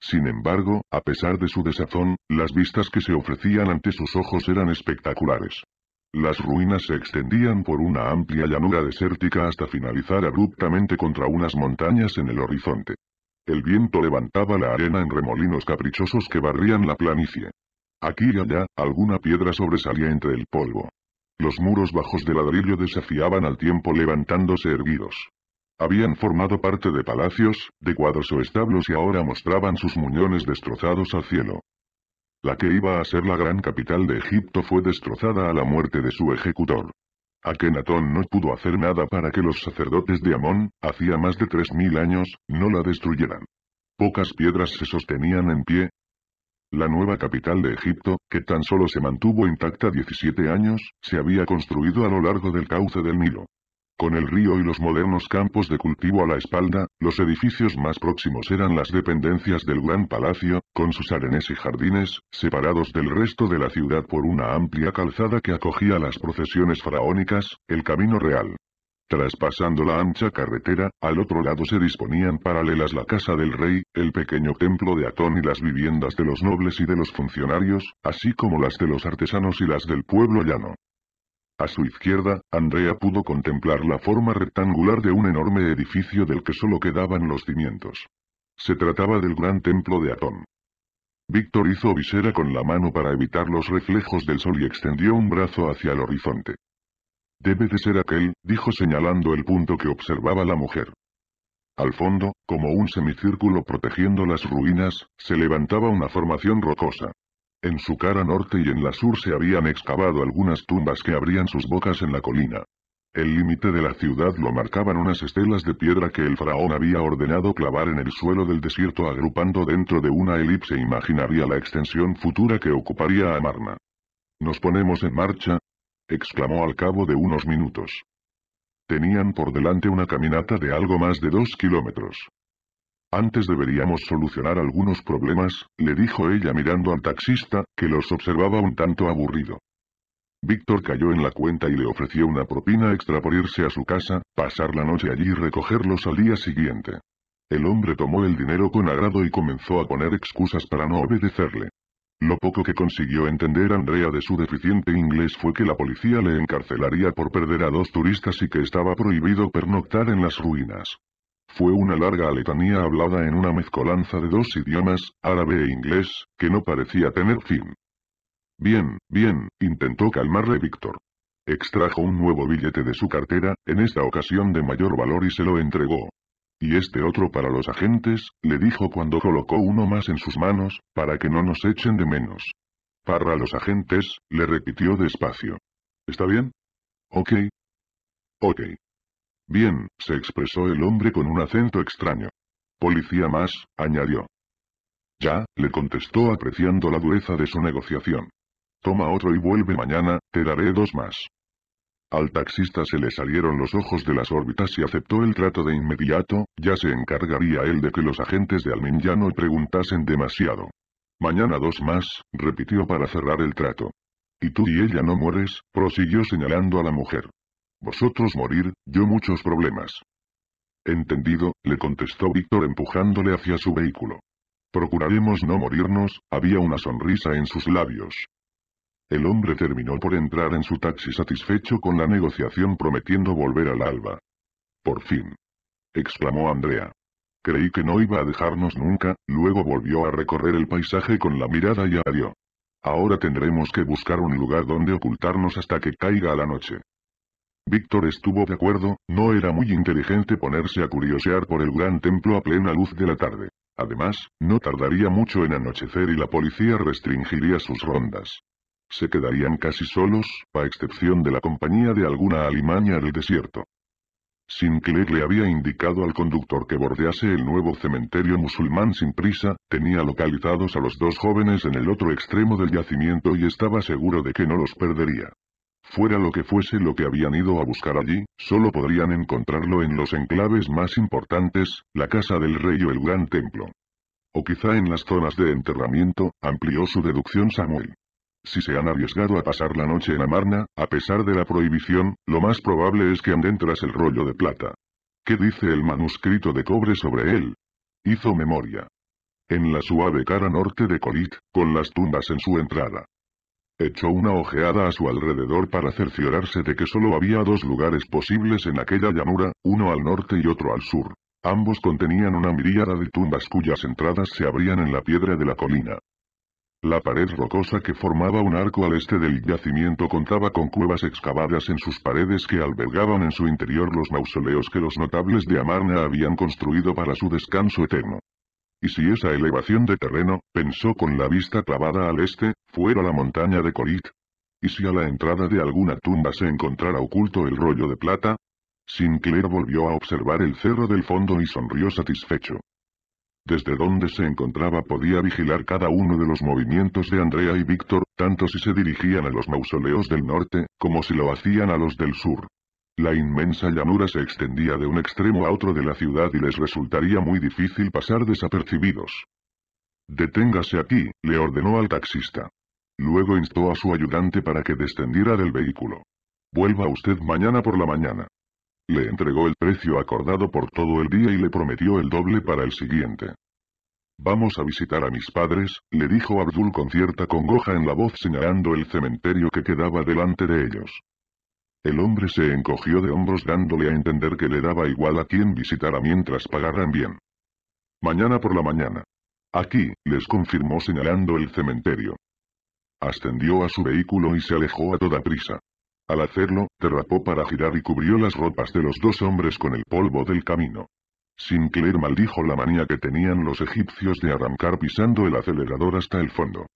Sin embargo, a pesar de su desazón, las vistas que se ofrecían ante sus ojos eran espectaculares. Las ruinas se extendían por una amplia llanura desértica hasta finalizar abruptamente contra unas montañas en el horizonte. El viento levantaba la arena en remolinos caprichosos que barrían la planicie. Aquí y allá, alguna piedra sobresalía entre el polvo. Los muros bajos de ladrillo desafiaban al tiempo levantándose erguidos. Habían formado parte de palacios, de cuadros o establos y ahora mostraban sus muñones destrozados al cielo. La que iba a ser la gran capital de Egipto fue destrozada a la muerte de su ejecutor. Akenatón no pudo hacer nada para que los sacerdotes de Amón, hacía más de 3.000 años, no la destruyeran. Pocas piedras se sostenían en pie. La nueva capital de Egipto, que tan solo se mantuvo intacta 17 años, se había construido a lo largo del cauce del Nilo. Con el río y los modernos campos de cultivo a la espalda, los edificios más próximos eran las dependencias del Gran Palacio, con sus arenes y jardines, separados del resto de la ciudad por una amplia calzada que acogía las procesiones faraónicas, el Camino Real. Traspasando la ancha carretera, al otro lado se disponían paralelas la casa del rey, el pequeño templo de Atón y las viviendas de los nobles y de los funcionarios, así como las de los artesanos y las del pueblo llano. A su izquierda, Andrea pudo contemplar la forma rectangular de un enorme edificio del que solo quedaban los cimientos. Se trataba del gran templo de Atón. Víctor hizo visera con la mano para evitar los reflejos del sol y extendió un brazo hacia el horizonte. Debe de ser aquel, dijo señalando el punto que observaba la mujer. Al fondo, como un semicírculo protegiendo las ruinas, se levantaba una formación rocosa. En su cara norte y en la sur se habían excavado algunas tumbas que abrían sus bocas en la colina. El límite de la ciudad lo marcaban unas estelas de piedra que el faraón había ordenado clavar en el suelo del desierto agrupando dentro de una elipse imaginaria la extensión futura que ocuparía Amarna. ¿Nos ponemos en marcha? exclamó al cabo de unos minutos. Tenían por delante una caminata de algo más de dos kilómetros. Antes deberíamos solucionar algunos problemas, le dijo ella mirando al taxista, que los observaba un tanto aburrido. Víctor cayó en la cuenta y le ofreció una propina extra por irse a su casa, pasar la noche allí y recogerlos al día siguiente. El hombre tomó el dinero con agrado y comenzó a poner excusas para no obedecerle. Lo poco que consiguió entender Andrea de su deficiente inglés fue que la policía le encarcelaría por perder a dos turistas y que estaba prohibido pernoctar en las ruinas. Fue una larga letanía hablada en una mezcolanza de dos idiomas, árabe e inglés, que no parecía tener fin. Bien, bien, intentó calmarle Víctor. Extrajo un nuevo billete de su cartera, en esta ocasión de mayor valor y se lo entregó. Y este otro para los agentes, le dijo cuando colocó uno más en sus manos, para que no nos echen de menos. Para los agentes, le repitió despacio. ¿Está bien? Ok. Ok. Bien, se expresó el hombre con un acento extraño. Policía más, añadió. Ya, le contestó apreciando la dureza de su negociación. Toma otro y vuelve mañana, te daré dos más. Al taxista se le salieron los ojos de las órbitas y aceptó el trato de inmediato, ya se encargaría él de que los agentes de Almin ya no preguntasen demasiado. Mañana dos más, repitió para cerrar el trato. Y tú y ella no mueres, prosiguió señalando a la mujer. Vosotros morir, yo muchos problemas. Entendido, le contestó Víctor empujándole hacia su vehículo. Procuraremos no morirnos, había una sonrisa en sus labios. El hombre terminó por entrar en su taxi satisfecho con la negociación prometiendo volver al alba. Por fin. exclamó Andrea. Creí que no iba a dejarnos nunca, luego volvió a recorrer el paisaje con la mirada y adió. Ahora tendremos que buscar un lugar donde ocultarnos hasta que caiga la noche. Víctor estuvo de acuerdo, no era muy inteligente ponerse a curiosear por el gran templo a plena luz de la tarde. Además, no tardaría mucho en anochecer y la policía restringiría sus rondas. Se quedarían casi solos, a excepción de la compañía de alguna alimaña del desierto. Sinclair le había indicado al conductor que bordease el nuevo cementerio musulmán sin prisa, tenía localizados a los dos jóvenes en el otro extremo del yacimiento y estaba seguro de que no los perdería. Fuera lo que fuese lo que habían ido a buscar allí, solo podrían encontrarlo en los enclaves más importantes, la casa del rey o el gran templo. O quizá en las zonas de enterramiento, amplió su deducción Samuel. Si se han arriesgado a pasar la noche en Amarna, a pesar de la prohibición, lo más probable es que anden tras el rollo de plata. ¿Qué dice el manuscrito de cobre sobre él? Hizo memoria. En la suave cara norte de Colit, con las tumbas en su entrada. Echó una ojeada a su alrededor para cerciorarse de que solo había dos lugares posibles en aquella llanura, uno al norte y otro al sur. Ambos contenían una miríada de tumbas cuyas entradas se abrían en la piedra de la colina. La pared rocosa que formaba un arco al este del yacimiento contaba con cuevas excavadas en sus paredes que albergaban en su interior los mausoleos que los notables de Amarna habían construido para su descanso eterno. Y si esa elevación de terreno, pensó con la vista clavada al este, fuera la montaña de Corit. ¿Y si a la entrada de alguna tumba se encontrara oculto el rollo de plata? Sinclair volvió a observar el cerro del fondo y sonrió satisfecho. Desde donde se encontraba podía vigilar cada uno de los movimientos de Andrea y Víctor, tanto si se dirigían a los mausoleos del norte, como si lo hacían a los del sur. La inmensa llanura se extendía de un extremo a otro de la ciudad y les resultaría muy difícil pasar desapercibidos. Deténgase aquí, le ordenó al taxista. Luego instó a su ayudante para que descendiera del vehículo. Vuelva usted mañana por la mañana. Le entregó el precio acordado por todo el día y le prometió el doble para el siguiente. Vamos a visitar a mis padres, le dijo Abdul con cierta congoja en la voz señalando el cementerio que quedaba delante de ellos. El hombre se encogió de hombros dándole a entender que le daba igual a quien visitara mientras pagaran bien. Mañana por la mañana. Aquí, les confirmó señalando el cementerio. Ascendió a su vehículo y se alejó a toda prisa. Al hacerlo, derrapó para girar y cubrió las ropas de los dos hombres con el polvo del camino. Sinclair maldijo la manía que tenían los egipcios de arrancar pisando el acelerador hasta el fondo.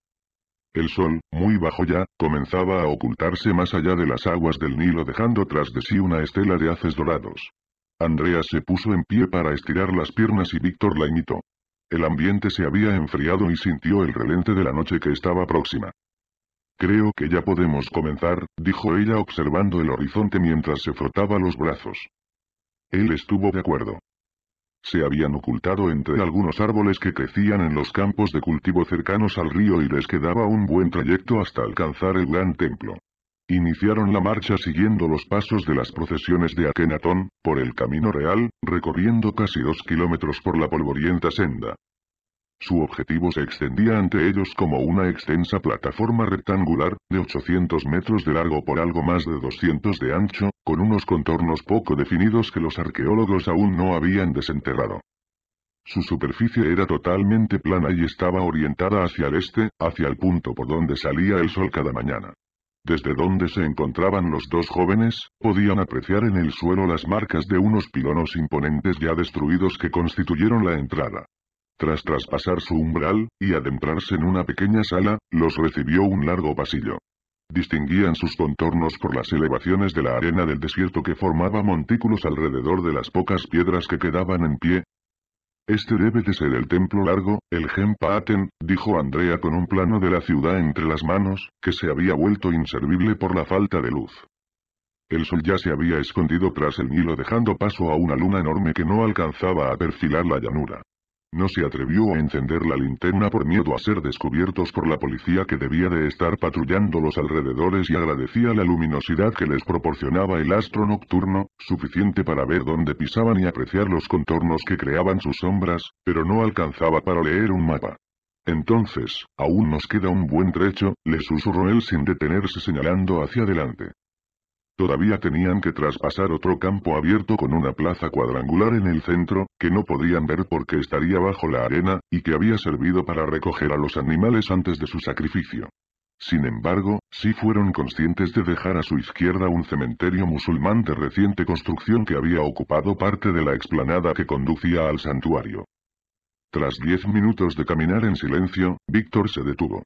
El sol, muy bajo ya, comenzaba a ocultarse más allá de las aguas del Nilo dejando tras de sí una estela de haces dorados. Andrea se puso en pie para estirar las piernas y Víctor la imitó. El ambiente se había enfriado y sintió el relente de la noche que estaba próxima. Creo que ya podemos comenzar, dijo ella observando el horizonte mientras se frotaba los brazos. Él estuvo de acuerdo. Se habían ocultado entre algunos árboles que crecían en los campos de cultivo cercanos al río y les quedaba un buen trayecto hasta alcanzar el gran templo. Iniciaron la marcha siguiendo los pasos de las procesiones de Akenatón, por el camino real, recorriendo casi dos kilómetros por la polvorienta senda. Su objetivo se extendía ante ellos como una extensa plataforma rectangular, de 800 metros de largo por algo más de 200 de ancho, con unos contornos poco definidos que los arqueólogos aún no habían desenterrado. Su superficie era totalmente plana y estaba orientada hacia el este, hacia el punto por donde salía el sol cada mañana. Desde donde se encontraban los dos jóvenes, podían apreciar en el suelo las marcas de unos pilonos imponentes ya destruidos que constituyeron la entrada. Tras traspasar su umbral, y adentrarse en una pequeña sala, los recibió un largo pasillo. Distinguían sus contornos por las elevaciones de la arena del desierto que formaba montículos alrededor de las pocas piedras que quedaban en pie. Este debe de ser el templo largo, el Aten, dijo Andrea con un plano de la ciudad entre las manos, que se había vuelto inservible por la falta de luz. El sol ya se había escondido tras el Nilo dejando paso a una luna enorme que no alcanzaba a perfilar la llanura. No se atrevió a encender la linterna por miedo a ser descubiertos por la policía que debía de estar patrullando los alrededores y agradecía la luminosidad que les proporcionaba el astro nocturno, suficiente para ver dónde pisaban y apreciar los contornos que creaban sus sombras, pero no alcanzaba para leer un mapa. Entonces, aún nos queda un buen trecho, le susurró él sin detenerse señalando hacia adelante. Todavía tenían que traspasar otro campo abierto con una plaza cuadrangular en el centro, que no podían ver porque estaría bajo la arena, y que había servido para recoger a los animales antes de su sacrificio. Sin embargo, sí fueron conscientes de dejar a su izquierda un cementerio musulmán de reciente construcción que había ocupado parte de la explanada que conducía al santuario. Tras diez minutos de caminar en silencio, Víctor se detuvo.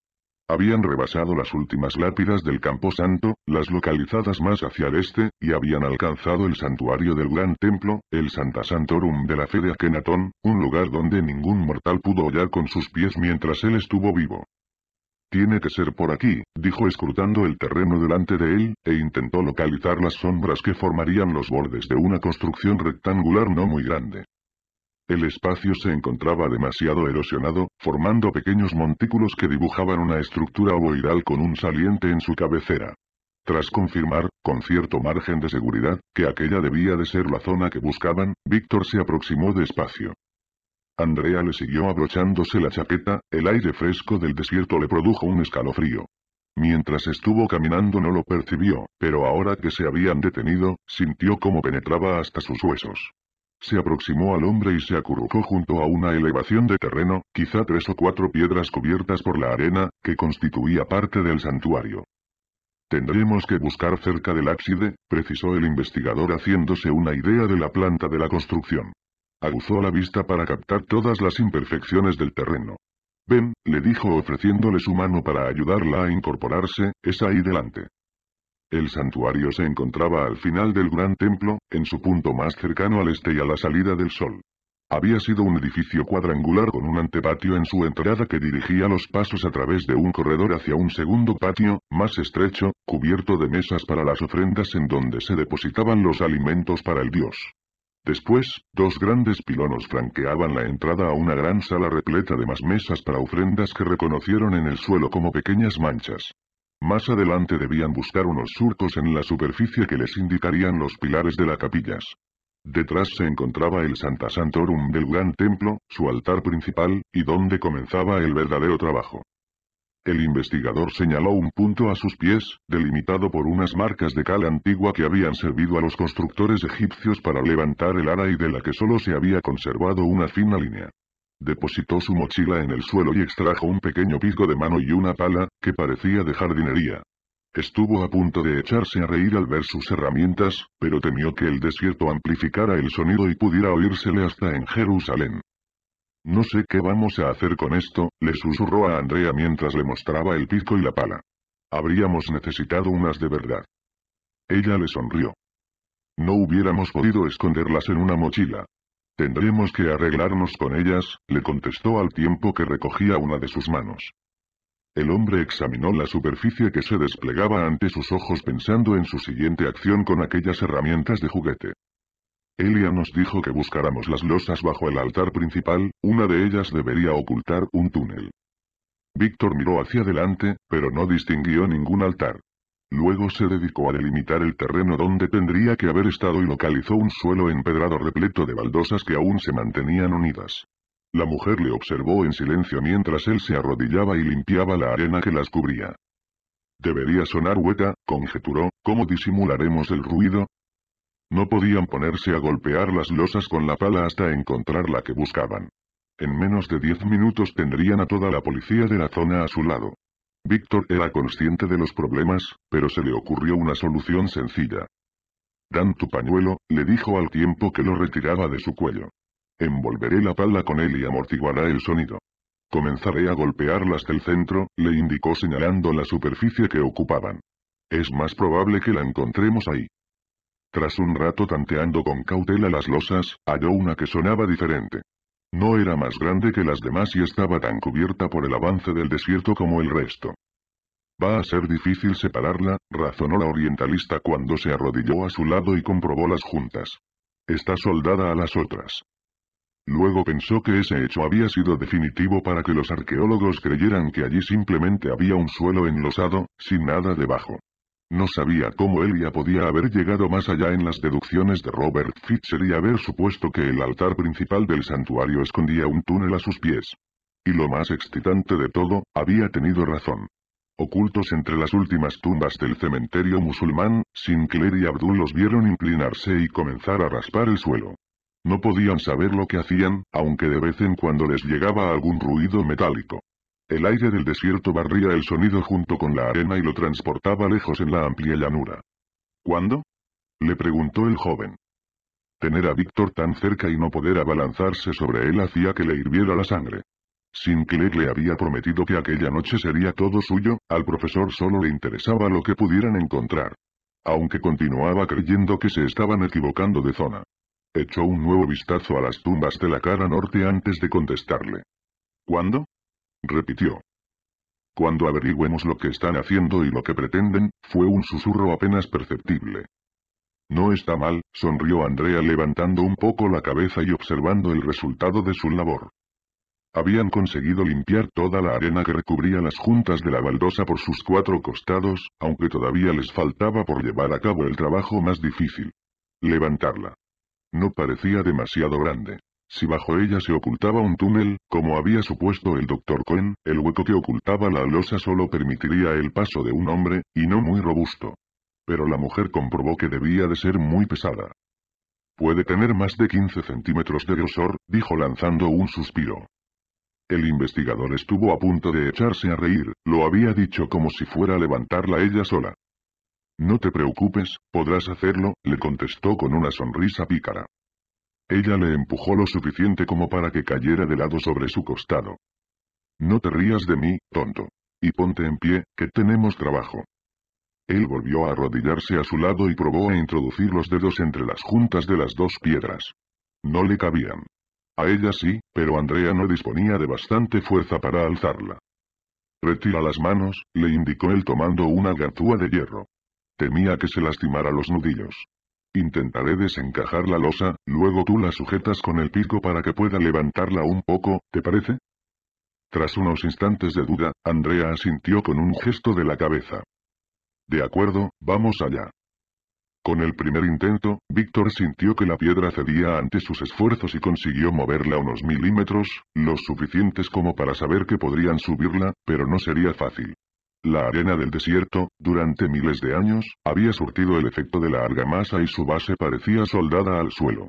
Habían rebasado las últimas lápidas del Campo Santo, las localizadas más hacia el este, y habían alcanzado el santuario del gran templo, el Santa Santorum de la fe de Akenatón, un lugar donde ningún mortal pudo hollar con sus pies mientras él estuvo vivo. Tiene que ser por aquí, dijo escrutando el terreno delante de él, e intentó localizar las sombras que formarían los bordes de una construcción rectangular no muy grande. El espacio se encontraba demasiado erosionado, formando pequeños montículos que dibujaban una estructura ovoidal con un saliente en su cabecera. Tras confirmar, con cierto margen de seguridad, que aquella debía de ser la zona que buscaban, Víctor se aproximó despacio. Andrea le siguió abrochándose la chaqueta, el aire fresco del desierto le produjo un escalofrío. Mientras estuvo caminando no lo percibió, pero ahora que se habían detenido, sintió cómo penetraba hasta sus huesos. Se aproximó al hombre y se acurrucó junto a una elevación de terreno, quizá tres o cuatro piedras cubiertas por la arena, que constituía parte del santuario. Tendremos que buscar cerca del ábside, precisó el investigador haciéndose una idea de la planta de la construcción. Aguzó la vista para captar todas las imperfecciones del terreno. Ven, le dijo ofreciéndole su mano para ayudarla a incorporarse, es ahí delante. El santuario se encontraba al final del gran templo, en su punto más cercano al este y a la salida del sol. Había sido un edificio cuadrangular con un antepatio en su entrada que dirigía los pasos a través de un corredor hacia un segundo patio, más estrecho, cubierto de mesas para las ofrendas en donde se depositaban los alimentos para el dios. Después, dos grandes pilonos franqueaban la entrada a una gran sala repleta de más mesas para ofrendas que reconocieron en el suelo como pequeñas manchas. Más adelante debían buscar unos surcos en la superficie que les indicarían los pilares de las capillas. Detrás se encontraba el Santa Santorum del gran templo, su altar principal, y donde comenzaba el verdadero trabajo. El investigador señaló un punto a sus pies, delimitado por unas marcas de cal antigua que habían servido a los constructores egipcios para levantar el ara y de la que solo se había conservado una fina línea. Depositó su mochila en el suelo y extrajo un pequeño pico de mano y una pala, que parecía de jardinería. Estuvo a punto de echarse a reír al ver sus herramientas, pero temió que el desierto amplificara el sonido y pudiera oírsele hasta en Jerusalén. No sé qué vamos a hacer con esto, le susurró a Andrea mientras le mostraba el pisco y la pala. Habríamos necesitado unas de verdad. Ella le sonrió. No hubiéramos podido esconderlas en una mochila, Tendremos que arreglarnos con ellas, le contestó al tiempo que recogía una de sus manos. El hombre examinó la superficie que se desplegaba ante sus ojos pensando en su siguiente acción con aquellas herramientas de juguete. Elia nos dijo que buscáramos las losas bajo el altar principal, una de ellas debería ocultar un túnel. Víctor miró hacia adelante, pero no distinguió ningún altar. Luego se dedicó a delimitar el terreno donde tendría que haber estado y localizó un suelo empedrado repleto de baldosas que aún se mantenían unidas. La mujer le observó en silencio mientras él se arrodillaba y limpiaba la arena que las cubría. Debería sonar hueca, conjeturó, ¿cómo disimularemos el ruido? No podían ponerse a golpear las losas con la pala hasta encontrar la que buscaban. En menos de diez minutos tendrían a toda la policía de la zona a su lado. Víctor era consciente de los problemas, pero se le ocurrió una solución sencilla. Dan tu pañuelo, le dijo al tiempo que lo retiraba de su cuello. Envolveré la pala con él y amortiguará el sonido. Comenzaré a golpearlas del centro, le indicó señalando la superficie que ocupaban. Es más probable que la encontremos ahí. Tras un rato tanteando con cautela las losas, halló una que sonaba diferente. No era más grande que las demás y estaba tan cubierta por el avance del desierto como el resto. Va a ser difícil separarla, razonó la orientalista cuando se arrodilló a su lado y comprobó las juntas. Está soldada a las otras. Luego pensó que ese hecho había sido definitivo para que los arqueólogos creyeran que allí simplemente había un suelo enlosado, sin nada debajo. No sabía cómo Elia podía haber llegado más allá en las deducciones de Robert Fitzer y haber supuesto que el altar principal del santuario escondía un túnel a sus pies. Y lo más excitante de todo, había tenido razón. Ocultos entre las últimas tumbas del cementerio musulmán, Sinclair y Abdul los vieron inclinarse y comenzar a raspar el suelo. No podían saber lo que hacían, aunque de vez en cuando les llegaba algún ruido metálico. El aire del desierto barría el sonido junto con la arena y lo transportaba lejos en la amplia llanura. ¿Cuándo? Le preguntó el joven. Tener a Víctor tan cerca y no poder abalanzarse sobre él hacía que le hirviera la sangre. Sinclair le había prometido que aquella noche sería todo suyo, al profesor solo le interesaba lo que pudieran encontrar. Aunque continuaba creyendo que se estaban equivocando de zona. Echó un nuevo vistazo a las tumbas de la cara norte antes de contestarle. ¿Cuándo? repitió. Cuando averigüemos lo que están haciendo y lo que pretenden, fue un susurro apenas perceptible. No está mal, sonrió Andrea levantando un poco la cabeza y observando el resultado de su labor. Habían conseguido limpiar toda la arena que recubría las juntas de la baldosa por sus cuatro costados, aunque todavía les faltaba por llevar a cabo el trabajo más difícil. Levantarla. No parecía demasiado grande. Si bajo ella se ocultaba un túnel, como había supuesto el doctor Cohen, el hueco que ocultaba la losa solo permitiría el paso de un hombre, y no muy robusto. Pero la mujer comprobó que debía de ser muy pesada. Puede tener más de 15 centímetros de grosor, dijo lanzando un suspiro. El investigador estuvo a punto de echarse a reír, lo había dicho como si fuera a levantarla ella sola. No te preocupes, podrás hacerlo, le contestó con una sonrisa pícara. Ella le empujó lo suficiente como para que cayera de lado sobre su costado. No te rías de mí, tonto. Y ponte en pie, que tenemos trabajo. Él volvió a arrodillarse a su lado y probó a introducir los dedos entre las juntas de las dos piedras. No le cabían. A ella sí, pero Andrea no disponía de bastante fuerza para alzarla. Retira las manos, le indicó él tomando una ganzúa de hierro. Temía que se lastimara los nudillos. Intentaré desencajar la losa, luego tú la sujetas con el pico para que pueda levantarla un poco, ¿te parece? Tras unos instantes de duda, Andrea asintió con un gesto de la cabeza. De acuerdo, vamos allá. Con el primer intento, Víctor sintió que la piedra cedía ante sus esfuerzos y consiguió moverla unos milímetros, los suficientes como para saber que podrían subirla, pero no sería fácil. La arena del desierto, durante miles de años, había surtido el efecto de la argamasa y su base parecía soldada al suelo.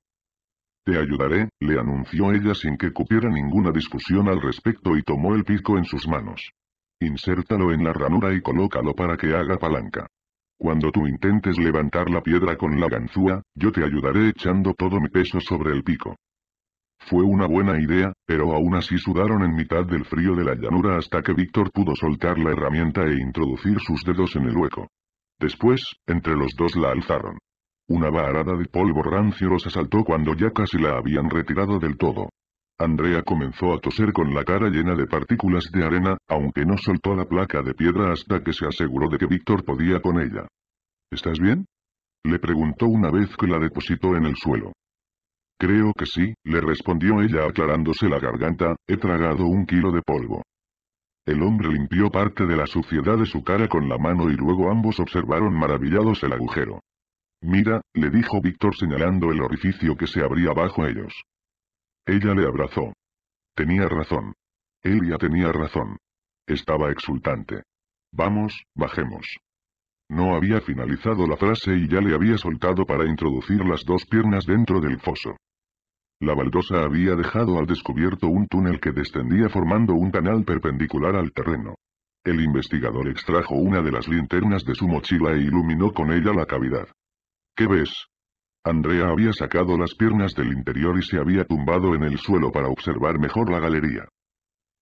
Te ayudaré, le anunció ella sin que cupiera ninguna discusión al respecto y tomó el pico en sus manos. Insértalo en la ranura y colócalo para que haga palanca. Cuando tú intentes levantar la piedra con la ganzúa, yo te ayudaré echando todo mi peso sobre el pico. Fue una buena idea, pero aún así sudaron en mitad del frío de la llanura hasta que Víctor pudo soltar la herramienta e introducir sus dedos en el hueco. Después, entre los dos la alzaron. Una varada de polvo rancio los asaltó cuando ya casi la habían retirado del todo. Andrea comenzó a toser con la cara llena de partículas de arena, aunque no soltó la placa de piedra hasta que se aseguró de que Víctor podía con ella. ¿Estás bien? Le preguntó una vez que la depositó en el suelo. Creo que sí, le respondió ella aclarándose la garganta, he tragado un kilo de polvo. El hombre limpió parte de la suciedad de su cara con la mano y luego ambos observaron maravillados el agujero. Mira, le dijo Víctor señalando el orificio que se abría bajo ellos. Ella le abrazó. Tenía razón. Elia tenía razón. Estaba exultante. Vamos, bajemos. No había finalizado la frase y ya le había soltado para introducir las dos piernas dentro del foso. La baldosa había dejado al descubierto un túnel que descendía formando un canal perpendicular al terreno. El investigador extrajo una de las linternas de su mochila e iluminó con ella la cavidad. ¿Qué ves? Andrea había sacado las piernas del interior y se había tumbado en el suelo para observar mejor la galería.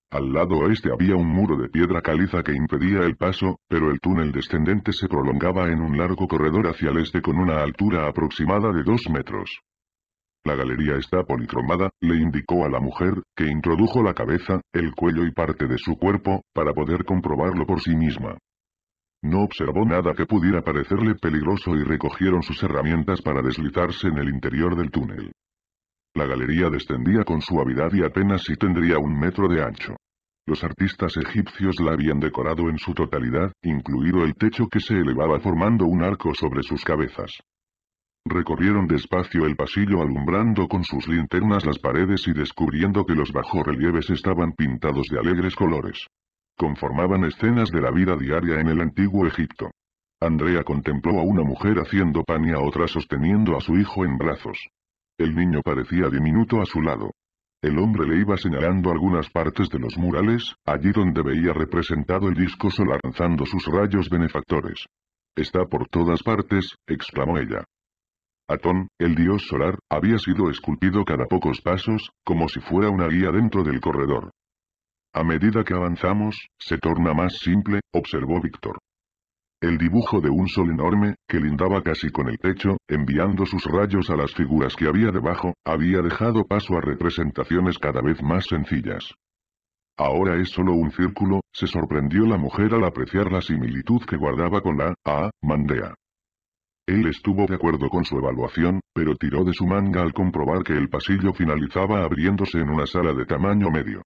Al lado oeste había un muro de piedra caliza que impedía el paso, pero el túnel descendente se prolongaba en un largo corredor hacia el este con una altura aproximada de dos metros. La galería está policromada, le indicó a la mujer, que introdujo la cabeza, el cuello y parte de su cuerpo, para poder comprobarlo por sí misma. No observó nada que pudiera parecerle peligroso y recogieron sus herramientas para deslizarse en el interior del túnel. La galería descendía con suavidad y apenas si tendría un metro de ancho. Los artistas egipcios la habían decorado en su totalidad, incluido el techo que se elevaba formando un arco sobre sus cabezas. Recorrieron despacio el pasillo alumbrando con sus linternas las paredes y descubriendo que los bajorrelieves estaban pintados de alegres colores. Conformaban escenas de la vida diaria en el antiguo Egipto. Andrea contempló a una mujer haciendo pan y a otra sosteniendo a su hijo en brazos. El niño parecía diminuto a su lado. El hombre le iba señalando algunas partes de los murales, allí donde veía representado el disco solar lanzando sus rayos benefactores. Está por todas partes, exclamó ella. Atón, el dios solar, había sido esculpido cada pocos pasos, como si fuera una guía dentro del corredor. A medida que avanzamos, se torna más simple, observó Víctor. El dibujo de un sol enorme, que lindaba casi con el techo, enviando sus rayos a las figuras que había debajo, había dejado paso a representaciones cada vez más sencillas. Ahora es solo un círculo, se sorprendió la mujer al apreciar la similitud que guardaba con la, a, Mandea. Él estuvo de acuerdo con su evaluación, pero tiró de su manga al comprobar que el pasillo finalizaba abriéndose en una sala de tamaño medio.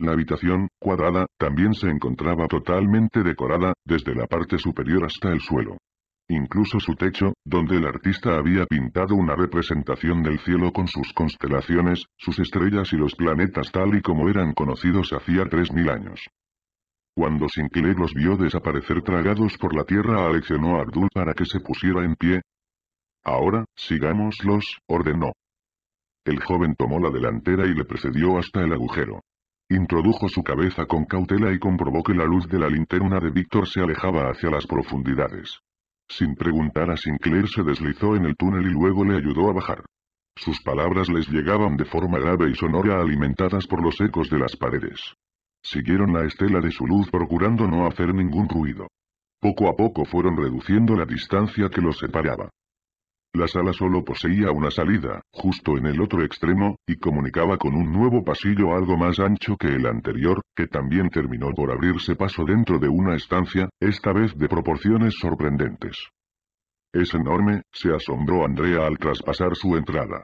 La habitación, cuadrada, también se encontraba totalmente decorada, desde la parte superior hasta el suelo. Incluso su techo, donde el artista había pintado una representación del cielo con sus constelaciones, sus estrellas y los planetas tal y como eran conocidos hacía 3.000 años. Cuando Sinclair los vio desaparecer tragados por la tierra aleccionó a Abdul para que se pusiera en pie. Ahora, sigámoslos, ordenó. El joven tomó la delantera y le precedió hasta el agujero. Introdujo su cabeza con cautela y comprobó que la luz de la linterna de Víctor se alejaba hacia las profundidades. Sin preguntar a Sinclair se deslizó en el túnel y luego le ayudó a bajar. Sus palabras les llegaban de forma grave y sonora alimentadas por los ecos de las paredes. Siguieron la estela de su luz procurando no hacer ningún ruido. Poco a poco fueron reduciendo la distancia que los separaba. La sala solo poseía una salida, justo en el otro extremo, y comunicaba con un nuevo pasillo algo más ancho que el anterior, que también terminó por abrirse paso dentro de una estancia, esta vez de proporciones sorprendentes. Es enorme, se asombró Andrea al traspasar su entrada.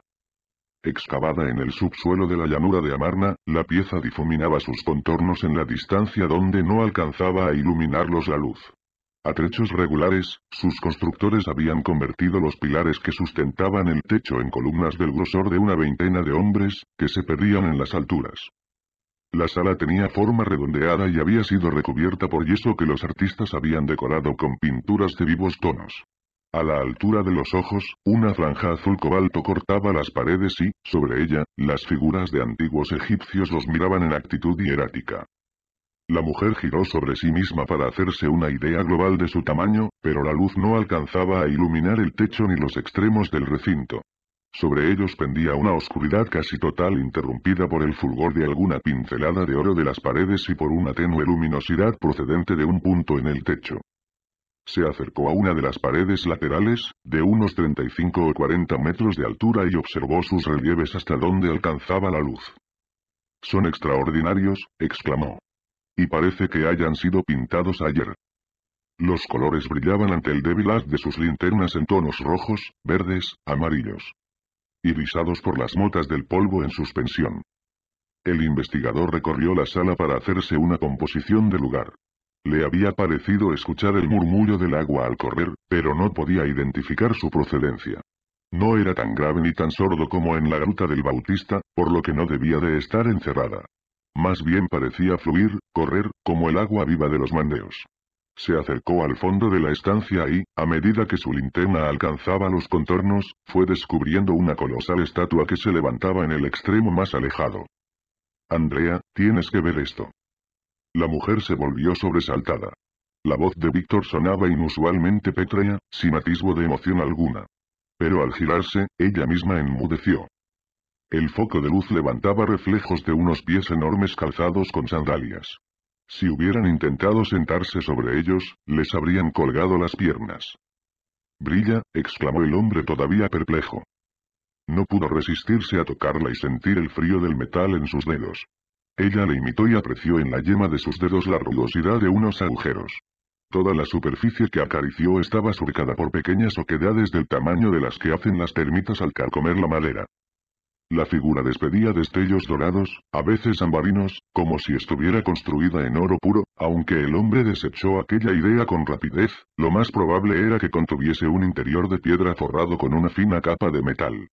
Excavada en el subsuelo de la llanura de Amarna, la pieza difuminaba sus contornos en la distancia donde no alcanzaba a iluminarlos la luz. A trechos regulares, sus constructores habían convertido los pilares que sustentaban el techo en columnas del grosor de una veintena de hombres, que se perdían en las alturas. La sala tenía forma redondeada y había sido recubierta por yeso que los artistas habían decorado con pinturas de vivos tonos. A la altura de los ojos, una franja azul cobalto cortaba las paredes y, sobre ella, las figuras de antiguos egipcios los miraban en actitud hierática. La mujer giró sobre sí misma para hacerse una idea global de su tamaño, pero la luz no alcanzaba a iluminar el techo ni los extremos del recinto. Sobre ellos pendía una oscuridad casi total interrumpida por el fulgor de alguna pincelada de oro de las paredes y por una tenue luminosidad procedente de un punto en el techo. Se acercó a una de las paredes laterales, de unos 35 o 40 metros de altura y observó sus relieves hasta donde alcanzaba la luz. Son extraordinarios, exclamó. Y parece que hayan sido pintados ayer. Los colores brillaban ante el débil haz de sus linternas en tonos rojos, verdes, amarillos. Irisados por las motas del polvo en suspensión. El investigador recorrió la sala para hacerse una composición del lugar. Le había parecido escuchar el murmullo del agua al correr, pero no podía identificar su procedencia. No era tan grave ni tan sordo como en la gruta del Bautista, por lo que no debía de estar encerrada. Más bien parecía fluir, correr, como el agua viva de los mandeos. Se acercó al fondo de la estancia y, a medida que su linterna alcanzaba los contornos, fue descubriendo una colosal estatua que se levantaba en el extremo más alejado. Andrea, tienes que ver esto. La mujer se volvió sobresaltada. La voz de Víctor sonaba inusualmente pétrea, sin atisbo de emoción alguna. Pero al girarse, ella misma enmudeció. El foco de luz levantaba reflejos de unos pies enormes calzados con sandalias. Si hubieran intentado sentarse sobre ellos, les habrían colgado las piernas. Brilla, exclamó el hombre todavía perplejo. No pudo resistirse a tocarla y sentir el frío del metal en sus dedos. Ella le imitó y apreció en la yema de sus dedos la rugosidad de unos agujeros. Toda la superficie que acarició estaba surcada por pequeñas oquedades del tamaño de las que hacen las termitas al carcomer la madera. La figura despedía destellos dorados, a veces ambarinos, como si estuviera construida en oro puro, aunque el hombre desechó aquella idea con rapidez, lo más probable era que contuviese un interior de piedra forrado con una fina capa de metal.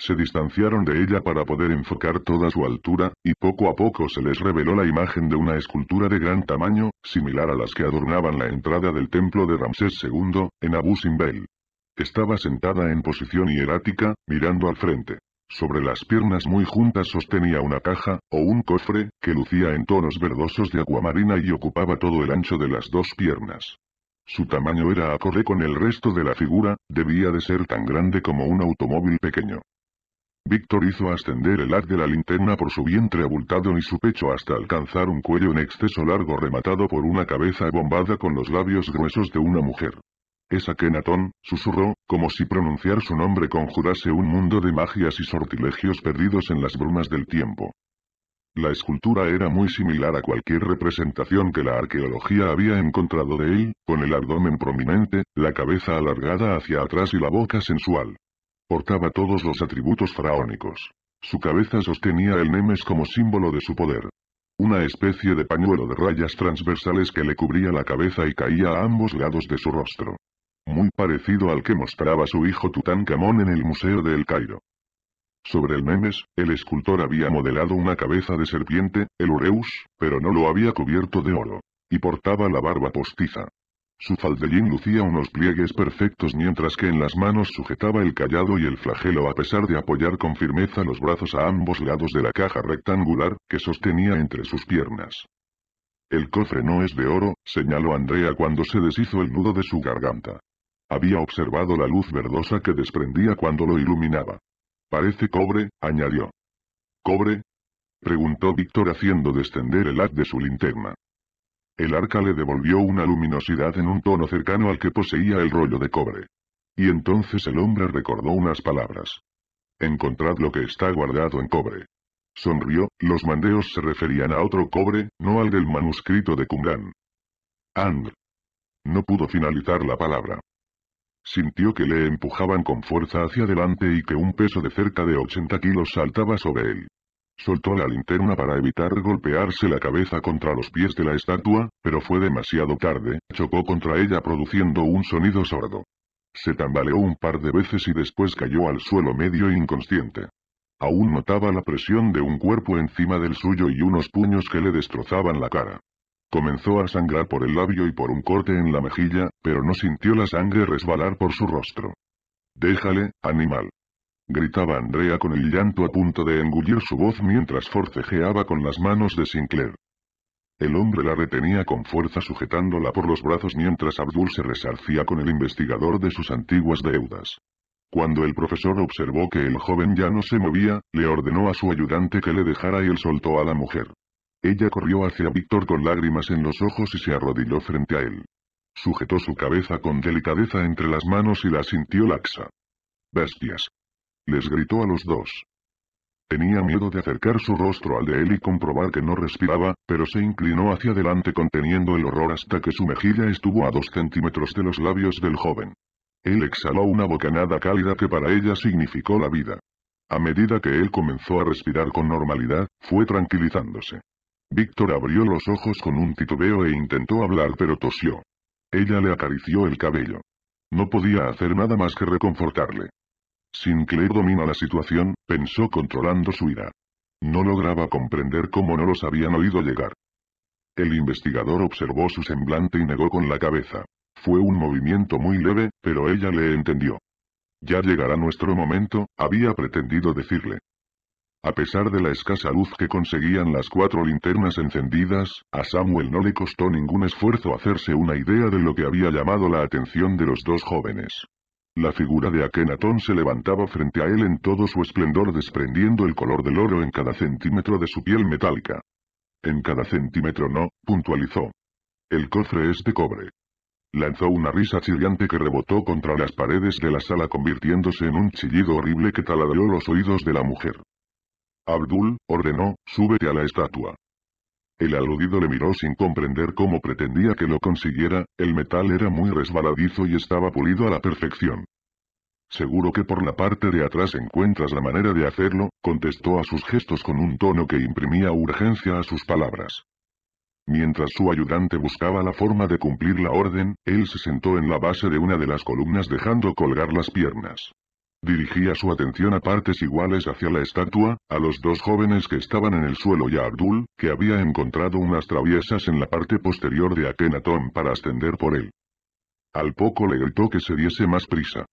Se distanciaron de ella para poder enfocar toda su altura, y poco a poco se les reveló la imagen de una escultura de gran tamaño, similar a las que adornaban la entrada del templo de Ramsés II, en Abu Simbel. Estaba sentada en posición hierática, mirando al frente. Sobre las piernas muy juntas sostenía una caja, o un cofre, que lucía en tonos verdosos de aguamarina y ocupaba todo el ancho de las dos piernas. Su tamaño era a acorde con el resto de la figura, debía de ser tan grande como un automóvil pequeño. Víctor hizo ascender el haz de la linterna por su vientre abultado y su pecho hasta alcanzar un cuello en exceso largo rematado por una cabeza bombada con los labios gruesos de una mujer. Esa Akenatón, susurró, como si pronunciar su nombre conjurase un mundo de magias y sortilegios perdidos en las brumas del tiempo. La escultura era muy similar a cualquier representación que la arqueología había encontrado de él, con el abdomen prominente, la cabeza alargada hacia atrás y la boca sensual. Portaba todos los atributos faraónicos. Su cabeza sostenía el Nemes como símbolo de su poder. Una especie de pañuelo de rayas transversales que le cubría la cabeza y caía a ambos lados de su rostro. Muy parecido al que mostraba su hijo Tutankamón en el Museo de El Cairo. Sobre el Nemes, el escultor había modelado una cabeza de serpiente, el Ureus, pero no lo había cubierto de oro. Y portaba la barba postiza. Su faldellín lucía unos pliegues perfectos mientras que en las manos sujetaba el callado y el flagelo a pesar de apoyar con firmeza los brazos a ambos lados de la caja rectangular, que sostenía entre sus piernas. El cofre no es de oro, señaló Andrea cuando se deshizo el nudo de su garganta. Había observado la luz verdosa que desprendía cuando lo iluminaba. Parece cobre, añadió. ¿Cobre? preguntó Víctor haciendo descender el haz de su linterna. El arca le devolvió una luminosidad en un tono cercano al que poseía el rollo de cobre. Y entonces el hombre recordó unas palabras. Encontrad lo que está guardado en cobre. Sonrió, los mandeos se referían a otro cobre, no al del manuscrito de Cumran. And. No pudo finalizar la palabra. Sintió que le empujaban con fuerza hacia adelante y que un peso de cerca de 80 kilos saltaba sobre él. Soltó la linterna para evitar golpearse la cabeza contra los pies de la estatua, pero fue demasiado tarde, chocó contra ella produciendo un sonido sordo. Se tambaleó un par de veces y después cayó al suelo medio inconsciente. Aún notaba la presión de un cuerpo encima del suyo y unos puños que le destrozaban la cara. Comenzó a sangrar por el labio y por un corte en la mejilla, pero no sintió la sangre resbalar por su rostro. Déjale, animal gritaba Andrea con el llanto a punto de engullir su voz mientras forcejeaba con las manos de Sinclair. El hombre la retenía con fuerza sujetándola por los brazos mientras Abdul se resarcía con el investigador de sus antiguas deudas. Cuando el profesor observó que el joven ya no se movía, le ordenó a su ayudante que le dejara y él soltó a la mujer. Ella corrió hacia Víctor con lágrimas en los ojos y se arrodilló frente a él. Sujetó su cabeza con delicadeza entre las manos y la sintió laxa. Bestias les gritó a los dos. Tenía miedo de acercar su rostro al de él y comprobar que no respiraba, pero se inclinó hacia adelante conteniendo el horror hasta que su mejilla estuvo a dos centímetros de los labios del joven. Él exhaló una bocanada cálida que para ella significó la vida. A medida que él comenzó a respirar con normalidad, fue tranquilizándose. Víctor abrió los ojos con un titubeo e intentó hablar pero tosió. Ella le acarició el cabello. No podía hacer nada más que reconfortarle. Sinclair domina la situación, pensó controlando su ira. No lograba comprender cómo no los habían oído llegar. El investigador observó su semblante y negó con la cabeza. Fue un movimiento muy leve, pero ella le entendió. Ya llegará nuestro momento, había pretendido decirle. A pesar de la escasa luz que conseguían las cuatro linternas encendidas, a Samuel no le costó ningún esfuerzo hacerse una idea de lo que había llamado la atención de los dos jóvenes. La figura de Akenatón se levantaba frente a él en todo su esplendor desprendiendo el color del oro en cada centímetro de su piel metálica. En cada centímetro no, puntualizó. El cofre es de cobre. Lanzó una risa chillante que rebotó contra las paredes de la sala convirtiéndose en un chillido horrible que taladró los oídos de la mujer. Abdul, ordenó, súbete a la estatua. El aludido le miró sin comprender cómo pretendía que lo consiguiera, el metal era muy resbaladizo y estaba pulido a la perfección. Seguro que por la parte de atrás encuentras la manera de hacerlo, contestó a sus gestos con un tono que imprimía urgencia a sus palabras. Mientras su ayudante buscaba la forma de cumplir la orden, él se sentó en la base de una de las columnas dejando colgar las piernas. Dirigía su atención a partes iguales hacia la estatua, a los dos jóvenes que estaban en el suelo y a Abdul, que había encontrado unas traviesas en la parte posterior de Akenatón para ascender por él. Al poco le gritó que se diese más prisa.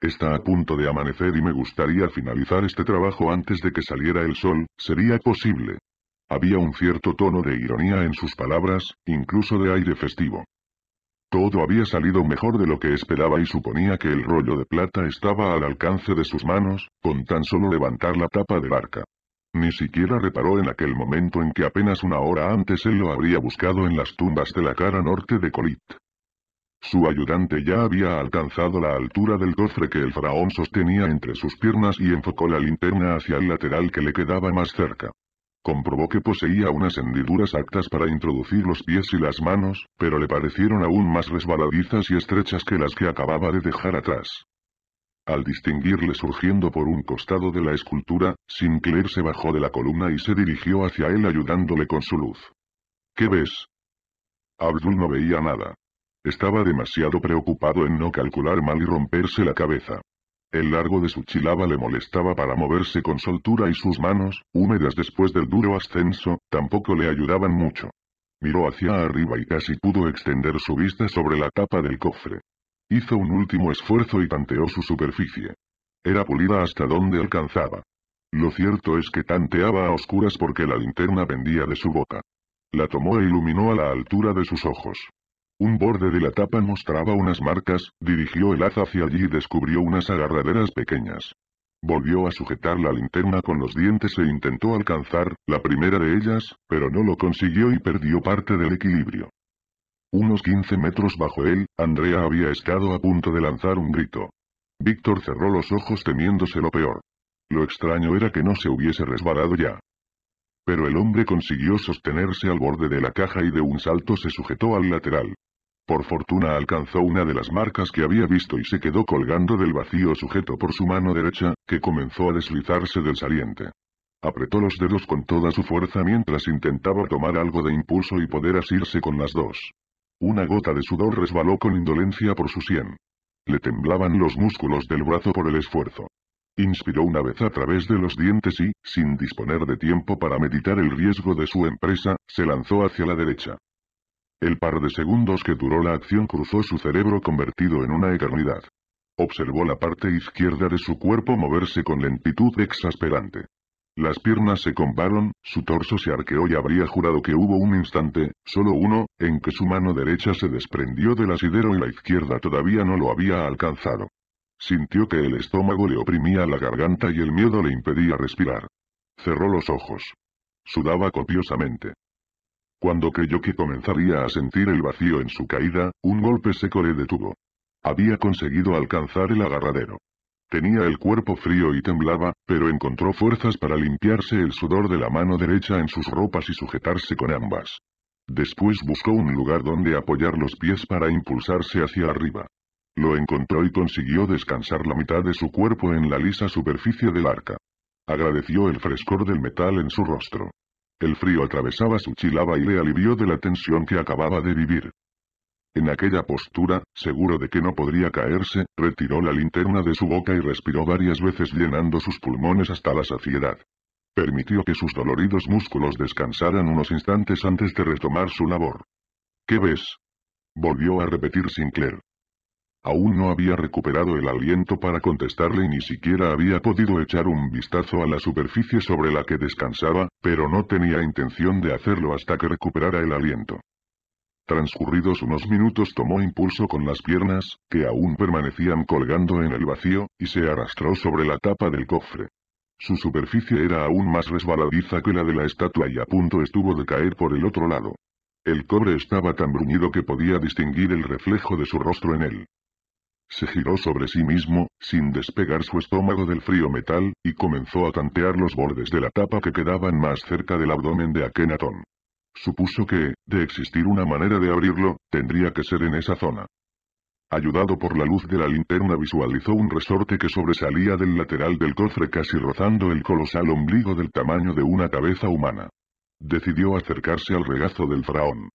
Está a punto de amanecer y me gustaría finalizar este trabajo antes de que saliera el sol, sería posible. Había un cierto tono de ironía en sus palabras, incluso de aire festivo. Todo había salido mejor de lo que esperaba y suponía que el rollo de plata estaba al alcance de sus manos, con tan solo levantar la tapa del arca. Ni siquiera reparó en aquel momento en que apenas una hora antes él lo habría buscado en las tumbas de la cara norte de Colit. Su ayudante ya había alcanzado la altura del cofre que el faraón sostenía entre sus piernas y enfocó la linterna hacia el lateral que le quedaba más cerca. Comprobó que poseía unas hendiduras aptas para introducir los pies y las manos, pero le parecieron aún más resbaladizas y estrechas que las que acababa de dejar atrás. Al distinguirle surgiendo por un costado de la escultura, Sinclair se bajó de la columna y se dirigió hacia él ayudándole con su luz. ¿Qué ves? Abdul no veía nada. Estaba demasiado preocupado en no calcular mal y romperse la cabeza. El largo de su chilaba le molestaba para moverse con soltura y sus manos, húmedas después del duro ascenso, tampoco le ayudaban mucho. Miró hacia arriba y casi pudo extender su vista sobre la tapa del cofre. Hizo un último esfuerzo y tanteó su superficie. Era pulida hasta donde alcanzaba. Lo cierto es que tanteaba a oscuras porque la linterna pendía de su boca. La tomó e iluminó a la altura de sus ojos. Un borde de la tapa mostraba unas marcas, dirigió el haz hacia allí y descubrió unas agarraderas pequeñas. Volvió a sujetar la linterna con los dientes e intentó alcanzar, la primera de ellas, pero no lo consiguió y perdió parte del equilibrio. Unos 15 metros bajo él, Andrea había estado a punto de lanzar un grito. Víctor cerró los ojos temiéndose lo peor. Lo extraño era que no se hubiese resbalado ya. Pero el hombre consiguió sostenerse al borde de la caja y de un salto se sujetó al lateral. Por fortuna alcanzó una de las marcas que había visto y se quedó colgando del vacío sujeto por su mano derecha, que comenzó a deslizarse del saliente. Apretó los dedos con toda su fuerza mientras intentaba tomar algo de impulso y poder asirse con las dos. Una gota de sudor resbaló con indolencia por su sien. Le temblaban los músculos del brazo por el esfuerzo. Inspiró una vez a través de los dientes y, sin disponer de tiempo para meditar el riesgo de su empresa, se lanzó hacia la derecha. El par de segundos que duró la acción cruzó su cerebro convertido en una eternidad. Observó la parte izquierda de su cuerpo moverse con lentitud exasperante. Las piernas se combaron, su torso se arqueó y habría jurado que hubo un instante, solo uno, en que su mano derecha se desprendió del asidero y la izquierda todavía no lo había alcanzado. Sintió que el estómago le oprimía la garganta y el miedo le impedía respirar. Cerró los ojos. Sudaba copiosamente. Cuando creyó que comenzaría a sentir el vacío en su caída, un golpe seco le detuvo. Había conseguido alcanzar el agarradero. Tenía el cuerpo frío y temblaba, pero encontró fuerzas para limpiarse el sudor de la mano derecha en sus ropas y sujetarse con ambas. Después buscó un lugar donde apoyar los pies para impulsarse hacia arriba. Lo encontró y consiguió descansar la mitad de su cuerpo en la lisa superficie del arca. Agradeció el frescor del metal en su rostro. El frío atravesaba su chilaba y le alivió de la tensión que acababa de vivir. En aquella postura, seguro de que no podría caerse, retiró la linterna de su boca y respiró varias veces llenando sus pulmones hasta la saciedad. Permitió que sus doloridos músculos descansaran unos instantes antes de retomar su labor. ¿Qué ves? Volvió a repetir Sinclair. Aún no había recuperado el aliento para contestarle y ni siquiera había podido echar un vistazo a la superficie sobre la que descansaba, pero no tenía intención de hacerlo hasta que recuperara el aliento. Transcurridos unos minutos tomó impulso con las piernas, que aún permanecían colgando en el vacío, y se arrastró sobre la tapa del cofre. Su superficie era aún más resbaladiza que la de la estatua y a punto estuvo de caer por el otro lado. El cobre estaba tan bruñido que podía distinguir el reflejo de su rostro en él. Se giró sobre sí mismo, sin despegar su estómago del frío metal, y comenzó a tantear los bordes de la tapa que quedaban más cerca del abdomen de Akenatón. Supuso que, de existir una manera de abrirlo, tendría que ser en esa zona. Ayudado por la luz de la linterna visualizó un resorte que sobresalía del lateral del cofre casi rozando el colosal ombligo del tamaño de una cabeza humana. Decidió acercarse al regazo del faraón.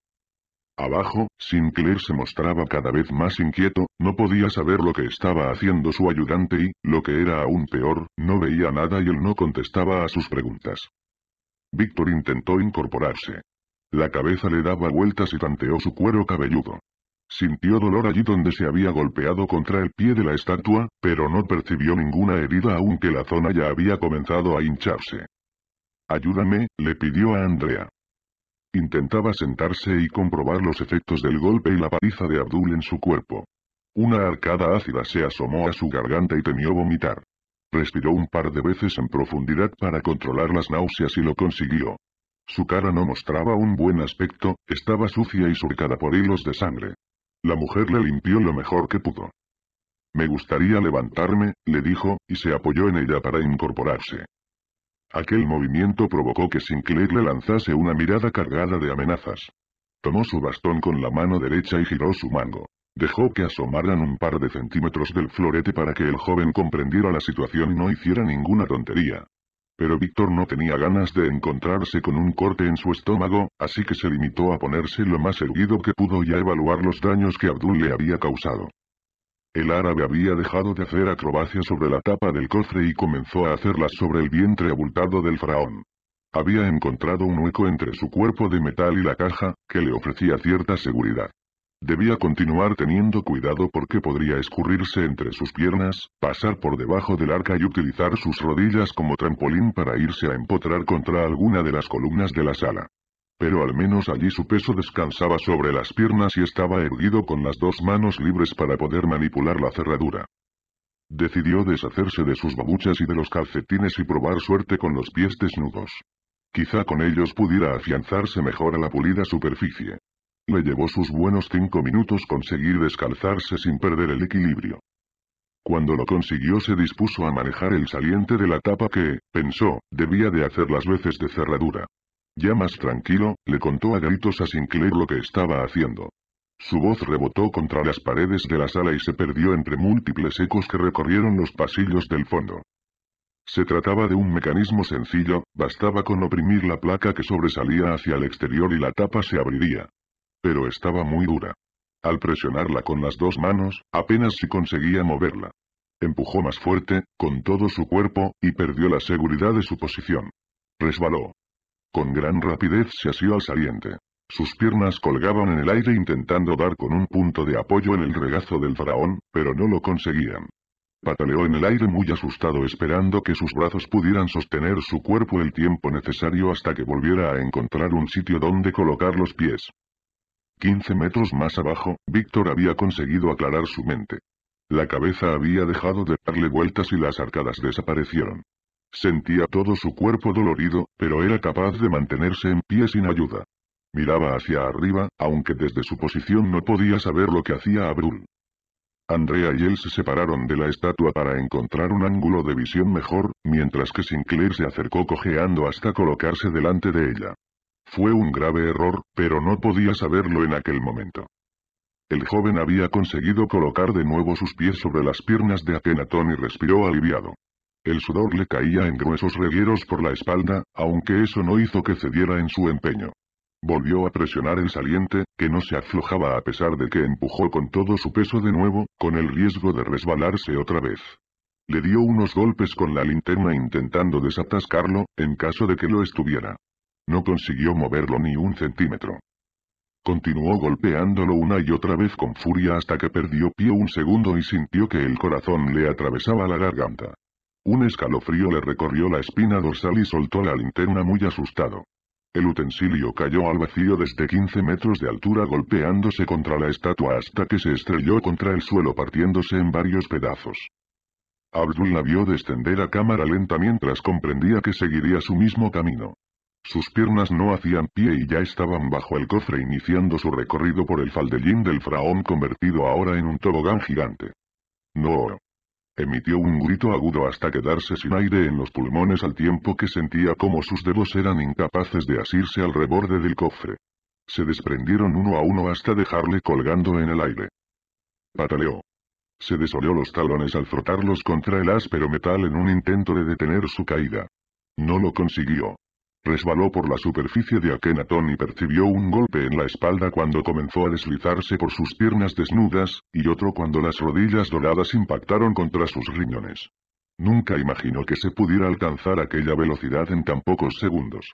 Abajo, Sinclair se mostraba cada vez más inquieto, no podía saber lo que estaba haciendo su ayudante y, lo que era aún peor, no veía nada y él no contestaba a sus preguntas. Víctor intentó incorporarse. La cabeza le daba vueltas y tanteó su cuero cabelludo. Sintió dolor allí donde se había golpeado contra el pie de la estatua, pero no percibió ninguna herida aunque la zona ya había comenzado a hincharse. Ayúdame, le pidió a Andrea. Intentaba sentarse y comprobar los efectos del golpe y la paliza de Abdul en su cuerpo. Una arcada ácida se asomó a su garganta y temió vomitar. Respiró un par de veces en profundidad para controlar las náuseas y lo consiguió. Su cara no mostraba un buen aspecto, estaba sucia y surcada por hilos de sangre. La mujer le limpió lo mejor que pudo. Me gustaría levantarme, le dijo, y se apoyó en ella para incorporarse. Aquel movimiento provocó que Sinclair le lanzase una mirada cargada de amenazas. Tomó su bastón con la mano derecha y giró su mango. Dejó que asomaran un par de centímetros del florete para que el joven comprendiera la situación y no hiciera ninguna tontería. Pero Víctor no tenía ganas de encontrarse con un corte en su estómago, así que se limitó a ponerse lo más erguido que pudo y a evaluar los daños que Abdul le había causado. El árabe había dejado de hacer acrobacias sobre la tapa del cofre y comenzó a hacerlas sobre el vientre abultado del faraón. Había encontrado un hueco entre su cuerpo de metal y la caja, que le ofrecía cierta seguridad. Debía continuar teniendo cuidado porque podría escurrirse entre sus piernas, pasar por debajo del arca y utilizar sus rodillas como trampolín para irse a empotrar contra alguna de las columnas de la sala. Pero al menos allí su peso descansaba sobre las piernas y estaba erguido con las dos manos libres para poder manipular la cerradura. Decidió deshacerse de sus babuchas y de los calcetines y probar suerte con los pies desnudos. Quizá con ellos pudiera afianzarse mejor a la pulida superficie. Le llevó sus buenos cinco minutos conseguir descalzarse sin perder el equilibrio. Cuando lo consiguió se dispuso a manejar el saliente de la tapa que, pensó, debía de hacer las veces de cerradura. Ya más tranquilo, le contó a gritos a Sinclair lo que estaba haciendo. Su voz rebotó contra las paredes de la sala y se perdió entre múltiples ecos que recorrieron los pasillos del fondo. Se trataba de un mecanismo sencillo, bastaba con oprimir la placa que sobresalía hacia el exterior y la tapa se abriría. Pero estaba muy dura. Al presionarla con las dos manos, apenas si conseguía moverla. Empujó más fuerte, con todo su cuerpo, y perdió la seguridad de su posición. Resbaló. Con gran rapidez se asió al saliente. Sus piernas colgaban en el aire intentando dar con un punto de apoyo en el regazo del faraón, pero no lo conseguían. Pataleó en el aire muy asustado esperando que sus brazos pudieran sostener su cuerpo el tiempo necesario hasta que volviera a encontrar un sitio donde colocar los pies. 15 metros más abajo, Víctor había conseguido aclarar su mente. La cabeza había dejado de darle vueltas y las arcadas desaparecieron. Sentía todo su cuerpo dolorido, pero era capaz de mantenerse en pie sin ayuda. Miraba hacia arriba, aunque desde su posición no podía saber lo que hacía Abrul. Andrea y él se separaron de la estatua para encontrar un ángulo de visión mejor, mientras que Sinclair se acercó cojeando hasta colocarse delante de ella. Fue un grave error, pero no podía saberlo en aquel momento. El joven había conseguido colocar de nuevo sus pies sobre las piernas de Atenatón y respiró aliviado. El sudor le caía en gruesos regueros por la espalda, aunque eso no hizo que cediera en su empeño. Volvió a presionar el saliente, que no se aflojaba a pesar de que empujó con todo su peso de nuevo, con el riesgo de resbalarse otra vez. Le dio unos golpes con la linterna intentando desatascarlo, en caso de que lo estuviera. No consiguió moverlo ni un centímetro. Continuó golpeándolo una y otra vez con furia hasta que perdió pie un segundo y sintió que el corazón le atravesaba la garganta. Un escalofrío le recorrió la espina dorsal y soltó la linterna muy asustado. El utensilio cayó al vacío desde 15 metros de altura golpeándose contra la estatua hasta que se estrelló contra el suelo partiéndose en varios pedazos. Abdul la vio descender a cámara lenta mientras comprendía que seguiría su mismo camino. Sus piernas no hacían pie y ya estaban bajo el cofre iniciando su recorrido por el faldellín del fraón convertido ahora en un tobogán gigante. No. Emitió un grito agudo hasta quedarse sin aire en los pulmones al tiempo que sentía como sus dedos eran incapaces de asirse al reborde del cofre. Se desprendieron uno a uno hasta dejarle colgando en el aire. Pataleó. Se desolió los talones al frotarlos contra el áspero metal en un intento de detener su caída. No lo consiguió. Resbaló por la superficie de Akenatón y percibió un golpe en la espalda cuando comenzó a deslizarse por sus piernas desnudas, y otro cuando las rodillas doradas impactaron contra sus riñones. Nunca imaginó que se pudiera alcanzar aquella velocidad en tan pocos segundos.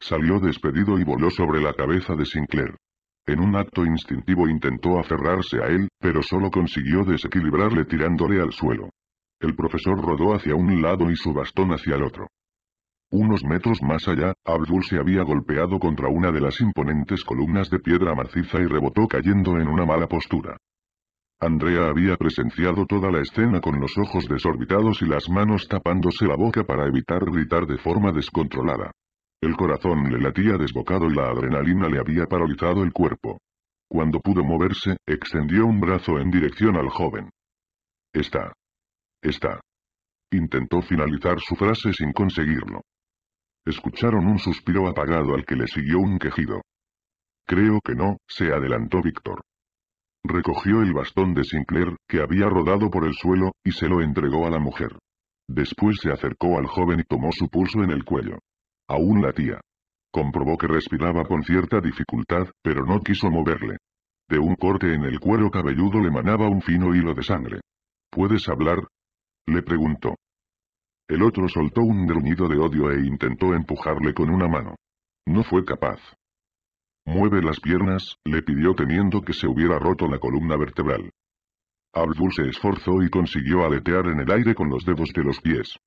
Salió despedido y voló sobre la cabeza de Sinclair. En un acto instintivo intentó aferrarse a él, pero solo consiguió desequilibrarle tirándole al suelo. El profesor rodó hacia un lado y su bastón hacia el otro. Unos metros más allá, Abdul se había golpeado contra una de las imponentes columnas de piedra maciza y rebotó cayendo en una mala postura. Andrea había presenciado toda la escena con los ojos desorbitados y las manos tapándose la boca para evitar gritar de forma descontrolada. El corazón le latía desbocado y la adrenalina le había paralizado el cuerpo. Cuando pudo moverse, extendió un brazo en dirección al joven. Está. Está. Intentó finalizar su frase sin conseguirlo. Escucharon un suspiro apagado al que le siguió un quejido. Creo que no, se adelantó Víctor. Recogió el bastón de Sinclair, que había rodado por el suelo, y se lo entregó a la mujer. Después se acercó al joven y tomó su pulso en el cuello. Aún latía. Comprobó que respiraba con cierta dificultad, pero no quiso moverle. De un corte en el cuero cabelludo le manaba un fino hilo de sangre. ¿Puedes hablar? Le preguntó. El otro soltó un gruñido de odio e intentó empujarle con una mano. No fue capaz. Mueve las piernas, le pidió temiendo que se hubiera roto la columna vertebral. Abdul se esforzó y consiguió aletear en el aire con los dedos de los pies.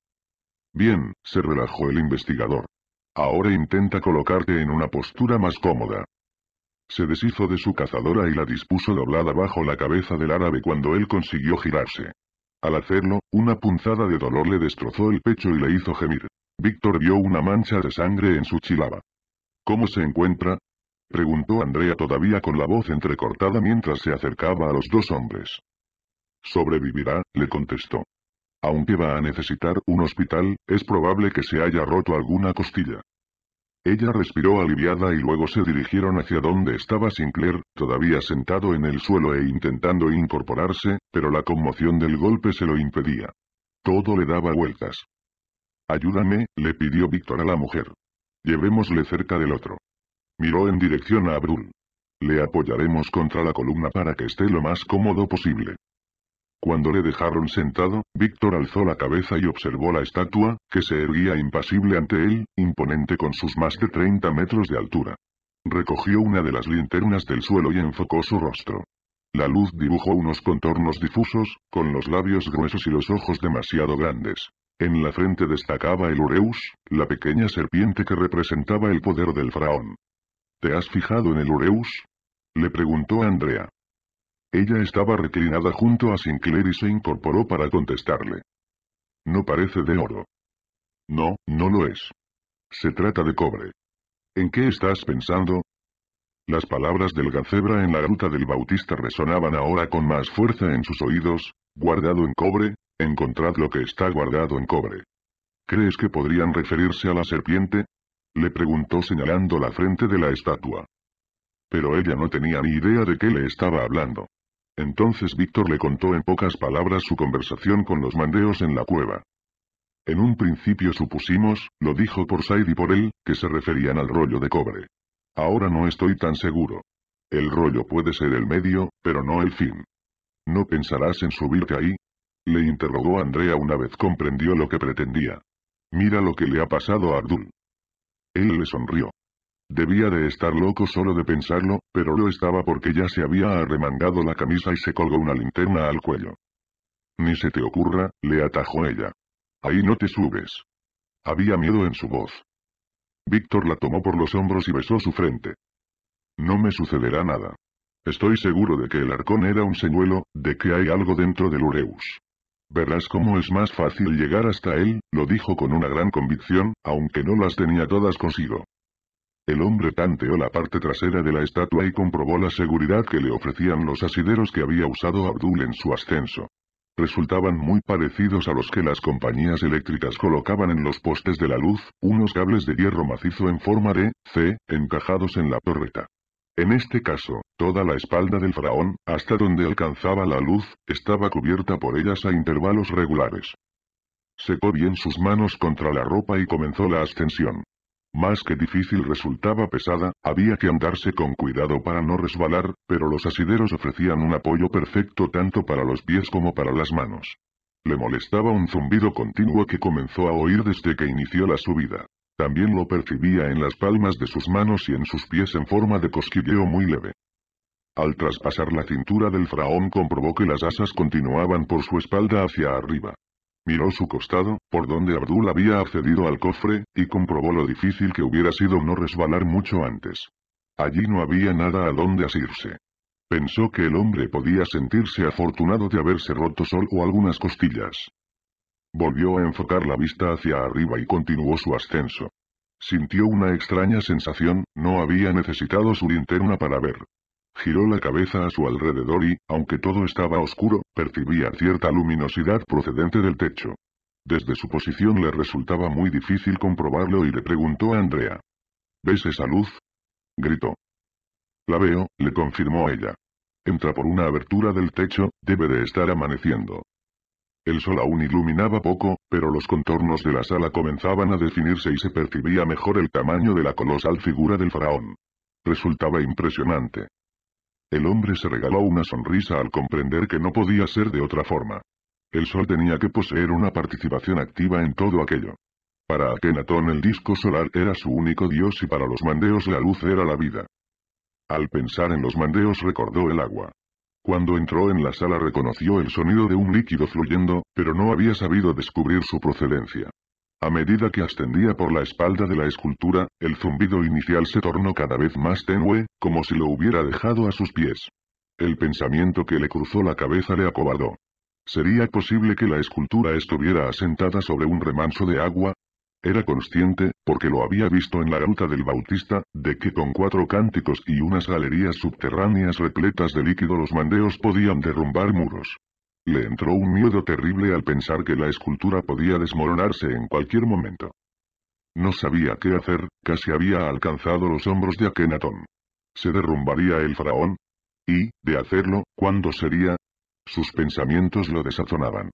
Bien, se relajó el investigador. Ahora intenta colocarte en una postura más cómoda. Se deshizo de su cazadora y la dispuso doblada bajo la cabeza del árabe cuando él consiguió girarse. Al hacerlo, una punzada de dolor le destrozó el pecho y le hizo gemir. Víctor vio una mancha de sangre en su chilaba. ¿Cómo se encuentra? preguntó Andrea todavía con la voz entrecortada mientras se acercaba a los dos hombres. Sobrevivirá, le contestó. Aunque va a necesitar un hospital, es probable que se haya roto alguna costilla. Ella respiró aliviada y luego se dirigieron hacia donde estaba Sinclair, todavía sentado en el suelo e intentando incorporarse, pero la conmoción del golpe se lo impedía. Todo le daba vueltas. Ayúdame, le pidió Víctor a la mujer. Llevémosle cerca del otro. Miró en dirección a Brun Le apoyaremos contra la columna para que esté lo más cómodo posible. Cuando le dejaron sentado, Víctor alzó la cabeza y observó la estatua, que se erguía impasible ante él, imponente con sus más de 30 metros de altura. Recogió una de las linternas del suelo y enfocó su rostro. La luz dibujó unos contornos difusos, con los labios gruesos y los ojos demasiado grandes. En la frente destacaba el Ureus, la pequeña serpiente que representaba el poder del faraón. ¿Te has fijado en el Ureus? Le preguntó Andrea. Ella estaba reclinada junto a Sinclair y se incorporó para contestarle. No parece de oro. No, no lo es. Se trata de cobre. ¿En qué estás pensando? Las palabras del Gacebra en la ruta del Bautista resonaban ahora con más fuerza en sus oídos, guardado en cobre, encontrad lo que está guardado en cobre. ¿Crees que podrían referirse a la serpiente? Le preguntó señalando la frente de la estatua. Pero ella no tenía ni idea de qué le estaba hablando. Entonces Víctor le contó en pocas palabras su conversación con los mandeos en la cueva. En un principio supusimos, lo dijo por Said y por él, que se referían al rollo de cobre. Ahora no estoy tan seguro. El rollo puede ser el medio, pero no el fin. ¿No pensarás en subirte ahí? Le interrogó Andrea una vez comprendió lo que pretendía. Mira lo que le ha pasado a Abdul. Él le sonrió. Debía de estar loco solo de pensarlo, pero lo estaba porque ya se había arremangado la camisa y se colgó una linterna al cuello. Ni se te ocurra, le atajó ella. Ahí no te subes. Había miedo en su voz. Víctor la tomó por los hombros y besó su frente. No me sucederá nada. Estoy seguro de que el arcón era un señuelo, de que hay algo dentro del Ureus. Verás cómo es más fácil llegar hasta él, lo dijo con una gran convicción, aunque no las tenía todas consigo. El hombre tanteó la parte trasera de la estatua y comprobó la seguridad que le ofrecían los asideros que había usado Abdul en su ascenso. Resultaban muy parecidos a los que las compañías eléctricas colocaban en los postes de la luz, unos cables de hierro macizo en forma de C, encajados en la torreta. En este caso, toda la espalda del faraón, hasta donde alcanzaba la luz, estaba cubierta por ellas a intervalos regulares. Secó bien sus manos contra la ropa y comenzó la ascensión. Más que difícil resultaba pesada, había que andarse con cuidado para no resbalar, pero los asideros ofrecían un apoyo perfecto tanto para los pies como para las manos. Le molestaba un zumbido continuo que comenzó a oír desde que inició la subida. También lo percibía en las palmas de sus manos y en sus pies en forma de cosquilleo muy leve. Al traspasar la cintura del fraón comprobó que las asas continuaban por su espalda hacia arriba miró su costado, por donde Abdul había accedido al cofre, y comprobó lo difícil que hubiera sido no resbalar mucho antes. Allí no había nada a donde asirse. Pensó que el hombre podía sentirse afortunado de haberse roto sol o algunas costillas. Volvió a enfocar la vista hacia arriba y continuó su ascenso. Sintió una extraña sensación, no había necesitado su linterna para ver. Giró la cabeza a su alrededor y, aunque todo estaba oscuro, percibía cierta luminosidad procedente del techo. Desde su posición le resultaba muy difícil comprobarlo y le preguntó a Andrea. ¿Ves esa luz? Gritó. La veo, le confirmó ella. Entra por una abertura del techo, debe de estar amaneciendo. El sol aún iluminaba poco, pero los contornos de la sala comenzaban a definirse y se percibía mejor el tamaño de la colosal figura del faraón. Resultaba impresionante. El hombre se regaló una sonrisa al comprender que no podía ser de otra forma. El Sol tenía que poseer una participación activa en todo aquello. Para Akenatón el disco solar era su único dios y para los mandeos la luz era la vida. Al pensar en los mandeos recordó el agua. Cuando entró en la sala reconoció el sonido de un líquido fluyendo, pero no había sabido descubrir su procedencia. A medida que ascendía por la espalda de la escultura, el zumbido inicial se tornó cada vez más tenue, como si lo hubiera dejado a sus pies. El pensamiento que le cruzó la cabeza le acobardó. ¿Sería posible que la escultura estuviera asentada sobre un remanso de agua? Era consciente, porque lo había visto en la ruta del Bautista, de que con cuatro cánticos y unas galerías subterráneas repletas de líquido los mandeos podían derrumbar muros. Le entró un miedo terrible al pensar que la escultura podía desmoronarse en cualquier momento. No sabía qué hacer, casi había alcanzado los hombros de Akenatón. ¿Se derrumbaría el faraón? Y, de hacerlo, ¿cuándo sería? Sus pensamientos lo desazonaban.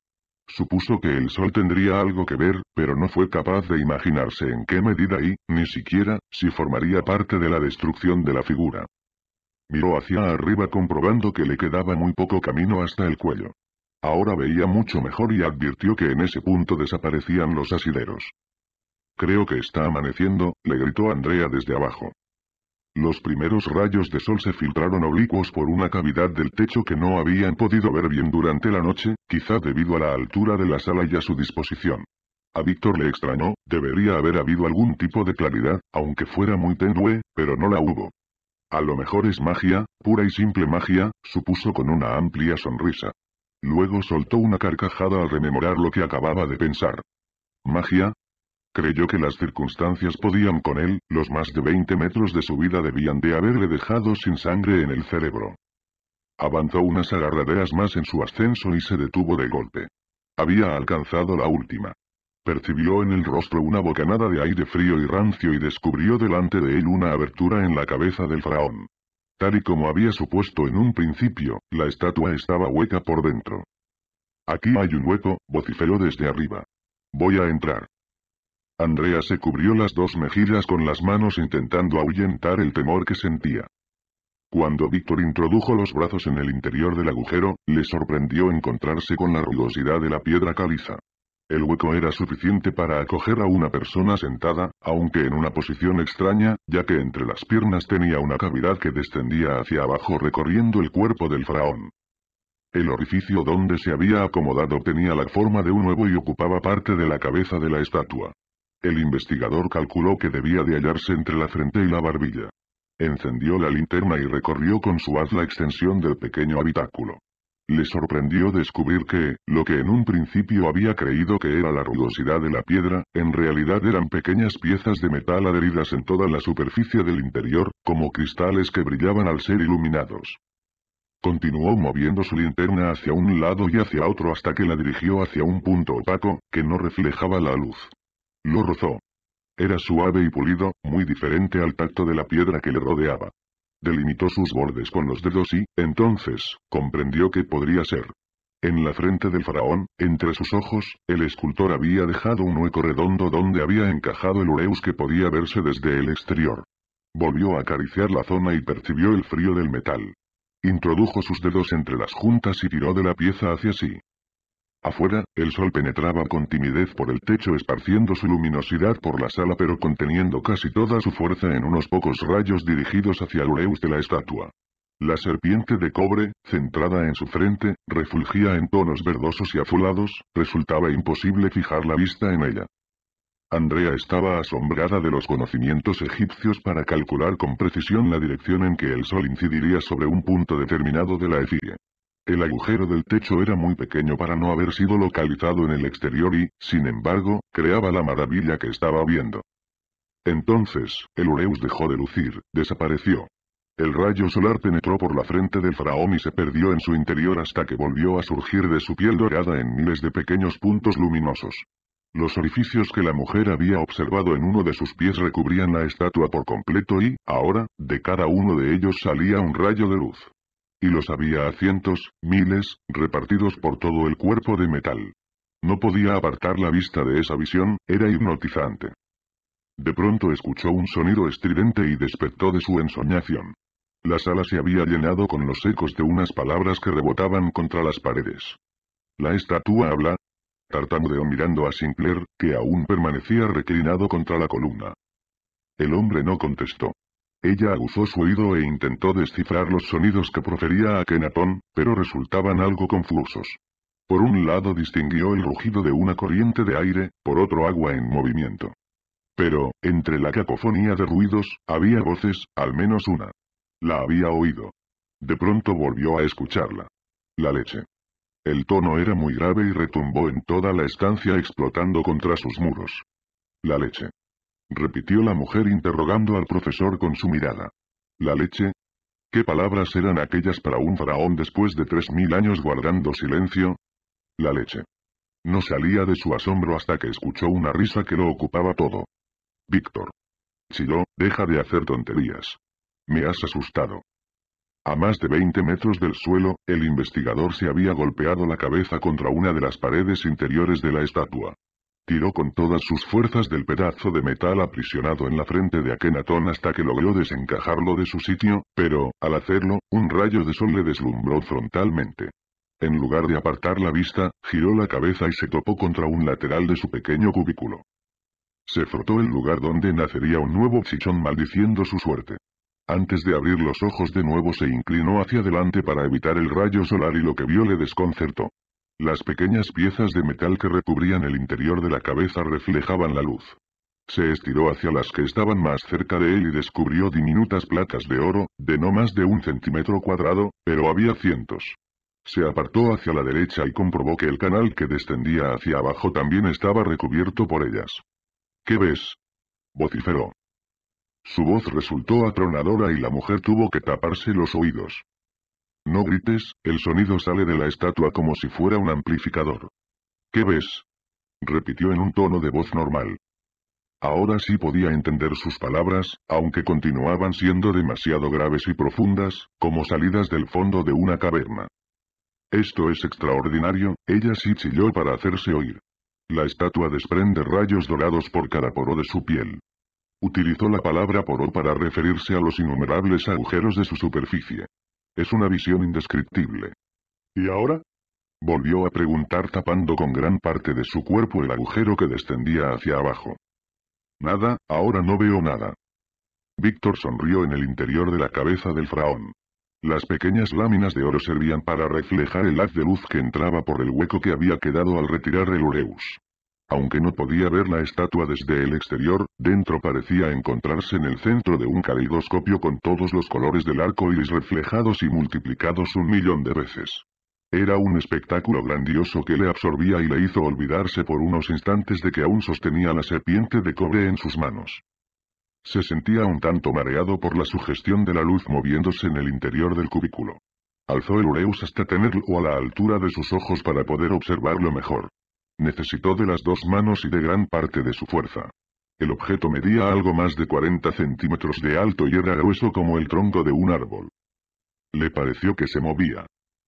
Supuso que el sol tendría algo que ver, pero no fue capaz de imaginarse en qué medida y, ni siquiera, si formaría parte de la destrucción de la figura. Miró hacia arriba comprobando que le quedaba muy poco camino hasta el cuello. Ahora veía mucho mejor y advirtió que en ese punto desaparecían los asideros. Creo que está amaneciendo, le gritó Andrea desde abajo. Los primeros rayos de sol se filtraron oblicuos por una cavidad del techo que no habían podido ver bien durante la noche, quizá debido a la altura de la sala y a su disposición. A Víctor le extrañó, debería haber habido algún tipo de claridad, aunque fuera muy tenue, pero no la hubo. A lo mejor es magia, pura y simple magia, supuso con una amplia sonrisa. Luego soltó una carcajada al rememorar lo que acababa de pensar. ¿Magia? Creyó que las circunstancias podían con él, los más de 20 metros de su vida debían de haberle dejado sin sangre en el cerebro. Avanzó unas agarraderas más en su ascenso y se detuvo de golpe. Había alcanzado la última. Percibió en el rostro una bocanada de aire frío y rancio y descubrió delante de él una abertura en la cabeza del faraón. Tal y como había supuesto en un principio, la estatua estaba hueca por dentro. Aquí hay un hueco, vociferó desde arriba. Voy a entrar. Andrea se cubrió las dos mejillas con las manos intentando ahuyentar el temor que sentía. Cuando Víctor introdujo los brazos en el interior del agujero, le sorprendió encontrarse con la rugosidad de la piedra caliza. El hueco era suficiente para acoger a una persona sentada, aunque en una posición extraña, ya que entre las piernas tenía una cavidad que descendía hacia abajo recorriendo el cuerpo del faraón. El orificio donde se había acomodado tenía la forma de un huevo y ocupaba parte de la cabeza de la estatua. El investigador calculó que debía de hallarse entre la frente y la barbilla. Encendió la linterna y recorrió con su haz la extensión del pequeño habitáculo. Le sorprendió descubrir que, lo que en un principio había creído que era la rugosidad de la piedra, en realidad eran pequeñas piezas de metal adheridas en toda la superficie del interior, como cristales que brillaban al ser iluminados. Continuó moviendo su linterna hacia un lado y hacia otro hasta que la dirigió hacia un punto opaco, que no reflejaba la luz. Lo rozó. Era suave y pulido, muy diferente al tacto de la piedra que le rodeaba delimitó sus bordes con los dedos y, entonces, comprendió que podría ser. En la frente del faraón, entre sus ojos, el escultor había dejado un hueco redondo donde había encajado el ureus que podía verse desde el exterior. Volvió a acariciar la zona y percibió el frío del metal. Introdujo sus dedos entre las juntas y tiró de la pieza hacia sí. Afuera, el sol penetraba con timidez por el techo esparciendo su luminosidad por la sala pero conteniendo casi toda su fuerza en unos pocos rayos dirigidos hacia el Ureus de la estatua. La serpiente de cobre, centrada en su frente, refugía en tonos verdosos y azulados, resultaba imposible fijar la vista en ella. Andrea estaba asombrada de los conocimientos egipcios para calcular con precisión la dirección en que el sol incidiría sobre un punto determinado de la efigie. El agujero del techo era muy pequeño para no haber sido localizado en el exterior y, sin embargo, creaba la maravilla que estaba viendo. Entonces, el Ureus dejó de lucir, desapareció. El rayo solar penetró por la frente del faraón y se perdió en su interior hasta que volvió a surgir de su piel dorada en miles de pequeños puntos luminosos. Los orificios que la mujer había observado en uno de sus pies recubrían la estatua por completo y, ahora, de cada uno de ellos salía un rayo de luz. Y los había a cientos, miles, repartidos por todo el cuerpo de metal. No podía apartar la vista de esa visión, era hipnotizante. De pronto escuchó un sonido estridente y despertó de su ensoñación. La sala se había llenado con los ecos de unas palabras que rebotaban contra las paredes. ¿La estatua habla? Tartamudeó mirando a Sinclair, que aún permanecía reclinado contra la columna. El hombre no contestó. Ella aguzó su oído e intentó descifrar los sonidos que profería Akenatón, pero resultaban algo confusos. Por un lado distinguió el rugido de una corriente de aire, por otro agua en movimiento. Pero, entre la cacofonía de ruidos, había voces, al menos una. La había oído. De pronto volvió a escucharla. La leche. El tono era muy grave y retumbó en toda la estancia explotando contra sus muros. La leche repitió la mujer interrogando al profesor con su mirada. ¿La leche? ¿Qué palabras eran aquellas para un faraón después de tres mil años guardando silencio? La leche. No salía de su asombro hasta que escuchó una risa que lo ocupaba todo. Víctor. chido deja de hacer tonterías. Me has asustado. A más de 20 metros del suelo, el investigador se había golpeado la cabeza contra una de las paredes interiores de la estatua. Tiró con todas sus fuerzas del pedazo de metal aprisionado en la frente de Akenatón hasta que logró desencajarlo de su sitio, pero, al hacerlo, un rayo de sol le deslumbró frontalmente. En lugar de apartar la vista, giró la cabeza y se topó contra un lateral de su pequeño cubículo. Se frotó el lugar donde nacería un nuevo chichón maldiciendo su suerte. Antes de abrir los ojos de nuevo se inclinó hacia adelante para evitar el rayo solar y lo que vio le desconcertó. Las pequeñas piezas de metal que recubrían el interior de la cabeza reflejaban la luz. Se estiró hacia las que estaban más cerca de él y descubrió diminutas placas de oro, de no más de un centímetro cuadrado, pero había cientos. Se apartó hacia la derecha y comprobó que el canal que descendía hacia abajo también estaba recubierto por ellas. ¿Qué ves? vociferó. Su voz resultó atronadora y la mujer tuvo que taparse los oídos. No grites, el sonido sale de la estatua como si fuera un amplificador. ¿Qué ves? Repitió en un tono de voz normal. Ahora sí podía entender sus palabras, aunque continuaban siendo demasiado graves y profundas, como salidas del fondo de una caverna. Esto es extraordinario, ella sí chilló para hacerse oír. La estatua desprende rayos dorados por cada poro de su piel. Utilizó la palabra poro para referirse a los innumerables agujeros de su superficie. Es una visión indescriptible. ¿Y ahora? Volvió a preguntar tapando con gran parte de su cuerpo el agujero que descendía hacia abajo. Nada, ahora no veo nada. Víctor sonrió en el interior de la cabeza del fraón. Las pequeñas láminas de oro servían para reflejar el haz de luz que entraba por el hueco que había quedado al retirar el Ureus. Aunque no podía ver la estatua desde el exterior, dentro parecía encontrarse en el centro de un caleidoscopio con todos los colores del arco iris reflejados y multiplicados un millón de veces. Era un espectáculo grandioso que le absorbía y le hizo olvidarse por unos instantes de que aún sostenía la serpiente de cobre en sus manos. Se sentía un tanto mareado por la sugestión de la luz moviéndose en el interior del cubículo. Alzó el Ureus hasta tenerlo a la altura de sus ojos para poder observarlo mejor. Necesitó de las dos manos y de gran parte de su fuerza. El objeto medía algo más de 40 centímetros de alto y era grueso como el tronco de un árbol. Le pareció que se movía.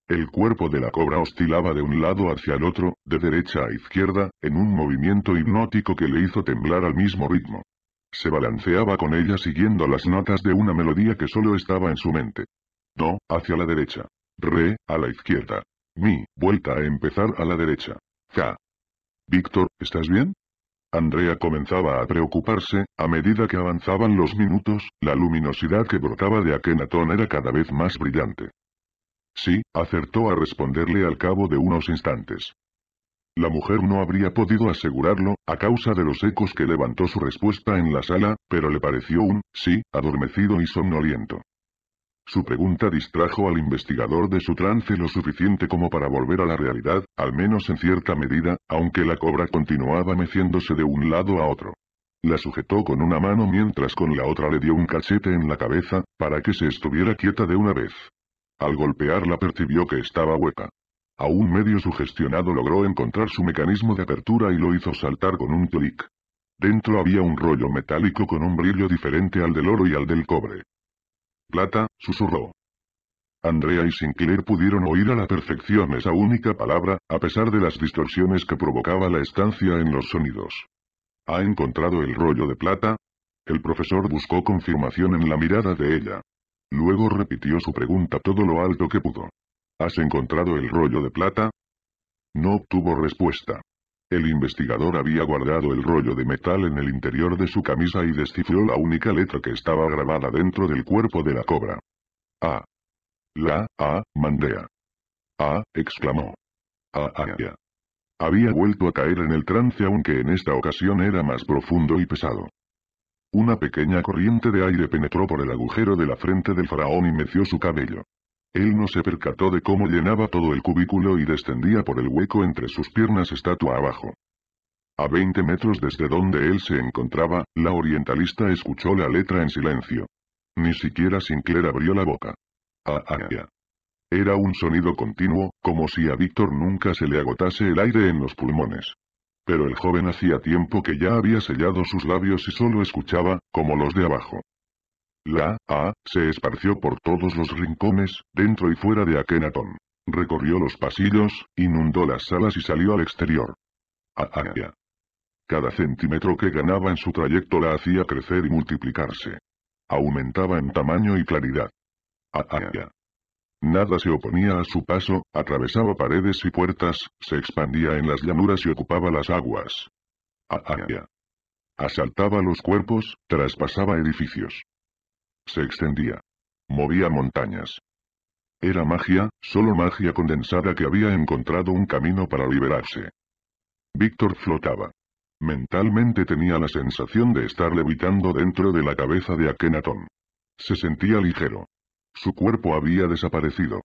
El cuerpo de la cobra oscilaba de un lado hacia el otro, de derecha a izquierda, en un movimiento hipnótico que le hizo temblar al mismo ritmo. Se balanceaba con ella siguiendo las notas de una melodía que solo estaba en su mente. Do, hacia la derecha. Re, a la izquierda. Mi, vuelta a empezar a la derecha. Ka, Víctor, ¿estás bien? Andrea comenzaba a preocuparse, a medida que avanzaban los minutos, la luminosidad que brotaba de Akenatón era cada vez más brillante. Sí, acertó a responderle al cabo de unos instantes. La mujer no habría podido asegurarlo, a causa de los ecos que levantó su respuesta en la sala, pero le pareció un, sí, adormecido y somnoliento. Su pregunta distrajo al investigador de su trance lo suficiente como para volver a la realidad, al menos en cierta medida, aunque la cobra continuaba meciéndose de un lado a otro. La sujetó con una mano mientras con la otra le dio un cachete en la cabeza, para que se estuviera quieta de una vez. Al golpearla percibió que estaba hueca. Aún medio sugestionado logró encontrar su mecanismo de apertura y lo hizo saltar con un clic. Dentro había un rollo metálico con un brillo diferente al del oro y al del cobre plata, susurró. Andrea y Sinclair pudieron oír a la perfección esa única palabra, a pesar de las distorsiones que provocaba la estancia en los sonidos. ¿Ha encontrado el rollo de plata? El profesor buscó confirmación en la mirada de ella. Luego repitió su pregunta todo lo alto que pudo. ¿Has encontrado el rollo de plata? No obtuvo respuesta. El investigador había guardado el rollo de metal en el interior de su camisa y descifró la única letra que estaba grabada dentro del cuerpo de la cobra. A. La, A, Mandea. A, exclamó. A, A, A. Había vuelto a caer en el trance aunque en esta ocasión era más profundo y pesado. Una pequeña corriente de aire penetró por el agujero de la frente del faraón y meció su cabello. Él no se percató de cómo llenaba todo el cubículo y descendía por el hueco entre sus piernas estatua abajo. A 20 metros desde donde él se encontraba, la orientalista escuchó la letra en silencio. Ni siquiera Sinclair abrió la boca. Ah, ah, ah, ah. Era un sonido continuo, como si a Víctor nunca se le agotase el aire en los pulmones. Pero el joven hacía tiempo que ya había sellado sus labios y solo escuchaba, como los de abajo. La A se esparció por todos los rincones, dentro y fuera de Akenatón. Recorrió los pasillos, inundó las salas y salió al exterior. A -a Cada centímetro que ganaba en su trayecto la hacía crecer y multiplicarse. Aumentaba en tamaño y claridad. Nada se oponía a su paso, atravesaba paredes y puertas, se expandía en las llanuras y ocupaba las aguas. Asaltaba los cuerpos, traspasaba edificios. Se extendía. Movía montañas. Era magia, solo magia condensada que había encontrado un camino para liberarse. Víctor flotaba. Mentalmente tenía la sensación de estar levitando dentro de la cabeza de Akenatón. Se sentía ligero. Su cuerpo había desaparecido.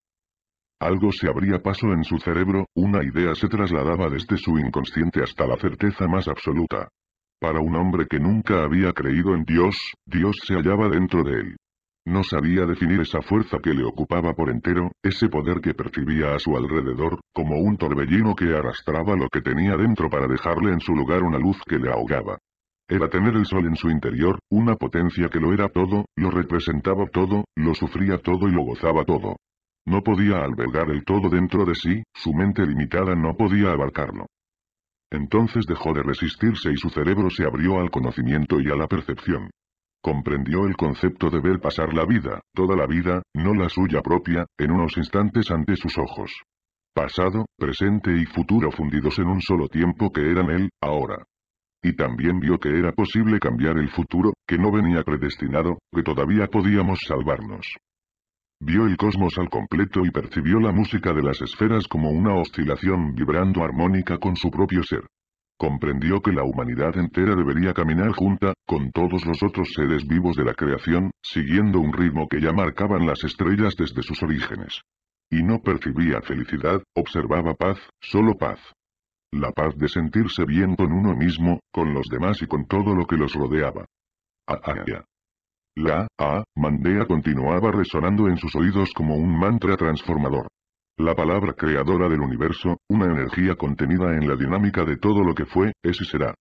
Algo se abría paso en su cerebro, una idea se trasladaba desde su inconsciente hasta la certeza más absoluta. Para un hombre que nunca había creído en Dios, Dios se hallaba dentro de él. No sabía definir esa fuerza que le ocupaba por entero, ese poder que percibía a su alrededor, como un torbellino que arrastraba lo que tenía dentro para dejarle en su lugar una luz que le ahogaba. Era tener el sol en su interior, una potencia que lo era todo, lo representaba todo, lo sufría todo y lo gozaba todo. No podía albergar el todo dentro de sí, su mente limitada no podía abarcarlo. Entonces dejó de resistirse y su cerebro se abrió al conocimiento y a la percepción. Comprendió el concepto de ver pasar la vida, toda la vida, no la suya propia, en unos instantes ante sus ojos. Pasado, presente y futuro fundidos en un solo tiempo que eran él, ahora. Y también vio que era posible cambiar el futuro, que no venía predestinado, que todavía podíamos salvarnos. Vio el cosmos al completo y percibió la música de las esferas como una oscilación vibrando armónica con su propio ser. Comprendió que la humanidad entera debería caminar junta, con todos los otros seres vivos de la creación, siguiendo un ritmo que ya marcaban las estrellas desde sus orígenes. Y no percibía felicidad, observaba paz, solo paz. La paz de sentirse bien con uno mismo, con los demás y con todo lo que los rodeaba. Ah, ah la A, Mandea continuaba resonando en sus oídos como un mantra transformador. La palabra creadora del universo, una energía contenida en la dinámica de todo lo que fue, es y será.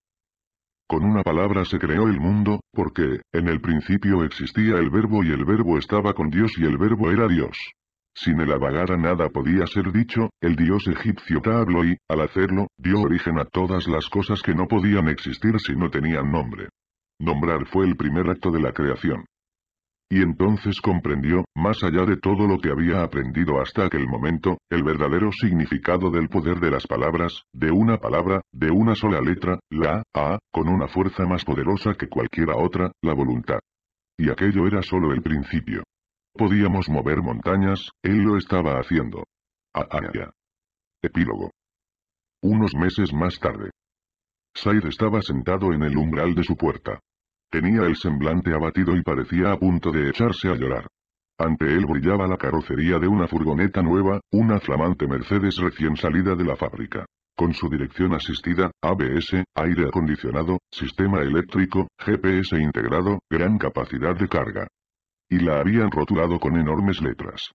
Con una palabra se creó el mundo, porque, en el principio existía el verbo y el verbo estaba con Dios y el verbo era Dios. Sin el avagara nada podía ser dicho, el dios egipcio habló y, al hacerlo, dio origen a todas las cosas que no podían existir si no tenían nombre. Nombrar fue el primer acto de la creación. Y entonces comprendió, más allá de todo lo que había aprendido hasta aquel momento, el verdadero significado del poder de las palabras, de una palabra, de una sola letra, la A, con una fuerza más poderosa que cualquiera otra, la voluntad. Y aquello era solo el principio. Podíamos mover montañas, él lo estaba haciendo. A -a -a Epílogo. Unos meses más tarde. Said estaba sentado en el umbral de su puerta. Tenía el semblante abatido y parecía a punto de echarse a llorar. Ante él brillaba la carrocería de una furgoneta nueva, una flamante Mercedes recién salida de la fábrica. Con su dirección asistida, ABS, aire acondicionado, sistema eléctrico, GPS integrado, gran capacidad de carga. Y la habían rotulado con enormes letras.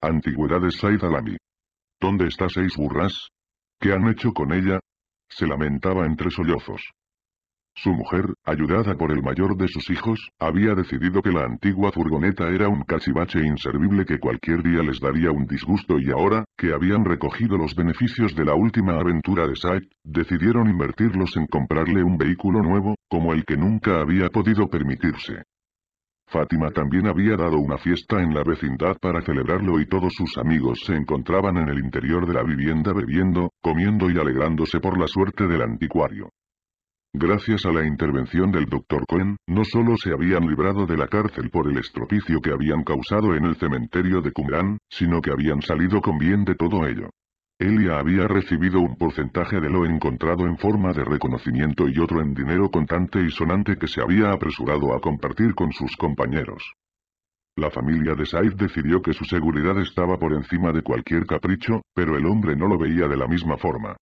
Antigüedades Said Alami. ¿Dónde está seis burras? ¿Qué han hecho con ella? Se lamentaba entre sollozos. Su mujer, ayudada por el mayor de sus hijos, había decidido que la antigua furgoneta era un cachivache inservible que cualquier día les daría un disgusto y ahora, que habían recogido los beneficios de la última aventura de Said, decidieron invertirlos en comprarle un vehículo nuevo, como el que nunca había podido permitirse. Fátima también había dado una fiesta en la vecindad para celebrarlo y todos sus amigos se encontraban en el interior de la vivienda bebiendo, comiendo y alegrándose por la suerte del anticuario. Gracias a la intervención del doctor Cohen, no solo se habían librado de la cárcel por el estropicio que habían causado en el cementerio de Qumran, sino que habían salido con bien de todo ello. Elia había recibido un porcentaje de lo encontrado en forma de reconocimiento y otro en dinero contante y sonante que se había apresurado a compartir con sus compañeros. La familia de Said decidió que su seguridad estaba por encima de cualquier capricho, pero el hombre no lo veía de la misma forma.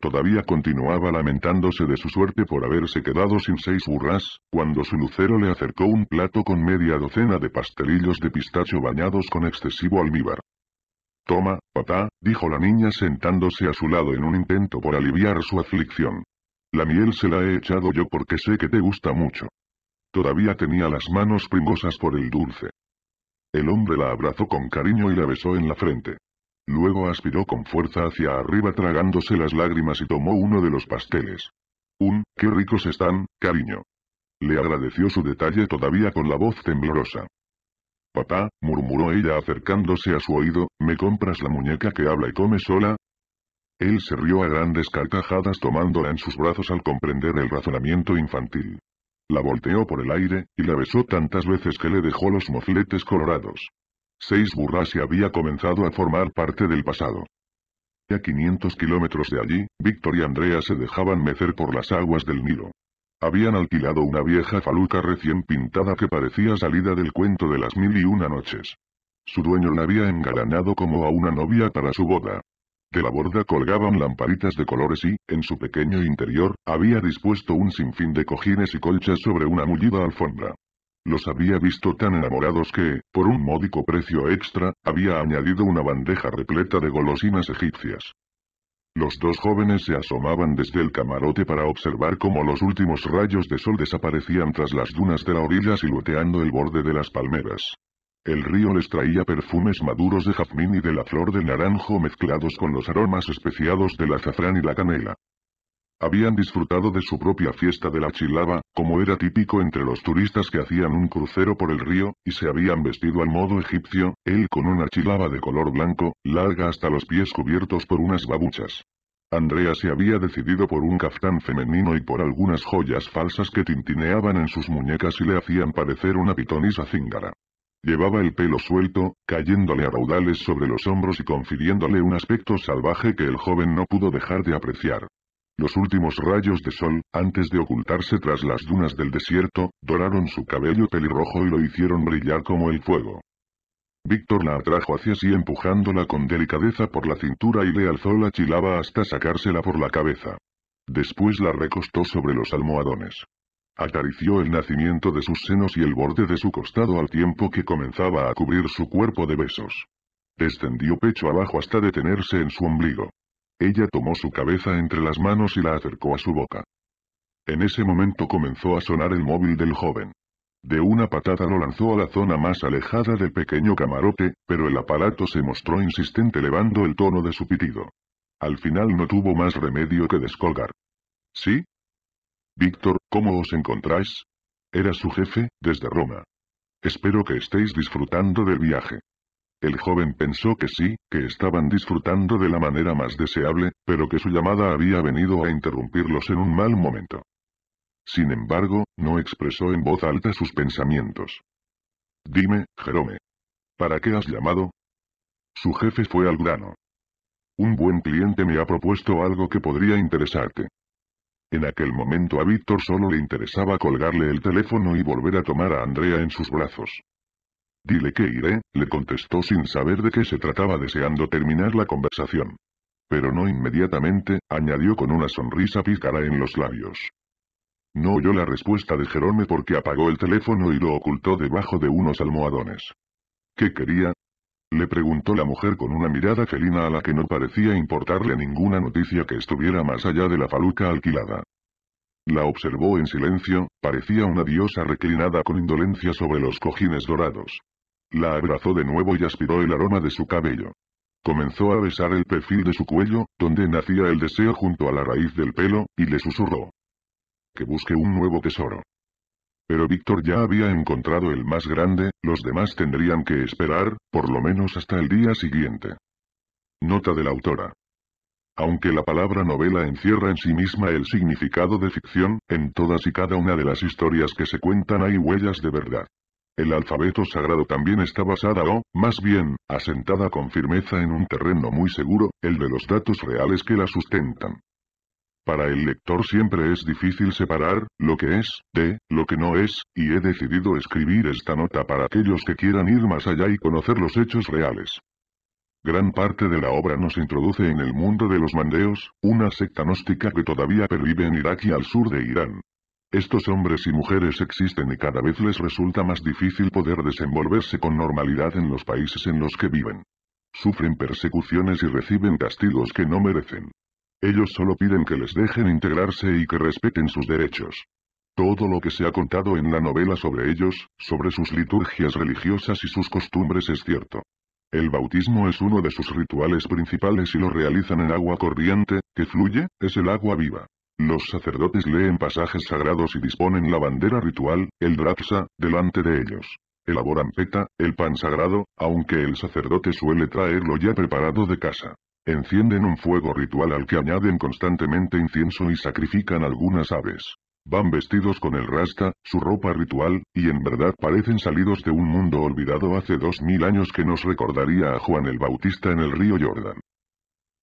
Todavía continuaba lamentándose de su suerte por haberse quedado sin seis burras, cuando su lucero le acercó un plato con media docena de pastelillos de pistacho bañados con excesivo almíbar. Toma, papá, dijo la niña sentándose a su lado en un intento por aliviar su aflicción. La miel se la he echado yo porque sé que te gusta mucho. Todavía tenía las manos primosas por el dulce. El hombre la abrazó con cariño y la besó en la frente. Luego aspiró con fuerza hacia arriba tragándose las lágrimas y tomó uno de los pasteles. Un, qué ricos están, cariño. Le agradeció su detalle todavía con la voz temblorosa. Papá, murmuró ella acercándose a su oído, ¿me compras la muñeca que habla y come sola? Él se rió a grandes carcajadas tomándola en sus brazos al comprender el razonamiento infantil. La volteó por el aire, y la besó tantas veces que le dejó los mofletes colorados. Seis burras y había comenzado a formar parte del pasado. A 500 kilómetros de allí, Víctor y Andrea se dejaban mecer por las aguas del Nilo. Habían alquilado una vieja faluca recién pintada que parecía salida del cuento de las mil y una noches. Su dueño la había engalanado como a una novia para su boda. De la borda colgaban lamparitas de colores y, en su pequeño interior, había dispuesto un sinfín de cojines y colchas sobre una mullida alfombra. Los había visto tan enamorados que, por un módico precio extra, había añadido una bandeja repleta de golosinas egipcias. Los dos jóvenes se asomaban desde el camarote para observar cómo los últimos rayos de sol desaparecían tras las dunas de la orilla silueteando el borde de las palmeras. El río les traía perfumes maduros de jazmín y de la flor del naranjo mezclados con los aromas especiados del azafrán y la canela. Habían disfrutado de su propia fiesta de la chilaba, como era típico entre los turistas que hacían un crucero por el río, y se habían vestido al modo egipcio, él con una chilaba de color blanco, larga hasta los pies cubiertos por unas babuchas. Andrea se había decidido por un caftán femenino y por algunas joyas falsas que tintineaban en sus muñecas y le hacían parecer una pitonisa cíngara. Llevaba el pelo suelto, cayéndole a raudales sobre los hombros y confiriéndole un aspecto salvaje que el joven no pudo dejar de apreciar. Los últimos rayos de sol, antes de ocultarse tras las dunas del desierto, doraron su cabello pelirrojo y lo hicieron brillar como el fuego. Víctor la atrajo hacia sí empujándola con delicadeza por la cintura y le alzó la chilaba hasta sacársela por la cabeza. Después la recostó sobre los almohadones. Acarició el nacimiento de sus senos y el borde de su costado al tiempo que comenzaba a cubrir su cuerpo de besos. Descendió pecho abajo hasta detenerse en su ombligo. Ella tomó su cabeza entre las manos y la acercó a su boca. En ese momento comenzó a sonar el móvil del joven. De una patada lo lanzó a la zona más alejada del pequeño camarote, pero el aparato se mostró insistente elevando el tono de su pitido. Al final no tuvo más remedio que descolgar. ¿Sí? Víctor, ¿cómo os encontráis? Era su jefe, desde Roma. Espero que estéis disfrutando del viaje. El joven pensó que sí, que estaban disfrutando de la manera más deseable, pero que su llamada había venido a interrumpirlos en un mal momento. Sin embargo, no expresó en voz alta sus pensamientos. Dime, Jerome. ¿Para qué has llamado? Su jefe fue al grano. Un buen cliente me ha propuesto algo que podría interesarte. En aquel momento a Víctor solo le interesaba colgarle el teléfono y volver a tomar a Andrea en sus brazos. Dile que iré, le contestó sin saber de qué se trataba deseando terminar la conversación. Pero no inmediatamente, añadió con una sonrisa pícara en los labios. No oyó la respuesta de Jerome porque apagó el teléfono y lo ocultó debajo de unos almohadones. ¿Qué quería? Le preguntó la mujer con una mirada felina a la que no parecía importarle ninguna noticia que estuviera más allá de la faluca alquilada. La observó en silencio, parecía una diosa reclinada con indolencia sobre los cojines dorados. La abrazó de nuevo y aspiró el aroma de su cabello. Comenzó a besar el perfil de su cuello, donde nacía el deseo junto a la raíz del pelo, y le susurró. Que busque un nuevo tesoro. Pero Víctor ya había encontrado el más grande, los demás tendrían que esperar, por lo menos hasta el día siguiente. Nota de la autora. Aunque la palabra novela encierra en sí misma el significado de ficción, en todas y cada una de las historias que se cuentan hay huellas de verdad. El alfabeto sagrado también está basada o, más bien, asentada con firmeza en un terreno muy seguro, el de los datos reales que la sustentan. Para el lector siempre es difícil separar lo que es de lo que no es, y he decidido escribir esta nota para aquellos que quieran ir más allá y conocer los hechos reales. Gran parte de la obra nos introduce en el mundo de los mandeos, una secta gnóstica que todavía pervive en Irak y al sur de Irán. Estos hombres y mujeres existen y cada vez les resulta más difícil poder desenvolverse con normalidad en los países en los que viven. Sufren persecuciones y reciben castigos que no merecen. Ellos solo piden que les dejen integrarse y que respeten sus derechos. Todo lo que se ha contado en la novela sobre ellos, sobre sus liturgias religiosas y sus costumbres es cierto. El bautismo es uno de sus rituales principales y lo realizan en agua corriente, que fluye, es el agua viva. Los sacerdotes leen pasajes sagrados y disponen la bandera ritual, el drapsa, delante de ellos. Elaboran peta, el pan sagrado, aunque el sacerdote suele traerlo ya preparado de casa. Encienden un fuego ritual al que añaden constantemente incienso y sacrifican algunas aves. Van vestidos con el rasta, su ropa ritual, y en verdad parecen salidos de un mundo olvidado hace dos mil años que nos recordaría a Juan el Bautista en el río Jordán.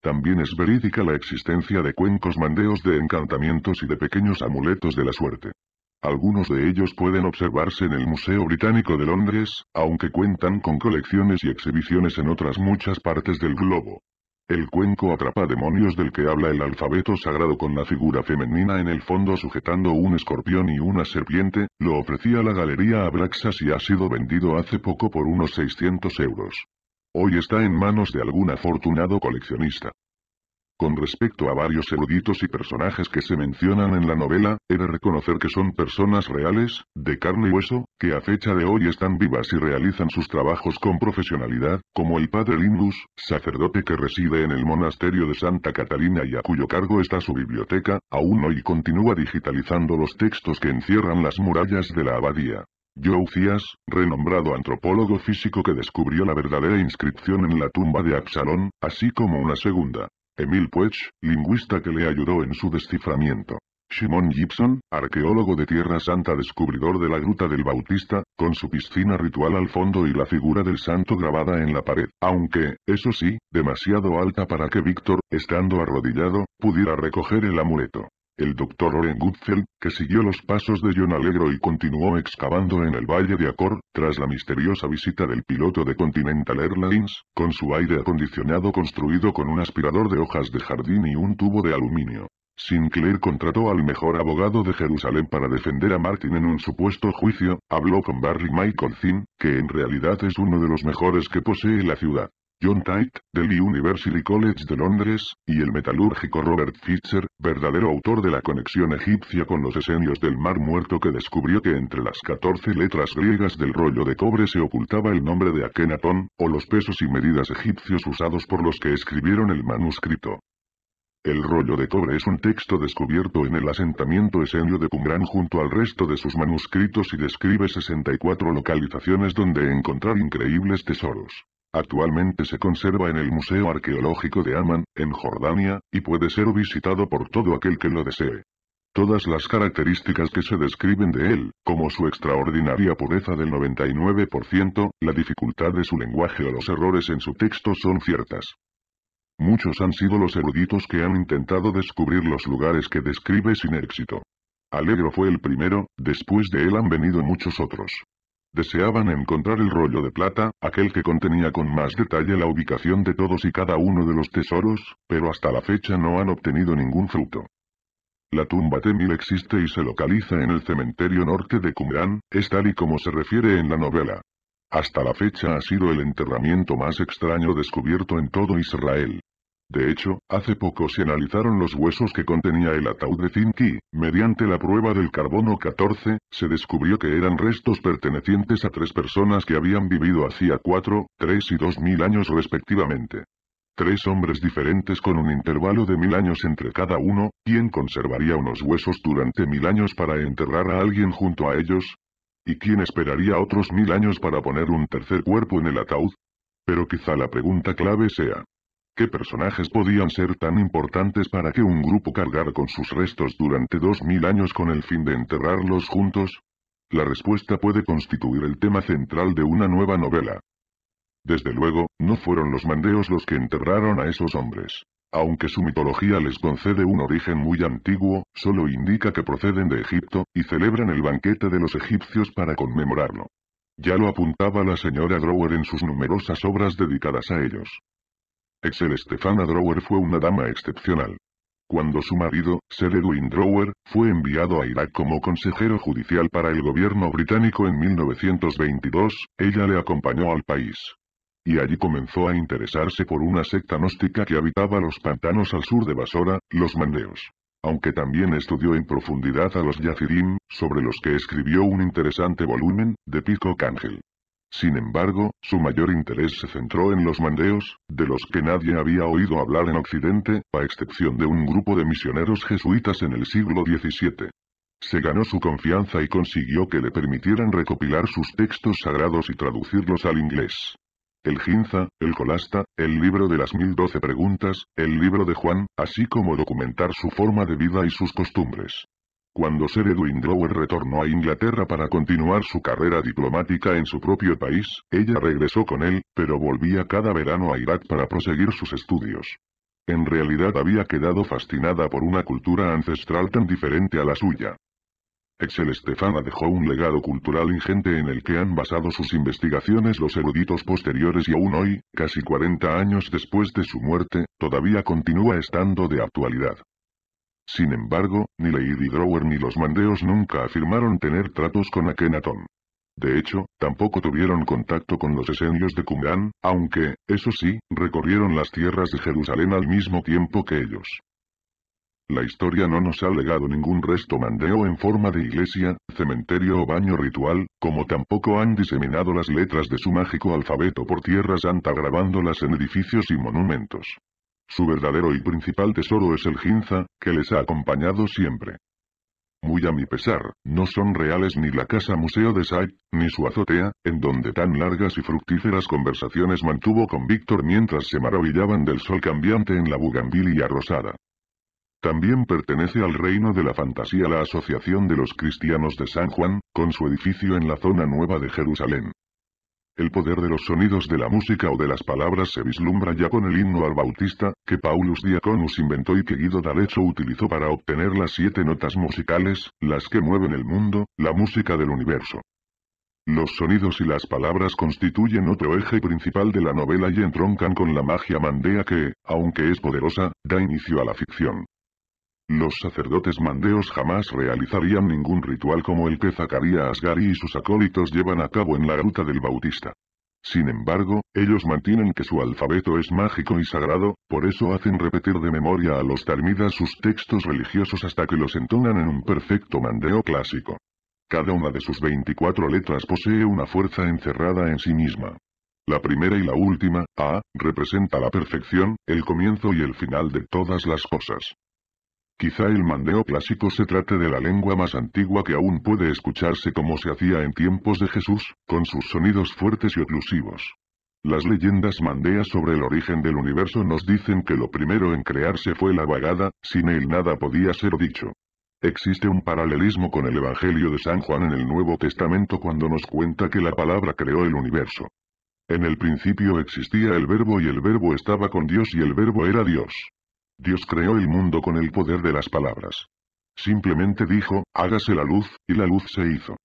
También es verídica la existencia de cuencos mandeos de encantamientos y de pequeños amuletos de la suerte. Algunos de ellos pueden observarse en el Museo Británico de Londres, aunque cuentan con colecciones y exhibiciones en otras muchas partes del globo. El cuenco atrapa demonios del que habla el alfabeto sagrado con la figura femenina en el fondo sujetando un escorpión y una serpiente, lo ofrecía la galería Abraxas y ha sido vendido hace poco por unos 600 euros. Hoy está en manos de algún afortunado coleccionista. Con respecto a varios eruditos y personajes que se mencionan en la novela, he de reconocer que son personas reales, de carne y hueso, que a fecha de hoy están vivas y realizan sus trabajos con profesionalidad, como el padre Lindus, sacerdote que reside en el monasterio de Santa Catalina y a cuyo cargo está su biblioteca, aún hoy continúa digitalizando los textos que encierran las murallas de la abadía. Thias, renombrado antropólogo físico que descubrió la verdadera inscripción en la tumba de Absalón, así como una segunda. Emil Puech, lingüista que le ayudó en su desciframiento. Shimon Gibson, arqueólogo de Tierra Santa descubridor de la Gruta del Bautista, con su piscina ritual al fondo y la figura del santo grabada en la pared, aunque, eso sí, demasiado alta para que Víctor, estando arrodillado, pudiera recoger el amuleto. El doctor Oren Gutfeld, que siguió los pasos de John Allegro y continuó excavando en el Valle de Acor, tras la misteriosa visita del piloto de Continental Airlines, con su aire acondicionado construido con un aspirador de hojas de jardín y un tubo de aluminio. Sinclair contrató al mejor abogado de Jerusalén para defender a Martin en un supuesto juicio, habló con Barry Michael Zinn, que en realidad es uno de los mejores que posee la ciudad. John Tite, del University College de Londres, y el metalúrgico Robert Fischer, verdadero autor de la conexión egipcia con los esenios del Mar Muerto que descubrió que entre las 14 letras griegas del rollo de cobre se ocultaba el nombre de Akenatón, o los pesos y medidas egipcios usados por los que escribieron el manuscrito. El rollo de cobre es un texto descubierto en el asentamiento esenio de Qumran junto al resto de sus manuscritos y describe 64 localizaciones donde encontrar increíbles tesoros. Actualmente se conserva en el Museo Arqueológico de Amman, en Jordania, y puede ser visitado por todo aquel que lo desee. Todas las características que se describen de él, como su extraordinaria pureza del 99%, la dificultad de su lenguaje o los errores en su texto son ciertas. Muchos han sido los eruditos que han intentado descubrir los lugares que describe sin éxito. Alegro fue el primero, después de él han venido muchos otros. Deseaban encontrar el rollo de plata, aquel que contenía con más detalle la ubicación de todos y cada uno de los tesoros, pero hasta la fecha no han obtenido ningún fruto. La tumba Temil existe y se localiza en el cementerio norte de Qumran, es tal y como se refiere en la novela. Hasta la fecha ha sido el enterramiento más extraño descubierto en todo Israel. De hecho, hace poco se analizaron los huesos que contenía el ataúd de Cinti mediante la prueba del carbono 14, se descubrió que eran restos pertenecientes a tres personas que habían vivido hacía 4, 3 y mil años respectivamente. Tres hombres diferentes con un intervalo de mil años entre cada uno, ¿quién conservaría unos huesos durante mil años para enterrar a alguien junto a ellos? ¿Y quién esperaría otros mil años para poner un tercer cuerpo en el ataúd? Pero quizá la pregunta clave sea, ¿Qué personajes podían ser tan importantes para que un grupo cargara con sus restos durante dos mil años con el fin de enterrarlos juntos? La respuesta puede constituir el tema central de una nueva novela. Desde luego, no fueron los mandeos los que enterraron a esos hombres. Aunque su mitología les concede un origen muy antiguo, solo indica que proceden de Egipto, y celebran el banquete de los egipcios para conmemorarlo. Ya lo apuntaba la señora Grower en sus numerosas obras dedicadas a ellos. Excel Stefana Drower fue una dama excepcional. Cuando su marido, Sir Edwin Drower, fue enviado a Irak como consejero judicial para el gobierno británico en 1922, ella le acompañó al país. Y allí comenzó a interesarse por una secta gnóstica que habitaba los pantanos al sur de Basora, los Mandeos. Aunque también estudió en profundidad a los Yazidim, sobre los que escribió un interesante volumen, de Pico Cángel. Sin embargo, su mayor interés se centró en los mandeos, de los que nadie había oído hablar en Occidente, a excepción de un grupo de misioneros jesuitas en el siglo XVII. Se ganó su confianza y consiguió que le permitieran recopilar sus textos sagrados y traducirlos al inglés. El Ginza, el Colasta, el libro de las mil doce preguntas, el libro de Juan, así como documentar su forma de vida y sus costumbres. Cuando Sir Edwin Drower retornó a Inglaterra para continuar su carrera diplomática en su propio país, ella regresó con él, pero volvía cada verano a Irak para proseguir sus estudios. En realidad había quedado fascinada por una cultura ancestral tan diferente a la suya. Excel Estefana dejó un legado cultural ingente en el que han basado sus investigaciones los eruditos posteriores y aún hoy, casi 40 años después de su muerte, todavía continúa estando de actualidad. Sin embargo, ni Lady Drower ni los Mandeos nunca afirmaron tener tratos con Akenatón. De hecho, tampoco tuvieron contacto con los esenios de Kungán, aunque, eso sí, recorrieron las tierras de Jerusalén al mismo tiempo que ellos. La historia no nos ha legado ningún resto mandeo en forma de iglesia, cementerio o baño ritual, como tampoco han diseminado las letras de su mágico alfabeto por Tierra Santa grabándolas en edificios y monumentos. Su verdadero y principal tesoro es el Ginza, que les ha acompañado siempre. Muy a mi pesar, no son reales ni la casa museo de Sai, ni su azotea, en donde tan largas y fructíferas conversaciones mantuvo con Víctor mientras se maravillaban del sol cambiante en la bugambilia rosada. También pertenece al reino de la fantasía la Asociación de los Cristianos de San Juan, con su edificio en la zona nueva de Jerusalén. El poder de los sonidos de la música o de las palabras se vislumbra ya con el himno al Bautista, que Paulus Diaconus inventó y que Guido d'Arezzo utilizó para obtener las siete notas musicales, las que mueven el mundo, la música del universo. Los sonidos y las palabras constituyen otro eje principal de la novela y entroncan con la magia mandea que, aunque es poderosa, da inicio a la ficción. Los sacerdotes mandeos jamás realizarían ningún ritual como el que Zacarías Asgari y sus acólitos llevan a cabo en la ruta del Bautista. Sin embargo, ellos mantienen que su alfabeto es mágico y sagrado, por eso hacen repetir de memoria a los talmidas sus textos religiosos hasta que los entonan en un perfecto mandeo clásico. Cada una de sus 24 letras posee una fuerza encerrada en sí misma. La primera y la última, A, representa la perfección, el comienzo y el final de todas las cosas. Quizá el mandeo clásico se trate de la lengua más antigua que aún puede escucharse como se hacía en tiempos de Jesús, con sus sonidos fuertes y oclusivos. Las leyendas mandeas sobre el origen del universo nos dicen que lo primero en crearse fue la vagada, sin él nada podía ser dicho. Existe un paralelismo con el Evangelio de San Juan en el Nuevo Testamento cuando nos cuenta que la palabra creó el universo. En el principio existía el verbo y el verbo estaba con Dios y el verbo era Dios. Dios creó el mundo con el poder de las palabras. Simplemente dijo, hágase la luz, y la luz se hizo.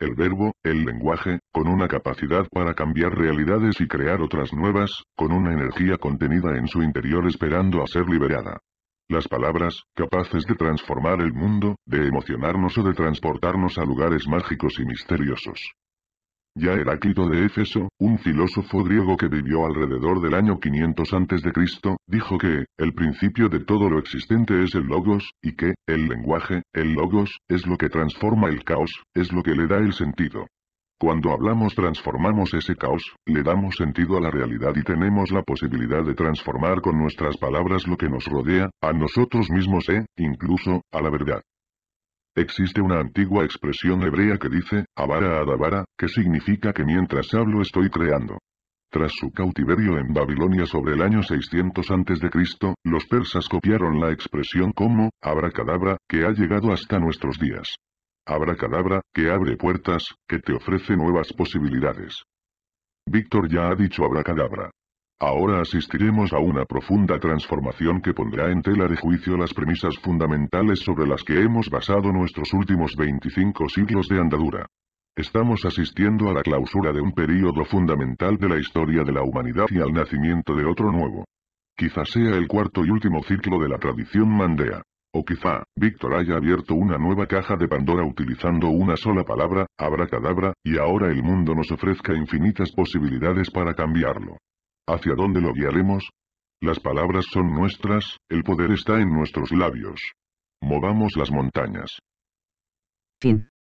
El verbo, el lenguaje, con una capacidad para cambiar realidades y crear otras nuevas, con una energía contenida en su interior esperando a ser liberada. Las palabras, capaces de transformar el mundo, de emocionarnos o de transportarnos a lugares mágicos y misteriosos. Ya Heráclito de Éfeso, un filósofo griego que vivió alrededor del año 500 a.C., dijo que, el principio de todo lo existente es el logos, y que, el lenguaje, el logos, es lo que transforma el caos, es lo que le da el sentido. Cuando hablamos transformamos ese caos, le damos sentido a la realidad y tenemos la posibilidad de transformar con nuestras palabras lo que nos rodea, a nosotros mismos e, incluso, a la verdad. Existe una antigua expresión hebrea que dice, avara adavara, que significa que mientras hablo estoy creando. Tras su cautiverio en Babilonia sobre el año 600 a.C., los persas copiaron la expresión como, abracadabra, que ha llegado hasta nuestros días. Abracadabra, que abre puertas, que te ofrece nuevas posibilidades. Víctor ya ha dicho abracadabra. Ahora asistiremos a una profunda transformación que pondrá en tela de juicio las premisas fundamentales sobre las que hemos basado nuestros últimos 25 siglos de andadura. Estamos asistiendo a la clausura de un período fundamental de la historia de la humanidad y al nacimiento de otro nuevo. Quizá sea el cuarto y último ciclo de la tradición mandea. O quizá, Víctor haya abierto una nueva caja de Pandora utilizando una sola palabra, abracadabra, y ahora el mundo nos ofrezca infinitas posibilidades para cambiarlo. ¿Hacia dónde lo guiaremos? Las palabras son nuestras, el poder está en nuestros labios. Movamos las montañas. Fin.